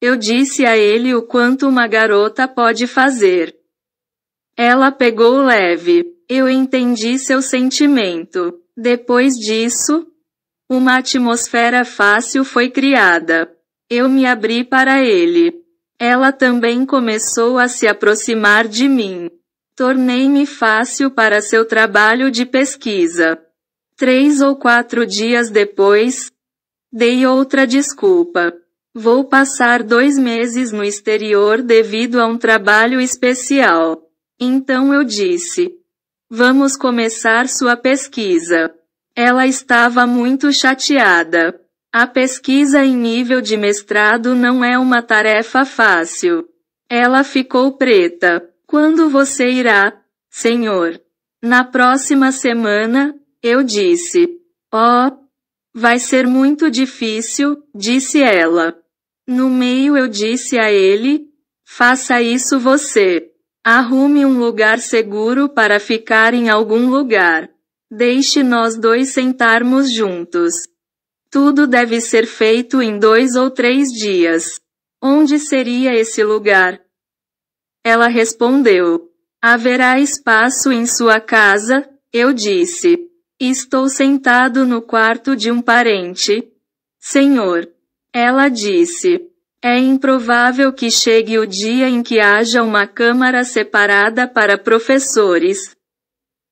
eu disse a ele o quanto uma garota pode fazer. Ela pegou leve. Eu entendi seu sentimento. Depois disso, uma atmosfera fácil foi criada. Eu me abri para ele. Ela também começou a se aproximar de mim. Tornei-me fácil para seu trabalho de pesquisa. Três ou quatro dias depois, dei outra desculpa. Vou passar dois meses no exterior devido a um trabalho especial. Então eu disse: Vamos começar sua pesquisa. Ela estava muito chateada. A pesquisa em nível de mestrado não é uma tarefa fácil. Ela ficou preta. Quando você irá, senhor? Na próxima semana, eu disse. Oh, vai ser muito difícil, disse ela. No meio eu disse a ele: faça isso você. Arrume um lugar seguro para ficar em algum lugar. Deixe nós dois sentarmos juntos. Tudo deve ser feito em dois ou três dias. Onde seria esse lugar? Ela respondeu: Haverá espaço em sua casa, eu disse. Estou sentado no quarto de um parente. Senhor. Ela disse: É improvável que chegue o dia em que haja uma câmara separada para professores,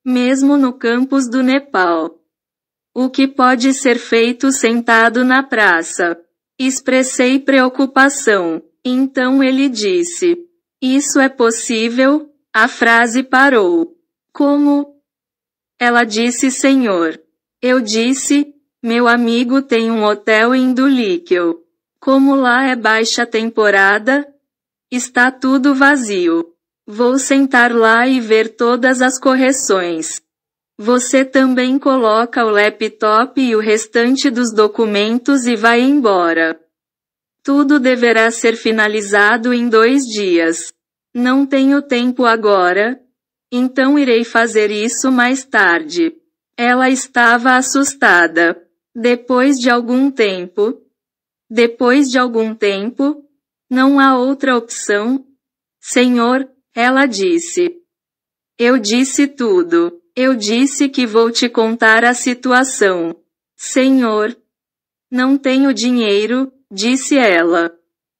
mesmo no campus do Nepal. O que pode ser feito sentado na praça? Expressei preocupação. Então ele disse: Isso é possível? A frase parou. Como? Ela disse: Senhor. Eu disse: Meu amigo tem um hotel em Dulíquel. Como lá é baixa temporada? Está tudo vazio. Vou sentar lá e ver todas as correções. Você também coloca o laptop e o restante dos documentos e vai embora. Tudo deverá ser finalizado em dois dias. Não tenho tempo agora, então irei fazer isso mais tarde. Ela estava assustada. Depois de algum tempo. Depois de algum tempo, não há outra opção? Senhor, ela disse. Eu disse tudo. Eu disse que vou te contar a situação. Senhor. Não tenho dinheiro, disse ela.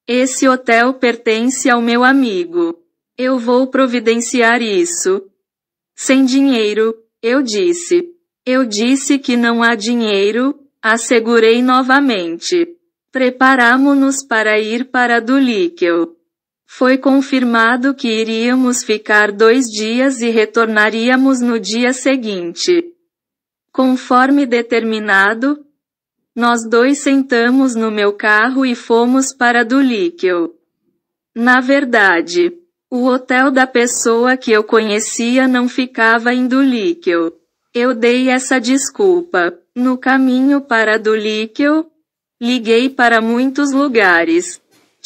Esse hotel pertence ao meu amigo. Eu vou providenciar isso. Sem dinheiro, eu disse. Eu disse que não há dinheiro, assegurei novamente. Preparamo-nos para ir para Dulíquel. Foi confirmado que iríamos ficar dois dias e retornaríamos no dia seguinte. Conforme determinado, nós dois sentamos no meu carro e fomos para Duliquel. Na verdade, o hotel da pessoa que eu conhecia não ficava em Duliquel. Eu dei essa desculpa. No caminho para Duliquel, liguei para muitos lugares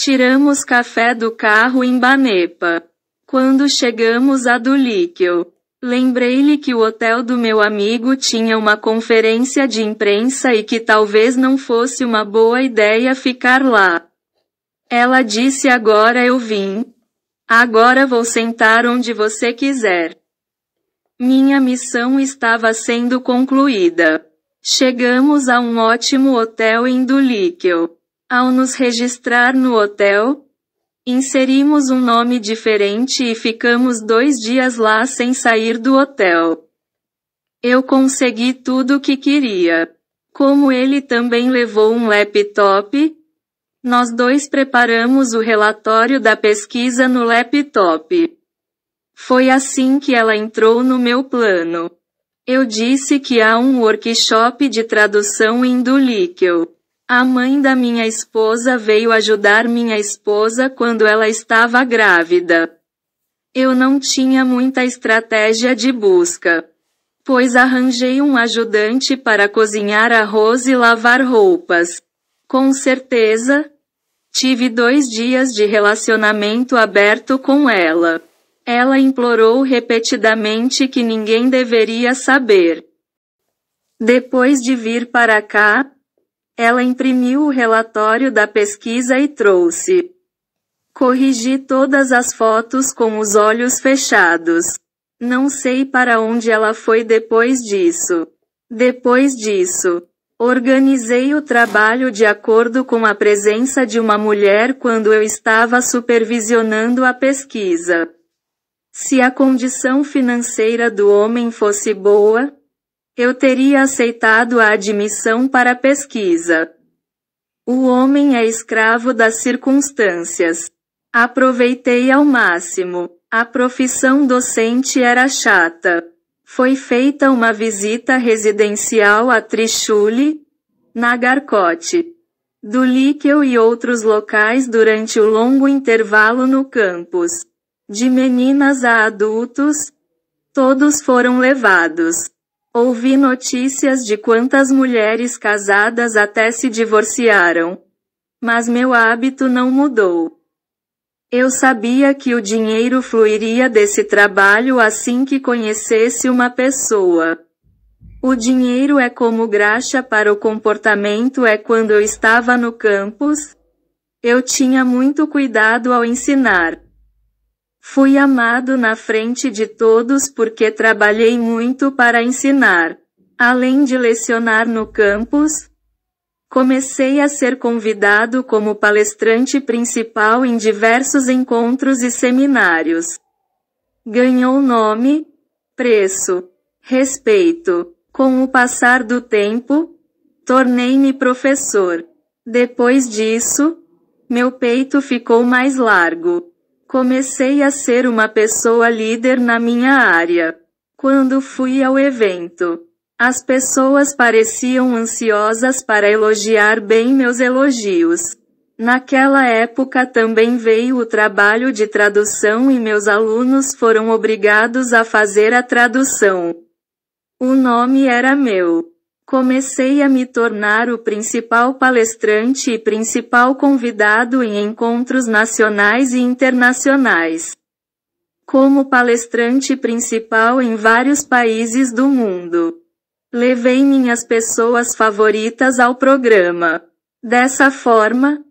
Tiramos café do carro em Banepa. Quando chegamos a Dulíquio, lembrei-lhe que o hotel do meu amigo tinha uma conferência de imprensa e que talvez não fosse uma boa ideia ficar lá. Ela disse: Agora eu vim. Agora vou sentar onde você quiser. Minha missão estava sendo concluída. Chegamos a um ótimo hotel em Dulíquio. Ao nos registrar no hotel, inserimos um nome diferente e ficamos dois dias lá sem sair do hotel. Eu consegui tudo o que queria. Como ele também levou um laptop, nós dois preparamos o relatório da pesquisa no laptop. Foi assim que ela entrou no meu plano. Eu disse que há um workshop de tradução em indulíquel. A mãe da minha esposa veio ajudar minha esposa quando ela estava grávida. Eu não tinha muita estratégia de busca, pois arranjei um ajudante para cozinhar arroz e lavar roupas. Com certeza, tive dois dias de relacionamento aberto com ela. Ela implorou repetidamente que ninguém deveria saber. Depois de vir para cá, ela imprimiu o relatório da pesquisa e trouxe. Corrigi todas as fotos com os olhos fechados. Não sei para onde ela foi depois disso. Depois disso, organizei o trabalho de acordo com a presença de uma mulher quando eu estava supervisionando a pesquisa. Se a condição financeira do homem fosse boa, eu teria aceitado a admissão para pesquisa. O homem é escravo das circunstâncias. Aproveitei ao máximo. A profissão docente era chata. Foi feita uma visita residencial a Trichule, Nagarcote, Dulíquel e outros locais durante o longo intervalo no campus. De meninas a adultos, todos foram levados. Ouvi notícias de quantas mulheres casadas até se divorciaram. Mas meu hábito não mudou. Eu sabia que o dinheiro fluiria desse trabalho assim que conhecesse uma pessoa. O dinheiro é como graxa para o comportamento é quando eu estava no campus. Eu tinha muito cuidado ao ensinar. Fui amado na frente de todos porque trabalhei muito para ensinar. Além de lecionar no campus, comecei a ser convidado como palestrante principal em diversos encontros e seminários. Ganhou nome, preço, respeito. Com o passar do tempo, tornei-me professor. Depois disso, meu peito ficou mais largo Comecei a ser uma pessoa líder na minha área. Quando fui ao evento, as pessoas pareciam ansiosas para elogiar bem meus elogios. Naquela época também veio o trabalho de tradução e meus alunos foram obrigados a fazer a tradução. O nome era meu comecei a me tornar o principal palestrante e principal convidado em encontros nacionais e internacionais. Como palestrante principal em vários países do mundo. Levei minhas pessoas favoritas ao programa. Dessa forma,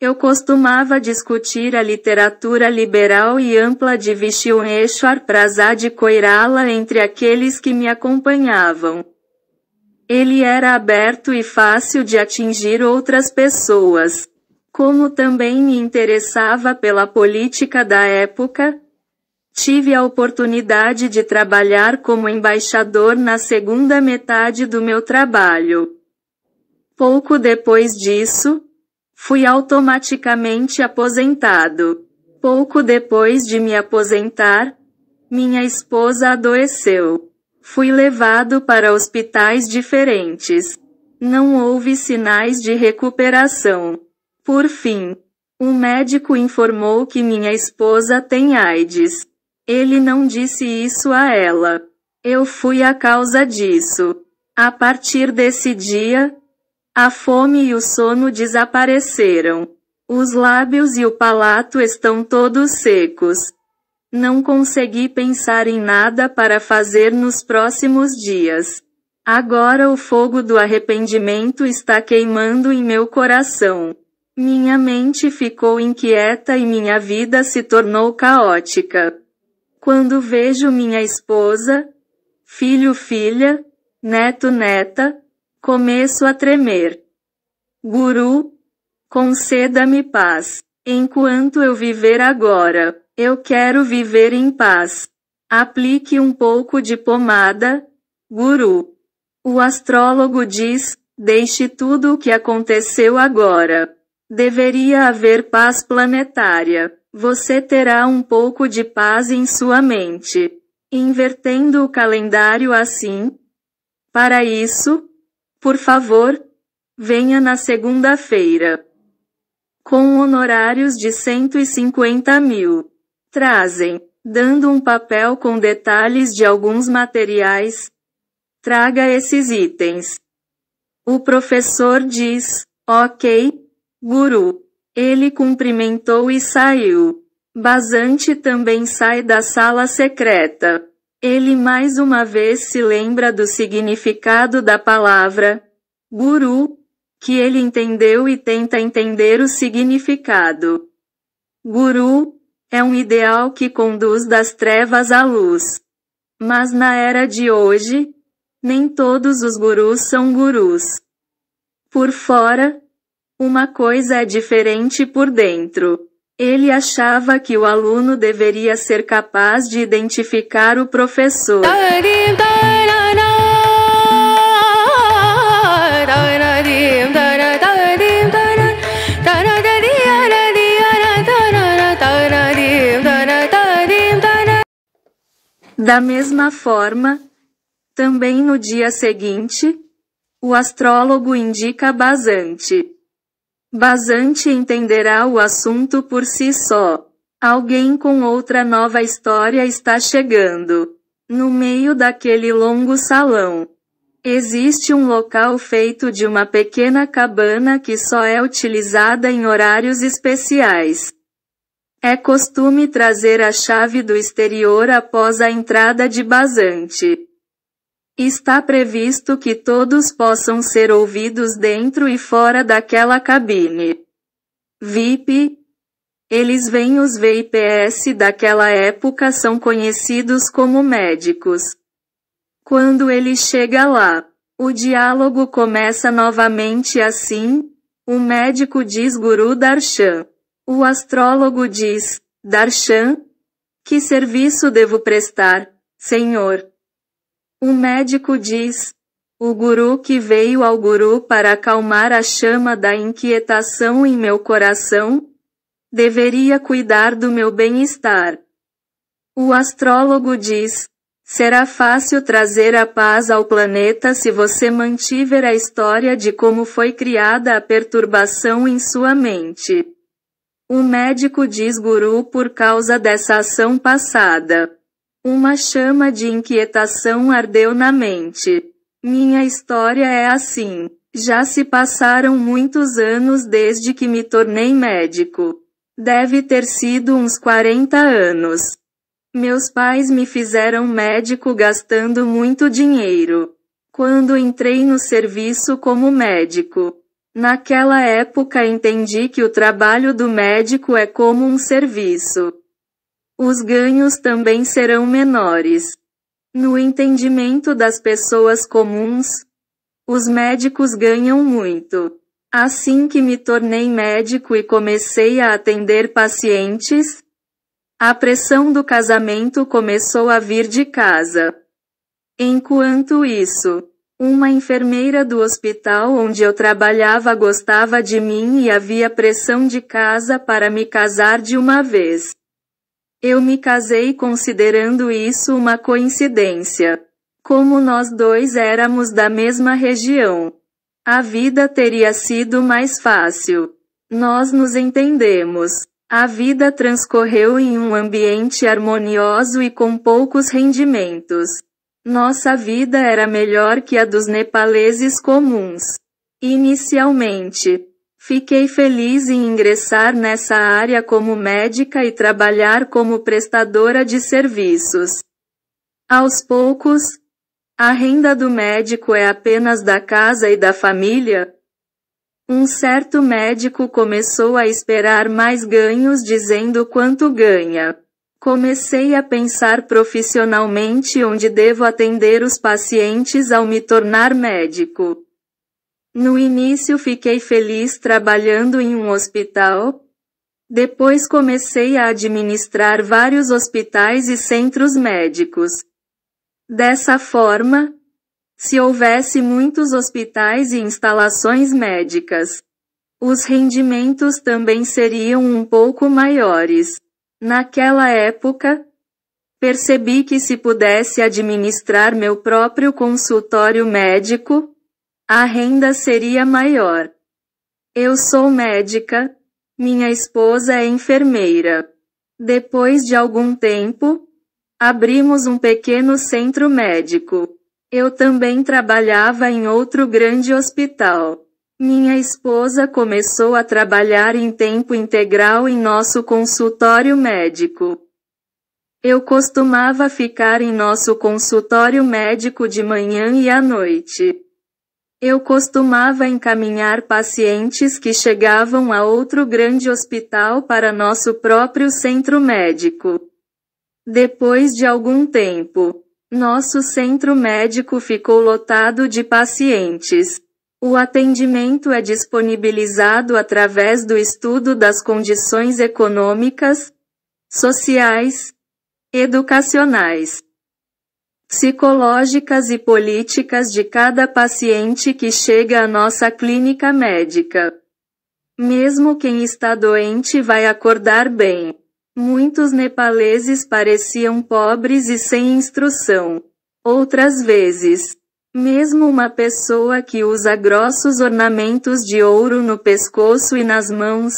eu costumava discutir a literatura liberal e ampla de Vishweshwar Prasad Koirala entre aqueles que me acompanhavam. Ele era aberto e fácil de atingir outras pessoas. Como também me interessava pela política da época, tive a oportunidade de trabalhar como embaixador na segunda metade do meu trabalho. Pouco depois disso, fui automaticamente aposentado. Pouco depois de me aposentar, minha esposa adoeceu. Fui levado para hospitais diferentes. Não houve sinais de recuperação. Por fim, um médico informou que minha esposa tem AIDS. Ele não disse isso a ela. Eu fui a causa disso. A partir desse dia, a fome e o sono desapareceram. Os lábios e o palato estão todos secos. Não consegui pensar em nada para fazer nos próximos dias. Agora o fogo do arrependimento está queimando em meu coração. Minha mente ficou inquieta e minha vida se tornou caótica. Quando vejo minha esposa, filho, filha, neto, neta, começo a tremer. Guru, conceda-me paz, enquanto eu viver agora. Eu quero viver em paz. Aplique um pouco de pomada, guru. O astrólogo diz: deixe tudo o que aconteceu agora. Deveria haver paz planetária. Você terá um pouco de paz em sua mente. Invertendo o calendário assim? Para isso, por favor, venha na segunda-feira. Com honorários de 150 mil. Trazem, dando um papel com detalhes de alguns materiais. Traga esses itens. O professor diz: Ok, guru. Ele cumprimentou e saiu. Basante também sai da sala secreta. Ele mais uma vez se lembra do significado da palavra guru, que ele entendeu e tenta entender o significado. Guru é um ideal que conduz das trevas à luz. Mas na era de hoje, nem todos os gurus são gurus. Por fora, uma coisa é diferente por dentro. Ele achava que o aluno deveria ser capaz de identificar o professor. Da mesma forma, também no dia seguinte, o astrólogo indica Basante. Basante entenderá o assunto por si só. Alguém com outra nova história está chegando. No meio daquele longo salão, existe um local feito de uma pequena cabana que só é utilizada em horários especiais. É costume trazer a chave do exterior após a entrada de basante. Está previsto que todos possam ser ouvidos dentro e fora daquela cabine. VIP, eles vêm os VIPs daquela época são conhecidos como médicos. Quando ele chega lá, o diálogo começa novamente assim, o médico diz Guru Darshan. O astrólogo diz, Darshan, que serviço devo prestar, Senhor? O médico diz, o guru que veio ao guru para acalmar a chama da inquietação em meu coração? Deveria cuidar do meu bem-estar. O astrólogo diz, Será fácil trazer a paz ao planeta se você mantiver a história de como foi criada a perturbação em sua mente. Um médico diz guru por causa dessa ação passada. Uma chama de inquietação ardeu na mente. Minha história é assim. Já se passaram muitos anos desde que me tornei médico. Deve ter sido uns 40 anos. Meus pais me fizeram médico gastando muito dinheiro. Quando entrei no serviço como médico, Naquela época entendi que o trabalho do médico é como um serviço. Os ganhos também serão menores. No entendimento das pessoas comuns, os médicos ganham muito. Assim que me tornei médico e comecei a atender pacientes, a pressão do casamento começou a vir de casa. Enquanto isso, uma enfermeira do hospital onde eu trabalhava gostava de mim e havia pressão de casa para me casar de uma vez. Eu me casei considerando isso uma coincidência. Como nós dois éramos da mesma região, a vida teria sido mais fácil. Nós nos entendemos. A vida transcorreu em um ambiente harmonioso e com poucos rendimentos. Nossa vida era melhor que a dos nepaleses comuns. Inicialmente, fiquei feliz em ingressar nessa área como médica e trabalhar como prestadora de serviços. Aos poucos, a renda do médico é apenas da casa e da família? Um certo médico começou a esperar mais ganhos dizendo quanto ganha. Comecei a pensar profissionalmente onde devo atender os pacientes ao me tornar médico. No início fiquei feliz trabalhando em um hospital. Depois comecei a administrar vários hospitais e centros médicos. Dessa forma, se houvesse muitos hospitais e instalações médicas, os rendimentos também seriam um pouco maiores. Naquela época, percebi que se pudesse administrar meu próprio consultório médico, a renda seria maior. Eu sou médica, minha esposa é enfermeira. Depois de algum tempo, abrimos um pequeno centro médico. Eu também trabalhava em outro grande hospital. Minha esposa começou a trabalhar em tempo integral em nosso consultório médico. Eu costumava ficar em nosso consultório médico de manhã e à noite. Eu costumava encaminhar pacientes que chegavam a outro grande hospital para nosso próprio centro médico. Depois de algum tempo, nosso centro médico ficou lotado de pacientes. O atendimento é disponibilizado através do estudo das condições econômicas, sociais, educacionais, psicológicas e políticas de cada paciente que chega à nossa clínica médica. Mesmo quem está doente vai acordar bem. Muitos nepaleses pareciam pobres e sem instrução. Outras vezes, mesmo uma pessoa que usa grossos ornamentos de ouro no pescoço e nas mãos,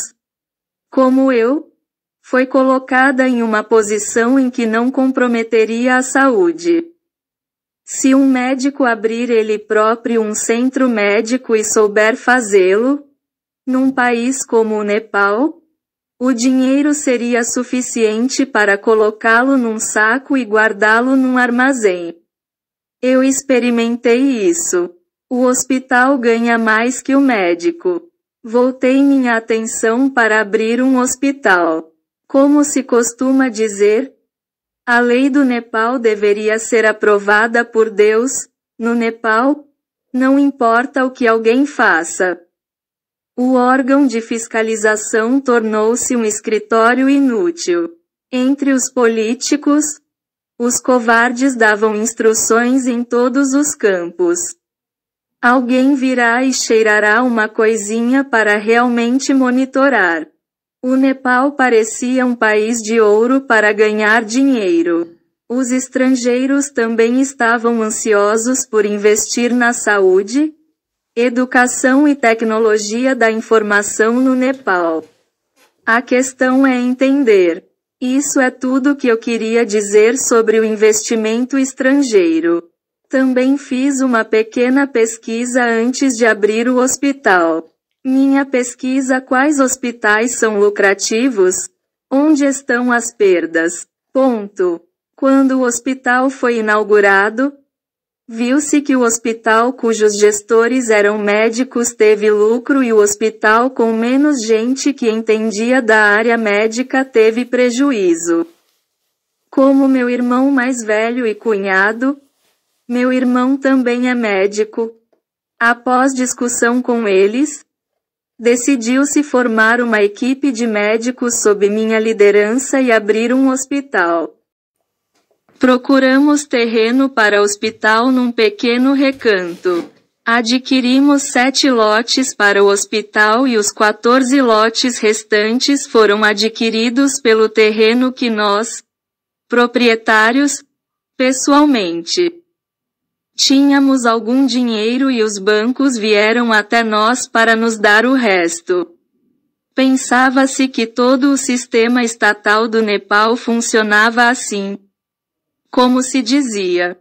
como eu, foi colocada em uma posição em que não comprometeria a saúde. Se um médico abrir ele próprio um centro médico e souber fazê-lo, num país como o Nepal, o dinheiro seria suficiente para colocá-lo num saco e guardá-lo num armazém. Eu experimentei isso. O hospital ganha mais que o médico. Voltei minha atenção para abrir um hospital. Como se costuma dizer, a lei do Nepal deveria ser aprovada por Deus, no Nepal, não importa o que alguém faça. O órgão de fiscalização tornou-se um escritório inútil. Entre os políticos, os covardes davam instruções em todos os campos. Alguém virá e cheirará uma coisinha para realmente monitorar. O Nepal parecia um país de ouro para ganhar dinheiro. Os estrangeiros também estavam ansiosos por investir na saúde, educação e tecnologia da informação no Nepal. A questão é entender isso é tudo que eu queria dizer sobre o investimento estrangeiro. Também fiz uma pequena pesquisa antes de abrir o hospital. Minha pesquisa quais hospitais são lucrativos? Onde estão as perdas? Ponto. Quando o hospital foi inaugurado, Viu-se que o hospital cujos gestores eram médicos teve lucro e o hospital com menos gente que entendia da área médica teve prejuízo. Como meu irmão mais velho e cunhado, meu irmão também é médico. Após discussão com eles, decidiu-se formar uma equipe de médicos sob minha liderança e abrir um hospital. Procuramos terreno para hospital num pequeno recanto. Adquirimos sete lotes para o hospital e os 14 lotes restantes foram adquiridos pelo terreno que nós, proprietários, pessoalmente. Tínhamos algum dinheiro e os bancos vieram até nós para nos dar o resto. Pensava-se que todo o sistema estatal do Nepal funcionava assim como se dizia.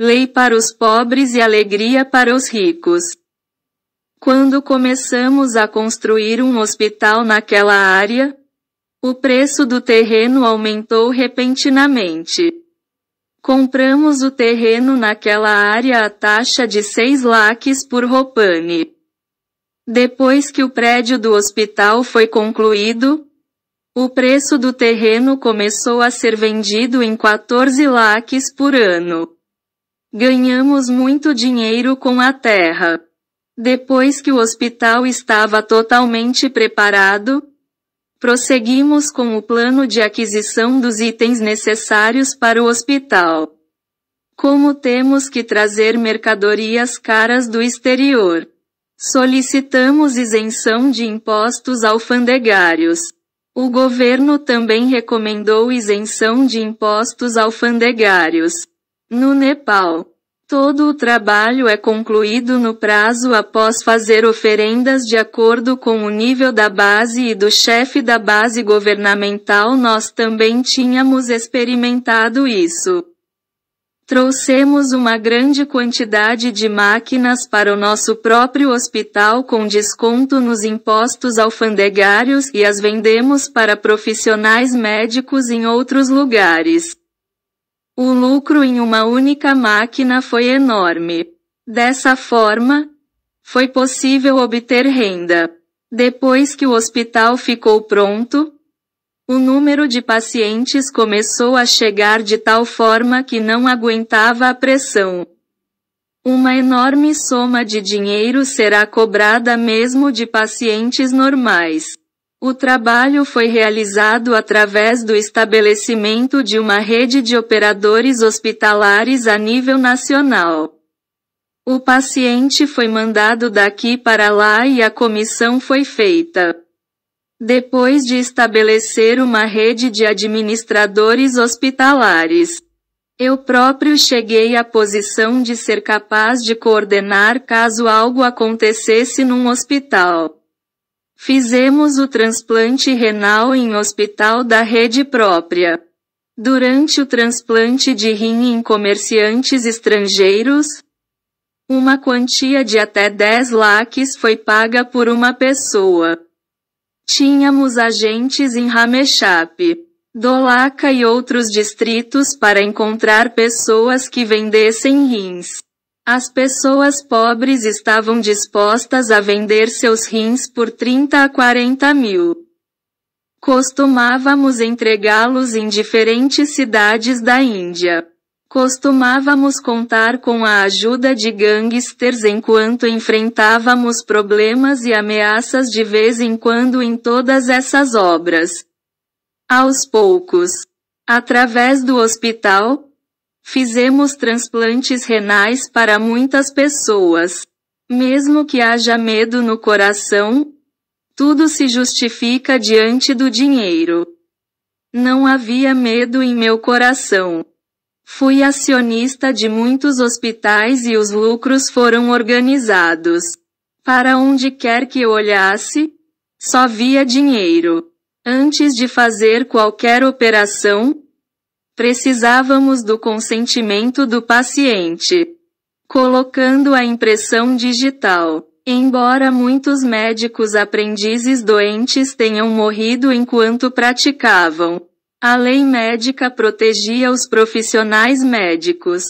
Lei para os pobres e alegria para os ricos. Quando começamos a construir um hospital naquela área, o preço do terreno aumentou repentinamente. Compramos o terreno naquela área a taxa de 6 laques por roupane. Depois que o prédio do hospital foi concluído, o preço do terreno começou a ser vendido em 14 laques por ano. Ganhamos muito dinheiro com a terra. Depois que o hospital estava totalmente preparado, prosseguimos com o plano de aquisição dos itens necessários para o hospital. Como temos que trazer mercadorias caras do exterior, solicitamos isenção de impostos alfandegários. O governo também recomendou isenção de impostos alfandegários. No Nepal, todo o trabalho é concluído no prazo após fazer oferendas de acordo com o nível da base e do chefe da base governamental. Nós também tínhamos experimentado isso. Trouxemos uma grande quantidade de máquinas para o nosso próprio hospital com desconto nos impostos alfandegários e as vendemos para profissionais médicos em outros lugares. O lucro em uma única máquina foi enorme. Dessa forma, foi possível obter renda. Depois que o hospital ficou pronto, o número de pacientes começou a chegar de tal forma que não aguentava a pressão. Uma enorme soma de dinheiro será cobrada mesmo de pacientes normais. O trabalho foi realizado através do estabelecimento de uma rede de operadores hospitalares a nível nacional. O paciente foi mandado daqui para lá e a comissão foi feita depois de estabelecer uma rede de administradores hospitalares. Eu próprio cheguei à posição de ser capaz de coordenar caso algo acontecesse num hospital. Fizemos o transplante renal em hospital da rede própria. Durante o transplante de rim em comerciantes estrangeiros, uma quantia de até 10 laques foi paga por uma pessoa. Tínhamos agentes em Rameshap, Dolaka e outros distritos para encontrar pessoas que vendessem rins. As pessoas pobres estavam dispostas a vender seus rins por 30 a 40 mil. Costumávamos entregá-los em diferentes cidades da Índia. Costumávamos contar com a ajuda de gangsters enquanto enfrentávamos problemas e ameaças de vez em quando em todas essas obras. Aos poucos, através do hospital, fizemos transplantes renais para muitas pessoas. Mesmo que haja medo no coração, tudo se justifica diante do dinheiro. Não havia medo em meu coração. Fui acionista de muitos hospitais e os lucros foram organizados. Para onde quer que eu olhasse, só via dinheiro. Antes de fazer qualquer operação, precisávamos do consentimento do paciente. Colocando a impressão digital. Embora muitos médicos aprendizes doentes tenham morrido enquanto praticavam, a lei médica protegia os profissionais médicos.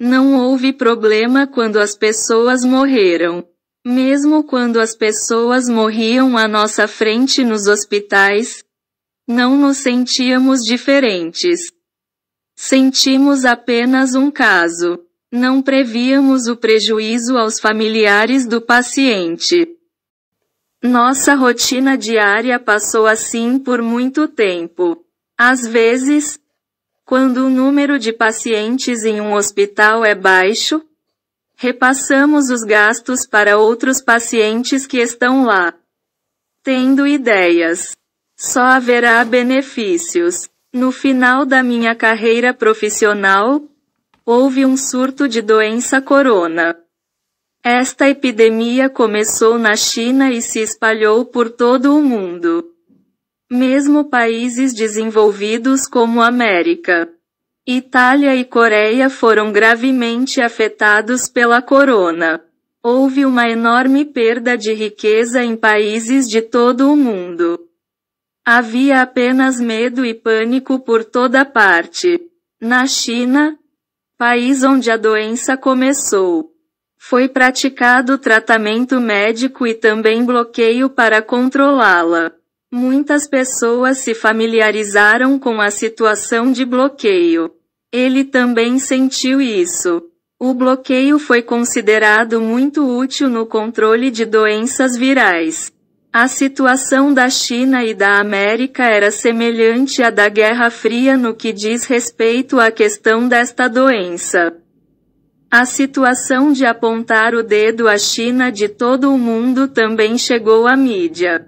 Não houve problema quando as pessoas morreram. Mesmo quando as pessoas morriam à nossa frente nos hospitais, não nos sentíamos diferentes. Sentimos apenas um caso. Não prevíamos o prejuízo aos familiares do paciente. Nossa rotina diária passou assim por muito tempo. Às vezes, quando o número de pacientes em um hospital é baixo, repassamos os gastos para outros pacientes que estão lá. Tendo ideias. Só haverá benefícios. No final da minha carreira profissional, houve um surto de doença corona. Esta epidemia começou na China e se espalhou por todo o mundo. Mesmo países desenvolvidos como América, Itália e Coreia foram gravemente afetados pela corona. Houve uma enorme perda de riqueza em países de todo o mundo. Havia apenas medo e pânico por toda parte. Na China, país onde a doença começou, foi praticado tratamento médico e também bloqueio para controlá-la. Muitas pessoas se familiarizaram com a situação de bloqueio. Ele também sentiu isso. O bloqueio foi considerado muito útil no controle de doenças virais. A situação da China e da América era semelhante à da Guerra Fria no que diz respeito à questão desta doença. A situação de apontar o dedo à China de todo o mundo também chegou à mídia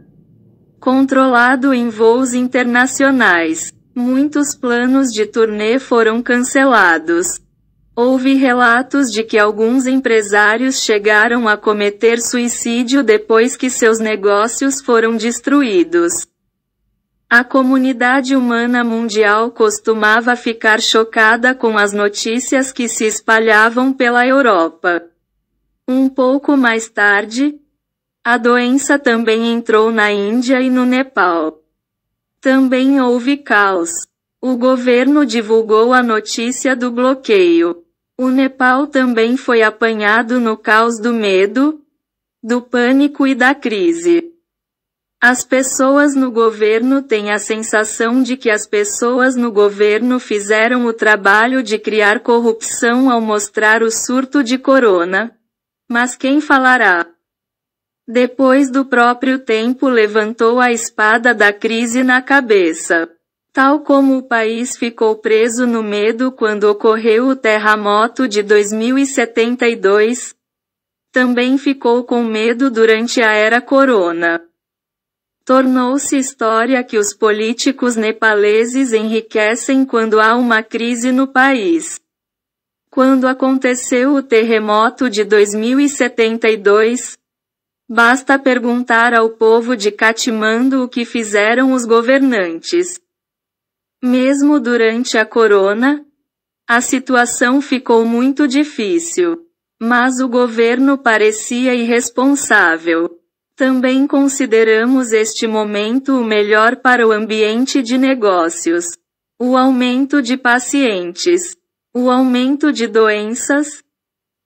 controlado em voos internacionais. Muitos planos de turnê foram cancelados. Houve relatos de que alguns empresários chegaram a cometer suicídio depois que seus negócios foram destruídos. A comunidade humana mundial costumava ficar chocada com as notícias que se espalhavam pela Europa. Um pouco mais tarde, a doença também entrou na Índia e no Nepal. Também houve caos. O governo divulgou a notícia do bloqueio. O Nepal também foi apanhado no caos do medo, do pânico e da crise. As pessoas no governo têm a sensação de que as pessoas no governo fizeram o trabalho de criar corrupção ao mostrar o surto de corona. Mas quem falará? Depois do próprio tempo levantou a espada da crise na cabeça. Tal como o país ficou preso no medo quando ocorreu o terremoto de 2072, também ficou com medo durante a era corona. Tornou-se história que os políticos nepaleses enriquecem quando há uma crise no país. Quando aconteceu o terremoto de 2072, Basta perguntar ao povo de Catimando o que fizeram os governantes. Mesmo durante a corona, a situação ficou muito difícil. Mas o governo parecia irresponsável. Também consideramos este momento o melhor para o ambiente de negócios. O aumento de pacientes. O aumento de doenças,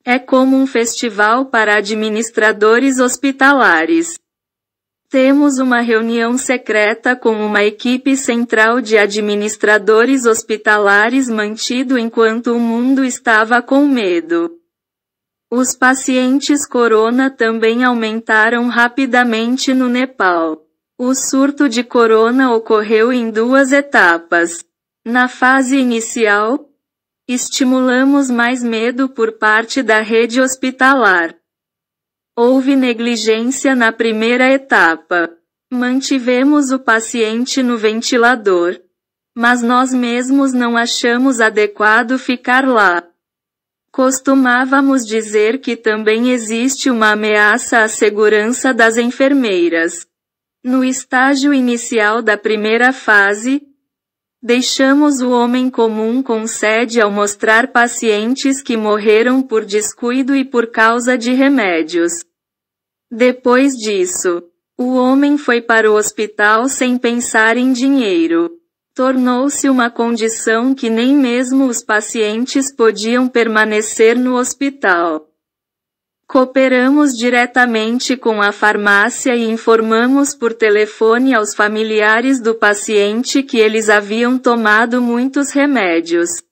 é como um festival para administradores hospitalares. Temos uma reunião secreta com uma equipe central de administradores hospitalares mantido enquanto o mundo estava com medo. Os pacientes corona também aumentaram rapidamente no Nepal. O surto de corona ocorreu em duas etapas. Na fase inicial, Estimulamos mais medo por parte da rede hospitalar. Houve negligência na primeira etapa. Mantivemos o paciente no ventilador. Mas nós mesmos não achamos adequado ficar lá. Costumávamos dizer que também existe uma ameaça à segurança das enfermeiras. No estágio inicial da primeira fase, Deixamos o homem comum com sede ao mostrar pacientes que morreram por descuido e por causa de remédios. Depois disso, o homem foi para o hospital sem pensar em dinheiro. Tornou-se uma condição que nem mesmo os pacientes podiam permanecer no hospital. Cooperamos diretamente com a farmácia e informamos por telefone aos familiares do paciente que eles haviam tomado muitos remédios.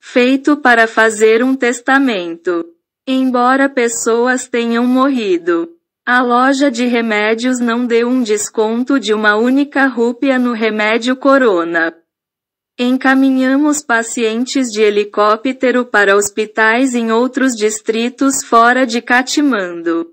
Feito para fazer um testamento. Embora pessoas tenham morrido, a loja de remédios não deu um desconto de uma única rúpia no remédio Corona. Encaminhamos pacientes de helicóptero para hospitais em outros distritos fora de Catimando.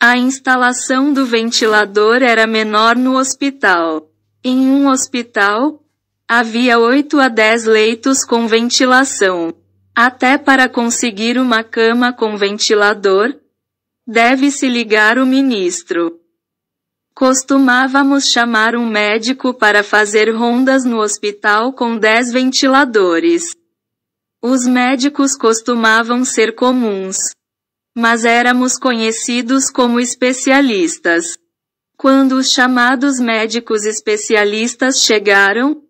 A instalação do ventilador era menor no hospital. Em um hospital, havia 8 a 10 leitos com ventilação. Até para conseguir uma cama com ventilador, deve-se ligar o ministro. Costumávamos chamar um médico para fazer rondas no hospital com 10 ventiladores. Os médicos costumavam ser comuns. Mas éramos conhecidos como especialistas. Quando os chamados médicos especialistas chegaram,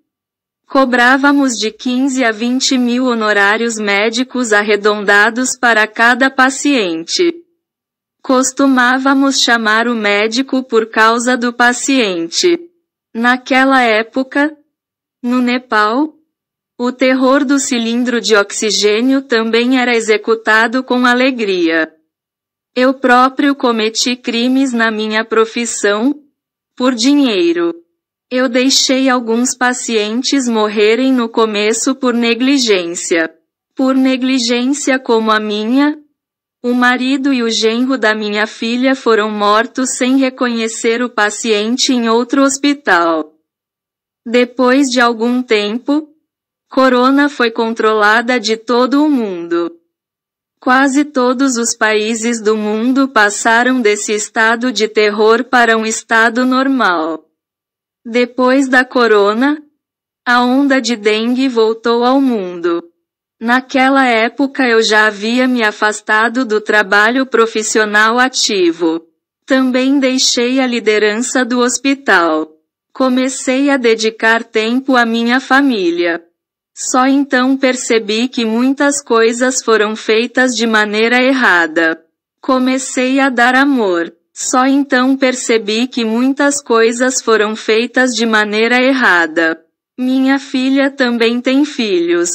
cobrávamos de 15 a 20 mil honorários médicos arredondados para cada paciente. Costumávamos chamar o médico por causa do paciente. Naquela época, no Nepal, o terror do cilindro de oxigênio também era executado com alegria. Eu próprio cometi crimes na minha profissão, por dinheiro. Eu deixei alguns pacientes morrerem no começo por negligência. Por negligência como a minha, o marido e o genro da minha filha foram mortos sem reconhecer o paciente em outro hospital. Depois de algum tempo, corona foi controlada de todo o mundo. Quase todos os países do mundo passaram desse estado de terror para um estado normal. Depois da corona, a onda de dengue voltou ao mundo. Naquela época eu já havia me afastado do trabalho profissional ativo. Também deixei a liderança do hospital. Comecei a dedicar tempo à minha família. Só então percebi que muitas coisas foram feitas de maneira errada. Comecei a dar amor. Só então percebi que muitas coisas foram feitas de maneira errada. Minha filha também tem filhos.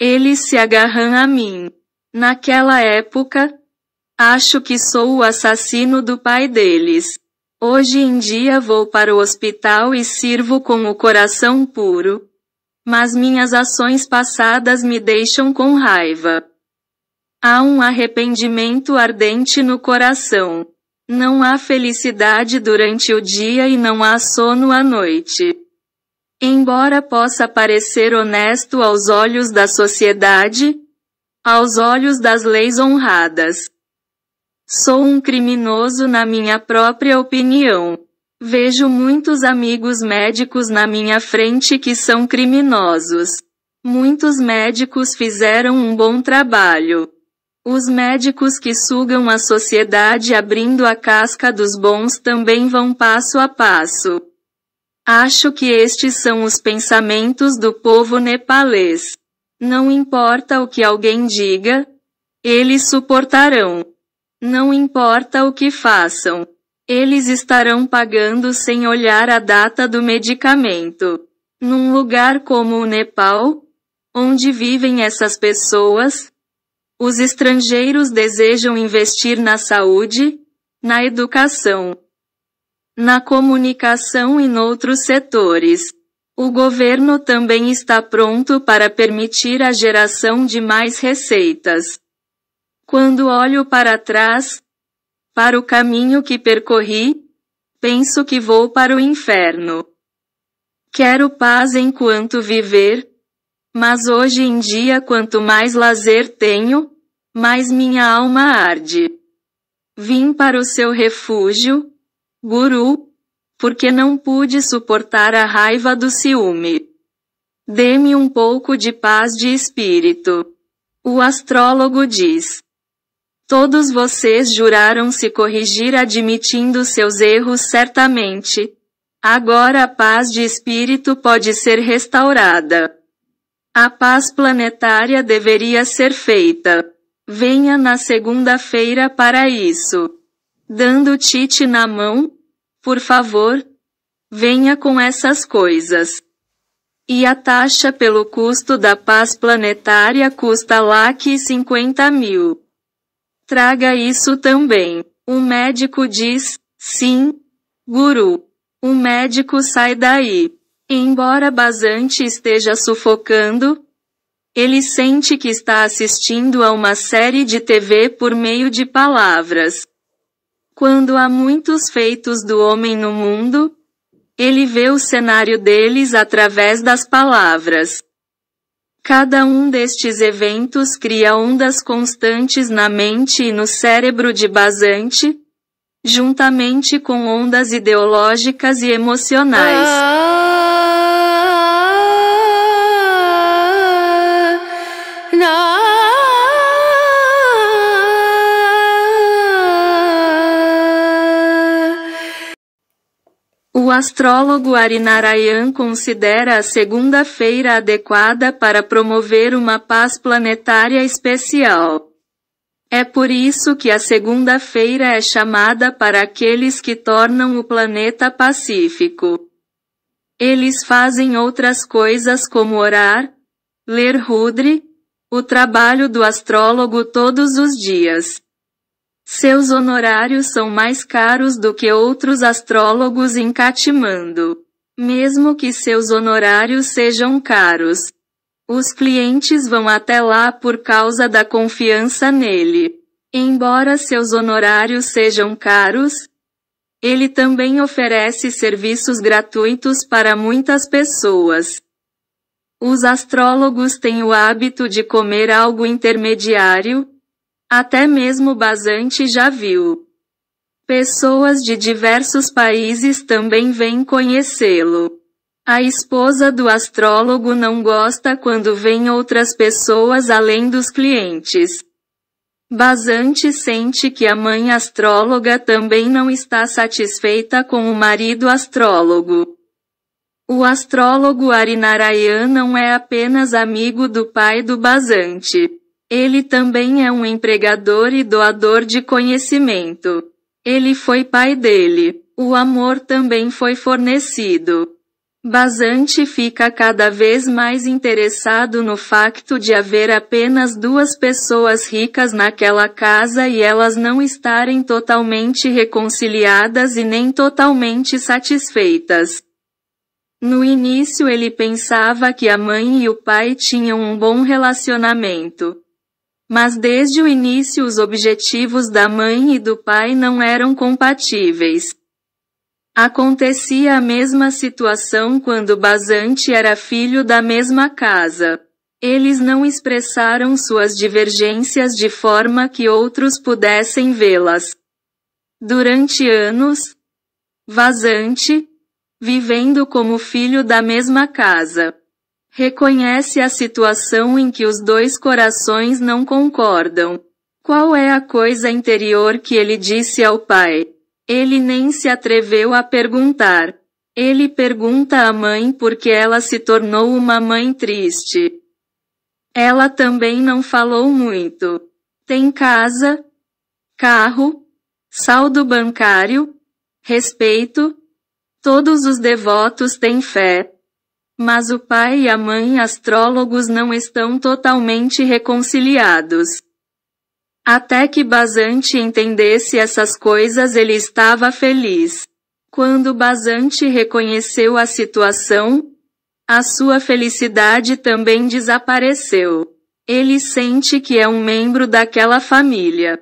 Eles se agarram a mim. Naquela época, acho que sou o assassino do pai deles. Hoje em dia vou para o hospital e sirvo com o coração puro. Mas minhas ações passadas me deixam com raiva. Há um arrependimento ardente no coração. Não há felicidade durante o dia e não há sono à noite. Embora possa parecer honesto aos olhos da sociedade, aos olhos das leis honradas. Sou um criminoso na minha própria opinião. Vejo muitos amigos médicos na minha frente que são criminosos. Muitos médicos fizeram um bom trabalho. Os médicos que sugam a sociedade abrindo a casca dos bons também vão passo a passo. Acho que estes são os pensamentos do povo nepalês. Não importa o que alguém diga, eles suportarão. Não importa o que façam, eles estarão pagando sem olhar a data do medicamento. Num lugar como o Nepal, onde vivem essas pessoas, os estrangeiros desejam investir na saúde, na educação, na comunicação e noutros setores. O governo também está pronto para permitir a geração de mais receitas. Quando olho para trás, para o caminho que percorri, penso que vou para o inferno. Quero paz enquanto viver, mas hoje em dia quanto mais lazer tenho, mais minha alma arde. Vim para o seu refúgio, Guru, porque não pude suportar a raiva do ciúme. Dê-me um pouco de paz de espírito. O astrólogo diz. Todos vocês juraram se corrigir admitindo seus erros certamente. Agora a paz de espírito pode ser restaurada. A paz planetária deveria ser feita. Venha na segunda-feira para isso dando Tite na mão, por favor, venha com essas coisas. E a taxa pelo custo da paz planetária custa lá que 50 mil. Traga isso também. O médico diz, sim, guru. O médico sai daí. Embora Basante esteja sufocando, ele sente que está assistindo a uma série de TV por meio de palavras. Quando há muitos feitos do homem no mundo, ele vê o cenário deles através das palavras. Cada um destes eventos cria ondas constantes na mente e no cérebro de Basante, juntamente com ondas ideológicas e emocionais. Ah. O astrólogo Arinarayan considera a segunda-feira adequada para promover uma paz planetária especial. É por isso que a segunda-feira é chamada para aqueles que tornam o planeta pacífico. Eles fazem outras coisas como orar, ler Rudri, o trabalho do astrólogo todos os dias. Seus honorários são mais caros do que outros astrólogos em Katmandu. Mesmo que seus honorários sejam caros, os clientes vão até lá por causa da confiança nele. Embora seus honorários sejam caros, ele também oferece serviços gratuitos para muitas pessoas. Os astrólogos têm o hábito de comer algo intermediário, até mesmo Basante já viu. Pessoas de diversos países também vêm conhecê-lo. A esposa do astrólogo não gosta quando vêm outras pessoas além dos clientes. Basante sente que a mãe astróloga também não está satisfeita com o marido astrólogo. O astrólogo Arinarayan não é apenas amigo do pai do Basante. Ele também é um empregador e doador de conhecimento. Ele foi pai dele. O amor também foi fornecido. Basante fica cada vez mais interessado no facto de haver apenas duas pessoas ricas naquela casa e elas não estarem totalmente reconciliadas e nem totalmente satisfeitas. No início ele pensava que a mãe e o pai tinham um bom relacionamento. Mas desde o início os objetivos da mãe e do pai não eram compatíveis. Acontecia a mesma situação quando Basante era filho da mesma casa. Eles não expressaram suas divergências de forma que outros pudessem vê-las. Durante anos, Vazante, vivendo como filho da mesma casa, Reconhece a situação em que os dois corações não concordam. Qual é a coisa interior que ele disse ao pai? Ele nem se atreveu a perguntar. Ele pergunta à mãe porque ela se tornou uma mãe triste. Ela também não falou muito. Tem casa, carro, saldo bancário, respeito. Todos os devotos têm fé. Mas o pai e a mãe astrólogos não estão totalmente reconciliados. Até que Basante entendesse essas coisas, ele estava feliz. Quando Basante reconheceu a situação, a sua felicidade também desapareceu. Ele sente que é um membro daquela família.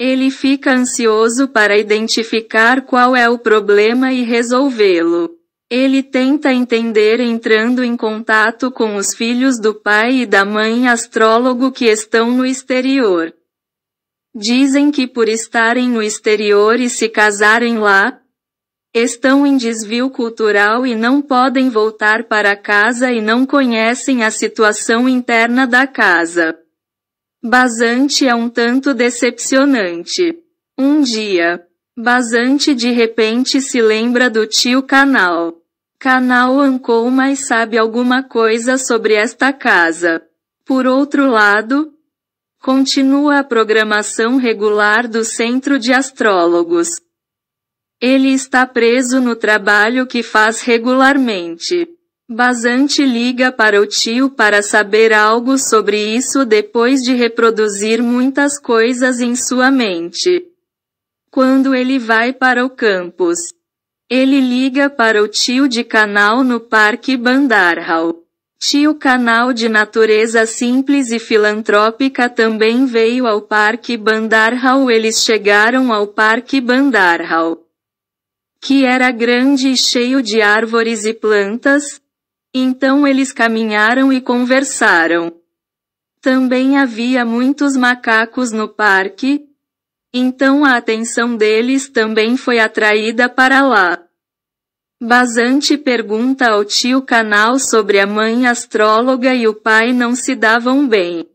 Ele fica ansioso para identificar qual é o problema e resolvê-lo. Ele tenta entender entrando em contato com os filhos do pai e da mãe astrólogo que estão no exterior. Dizem que por estarem no exterior e se casarem lá, estão em desvio cultural e não podem voltar para casa e não conhecem a situação interna da casa. Basante é um tanto decepcionante. Um dia, Basante de repente se lembra do tio Canal. Canal Ankou mais sabe alguma coisa sobre esta casa. Por outro lado, continua a programação regular do Centro de Astrólogos. Ele está preso no trabalho que faz regularmente. Basante liga para o tio para saber algo sobre isso depois de reproduzir muitas coisas em sua mente. Quando ele vai para o campus, ele liga para o tio de canal no Parque Bandarhal. Tio Canal de natureza simples e filantrópica também veio ao Parque Bandarhal. Eles chegaram ao Parque Bandarhal, que era grande e cheio de árvores e plantas. Então eles caminharam e conversaram. Também havia muitos macacos no parque, então a atenção deles também foi atraída para lá. Basante pergunta ao tio Canal sobre a mãe astróloga e o pai não se davam bem.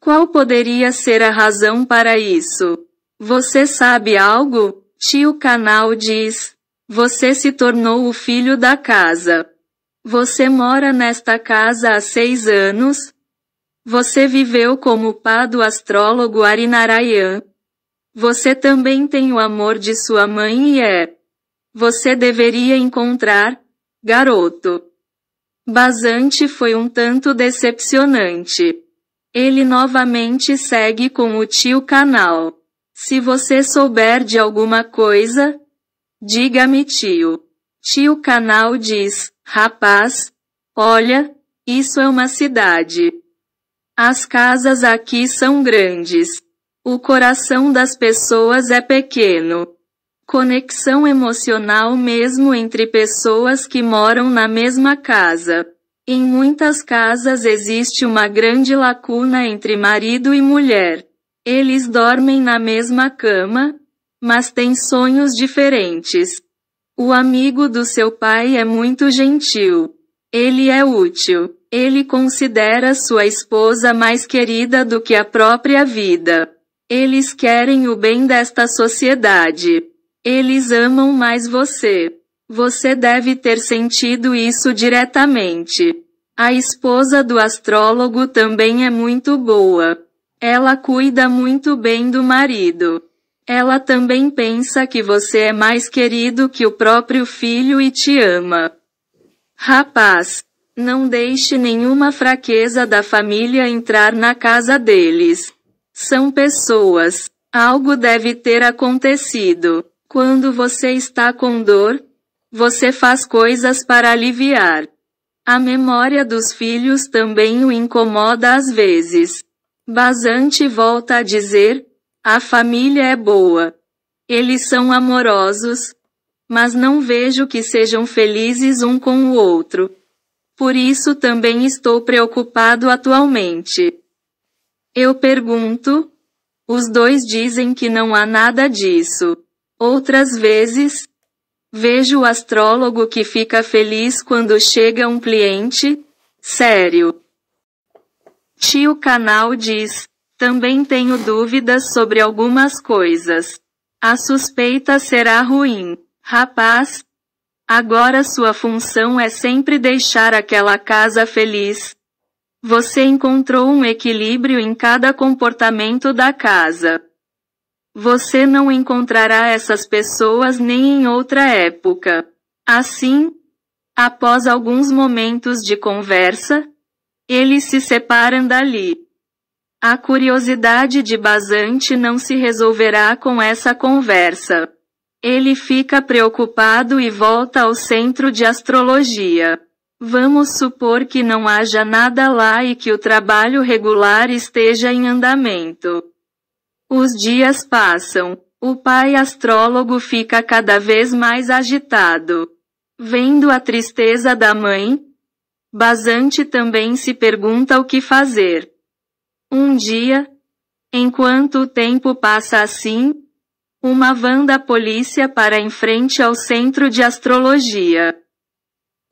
Qual poderia ser a razão para isso? Você sabe algo? Tio Canal diz. Você se tornou o filho da casa. Você mora nesta casa há seis anos? Você viveu como pá do astrólogo Arinarayan, você também tem o amor de sua mãe e é. Você deveria encontrar, garoto. Basante foi um tanto decepcionante. Ele novamente segue com o tio canal. Se você souber de alguma coisa, diga-me tio. Tio canal diz, rapaz, olha, isso é uma cidade. As casas aqui são grandes. O coração das pessoas é pequeno. Conexão emocional mesmo entre pessoas que moram na mesma casa. Em muitas casas existe uma grande lacuna entre marido e mulher. Eles dormem na mesma cama, mas têm sonhos diferentes. O amigo do seu pai é muito gentil. Ele é útil. Ele considera sua esposa mais querida do que a própria vida. Eles querem o bem desta sociedade. Eles amam mais você. Você deve ter sentido isso diretamente. A esposa do astrólogo também é muito boa. Ela cuida muito bem do marido. Ela também pensa que você é mais querido que o próprio filho e te ama. Rapaz, não deixe nenhuma fraqueza da família entrar na casa deles. São pessoas. Algo deve ter acontecido. Quando você está com dor, você faz coisas para aliviar. A memória dos filhos também o incomoda às vezes. Basante volta a dizer: a família é boa. Eles são amorosos, mas não vejo que sejam felizes um com o outro. Por isso também estou preocupado atualmente. Eu pergunto. Os dois dizem que não há nada disso. Outras vezes, vejo o astrólogo que fica feliz quando chega um cliente. Sério. Tio Canal diz: também tenho dúvidas sobre algumas coisas. A suspeita será ruim. Rapaz, agora sua função é sempre deixar aquela casa feliz. Você encontrou um equilíbrio em cada comportamento da casa. Você não encontrará essas pessoas nem em outra época. Assim, após alguns momentos de conversa, eles se separam dali. A curiosidade de Basante não se resolverá com essa conversa. Ele fica preocupado e volta ao centro de astrologia. Vamos supor que não haja nada lá e que o trabalho regular esteja em andamento. Os dias passam. O pai astrólogo fica cada vez mais agitado. Vendo a tristeza da mãe, Basante também se pergunta o que fazer. Um dia, enquanto o tempo passa assim, uma van da polícia para em frente ao centro de astrologia.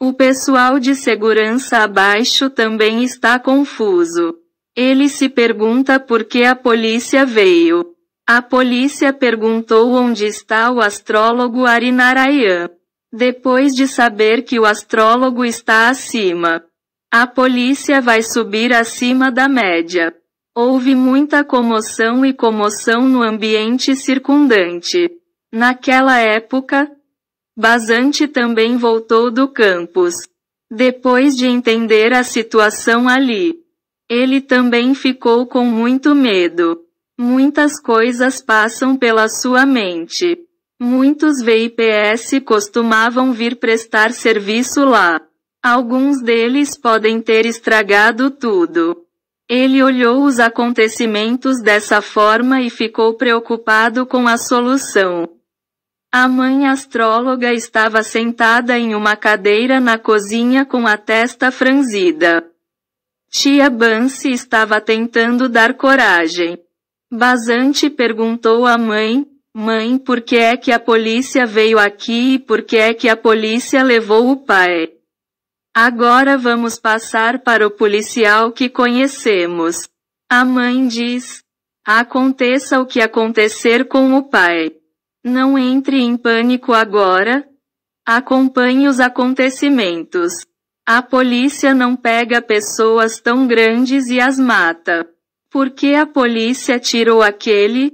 O pessoal de segurança abaixo também está confuso. Ele se pergunta por que a polícia veio. A polícia perguntou onde está o astrólogo Arinarayan. Depois de saber que o astrólogo está acima, a polícia vai subir acima da média. Houve muita comoção e comoção no ambiente circundante. Naquela época, Basante também voltou do campus. Depois de entender a situação ali, ele também ficou com muito medo. Muitas coisas passam pela sua mente. Muitos VIPs costumavam vir prestar serviço lá. Alguns deles podem ter estragado tudo. Ele olhou os acontecimentos dessa forma e ficou preocupado com a solução. A mãe astróloga estava sentada em uma cadeira na cozinha com a testa franzida. Tia Bansi estava tentando dar coragem. Basante perguntou à mãe, Mãe, por que é que a polícia veio aqui e por que é que a polícia levou o pai? Agora vamos passar para o policial que conhecemos. A mãe diz: Aconteça o que acontecer com o pai. Não entre em pânico agora. Acompanhe os acontecimentos. A polícia não pega pessoas tão grandes e as mata. Por que a polícia tirou aquele?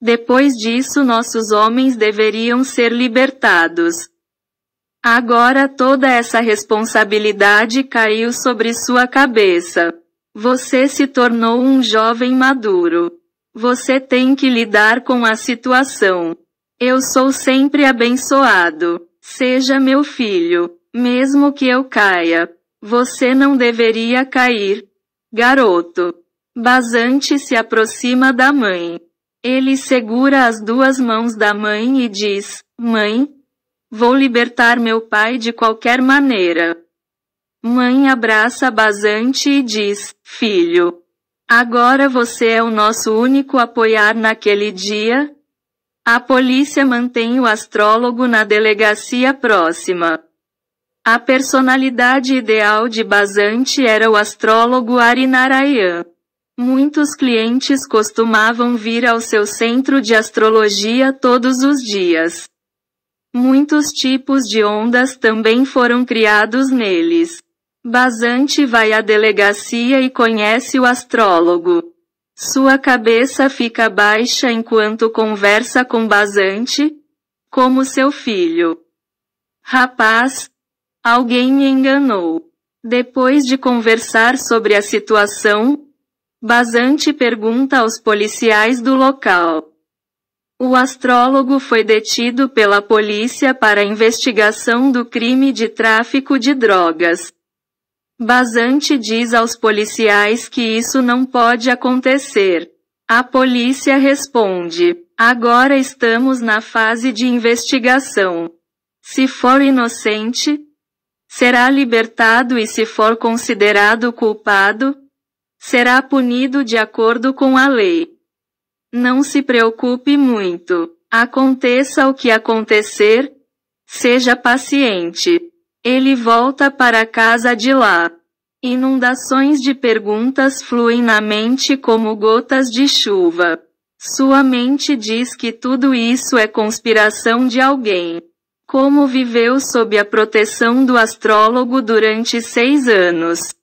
Depois disso, nossos homens deveriam ser libertados. Agora toda essa responsabilidade caiu sobre sua cabeça. Você se tornou um jovem maduro. Você tem que lidar com a situação. Eu sou sempre abençoado. Seja meu filho, mesmo que eu caia. Você não deveria cair. Garoto. Basante se aproxima da mãe. Ele segura as duas mãos da mãe e diz: Mãe, vou libertar meu pai de qualquer maneira. Mãe abraça Basante e diz: Filho, Agora você é o nosso único apoiar naquele dia. A polícia mantém o astrólogo na delegacia próxima. A personalidade ideal de Basante era o astrólogo Arinarayan. Muitos clientes costumavam vir ao seu centro de astrologia todos os dias. Muitos tipos de ondas também foram criados neles. Basante vai à delegacia e conhece o astrólogo. Sua cabeça fica baixa enquanto conversa com Basante, como seu filho. Rapaz, alguém me enganou. Depois de conversar sobre a situação, Basante pergunta aos policiais do local. O astrólogo foi detido pela polícia para investigação do crime de tráfico de drogas. Basante diz aos policiais que isso não pode acontecer. A polícia responde: Agora estamos na fase de investigação. Se for inocente, será libertado e se for considerado culpado, será punido de acordo com a lei. Não se preocupe muito. Aconteça o que acontecer, seja paciente. Ele volta para casa de lá. Inundações de perguntas fluem na mente como gotas de chuva. Sua mente diz que tudo isso é conspiração de alguém. Como viveu sob a proteção do astrólogo durante seis anos.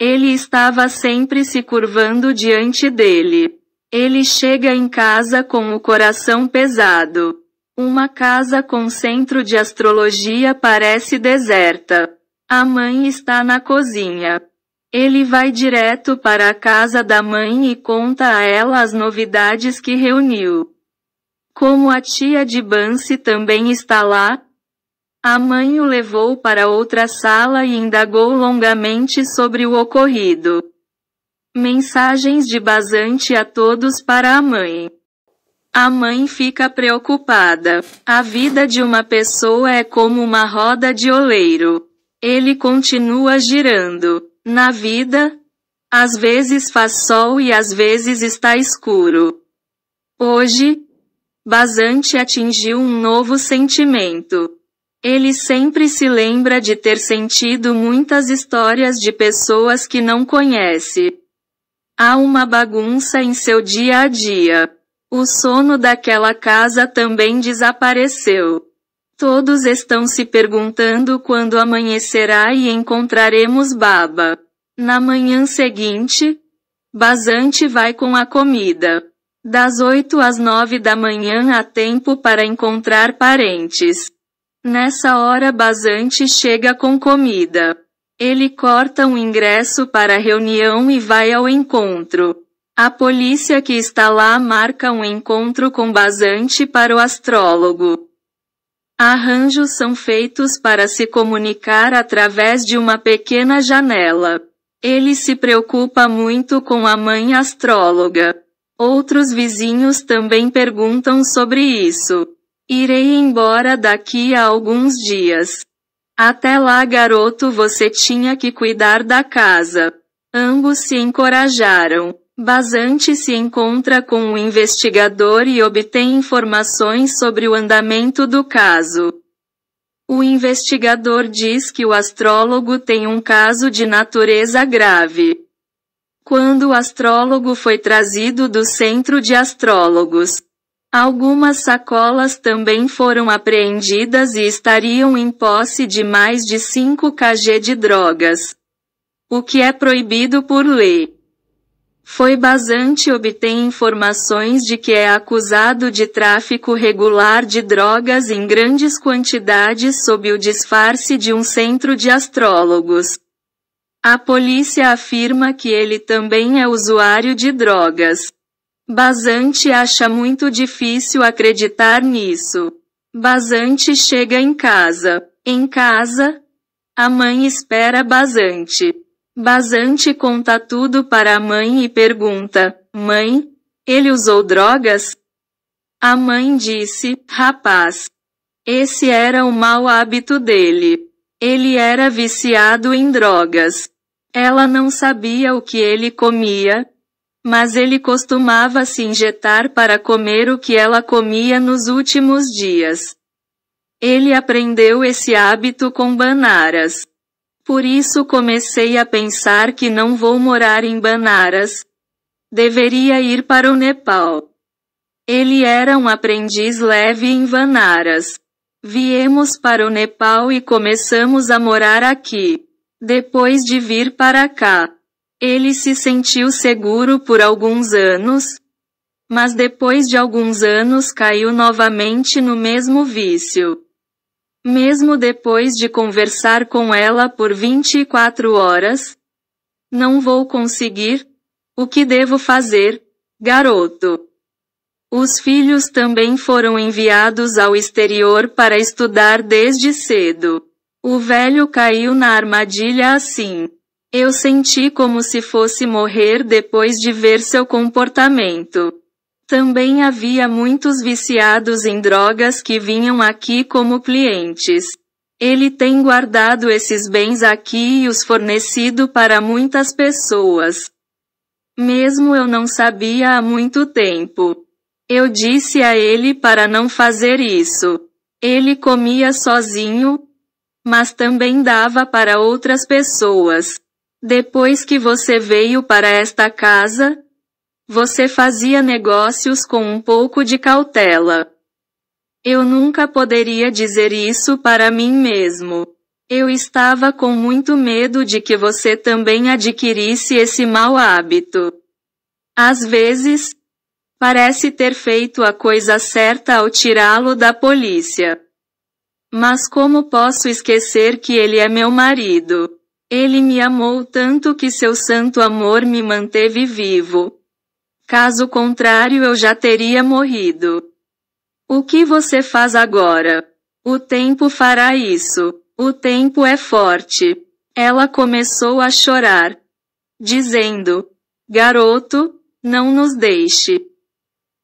Ele estava sempre se curvando diante dele. Ele chega em casa com o coração pesado. Uma casa com centro de astrologia parece deserta. A mãe está na cozinha. Ele vai direto para a casa da mãe e conta a ela as novidades que reuniu. Como a tia de Bansi também está lá, a mãe o levou para outra sala e indagou longamente sobre o ocorrido. Mensagens de Basante a todos para a mãe. A mãe fica preocupada. A vida de uma pessoa é como uma roda de oleiro. Ele continua girando. Na vida, às vezes faz sol e às vezes está escuro. Hoje, Basante atingiu um novo sentimento. Ele sempre se lembra de ter sentido muitas histórias de pessoas que não conhece. Há uma bagunça em seu dia a dia. O sono daquela casa também desapareceu. Todos estão se perguntando quando amanhecerá e encontraremos Baba. Na manhã seguinte, Basante vai com a comida. Das 8 às 9 da manhã há tempo para encontrar parentes. Nessa hora Basante chega com comida. Ele corta um ingresso para a reunião e vai ao encontro. A polícia que está lá marca um encontro com Basante para o astrólogo. Arranjos são feitos para se comunicar através de uma pequena janela. Ele se preocupa muito com a mãe astróloga. Outros vizinhos também perguntam sobre isso. Irei embora daqui a alguns dias. Até lá, garoto, você tinha que cuidar da casa. Ambos se encorajaram. Basante se encontra com o investigador e obtém informações sobre o andamento do caso. O investigador diz que o astrólogo tem um caso de natureza grave. Quando o astrólogo foi trazido do centro de astrólogos, algumas sacolas também foram apreendidas e estariam em posse de mais de 5 kg de drogas, o que é proibido por lei. Foi basante obter informações de que é acusado de tráfico regular de drogas em grandes quantidades sob o disfarce de um centro de astrólogos. A polícia afirma que ele também é usuário de drogas. Basante acha muito difícil acreditar nisso. Basante chega em casa. Em casa, a mãe espera Basante. Basante conta tudo para a mãe e pergunta: Mãe, ele usou drogas? A mãe disse: Rapaz, esse era o mau hábito dele. Ele era viciado em drogas. Ela não sabia o que ele comia, mas ele costumava se injetar para comer o que ela comia nos últimos dias. Ele aprendeu esse hábito com Banaras. Por isso comecei a pensar que não vou morar em Banaras. Deveria ir para o Nepal. Ele era um aprendiz leve em Vanaras. Viemos para o Nepal e começamos a morar aqui. Depois de vir para cá, ele se sentiu seguro por alguns anos, mas depois de alguns anos caiu novamente no mesmo vício mesmo depois de conversar com ela por 24 horas? Não vou conseguir? O que devo fazer, garoto? Os filhos também foram enviados ao exterior para estudar desde cedo. O velho caiu na armadilha assim. Eu senti como se fosse morrer depois de ver seu comportamento. Também havia muitos viciados em drogas que vinham aqui como clientes. Ele tem guardado esses bens aqui e os fornecido para muitas pessoas. Mesmo eu não sabia há muito tempo. Eu disse a ele para não fazer isso. Ele comia sozinho, mas também dava para outras pessoas. Depois que você veio para esta casa, você fazia negócios com um pouco de cautela. Eu nunca poderia dizer isso para mim mesmo. Eu estava com muito medo de que você também adquirisse esse mau hábito. Às vezes, parece ter feito a coisa certa ao tirá-lo da polícia. Mas como posso esquecer que ele é meu marido? Ele me amou tanto que seu santo amor me manteve vivo. Caso contrário, eu já teria morrido. O que você faz agora? O tempo fará isso. O tempo é forte. Ela começou a chorar, dizendo: Garoto, não nos deixe.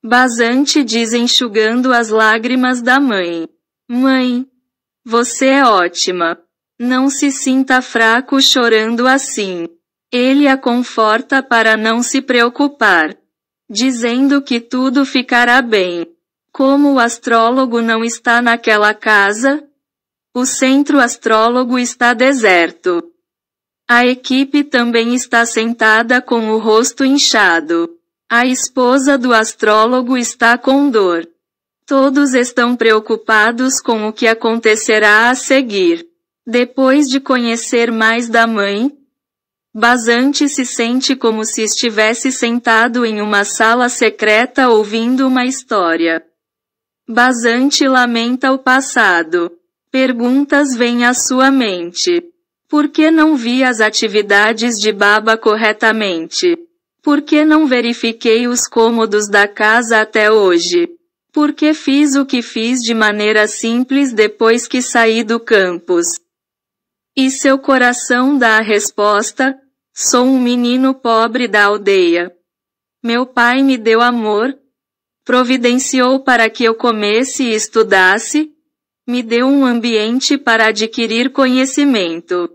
Basante diz enxugando as lágrimas da mãe: Mãe, você é ótima. Não se sinta fraco chorando assim. Ele a conforta para não se preocupar dizendo que tudo ficará bem. Como o astrólogo não está naquela casa, o centro astrólogo está deserto. A equipe também está sentada com o rosto inchado. A esposa do astrólogo está com dor. Todos estão preocupados com o que acontecerá a seguir. Depois de conhecer mais da mãe, Basante se sente como se estivesse sentado em uma sala secreta ouvindo uma história. Basante lamenta o passado. Perguntas vêm à sua mente. Por que não vi as atividades de Baba corretamente? Por que não verifiquei os cômodos da casa até hoje? Por que fiz o que fiz de maneira simples depois que saí do campus? E seu coração dá a resposta, Sou um menino pobre da aldeia. Meu pai me deu amor, providenciou para que eu comesse e estudasse, me deu um ambiente para adquirir conhecimento.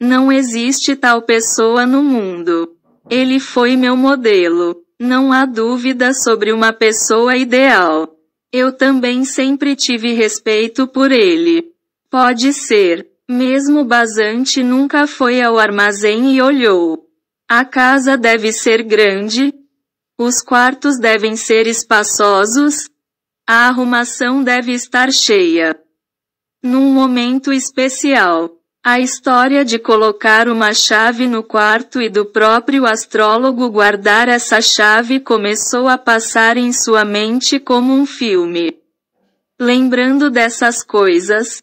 Não existe tal pessoa no mundo. Ele foi meu modelo. Não há dúvida sobre uma pessoa ideal. Eu também sempre tive respeito por ele. Pode ser mesmo Basante nunca foi ao armazém e olhou. A casa deve ser grande. Os quartos devem ser espaçosos. A arrumação deve estar cheia. Num momento especial, a história de colocar uma chave no quarto e do próprio astrólogo guardar essa chave começou a passar em sua mente como um filme. Lembrando dessas coisas,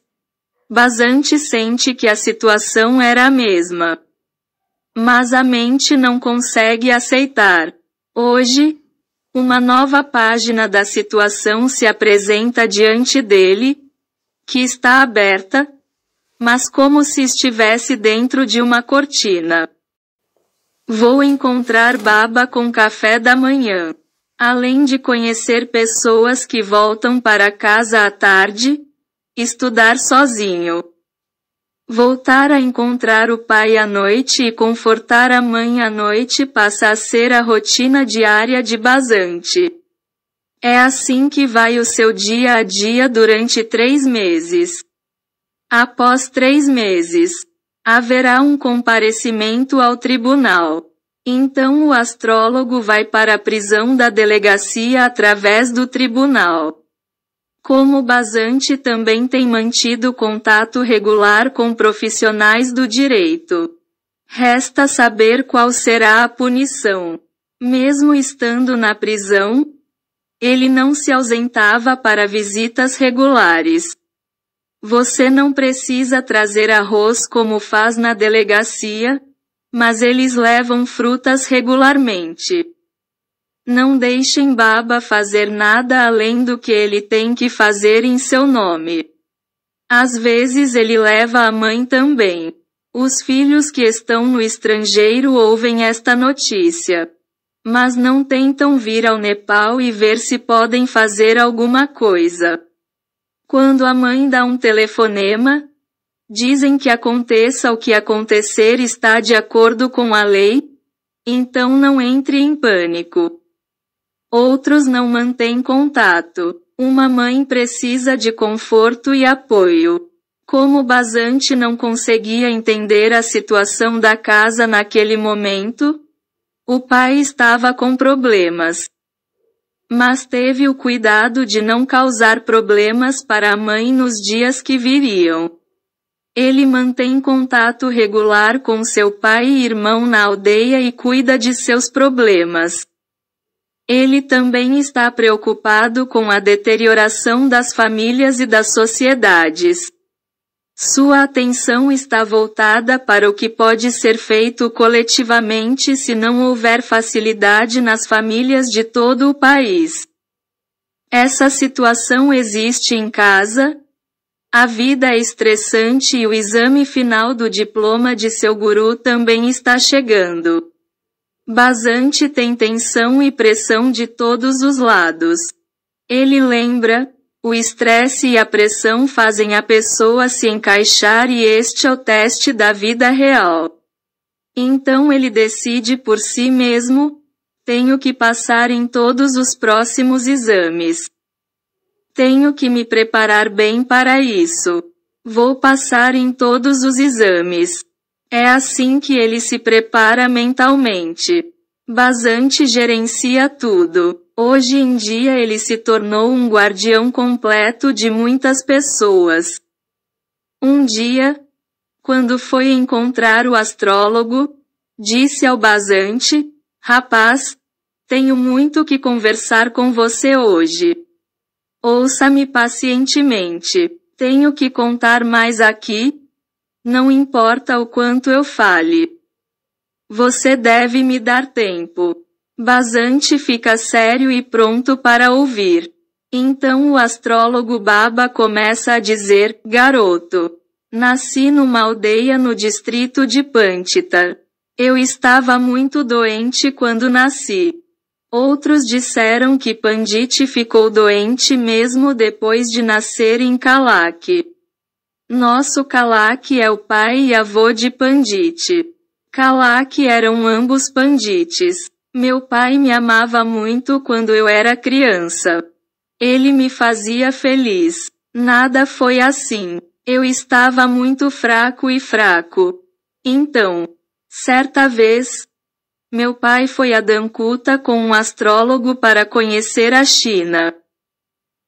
Basante sente que a situação era a mesma. Mas a mente não consegue aceitar. Hoje, uma nova página da situação se apresenta diante dele, que está aberta, mas como se estivesse dentro de uma cortina. Vou encontrar baba com café da manhã. Além de conhecer pessoas que voltam para casa à tarde, Estudar sozinho. Voltar a encontrar o pai à noite e confortar a mãe à noite passa a ser a rotina diária de Basante. É assim que vai o seu dia a dia durante três meses. Após três meses, haverá um comparecimento ao tribunal. Então o astrólogo vai para a prisão da delegacia através do tribunal como Basante também tem mantido contato regular com profissionais do direito. Resta saber qual será a punição. Mesmo estando na prisão, ele não se ausentava para visitas regulares. Você não precisa trazer arroz como faz na delegacia, mas eles levam frutas regularmente. Não deixem Baba fazer nada além do que ele tem que fazer em seu nome. Às vezes ele leva a mãe também. Os filhos que estão no estrangeiro ouvem esta notícia. Mas não tentam vir ao Nepal e ver se podem fazer alguma coisa. Quando a mãe dá um telefonema, dizem que aconteça o que acontecer está de acordo com a lei, então não entre em pânico outros não mantêm contato. Uma mãe precisa de conforto e apoio. Como Basante não conseguia entender a situação da casa naquele momento, o pai estava com problemas. Mas teve o cuidado de não causar problemas para a mãe nos dias que viriam. Ele mantém contato regular com seu pai e irmão na aldeia e cuida de seus problemas. Ele também está preocupado com a deterioração das famílias e das sociedades. Sua atenção está voltada para o que pode ser feito coletivamente se não houver facilidade nas famílias de todo o país. Essa situação existe em casa, a vida é estressante e o exame final do diploma de seu guru também está chegando. Basante tem tensão e pressão de todos os lados. Ele lembra, o estresse e a pressão fazem a pessoa se encaixar e este é o teste da vida real. Então ele decide por si mesmo, tenho que passar em todos os próximos exames. Tenho que me preparar bem para isso. Vou passar em todos os exames. É assim que ele se prepara mentalmente. Basante gerencia tudo. Hoje em dia ele se tornou um guardião completo de muitas pessoas. Um dia, quando foi encontrar o astrólogo, disse ao Basante: Rapaz, tenho muito que conversar com você hoje. Ouça-me pacientemente. Tenho que contar mais aqui, não importa o quanto eu fale. Você deve me dar tempo. Basante fica sério e pronto para ouvir. Então o astrólogo Baba começa a dizer: Garoto, nasci numa aldeia no distrito de Pantita. Eu estava muito doente quando nasci. Outros disseram que Pandit ficou doente mesmo depois de nascer em Kalak. Nosso Kalak é o pai e avô de Pandit. Kalak eram ambos pandites. Meu pai me amava muito quando eu era criança. Ele me fazia feliz. Nada foi assim. Eu estava muito fraco e fraco. Então, certa vez, meu pai foi a Dankuta com um astrólogo para conhecer a China.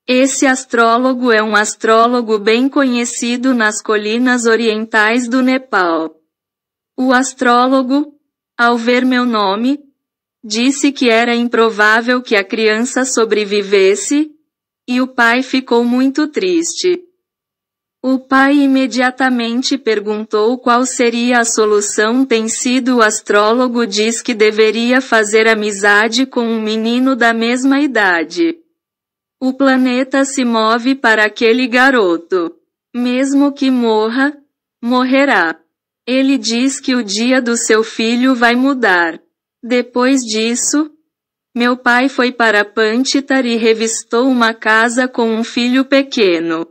Esse astrólogo é um astrólogo bem conhecido nas colinas orientais do Nepal. O astrólogo, ao ver meu nome, disse que era improvável que a criança sobrevivesse, e o pai ficou muito triste. O pai imediatamente perguntou qual seria a solução. Tem sido o astrólogo diz que deveria fazer amizade com um menino da mesma idade. O planeta se move para aquele garoto. Mesmo que morra, morrerá. Ele diz que o dia do seu filho vai mudar. Depois disso, meu pai foi para Pantitar e revistou uma casa com um filho pequeno.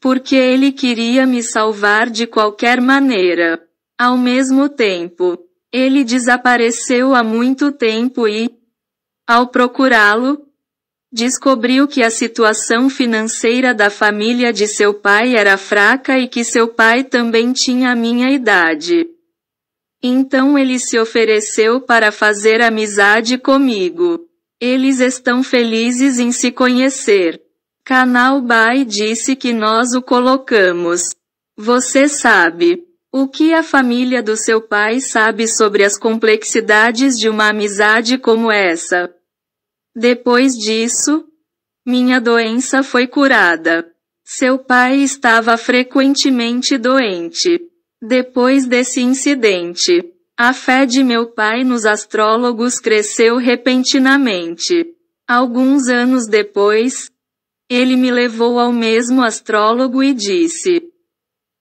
Porque ele queria me salvar de qualquer maneira. Ao mesmo tempo, ele desapareceu há muito tempo e, ao procurá-lo, Descobriu que a situação financeira da família de seu pai era fraca e que seu pai também tinha a minha idade. Então ele se ofereceu para fazer amizade comigo. Eles estão felizes em se conhecer. Canal Bai disse que nós o colocamos. Você sabe. O que a família do seu pai sabe sobre as complexidades de uma amizade como essa? Depois disso, minha doença foi curada. Seu pai estava frequentemente doente. Depois desse incidente, a fé de meu pai nos astrólogos cresceu repentinamente. Alguns anos depois, ele me levou ao mesmo astrólogo e disse: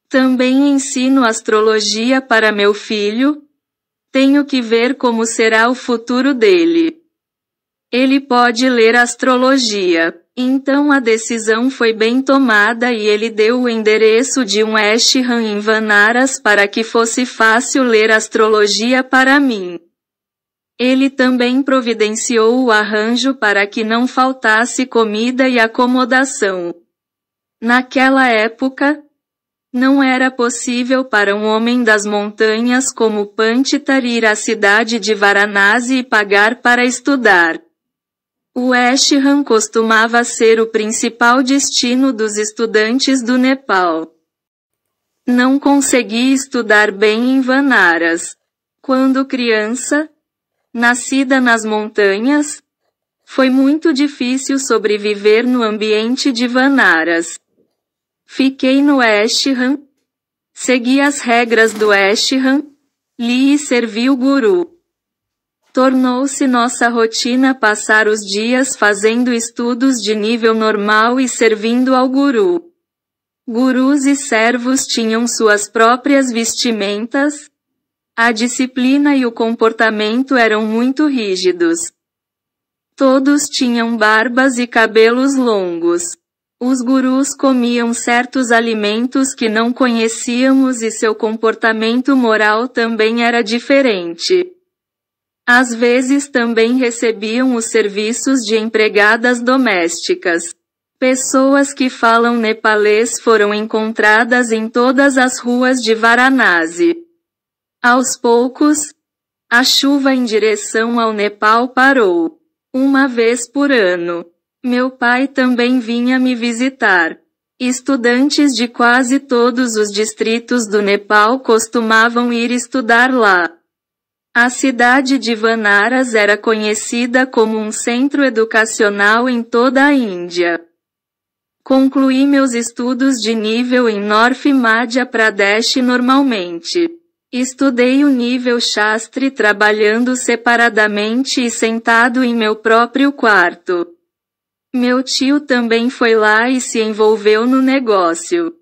Também ensino astrologia para meu filho? Tenho que ver como será o futuro dele. Ele pode ler astrologia. Então a decisão foi bem tomada e ele deu o endereço de um Ashram em Vanaras para que fosse fácil ler astrologia para mim. Ele também providenciou o arranjo para que não faltasse comida e acomodação. Naquela época, não era possível para um homem das montanhas como Pantitar ir à cidade de Varanasi e pagar para estudar. O West Ham costumava ser o principal destino dos estudantes do Nepal. Não consegui estudar bem em Vanaras. Quando criança, nascida nas montanhas, foi muito difícil sobreviver no ambiente de Vanaras. Fiquei no West Ham, segui as regras do West Ham, li e servi o guru. Tornou-se nossa rotina passar os dias fazendo estudos de nível normal e servindo ao guru. Gurus e servos tinham suas próprias vestimentas. A disciplina e o comportamento eram muito rígidos. Todos tinham barbas e cabelos longos. Os gurus comiam certos alimentos que não conhecíamos e seu comportamento moral também era diferente. Às vezes também recebiam os serviços de empregadas domésticas. Pessoas que falam nepalês foram encontradas em todas as ruas de Varanasi. Aos poucos, a chuva em direção ao Nepal parou. Uma vez por ano. Meu pai também vinha me visitar. Estudantes de quase todos os distritos do Nepal costumavam ir estudar lá. A cidade de Vanaras era conhecida como um centro educacional em toda a Índia. Concluí meus estudos de nível em North Madhya Pradesh normalmente. Estudei o nível Shastri trabalhando separadamente e sentado em meu próprio quarto. Meu tio também foi lá e se envolveu no negócio.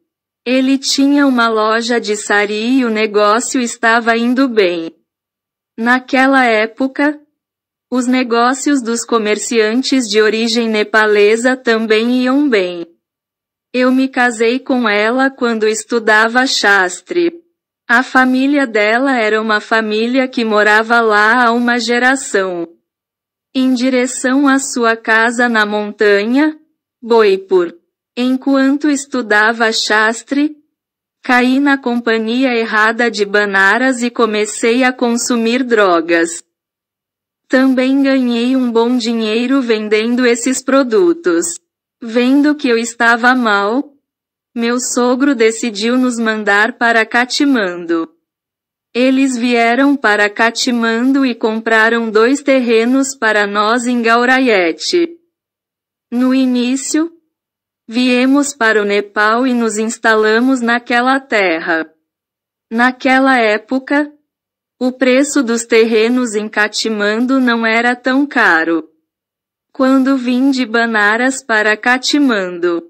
Ele tinha uma loja de sari e o negócio estava indo bem. Naquela época, os negócios dos comerciantes de origem nepalesa também iam bem. Eu me casei com ela quando estudava Shastri. A família dela era uma família que morava lá há uma geração. Em direção à sua casa na montanha, Boipur. Enquanto estudava Shastri. Caí na companhia errada de banaras e comecei a consumir drogas. Também ganhei um bom dinheiro vendendo esses produtos. Vendo que eu estava mal, meu sogro decidiu nos mandar para Catimando. Eles vieram para Catimando e compraram dois terrenos para nós em Gaurayete. No início, Viemos para o Nepal e nos instalamos naquela terra. Naquela época, o preço dos terrenos em Katmandu não era tão caro. Quando vim de Banaras para Katmandu,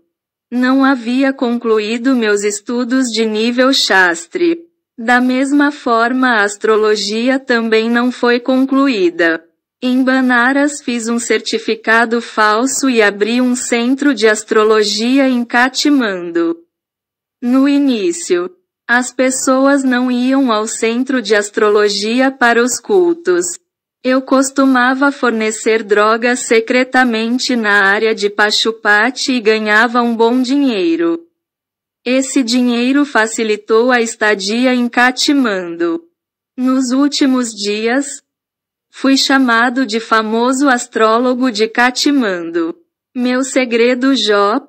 não havia concluído meus estudos de nível Shastri. Da mesma forma, a astrologia também não foi concluída. Em Banaras fiz um certificado falso e abri um centro de astrologia em Katmandu. No início, as pessoas não iam ao centro de astrologia para os cultos. Eu costumava fornecer drogas secretamente na área de Pachupati e ganhava um bom dinheiro. Esse dinheiro facilitou a estadia em Katmandu. Nos últimos dias, Fui chamado de famoso astrólogo de Catimando. Meu segredo Jó.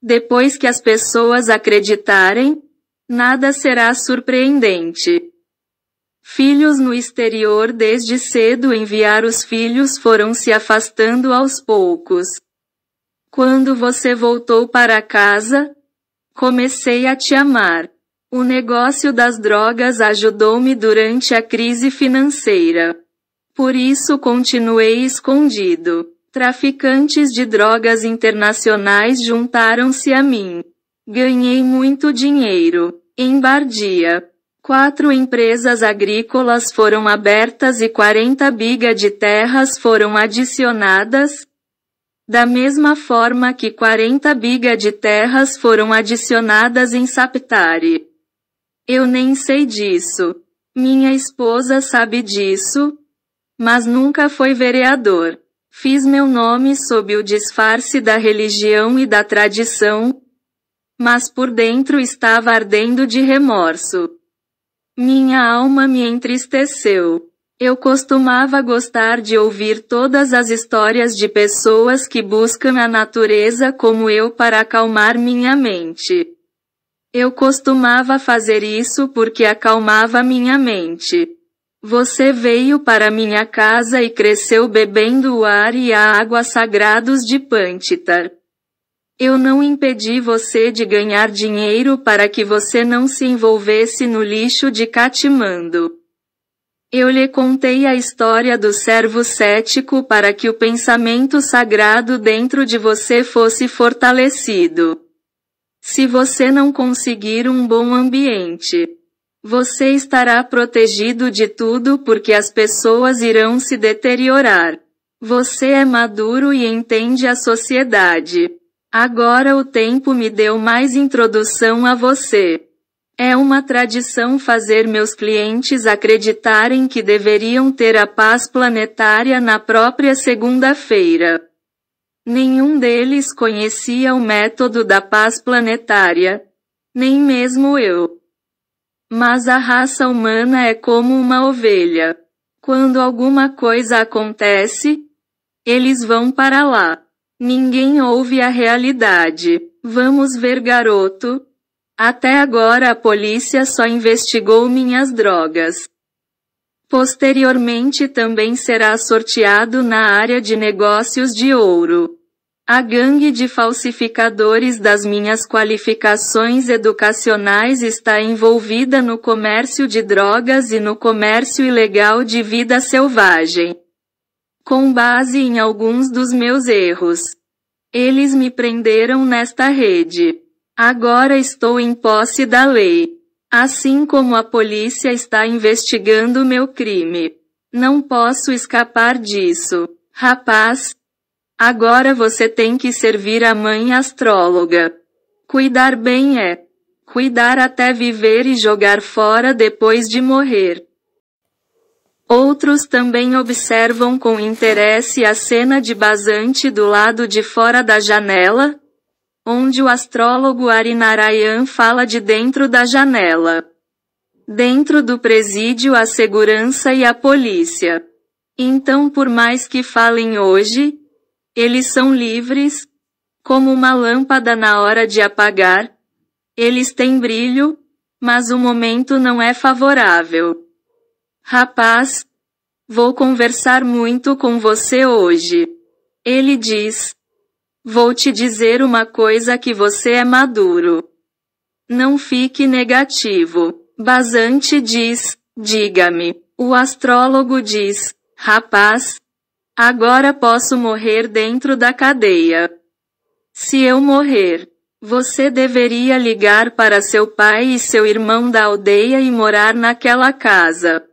Depois que as pessoas acreditarem, nada será surpreendente. Filhos no exterior desde cedo enviar os filhos foram se afastando aos poucos. Quando você voltou para casa, comecei a te amar. O negócio das drogas ajudou-me durante a crise financeira. Por isso continuei escondido. Traficantes de drogas internacionais juntaram-se a mim. Ganhei muito dinheiro. Em Bardia. Quatro empresas agrícolas foram abertas e 40 biga de terras foram adicionadas, da mesma forma que 40 biga de terras foram adicionadas em Saptari. Eu nem sei disso. Minha esposa sabe disso, mas nunca foi vereador. Fiz meu nome sob o disfarce da religião e da tradição, mas por dentro estava ardendo de remorso. Minha alma me entristeceu. Eu costumava gostar de ouvir todas as histórias de pessoas que buscam a natureza como eu para acalmar minha mente. Eu costumava fazer isso porque acalmava minha mente. Você veio para minha casa e cresceu bebendo o ar e a água sagrados de Pantitar. Eu não impedi você de ganhar dinheiro para que você não se envolvesse no lixo de Catimando. Eu lhe contei a história do servo cético para que o pensamento sagrado dentro de você fosse fortalecido. Se você não conseguir um bom ambiente, você estará protegido de tudo porque as pessoas irão se deteriorar. Você é maduro e entende a sociedade. Agora o tempo me deu mais introdução a você. É uma tradição fazer meus clientes acreditarem que deveriam ter a paz planetária na própria segunda-feira. Nenhum deles conhecia o método da paz planetária. Nem mesmo eu. Mas a raça humana é como uma ovelha. Quando alguma coisa acontece, eles vão para lá. Ninguém ouve a realidade. Vamos ver, garoto. Até agora a polícia só investigou minhas drogas. Posteriormente também será sorteado na área de negócios de ouro. A gangue de falsificadores das minhas qualificações educacionais está envolvida no comércio de drogas e no comércio ilegal de vida selvagem. Com base em alguns dos meus erros, eles me prenderam nesta rede. Agora estou em posse da lei. Assim como a polícia está investigando meu crime. Não posso escapar disso. Rapaz, Agora você tem que servir a mãe astróloga. Cuidar bem é cuidar até viver e jogar fora depois de morrer. Outros também observam com interesse a cena de Basante do lado de fora da janela, onde o astrólogo Arinarayan fala de dentro da janela. Dentro do presídio a segurança e a polícia. Então por mais que falem hoje, eles são livres, como uma lâmpada na hora de apagar. Eles têm brilho, mas o momento não é favorável. Rapaz, vou conversar muito com você hoje. Ele diz. Vou te dizer uma coisa que você é maduro. Não fique negativo. Basante diz, diga-me. O astrólogo diz, rapaz, Agora posso morrer dentro da cadeia. Se eu morrer, você deveria ligar para seu pai e seu irmão da aldeia e morar naquela casa.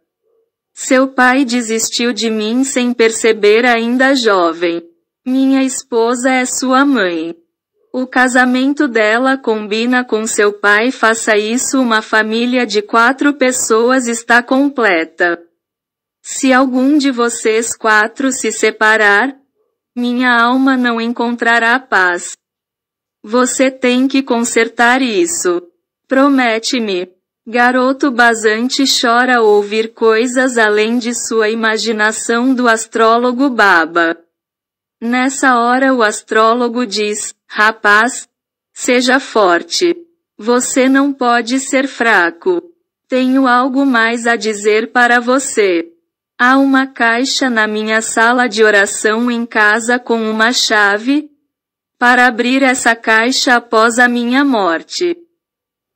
Seu pai desistiu de mim sem perceber ainda jovem. Minha esposa é sua mãe. O casamento dela combina com seu pai, faça isso, uma família de quatro pessoas está completa. Se algum de vocês quatro se separar, minha alma não encontrará paz. Você tem que consertar isso. Promete-me. Garoto basante chora ouvir coisas além de sua imaginação do astrólogo Baba. Nessa hora o astrólogo diz: Rapaz, seja forte. Você não pode ser fraco. Tenho algo mais a dizer para você. Há uma caixa na minha sala de oração em casa com uma chave para abrir essa caixa após a minha morte.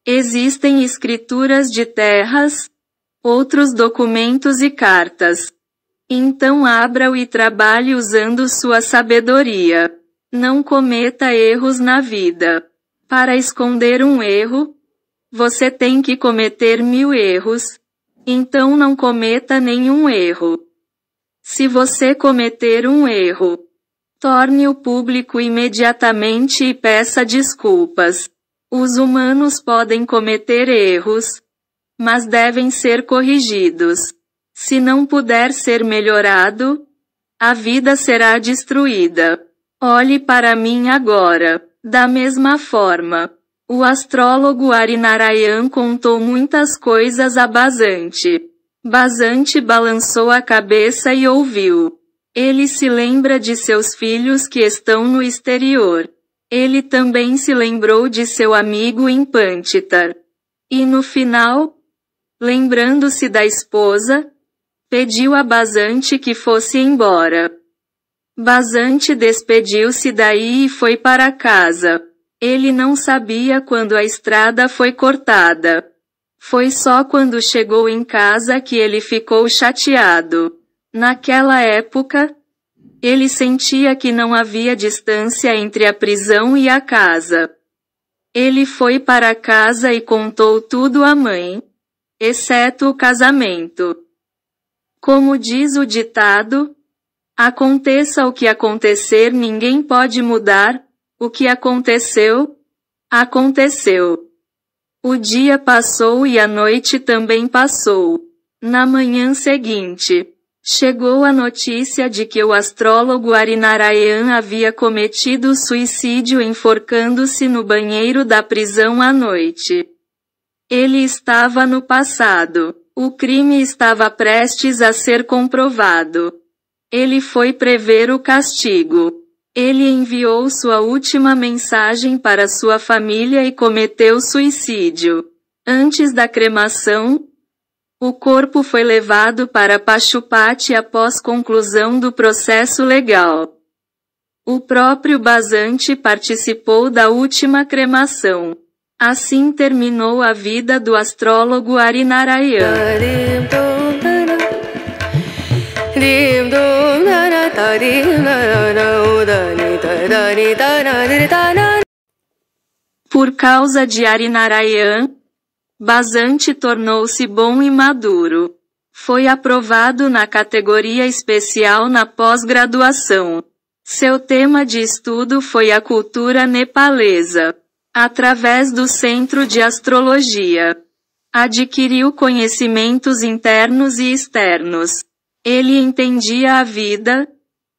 Existem escrituras de terras, outros documentos e cartas. Então abra-o e trabalhe usando sua sabedoria. Não cometa erros na vida. Para esconder um erro, você tem que cometer mil erros, então não cometa nenhum erro. Se você cometer um erro, torne-o público imediatamente e peça desculpas. Os humanos podem cometer erros, mas devem ser corrigidos. Se não puder ser melhorado, a vida será destruída. Olhe para mim agora. Da mesma forma, o astrólogo Arinarayan contou muitas coisas a Basante. Basante balançou a cabeça e ouviu. Ele se lembra de seus filhos que estão no exterior. Ele também se lembrou de seu amigo em Pantitar. E no final, lembrando-se da esposa, pediu a Basante que fosse embora. Basante despediu-se daí e foi para casa. Ele não sabia quando a estrada foi cortada. Foi só quando chegou em casa que ele ficou chateado. Naquela época, ele sentia que não havia distância entre a prisão e a casa. Ele foi para casa e contou tudo à mãe, exceto o casamento. Como diz o ditado, aconteça o que acontecer, ninguém pode mudar o que aconteceu? Aconteceu. O dia passou e a noite também passou. Na manhã seguinte, chegou a notícia de que o astrólogo Arinarayan havia cometido suicídio enforcando-se no banheiro da prisão à noite. Ele estava no passado. O crime estava prestes a ser comprovado. Ele foi prever o castigo. Ele enviou sua última mensagem para sua família e cometeu suicídio. Antes da cremação, o corpo foi levado para Pachupati após conclusão do processo legal. O próprio Basante participou da última cremação. Assim terminou a vida do astrólogo Arinarayan. Por causa de Arinarayan, Basante tornou-se bom e maduro. Foi aprovado na categoria especial na pós-graduação. Seu tema de estudo foi a cultura nepalesa. Através do Centro de Astrologia, adquiriu conhecimentos internos e externos. Ele entendia a vida,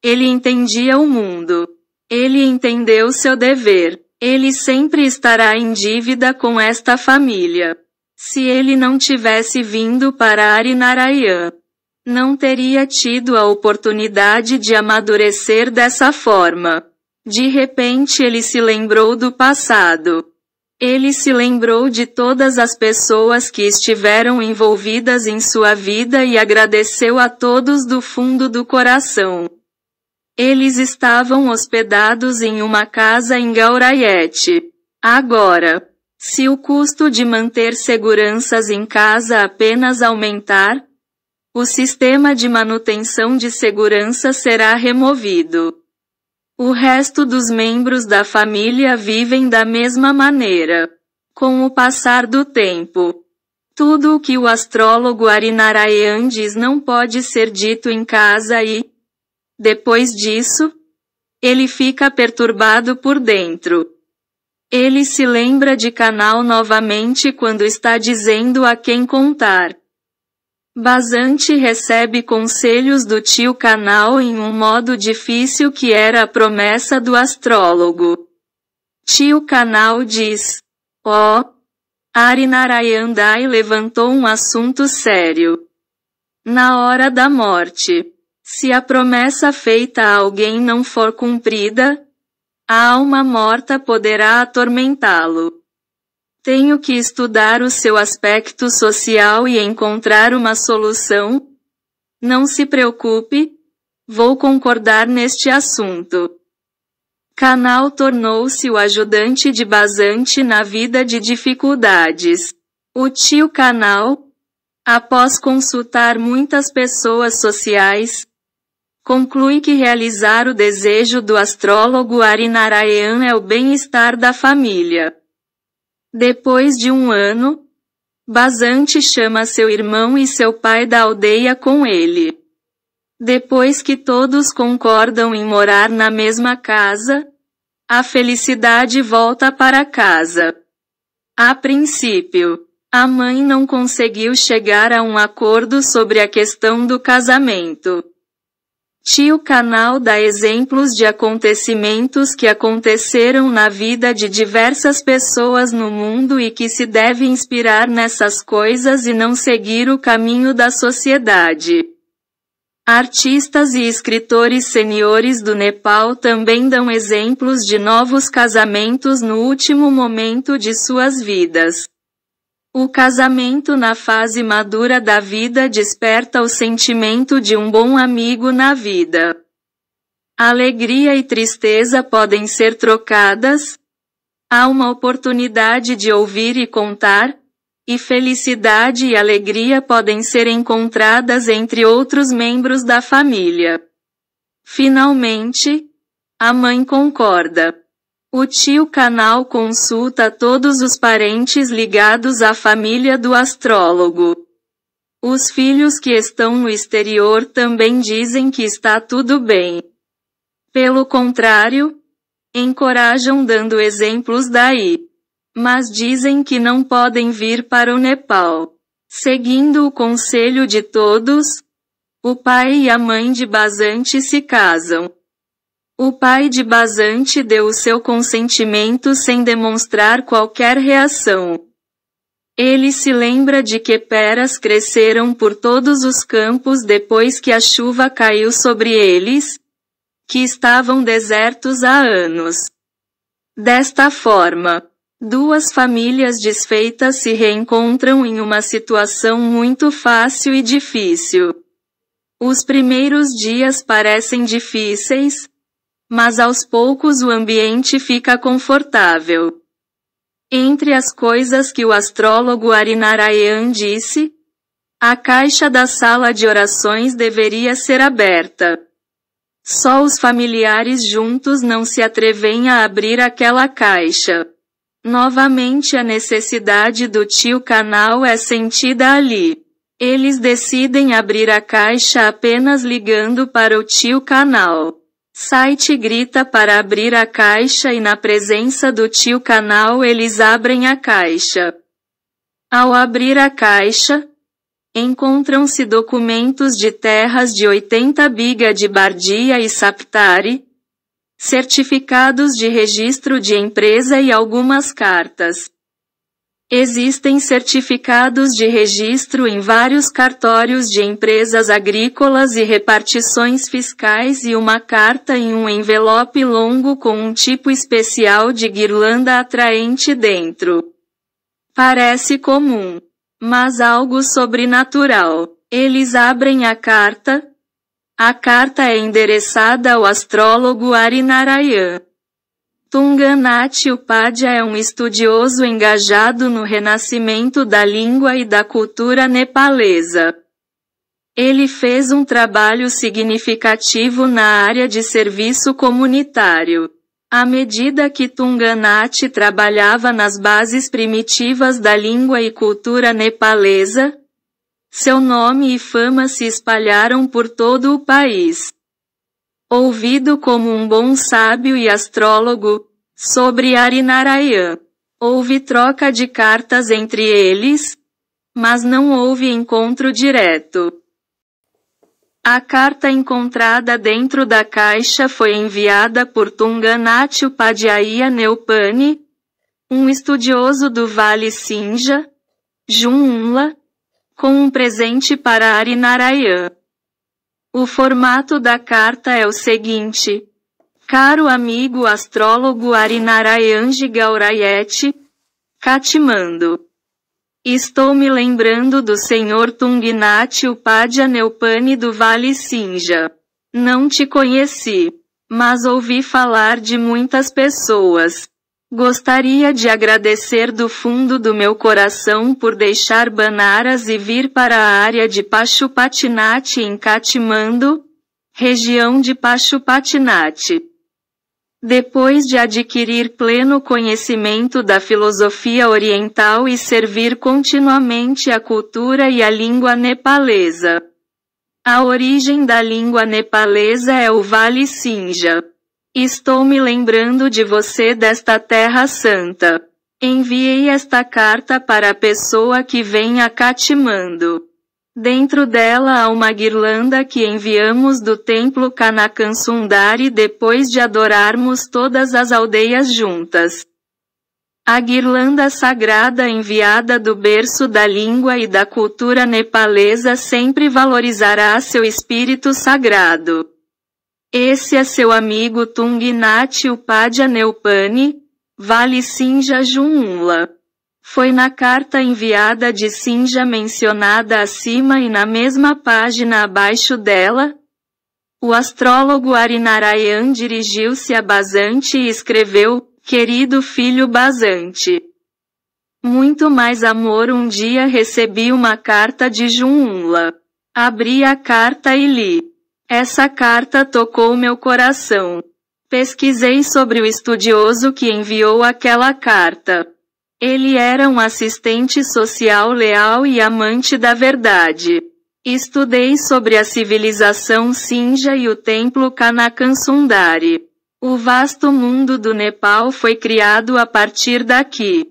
ele entendia o mundo. Ele entendeu seu dever. Ele sempre estará em dívida com esta família. Se ele não tivesse vindo para Arinarayan, não teria tido a oportunidade de amadurecer dessa forma. De repente ele se lembrou do passado. Ele se lembrou de todas as pessoas que estiveram envolvidas em sua vida e agradeceu a todos do fundo do coração. Eles estavam hospedados em uma casa em Gaurayet. Agora, se o custo de manter seguranças em casa apenas aumentar, o sistema de manutenção de segurança será removido. O resto dos membros da família vivem da mesma maneira. Com o passar do tempo, tudo o que o astrólogo Arinarayan diz não pode ser dito em casa e, depois disso, ele fica perturbado por dentro. Ele se lembra de canal novamente quando está dizendo a quem contar. Basante recebe conselhos do tio Canal em um modo difícil que era a promessa do astrólogo. Tio Canal diz: Ó, oh, Arinarayandai levantou um assunto sério. Na hora da morte. Se a promessa feita a alguém não for cumprida, a alma morta poderá atormentá-lo. Tenho que estudar o seu aspecto social e encontrar uma solução? Não se preocupe, vou concordar neste assunto. Canal tornou-se o ajudante de Basante na vida de dificuldades. O tio Canal, após consultar muitas pessoas sociais, conclui que realizar o desejo do astrólogo Arinarayan é o bem-estar da família. Depois de um ano, Basante chama seu irmão e seu pai da aldeia com ele. Depois que todos concordam em morar na mesma casa, a felicidade volta para casa. A princípio, a mãe não conseguiu chegar a um acordo sobre a questão do casamento. Tio Canal dá exemplos de acontecimentos que aconteceram na vida de diversas pessoas no mundo e que se deve inspirar nessas coisas e não seguir o caminho da sociedade. Artistas e escritores seniores do Nepal também dão exemplos de novos casamentos no último momento de suas vidas. O casamento na fase madura da vida desperta o sentimento de um bom amigo na vida. Alegria e tristeza podem ser trocadas. Há uma oportunidade de ouvir e contar, e felicidade e alegria podem ser encontradas entre outros membros da família. Finalmente, a mãe concorda. O tio canal consulta todos os parentes ligados à família do astrólogo. Os filhos que estão no exterior também dizem que está tudo bem. Pelo contrário, encorajam dando exemplos daí. Mas dizem que não podem vir para o Nepal. Seguindo o conselho de todos, o pai e a mãe de Basante se casam. O pai de Basante deu o seu consentimento sem demonstrar qualquer reação. Ele se lembra de que peras cresceram por todos os campos depois que a chuva caiu sobre eles, que estavam desertos há anos. Desta forma, duas famílias desfeitas se reencontram em uma situação muito fácil e difícil. Os primeiros dias parecem difíceis, mas aos poucos o ambiente fica confortável. Entre as coisas que o astrólogo Arinarayan disse, a caixa da sala de orações deveria ser aberta. Só os familiares juntos não se atrevem a abrir aquela caixa. Novamente a necessidade do tio canal é sentida ali. Eles decidem abrir a caixa apenas ligando para o tio canal. Site grita para abrir a caixa e na presença do tio canal eles abrem a caixa. Ao abrir a caixa, encontram-se documentos de terras de 80 biga de Bardia e Saptari, certificados de registro de empresa e algumas cartas. Existem certificados de registro em vários cartórios de empresas agrícolas e repartições fiscais e uma carta em um envelope longo com um tipo especial de guirlanda atraente dentro. Parece comum, mas algo sobrenatural. Eles abrem a carta. A carta é endereçada ao astrólogo Arinarayan. Tunganath Upadhyay é um estudioso engajado no renascimento da língua e da cultura nepalesa. Ele fez um trabalho significativo na área de serviço comunitário. À medida que Tunganath trabalhava nas bases primitivas da língua e cultura nepalesa, seu nome e fama se espalharam por todo o país ouvido como um bom sábio e astrólogo, sobre Arinarayan. Houve troca de cartas entre eles, mas não houve encontro direto. A carta encontrada dentro da caixa foi enviada por Tunganati Upadhyaya Neupani, um estudioso do Vale Sinja, Jumla, com um presente para Arinarayan. O formato da carta é o seguinte. Caro amigo astrólogo Arinarayanji Gaurayeti, Catimando. Estou me lembrando do senhor Tunginati Upadhyaya Neupani do Vale Sinja. Não te conheci, mas ouvi falar de muitas pessoas Gostaria de agradecer do fundo do meu coração por deixar Banaras e vir para a área de Pachupatinati em Catimando, região de Pachupatinati. Depois de adquirir pleno conhecimento da filosofia oriental e servir continuamente a cultura e a língua nepalesa. A origem da língua nepalesa é o Vale Sinja. Estou me lembrando de você desta terra santa. Enviei esta carta para a pessoa que vem a catimando. Dentro dela há uma guirlanda que enviamos do templo Kanakansundari depois de adorarmos todas as aldeias juntas. A guirlanda sagrada enviada do berço da língua e da cultura nepalesa sempre valorizará seu espírito sagrado. Esse é seu amigo Tunginati Upadhyay Neupani, Vale Sinja Junla. Foi na carta enviada de Sinja mencionada acima e na mesma página abaixo dela. O astrólogo Arinarayan dirigiu-se a Basante e escreveu, Querido filho Basante. Muito mais amor um dia recebi uma carta de Junla. Abri a carta e li. Essa carta tocou meu coração. Pesquisei sobre o estudioso que enviou aquela carta. Ele era um assistente social leal e amante da verdade. Estudei sobre a civilização Sinja e o templo Kanakansundari. O vasto mundo do Nepal foi criado a partir daqui.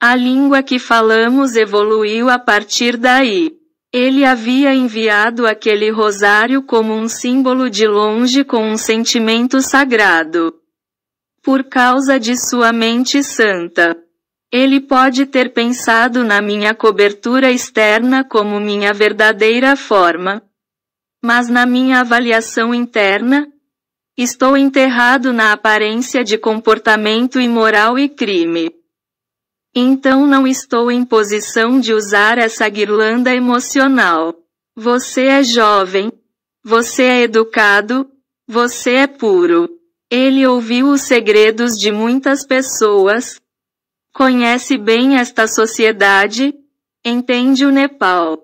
A língua que falamos evoluiu a partir daí. Ele havia enviado aquele rosário como um símbolo de longe com um sentimento sagrado. Por causa de sua mente santa. Ele pode ter pensado na minha cobertura externa como minha verdadeira forma. Mas na minha avaliação interna, estou enterrado na aparência de comportamento imoral e crime. Então não estou em posição de usar essa guirlanda emocional. Você é jovem. Você é educado. Você é puro. Ele ouviu os segredos de muitas pessoas. Conhece bem esta sociedade. Entende o Nepal.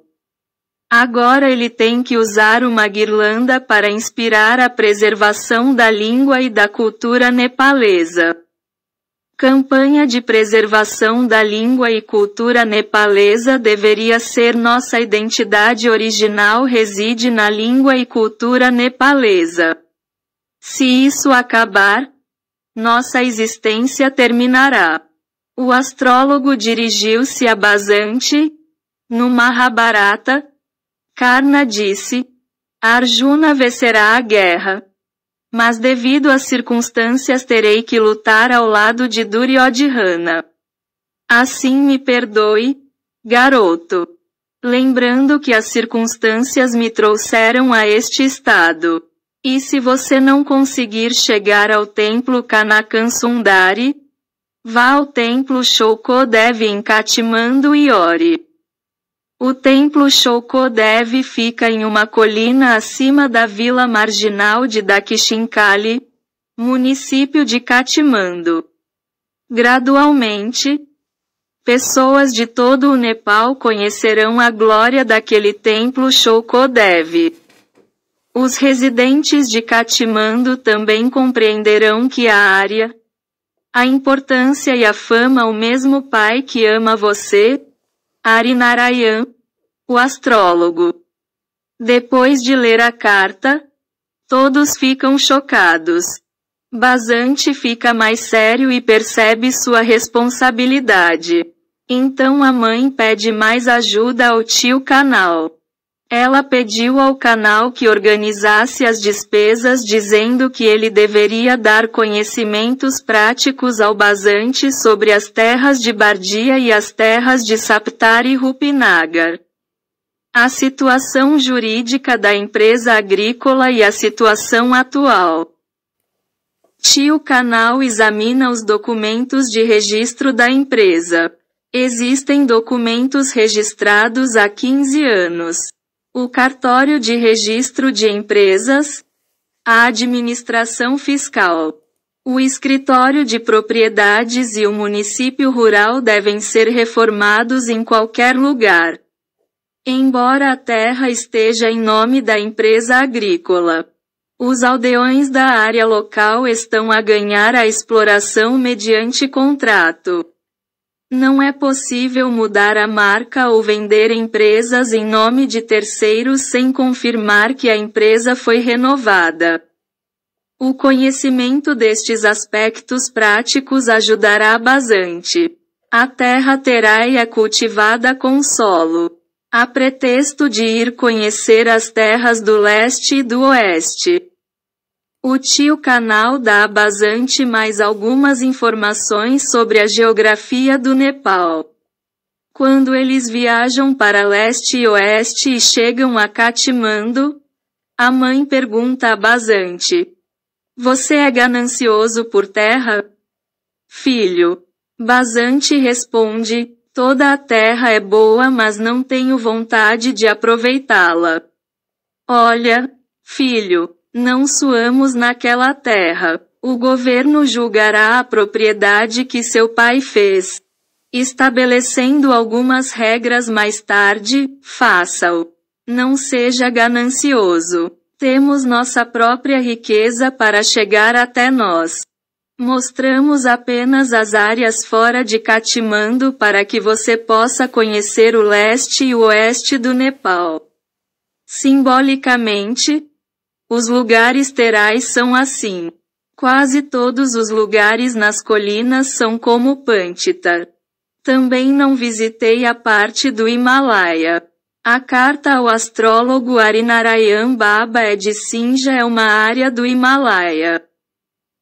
Agora ele tem que usar uma guirlanda para inspirar a preservação da língua e da cultura nepalesa. Campanha de preservação da língua e cultura nepalesa deveria ser nossa identidade original reside na língua e cultura nepalesa. Se isso acabar, nossa existência terminará. O astrólogo dirigiu-se a Basante, no Mahabharata. Karna disse: Arjuna vencerá a guerra mas devido às circunstâncias terei que lutar ao lado de Duryodhana. Assim me perdoe, garoto. Lembrando que as circunstâncias me trouxeram a este estado. E se você não conseguir chegar ao templo Kanakansundari, vá ao templo Shoko em Kathmandu e ore. O templo Shoukodev fica em uma colina acima da vila marginal de Dakshinkali, município de Katmandu. Gradualmente, pessoas de todo o Nepal conhecerão a glória daquele templo Shoukodev. Os residentes de Katmandu também compreenderão que a área, a importância e a fama o mesmo pai que ama você, Arinarayan, o astrólogo. Depois de ler a carta, todos ficam chocados. Basante fica mais sério e percebe sua responsabilidade. Então a mãe pede mais ajuda ao tio Canal. Ela pediu ao canal que organizasse as despesas dizendo que ele deveria dar conhecimentos práticos ao Basante sobre as terras de Bardia e as terras de Saptar e Rupinagar. A situação jurídica da empresa agrícola e a situação atual. Tio Canal examina os documentos de registro da empresa. Existem documentos registrados há 15 anos o cartório de registro de empresas, a administração fiscal. O escritório de propriedades e o município rural devem ser reformados em qualquer lugar. Embora a terra esteja em nome da empresa agrícola, os aldeões da área local estão a ganhar a exploração mediante contrato. Não é possível mudar a marca ou vender empresas em nome de terceiros sem confirmar que a empresa foi renovada. O conhecimento destes aspectos práticos ajudará bastante. A terra terá e é cultivada com solo. A pretexto de ir conhecer as terras do leste e do oeste. O tio canal dá basante mais algumas informações sobre a geografia do Nepal. Quando eles viajam para leste e oeste e chegam a Katmandu, a mãe pergunta a Basante: Você é ganancioso por terra? Filho. Basante responde: Toda a terra é boa, mas não tenho vontade de aproveitá-la. Olha, filho, não suamos naquela terra. O governo julgará a propriedade que seu pai fez. Estabelecendo algumas regras mais tarde, faça-o. Não seja ganancioso. Temos nossa própria riqueza para chegar até nós. Mostramos apenas as áreas fora de Katmandu para que você possa conhecer o leste e o oeste do Nepal. Simbolicamente, os lugares terais são assim. Quase todos os lugares nas colinas são como Pântita. Também não visitei a parte do Himalaia. A carta ao astrólogo Arinarayan Baba é de Sinja é uma área do Himalaia.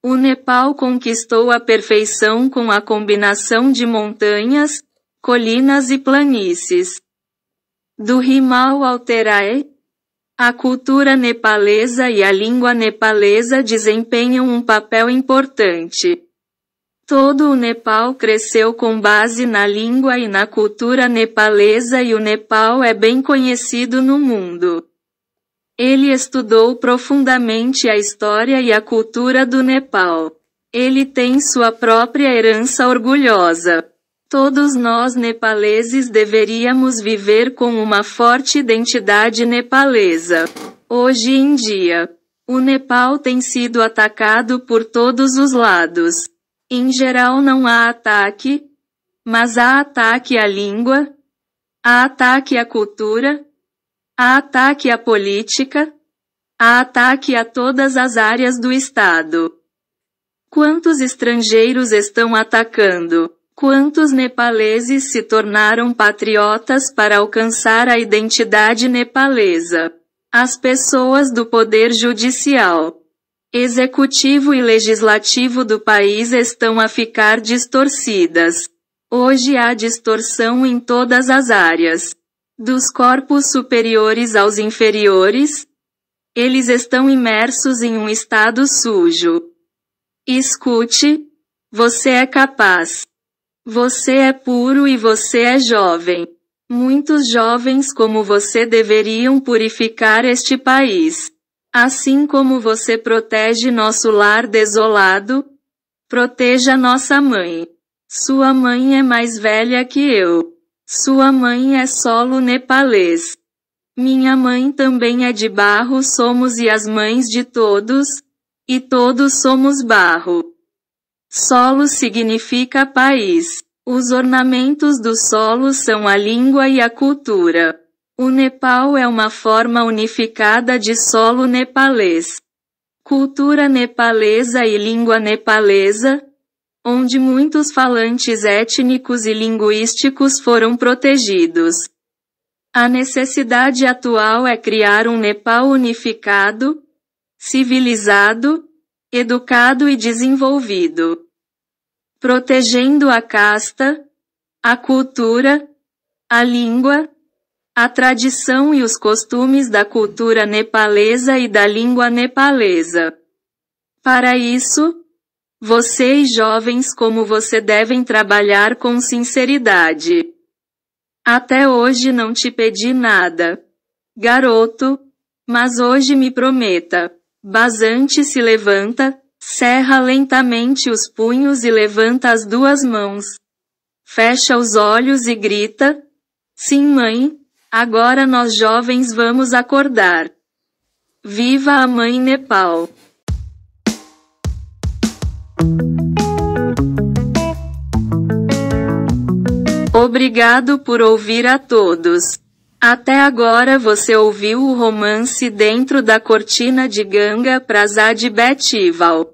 O Nepal conquistou a perfeição com a combinação de montanhas, colinas e planícies. Do Himal ao Terai. A cultura nepalesa e a língua nepalesa desempenham um papel importante. Todo o Nepal cresceu com base na língua e na cultura nepalesa e o Nepal é bem conhecido no mundo. Ele estudou profundamente a história e a cultura do Nepal. Ele tem sua própria herança orgulhosa. Todos nós nepaleses deveríamos viver com uma forte identidade nepalesa. Hoje em dia, o Nepal tem sido atacado por todos os lados. Em geral não há ataque, mas há ataque à língua, há ataque à cultura, há ataque à política, há ataque a todas as áreas do Estado. Quantos estrangeiros estão atacando? Quantos nepaleses se tornaram patriotas para alcançar a identidade nepalesa? As pessoas do poder judicial, executivo e legislativo do país estão a ficar distorcidas. Hoje há distorção em todas as áreas, dos corpos superiores aos inferiores. Eles estão imersos em um estado sujo. Escute, você é capaz. Você é puro e você é jovem. Muitos jovens como você deveriam purificar este país. Assim como você protege nosso lar desolado, proteja nossa mãe. Sua mãe é mais velha que eu. Sua mãe é solo nepalês. Minha mãe também é de barro, somos e as mães de todos, e todos somos barro. Solo significa país. Os ornamentos do solo são a língua e a cultura. O Nepal é uma forma unificada de solo nepalês. Cultura nepalesa e língua nepalesa, onde muitos falantes étnicos e linguísticos foram protegidos. A necessidade atual é criar um Nepal unificado, civilizado, educado e desenvolvido, protegendo a casta, a cultura, a língua, a tradição e os costumes da cultura nepalesa e da língua nepalesa. Para isso, vocês jovens como você devem trabalhar com sinceridade. Até hoje não te pedi nada, garoto, mas hoje me prometa. Basante se levanta, cerra lentamente os punhos e levanta as duas mãos. Fecha os olhos e grita: Sim, mãe, agora nós jovens vamos acordar. Viva a mãe Nepal! Obrigado por ouvir a todos. Até agora você ouviu o romance Dentro da Cortina de Ganga Prasad Betival.